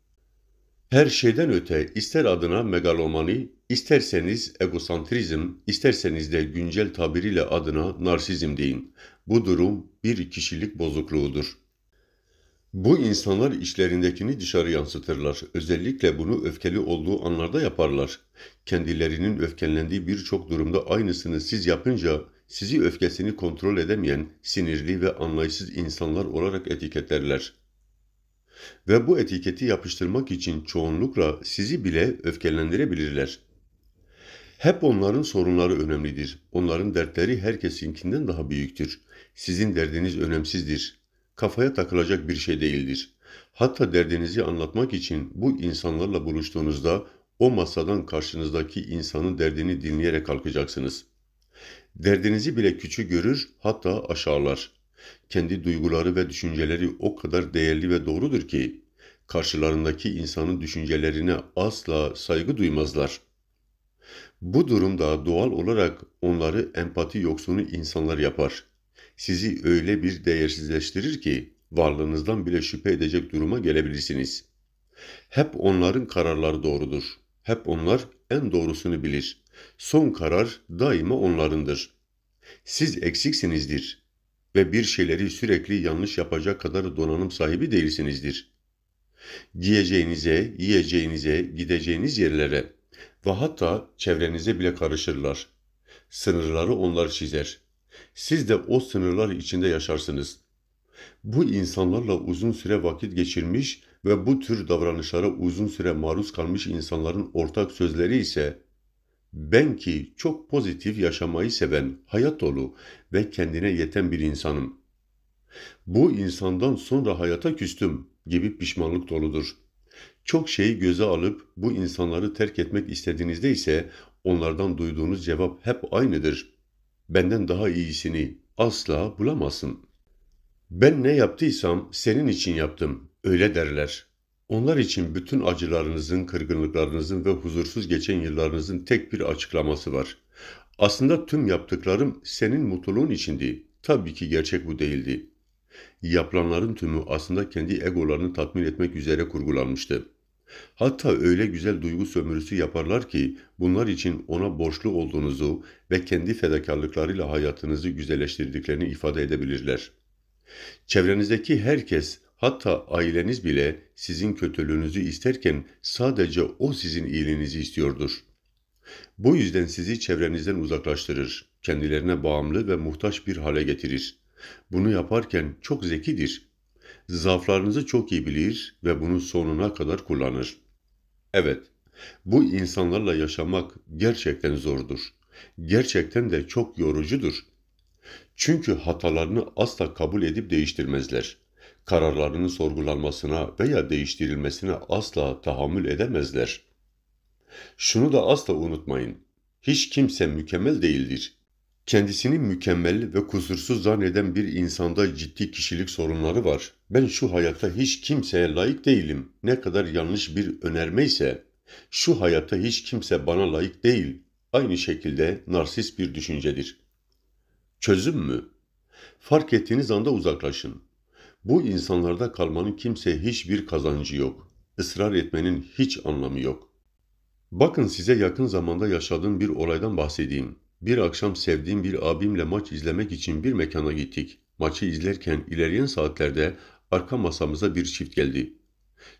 Her şeyden öte ister adına megalomani, isterseniz egosantrizm, isterseniz de güncel tabiriyle adına narsizm deyin. Bu durum bir kişilik bozukluğudur. Bu insanlar işlerindekini dışarı yansıtırlar. Özellikle bunu öfkeli olduğu anlarda yaparlar. Kendilerinin öfkelendiği birçok durumda aynısını siz yapınca sizi öfkesini kontrol edemeyen sinirli ve anlayışsız insanlar olarak etiketlerler ve bu etiketi yapıştırmak için çoğunlukla sizi bile öfkelendirebilirler. Hep onların sorunları önemlidir. Onların dertleri herkesinkinden daha büyüktür. Sizin derdiniz önemsizdir. Kafaya takılacak bir şey değildir. Hatta derdinizi anlatmak için bu insanlarla buluştuğunuzda o masadan karşınızdaki insanın derdini dinleyerek kalkacaksınız. Derdinizi bile küçük görür, hatta aşağılar kendi duyguları ve düşünceleri o kadar değerli ve doğrudur ki karşılarındaki insanın düşüncelerine asla saygı duymazlar. Bu durumda doğal olarak onları empati yoksunu insanlar yapar. Sizi öyle bir değersizleştirir ki varlığınızdan bile şüphe edecek duruma gelebilirsiniz. Hep onların kararları doğrudur. Hep onlar en doğrusunu bilir. Son karar daima onlarındır. Siz eksiksinizdir ve bir şeyleri sürekli yanlış yapacak kadar donanım sahibi değilsinizdir. Giyeceğinize, yiyeceğinize, gideceğiniz yerlere ve hatta çevrenize bile karışırlar. Sınırları onlar çizer. Siz de o sınırlar içinde yaşarsınız. Bu insanlarla uzun süre vakit geçirmiş ve bu tür davranışlara uzun süre maruz kalmış insanların ortak sözleri ise ben ki çok pozitif yaşamayı seven, hayat dolu ve kendine yeten bir insanım. Bu insandan sonra hayata küstüm gibi pişmanlık doludur. Çok şeyi göze alıp bu insanları terk etmek istediğinizde ise onlardan duyduğunuz cevap hep aynıdır. Benden daha iyisini asla bulamazsın. Ben ne yaptıysam senin için yaptım, öyle derler. Onlar için bütün acılarınızın, kırgınlıklarınızın ve huzursuz geçen yıllarınızın tek bir açıklaması var. Aslında tüm yaptıklarım senin mutluluğun içindi. Tabii ki gerçek bu değildi. Yapılanların tümü aslında kendi egolarını tatmin etmek üzere kurgulanmıştı. Hatta öyle güzel duygu sömürüsü yaparlar ki bunlar için ona borçlu olduğunuzu ve kendi fedakarlıklarıyla hayatınızı güzelleştirdiklerini ifade edebilirler. Çevrenizdeki herkes Hatta aileniz bile sizin kötülüğünüzü isterken sadece o sizin iyiliğinizi istiyordur. Bu yüzden sizi çevrenizden uzaklaştırır, kendilerine bağımlı ve muhtaç bir hale getirir. Bunu yaparken çok zekidir. Zaaflarınızı çok iyi bilir ve bunu sonuna kadar kullanır. Evet, bu insanlarla yaşamak gerçekten zordur. Gerçekten de çok yorucudur. Çünkü hatalarını asla kabul edip değiştirmezler kararlarının sorgulanmasına veya değiştirilmesine asla tahammül edemezler. Şunu da asla unutmayın. Hiç kimse mükemmel değildir. Kendisini mükemmel ve kusursuz zanneden bir insanda ciddi kişilik sorunları var. Ben şu hayatta hiç kimseye layık değilim. Ne kadar yanlış bir önerme ise şu hayatta hiç kimse bana layık değil. Aynı şekilde narsist bir düşüncedir. Çözüm mü? Fark ettiğiniz anda uzaklaşın. Bu insanlarda kalmanın kimseye hiçbir kazancı yok. Israr etmenin hiç anlamı yok. Bakın size yakın zamanda yaşadığım bir olaydan bahsedeyim. Bir akşam sevdiğim bir abimle maç izlemek için bir mekana gittik. Maçı izlerken ilerleyen saatlerde arka masamıza bir çift geldi.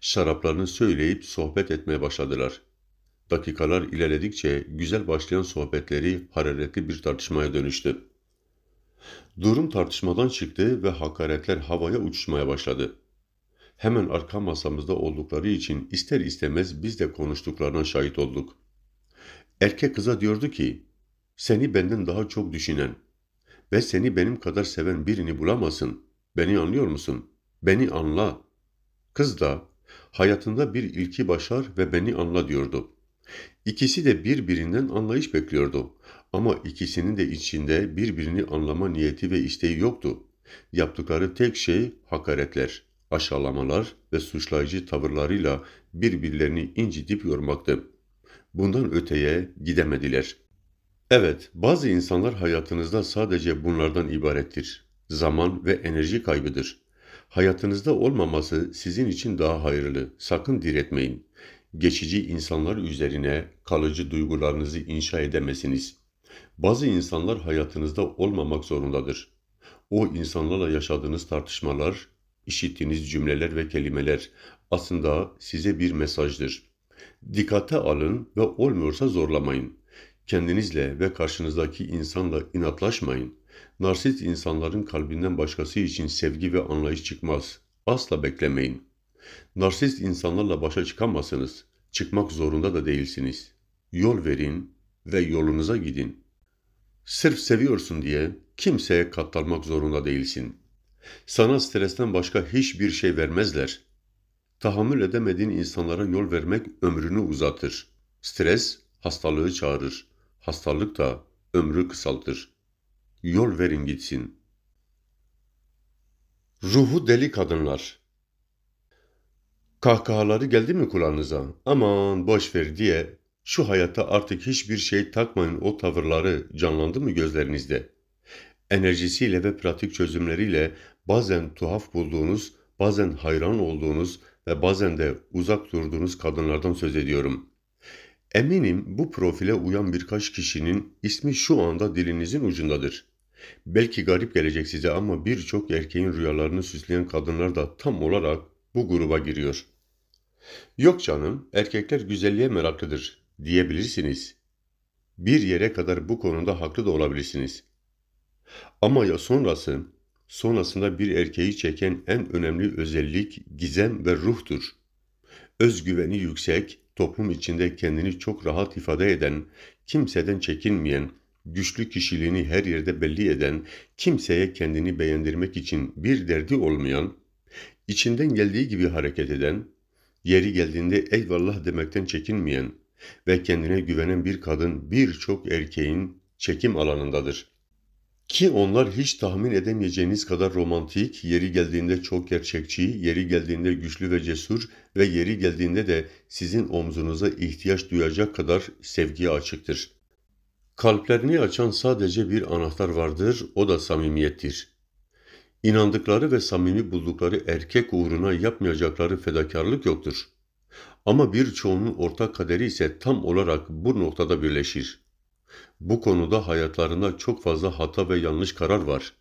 Şaraplarını söyleyip sohbet etmeye başladılar. Dakikalar ilerledikçe güzel başlayan sohbetleri hararetli bir tartışmaya dönüştü. Durum tartışmadan çıktı ve hakaretler havaya uçuşmaya başladı. Hemen arka masamızda oldukları için ister istemez biz de konuştuklarına şahit olduk. Erkek kıza diyordu ki, seni benden daha çok düşünen ve seni benim kadar seven birini bulamasın. Beni anlıyor musun? Beni anla. Kız da hayatında bir ilki başar ve beni anla diyordu. İkisi de birbirinden anlayış bekliyordu. Ama ikisinin de içinde birbirini anlama niyeti ve isteği yoktu. Yaptıkları tek şey hakaretler, aşağılamalar ve suçlayıcı tavırlarıyla birbirlerini incitip yormaktı. Bundan öteye gidemediler. Evet, bazı insanlar hayatınızda sadece bunlardan ibarettir. Zaman ve enerji kaybıdır. Hayatınızda olmaması sizin için daha hayırlı. Sakın diretmeyin. Geçici insanlar üzerine kalıcı duygularınızı inşa edemezsiniz.'' Bazı insanlar hayatınızda olmamak zorundadır. O insanlarla yaşadığınız tartışmalar, işittiğiniz cümleler ve kelimeler aslında size bir mesajdır. Dikkate alın ve olmuyorsa zorlamayın. Kendinizle ve karşınızdaki insanla inatlaşmayın. Narsist insanların kalbinden başkası için sevgi ve anlayış çıkmaz. Asla beklemeyin. Narsist insanlarla başa çıkamazsınız. Çıkmak zorunda da değilsiniz. Yol verin ve yolunuza gidin. Sırf seviyorsun diye kimseye katlanmak zorunda değilsin. Sana stresten başka hiçbir şey vermezler. Tahammül edemediğin insanlara yol vermek ömrünü uzatır. Stres hastalığı çağırır. Hastalık da ömrü kısaltır. Yol verin gitsin. Ruhu deli kadınlar Kahkahaları geldi mi kulağınıza? Aman boş ver diye şu hayata artık hiçbir şey takmayın o tavırları canlandı mı gözlerinizde? Enerjisiyle ve pratik çözümleriyle bazen tuhaf bulduğunuz, bazen hayran olduğunuz ve bazen de uzak durduğunuz kadınlardan söz ediyorum. Eminim bu profile uyan birkaç kişinin ismi şu anda dilinizin ucundadır. Belki garip gelecek size ama birçok erkeğin rüyalarını süsleyen kadınlar da tam olarak bu gruba giriyor. Yok canım, erkekler güzelliğe meraklıdır diyebilirsiniz. Bir yere kadar bu konuda haklı da olabilirsiniz. Ama ya sonrası, sonrasında bir erkeği çeken en önemli özellik gizem ve ruhtur. Özgüveni yüksek, toplum içinde kendini çok rahat ifade eden, kimseden çekinmeyen, güçlü kişiliğini her yerde belli eden, kimseye kendini beğendirmek için bir derdi olmayan, içinden geldiği gibi hareket eden, yeri geldiğinde eyvallah demekten çekinmeyen, ve kendine güvenen bir kadın birçok erkeğin çekim alanındadır. Ki onlar hiç tahmin edemeyeceğiniz kadar romantik, yeri geldiğinde çok gerçekçi, yeri geldiğinde güçlü ve cesur ve yeri geldiğinde de sizin omzunuza ihtiyaç duyacak kadar sevgiye açıktır. Kalplerini açan sadece bir anahtar vardır, o da samimiyettir. İnandıkları ve samimi buldukları erkek uğruna yapmayacakları fedakarlık yoktur.'' Ama birçoğunun ortak kaderi ise tam olarak bu noktada birleşir. Bu konuda hayatlarında çok fazla hata ve yanlış karar var.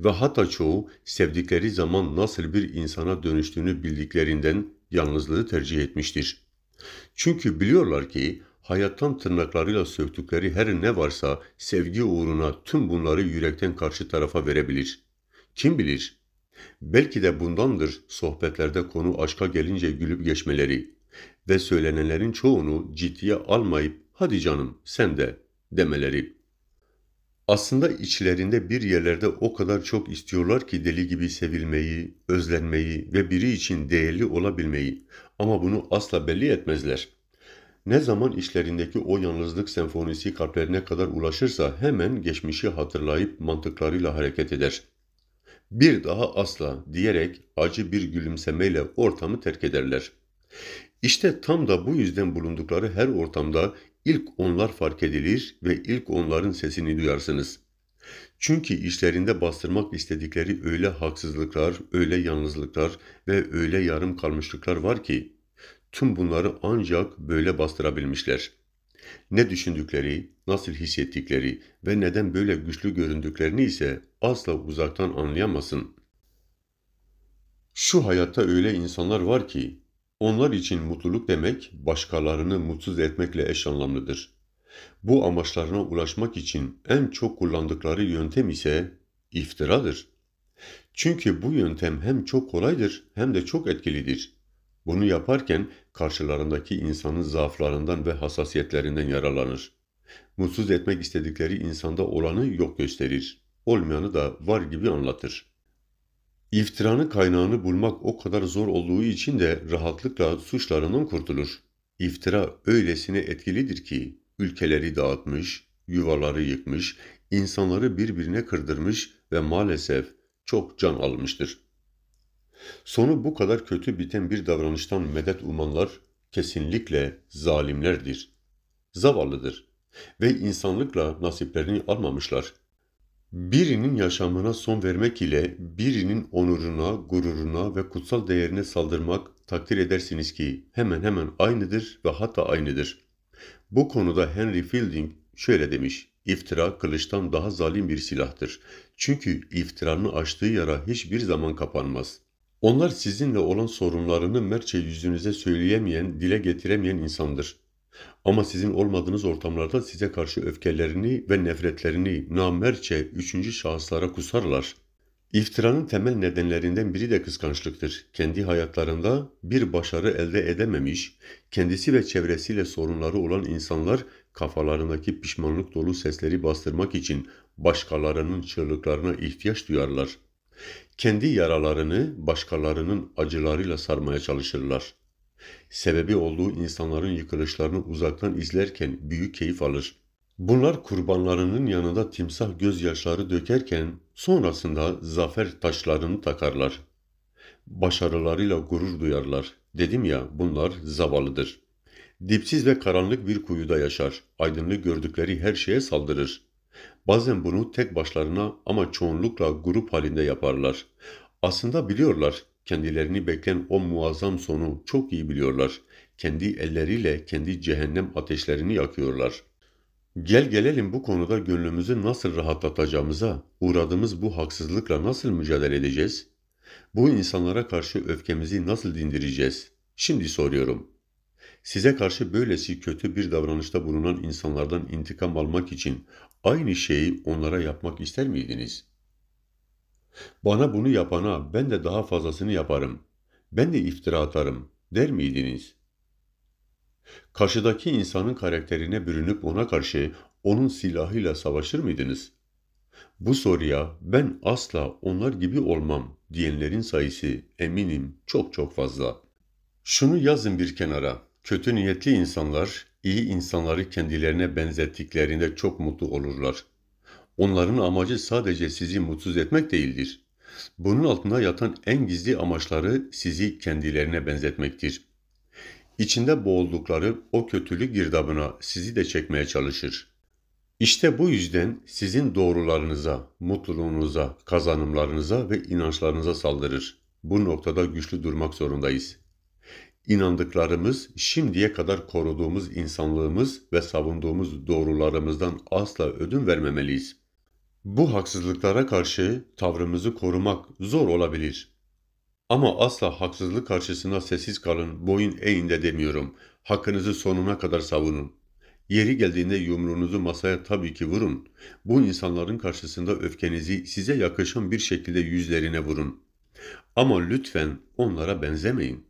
Ve hatta çoğu sevdikleri zaman nasıl bir insana dönüştüğünü bildiklerinden yalnızlığı tercih etmiştir. Çünkü biliyorlar ki hayattan tırnaklarıyla söktükleri her ne varsa sevgi uğruna tüm bunları yürekten karşı tarafa verebilir. Kim bilir? Belki de bundandır sohbetlerde konu aşka gelince gülüp geçmeleri ve söylenenlerin çoğunu ciddiye almayıp hadi canım sen de demeleri. Aslında içlerinde bir yerlerde o kadar çok istiyorlar ki deli gibi sevilmeyi, özlenmeyi ve biri için değerli olabilmeyi ama bunu asla belli etmezler. Ne zaman işlerindeki o yalnızlık senfonisi kalplerine kadar ulaşırsa hemen geçmişi hatırlayıp mantıklarıyla hareket eder. Bir daha asla diyerek acı bir gülümsemeyle ortamı terk ederler. İşte tam da bu yüzden bulundukları her ortamda ilk onlar fark edilir ve ilk onların sesini duyarsınız. Çünkü işlerinde bastırmak istedikleri öyle haksızlıklar, öyle yalnızlıklar ve öyle yarım kalmışlıklar var ki tüm bunları ancak böyle bastırabilmişler. Ne düşündükleri, nasıl hissettikleri ve neden böyle güçlü göründüklerini ise asla uzaktan anlayamasın. Şu hayatta öyle insanlar var ki onlar için mutluluk demek başkalarını mutsuz etmekle eş anlamlıdır. Bu amaçlarına ulaşmak için en çok kullandıkları yöntem ise iftiradır. Çünkü bu yöntem hem çok kolaydır hem de çok etkilidir. Bunu yaparken karşılarındaki insanın zaaflarından ve hassasiyetlerinden yararlanır. Mutsuz etmek istedikleri insanda olanı yok gösterir, olmayanı da var gibi anlatır. İftiranın kaynağını bulmak o kadar zor olduğu için de rahatlıkla suçlarının kurtulur. İftira öylesine etkilidir ki ülkeleri dağıtmış, yuvaları yıkmış, insanları birbirine kırdırmış ve maalesef çok can almıştır. Sonu bu kadar kötü biten bir davranıştan medet umanlar kesinlikle zalimlerdir. Zavallıdır ve insanlıkla nasiplerini almamışlar birinin yaşamına son vermek ile birinin onuruna, gururuna ve kutsal değerine saldırmak takdir edersiniz ki hemen hemen aynıdır ve hatta aynıdır. Bu konuda Henry Fielding şöyle demiş. İftira kılıçtan daha zalim bir silahtır. Çünkü iftiranın açtığı yara hiçbir zaman kapanmaz. Onlar sizinle olan sorunlarını mertçe yüzünüze söyleyemeyen, dile getiremeyen insandır. Ama sizin olmadığınız ortamlarda size karşı öfkelerini ve nefretlerini namerçe üçüncü şahıslara kusarlar. İftiranın temel nedenlerinden biri de kıskançlıktır. Kendi hayatlarında bir başarı elde edememiş, kendisi ve çevresiyle sorunları olan insanlar kafalarındaki pişmanlık dolu sesleri bastırmak için başkalarının çığlıklarına ihtiyaç duyarlar. Kendi yaralarını başkalarının acılarıyla sarmaya çalışırlar. Sebebi olduğu insanların yıkılışlarını uzaktan izlerken büyük keyif alır. Bunlar kurbanlarının yanında timsah gözyaşları dökerken sonrasında zafer taşlarını takarlar. Başarılarıyla gurur duyarlar. Dedim ya bunlar zavallıdır. Dipsiz ve karanlık bir kuyuda yaşar. aydınlık gördükleri her şeye saldırır. Bazen bunu tek başlarına ama çoğunlukla grup halinde yaparlar. Aslında biliyorlar Kendilerini beklen o muazzam sonu çok iyi biliyorlar. Kendi elleriyle kendi cehennem ateşlerini yakıyorlar. Gel gelelim bu konuda gönlümüzü nasıl rahatlatacağımıza, uğradığımız bu haksızlıkla nasıl mücadele edeceğiz? Bu insanlara karşı öfkemizi nasıl dindireceğiz? Şimdi soruyorum. Size karşı böylesi kötü bir davranışta bulunan insanlardan intikam almak için aynı şeyi onlara yapmak ister miydiniz?'' Bana bunu yapana ben de daha fazlasını yaparım. Ben de iftira atarım der miydiniz? Karşıdaki insanın karakterine bürünüp ona karşı onun silahıyla savaşır mıydınız? Bu soruya ben asla onlar gibi olmam diyenlerin sayısı eminim çok çok fazla. Şunu yazın bir kenara. Kötü niyetli insanlar iyi insanları kendilerine benzettiklerinde çok mutlu olurlar. Onların amacı sadece sizi mutsuz etmek değildir. Bunun altında yatan en gizli amaçları sizi kendilerine benzetmektir. İçinde boğuldukları o kötülük girdabına sizi de çekmeye çalışır. İşte bu yüzden sizin doğrularınıza, mutluluğunuza, kazanımlarınıza ve inançlarınıza saldırır. Bu noktada güçlü durmak zorundayız. İnandıklarımız, şimdiye kadar koruduğumuz insanlığımız ve savunduğumuz doğrularımızdan asla ödün vermemeliyiz. Bu haksızlıklara karşı tavrımızı korumak zor olabilir. Ama asla haksızlık karşısında sessiz kalın, boyun eğin de demiyorum. Hakkınızı sonuna kadar savunun. Yeri geldiğinde yumruğunuzu masaya tabii ki vurun. Bu insanların karşısında öfkenizi size yakışan bir şekilde yüzlerine vurun. Ama lütfen onlara benzemeyin.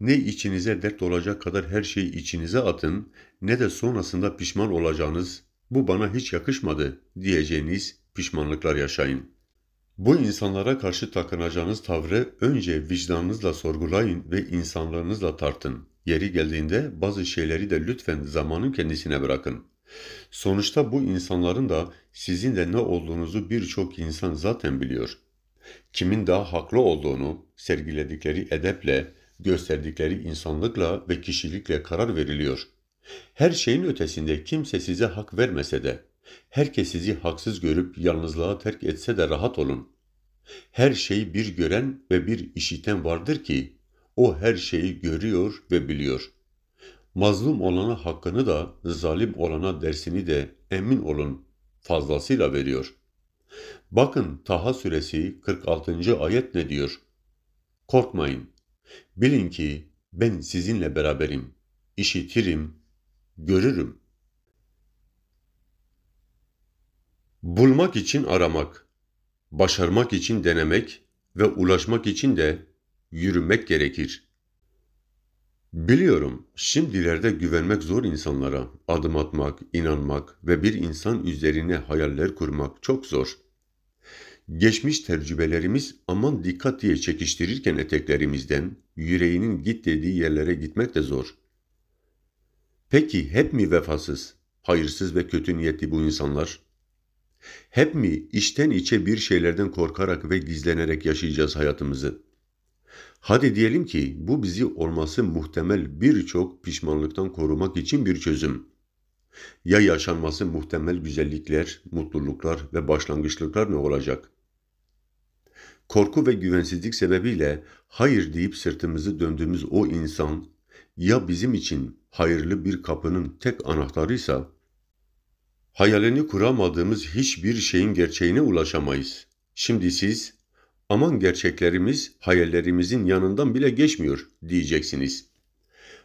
Ne içinize dert olacak kadar her şeyi içinize atın ne de sonrasında pişman olacağınız bu bana hiç yakışmadı diyeceğiniz pişmanlıklar yaşayın. Bu insanlara karşı takınacağınız tavrı önce vicdanınızla sorgulayın ve insanlarınızla tartın. Yeri geldiğinde bazı şeyleri de lütfen zamanın kendisine bırakın. Sonuçta bu insanların da sizin de ne olduğunuzu birçok insan zaten biliyor. Kimin daha haklı olduğunu sergiledikleri edeple, gösterdikleri insanlıkla ve kişilikle karar veriliyor. Her şeyin ötesinde kimse size hak vermese de, herkes sizi haksız görüp yalnızlığa terk etse de rahat olun. Her şeyi bir gören ve bir işiten vardır ki, o her şeyi görüyor ve biliyor. Mazlum olana hakkını da, zalim olana dersini de emin olun fazlasıyla veriyor. Bakın Taha suresi 46. ayet ne diyor? Korkmayın. Bilin ki ben sizinle beraberim. işitirim görürüm. Bulmak için aramak, başarmak için denemek ve ulaşmak için de yürümek gerekir. Biliyorum, şimdilerde güvenmek zor insanlara. Adım atmak, inanmak ve bir insan üzerine hayaller kurmak çok zor. Geçmiş tecrübelerimiz aman dikkat diye çekiştirirken eteklerimizden, yüreğinin git dediği yerlere gitmek de zor.'' Peki hep mi vefasız, hayırsız ve kötü niyetli bu insanlar? Hep mi içten içe bir şeylerden korkarak ve gizlenerek yaşayacağız hayatımızı? Hadi diyelim ki bu bizi olması muhtemel birçok pişmanlıktan korumak için bir çözüm. Ya yaşanması muhtemel güzellikler, mutluluklar ve başlangıçlıklar ne olacak? Korku ve güvensizlik sebebiyle hayır deyip sırtımızı döndüğümüz o insan ya bizim için hayırlı bir kapının tek anahtarıysa, hayalini kuramadığımız hiçbir şeyin gerçeğine ulaşamayız. Şimdi siz, aman gerçeklerimiz hayallerimizin yanından bile geçmiyor diyeceksiniz.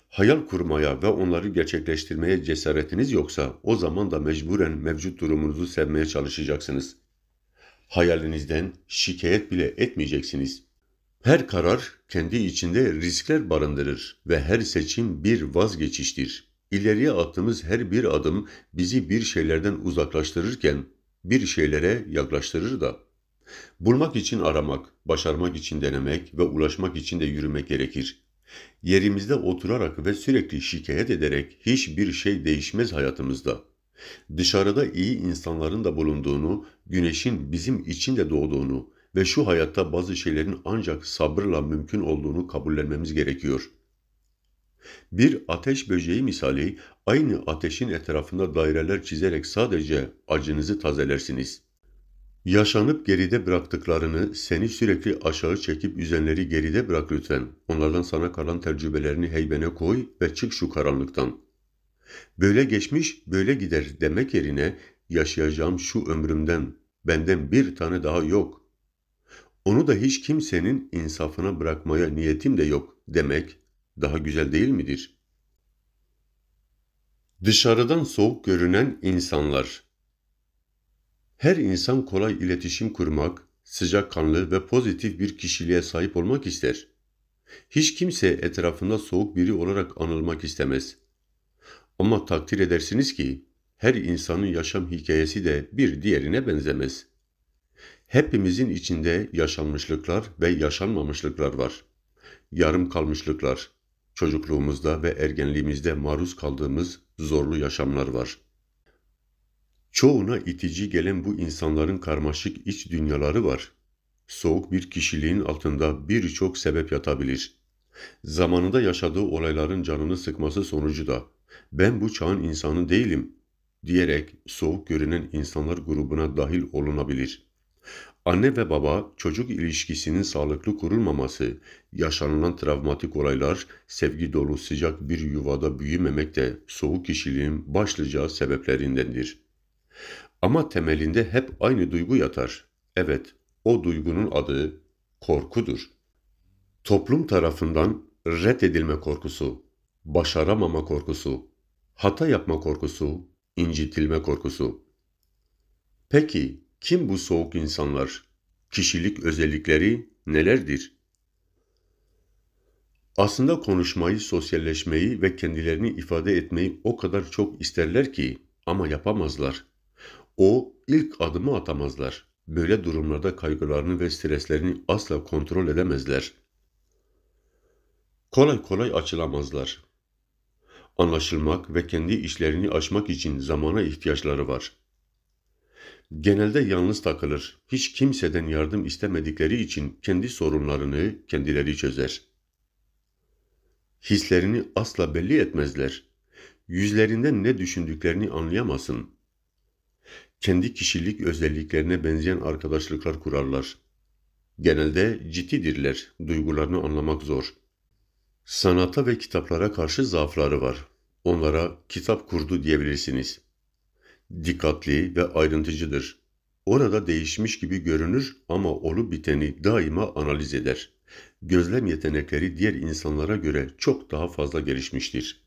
Hayal kurmaya ve onları gerçekleştirmeye cesaretiniz yoksa o zaman da mecburen mevcut durumunuzu sevmeye çalışacaksınız. Hayalinizden şikayet bile etmeyeceksiniz.'' Her karar kendi içinde riskler barındırır ve her seçim bir vazgeçiştir. İleriye attığımız her bir adım bizi bir şeylerden uzaklaştırırken bir şeylere yaklaştırır da. Bulmak için aramak, başarmak için denemek ve ulaşmak için de yürümek gerekir. Yerimizde oturarak ve sürekli şikayet ederek hiçbir şey değişmez hayatımızda. Dışarıda iyi insanların da bulunduğunu, güneşin bizim için de doğduğunu, ve şu hayatta bazı şeylerin ancak sabırla mümkün olduğunu kabullenmemiz gerekiyor. Bir ateş böceği misali aynı ateşin etrafında daireler çizerek sadece acınızı tazelersiniz. Yaşanıp geride bıraktıklarını, seni sürekli aşağı çekip üzenleri geride bırak lütfen. Onlardan sana kalan tecrübelerini heybene koy ve çık şu karanlıktan. Böyle geçmiş, böyle gider demek yerine yaşayacağım şu ömrümden, benden bir tane daha yok onu da hiç kimsenin insafına bırakmaya niyetim de yok demek daha güzel değil midir? Dışarıdan soğuk görünen insanlar Her insan kolay iletişim kurmak, sıcakkanlı ve pozitif bir kişiliğe sahip olmak ister. Hiç kimse etrafında soğuk biri olarak anılmak istemez. Ama takdir edersiniz ki her insanın yaşam hikayesi de bir diğerine benzemez hepimizin içinde yaşanmışlıklar ve yaşanmamışlıklar var. Yarım kalmışlıklar, çocukluğumuzda ve ergenliğimizde maruz kaldığımız zorlu yaşamlar var. Çoğuna itici gelen bu insanların karmaşık iç dünyaları var. Soğuk bir kişiliğin altında birçok sebep yatabilir. Zamanında yaşadığı olayların canını sıkması sonucu da ben bu çağın insanı değilim diyerek soğuk görünen insanlar grubuna dahil olunabilir.'' Anne ve baba çocuk ilişkisinin sağlıklı kurulmaması, yaşanılan travmatik olaylar, sevgi dolu sıcak bir yuvada büyümemek de soğuk kişiliğin başlıca sebeplerindendir. Ama temelinde hep aynı duygu yatar. Evet, o duygunun adı korkudur. Toplum tarafından reddedilme korkusu, başaramama korkusu, hata yapma korkusu, incitilme korkusu. Peki kim bu soğuk insanlar? Kişilik özellikleri nelerdir? Aslında konuşmayı, sosyalleşmeyi ve kendilerini ifade etmeyi o kadar çok isterler ki ama yapamazlar. O ilk adımı atamazlar. Böyle durumlarda kaygılarını ve streslerini asla kontrol edemezler. Kolay kolay açılamazlar. Anlaşılmak ve kendi işlerini aşmak için zamana ihtiyaçları var genelde yalnız takılır. Hiç kimseden yardım istemedikleri için kendi sorunlarını kendileri çözer. Hislerini asla belli etmezler. Yüzlerinden ne düşündüklerini anlayamazsın. Kendi kişilik özelliklerine benzeyen arkadaşlıklar kurarlar. Genelde ciddidirler, duygularını anlamak zor. Sanata ve kitaplara karşı zaafları var. Onlara kitap kurdu diyebilirsiniz.'' dikkatli ve ayrıntıcıdır. Orada değişmiş gibi görünür ama olup biteni daima analiz eder. Gözlem yetenekleri diğer insanlara göre çok daha fazla gelişmiştir.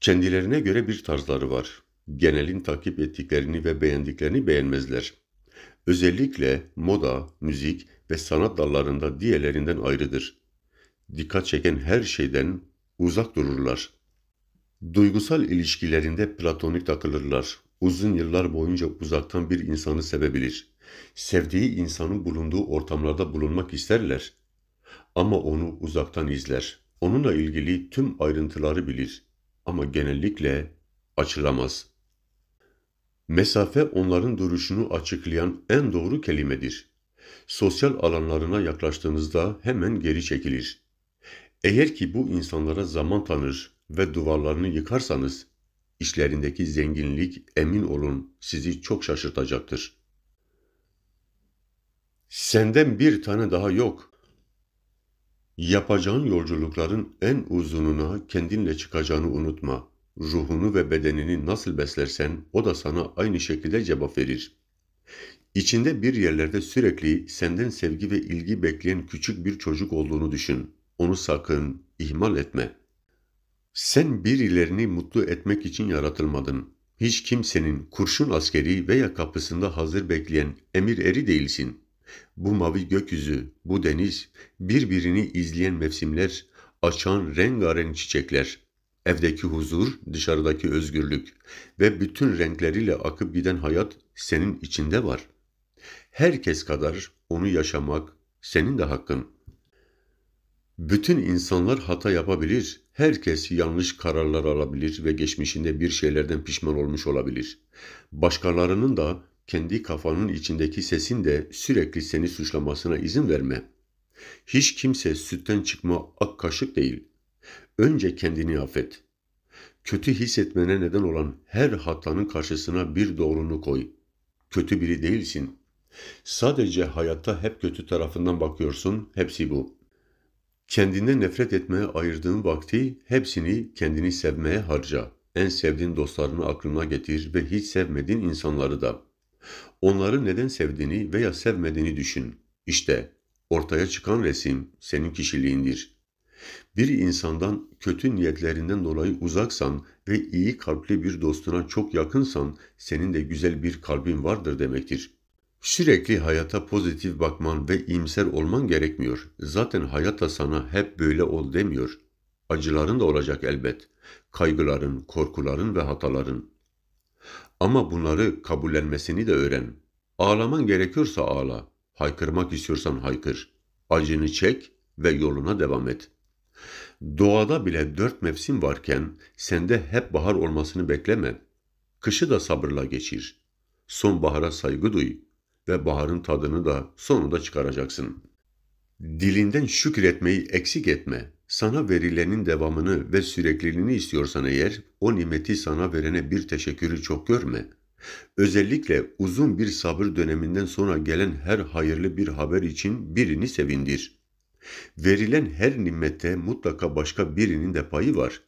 Kendilerine göre bir tarzları var. Genelin takip ettiklerini ve beğendiklerini beğenmezler. Özellikle moda, müzik ve sanat dallarında diğerlerinden ayrıdır. Dikkat çeken her şeyden uzak dururlar. Duygusal ilişkilerinde platonik takılırlar. Uzun yıllar boyunca uzaktan bir insanı sevebilir. Sevdiği insanın bulunduğu ortamlarda bulunmak isterler. Ama onu uzaktan izler. Onunla ilgili tüm ayrıntıları bilir. Ama genellikle açılamaz. Mesafe onların duruşunu açıklayan en doğru kelimedir. Sosyal alanlarına yaklaştığınızda hemen geri çekilir. Eğer ki bu insanlara zaman tanır, ve duvarlarını yıkarsanız işlerindeki zenginlik emin olun sizi çok şaşırtacaktır. Senden bir tane daha yok. Yapacağın yolculukların en uzununa kendinle çıkacağını unutma. Ruhunu ve bedenini nasıl beslersen o da sana aynı şekilde cevap verir. İçinde bir yerlerde sürekli senden sevgi ve ilgi bekleyen küçük bir çocuk olduğunu düşün. Onu sakın ihmal etme.'' Sen birilerini mutlu etmek için yaratılmadın. Hiç kimsenin kurşun askeri veya kapısında hazır bekleyen emir eri değilsin. Bu mavi gökyüzü, bu deniz, birbirini izleyen mevsimler, açan rengarenk çiçekler, evdeki huzur, dışarıdaki özgürlük ve bütün renkleriyle akıp giden hayat senin içinde var. Herkes kadar onu yaşamak senin de hakkın. Bütün insanlar hata yapabilir, Herkes yanlış kararlar alabilir ve geçmişinde bir şeylerden pişman olmuş olabilir. Başkalarının da kendi kafanın içindeki sesin de sürekli seni suçlamasına izin verme. Hiç kimse sütten çıkma ak kaşık değil. Önce kendini affet. Kötü hissetmene neden olan her hatanın karşısına bir doğrunu koy. Kötü biri değilsin. Sadece hayatta hep kötü tarafından bakıyorsun, hepsi bu. Kendinden nefret etmeye ayırdığın vakti hepsini kendini sevmeye harca. En sevdiğin dostlarını aklına getir ve hiç sevmediğin insanları da. Onları neden sevdiğini veya sevmediğini düşün. İşte ortaya çıkan resim senin kişiliğindir. Bir insandan kötü niyetlerinden dolayı uzaksan ve iyi kalpli bir dostuna çok yakınsan senin de güzel bir kalbin vardır demektir. Sürekli hayata pozitif bakman ve iyimser olman gerekmiyor. Zaten hayat da sana hep böyle ol demiyor. Acıların da olacak elbet. Kaygıların, korkuların ve hataların. Ama bunları kabullenmesini de öğren. Ağlaman gerekiyorsa ağla. Haykırmak istiyorsan haykır. Acını çek ve yoluna devam et. Doğada bile dört mevsim varken sende hep bahar olmasını bekleme. Kışı da sabırla geçir. Sonbahara saygı duy ve baharın tadını da sonunda çıkaracaksın. Dilinden şükretmeyi eksik etme. Sana verilenin devamını ve sürekliliğini istiyorsan eğer o nimeti sana verene bir teşekkürü çok görme. Özellikle uzun bir sabır döneminden sonra gelen her hayırlı bir haber için birini sevindir. Verilen her nimette mutlaka başka birinin de payı var.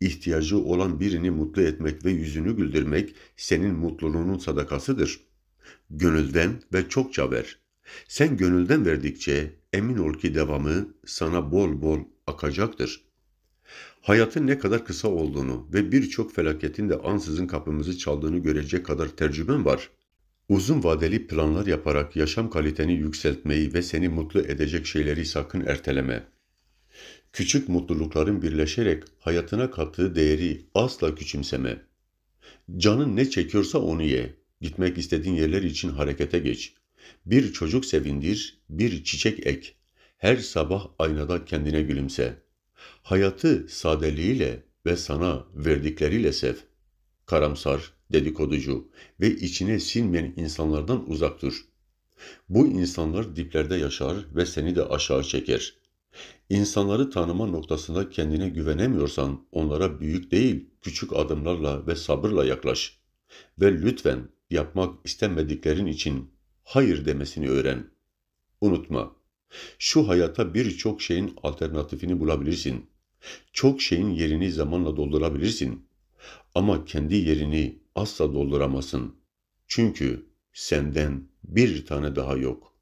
İhtiyacı olan birini mutlu etmek ve yüzünü güldürmek senin mutluluğunun sadakasıdır.'' gönülden ve çokça ver. Sen gönülden verdikçe emin ol ki devamı sana bol bol akacaktır. Hayatın ne kadar kısa olduğunu ve birçok felaketin de ansızın kapımızı çaldığını görecek kadar tercümen var. Uzun vadeli planlar yaparak yaşam kaliteni yükseltmeyi ve seni mutlu edecek şeyleri sakın erteleme. Küçük mutlulukların birleşerek hayatına kattığı değeri asla küçümseme. Canın ne çekiyorsa onu ye. Gitmek istediğin yerler için harekete geç. Bir çocuk sevindir, bir çiçek ek. Her sabah aynada kendine gülümse. Hayatı sadeliğiyle ve sana verdikleriyle sev. Karamsar, dedikoducu ve içine sinmeyen insanlardan uzak dur. Bu insanlar diplerde yaşar ve seni de aşağı çeker. İnsanları tanıma noktasında kendine güvenemiyorsan onlara büyük değil küçük adımlarla ve sabırla yaklaş. Ve lütfen yapmak istemediklerin için hayır demesini öğren. Unutma, şu hayata birçok şeyin alternatifini bulabilirsin. Çok şeyin yerini zamanla doldurabilirsin. Ama kendi yerini asla dolduramazsın. Çünkü senden bir tane daha yok.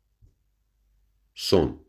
Son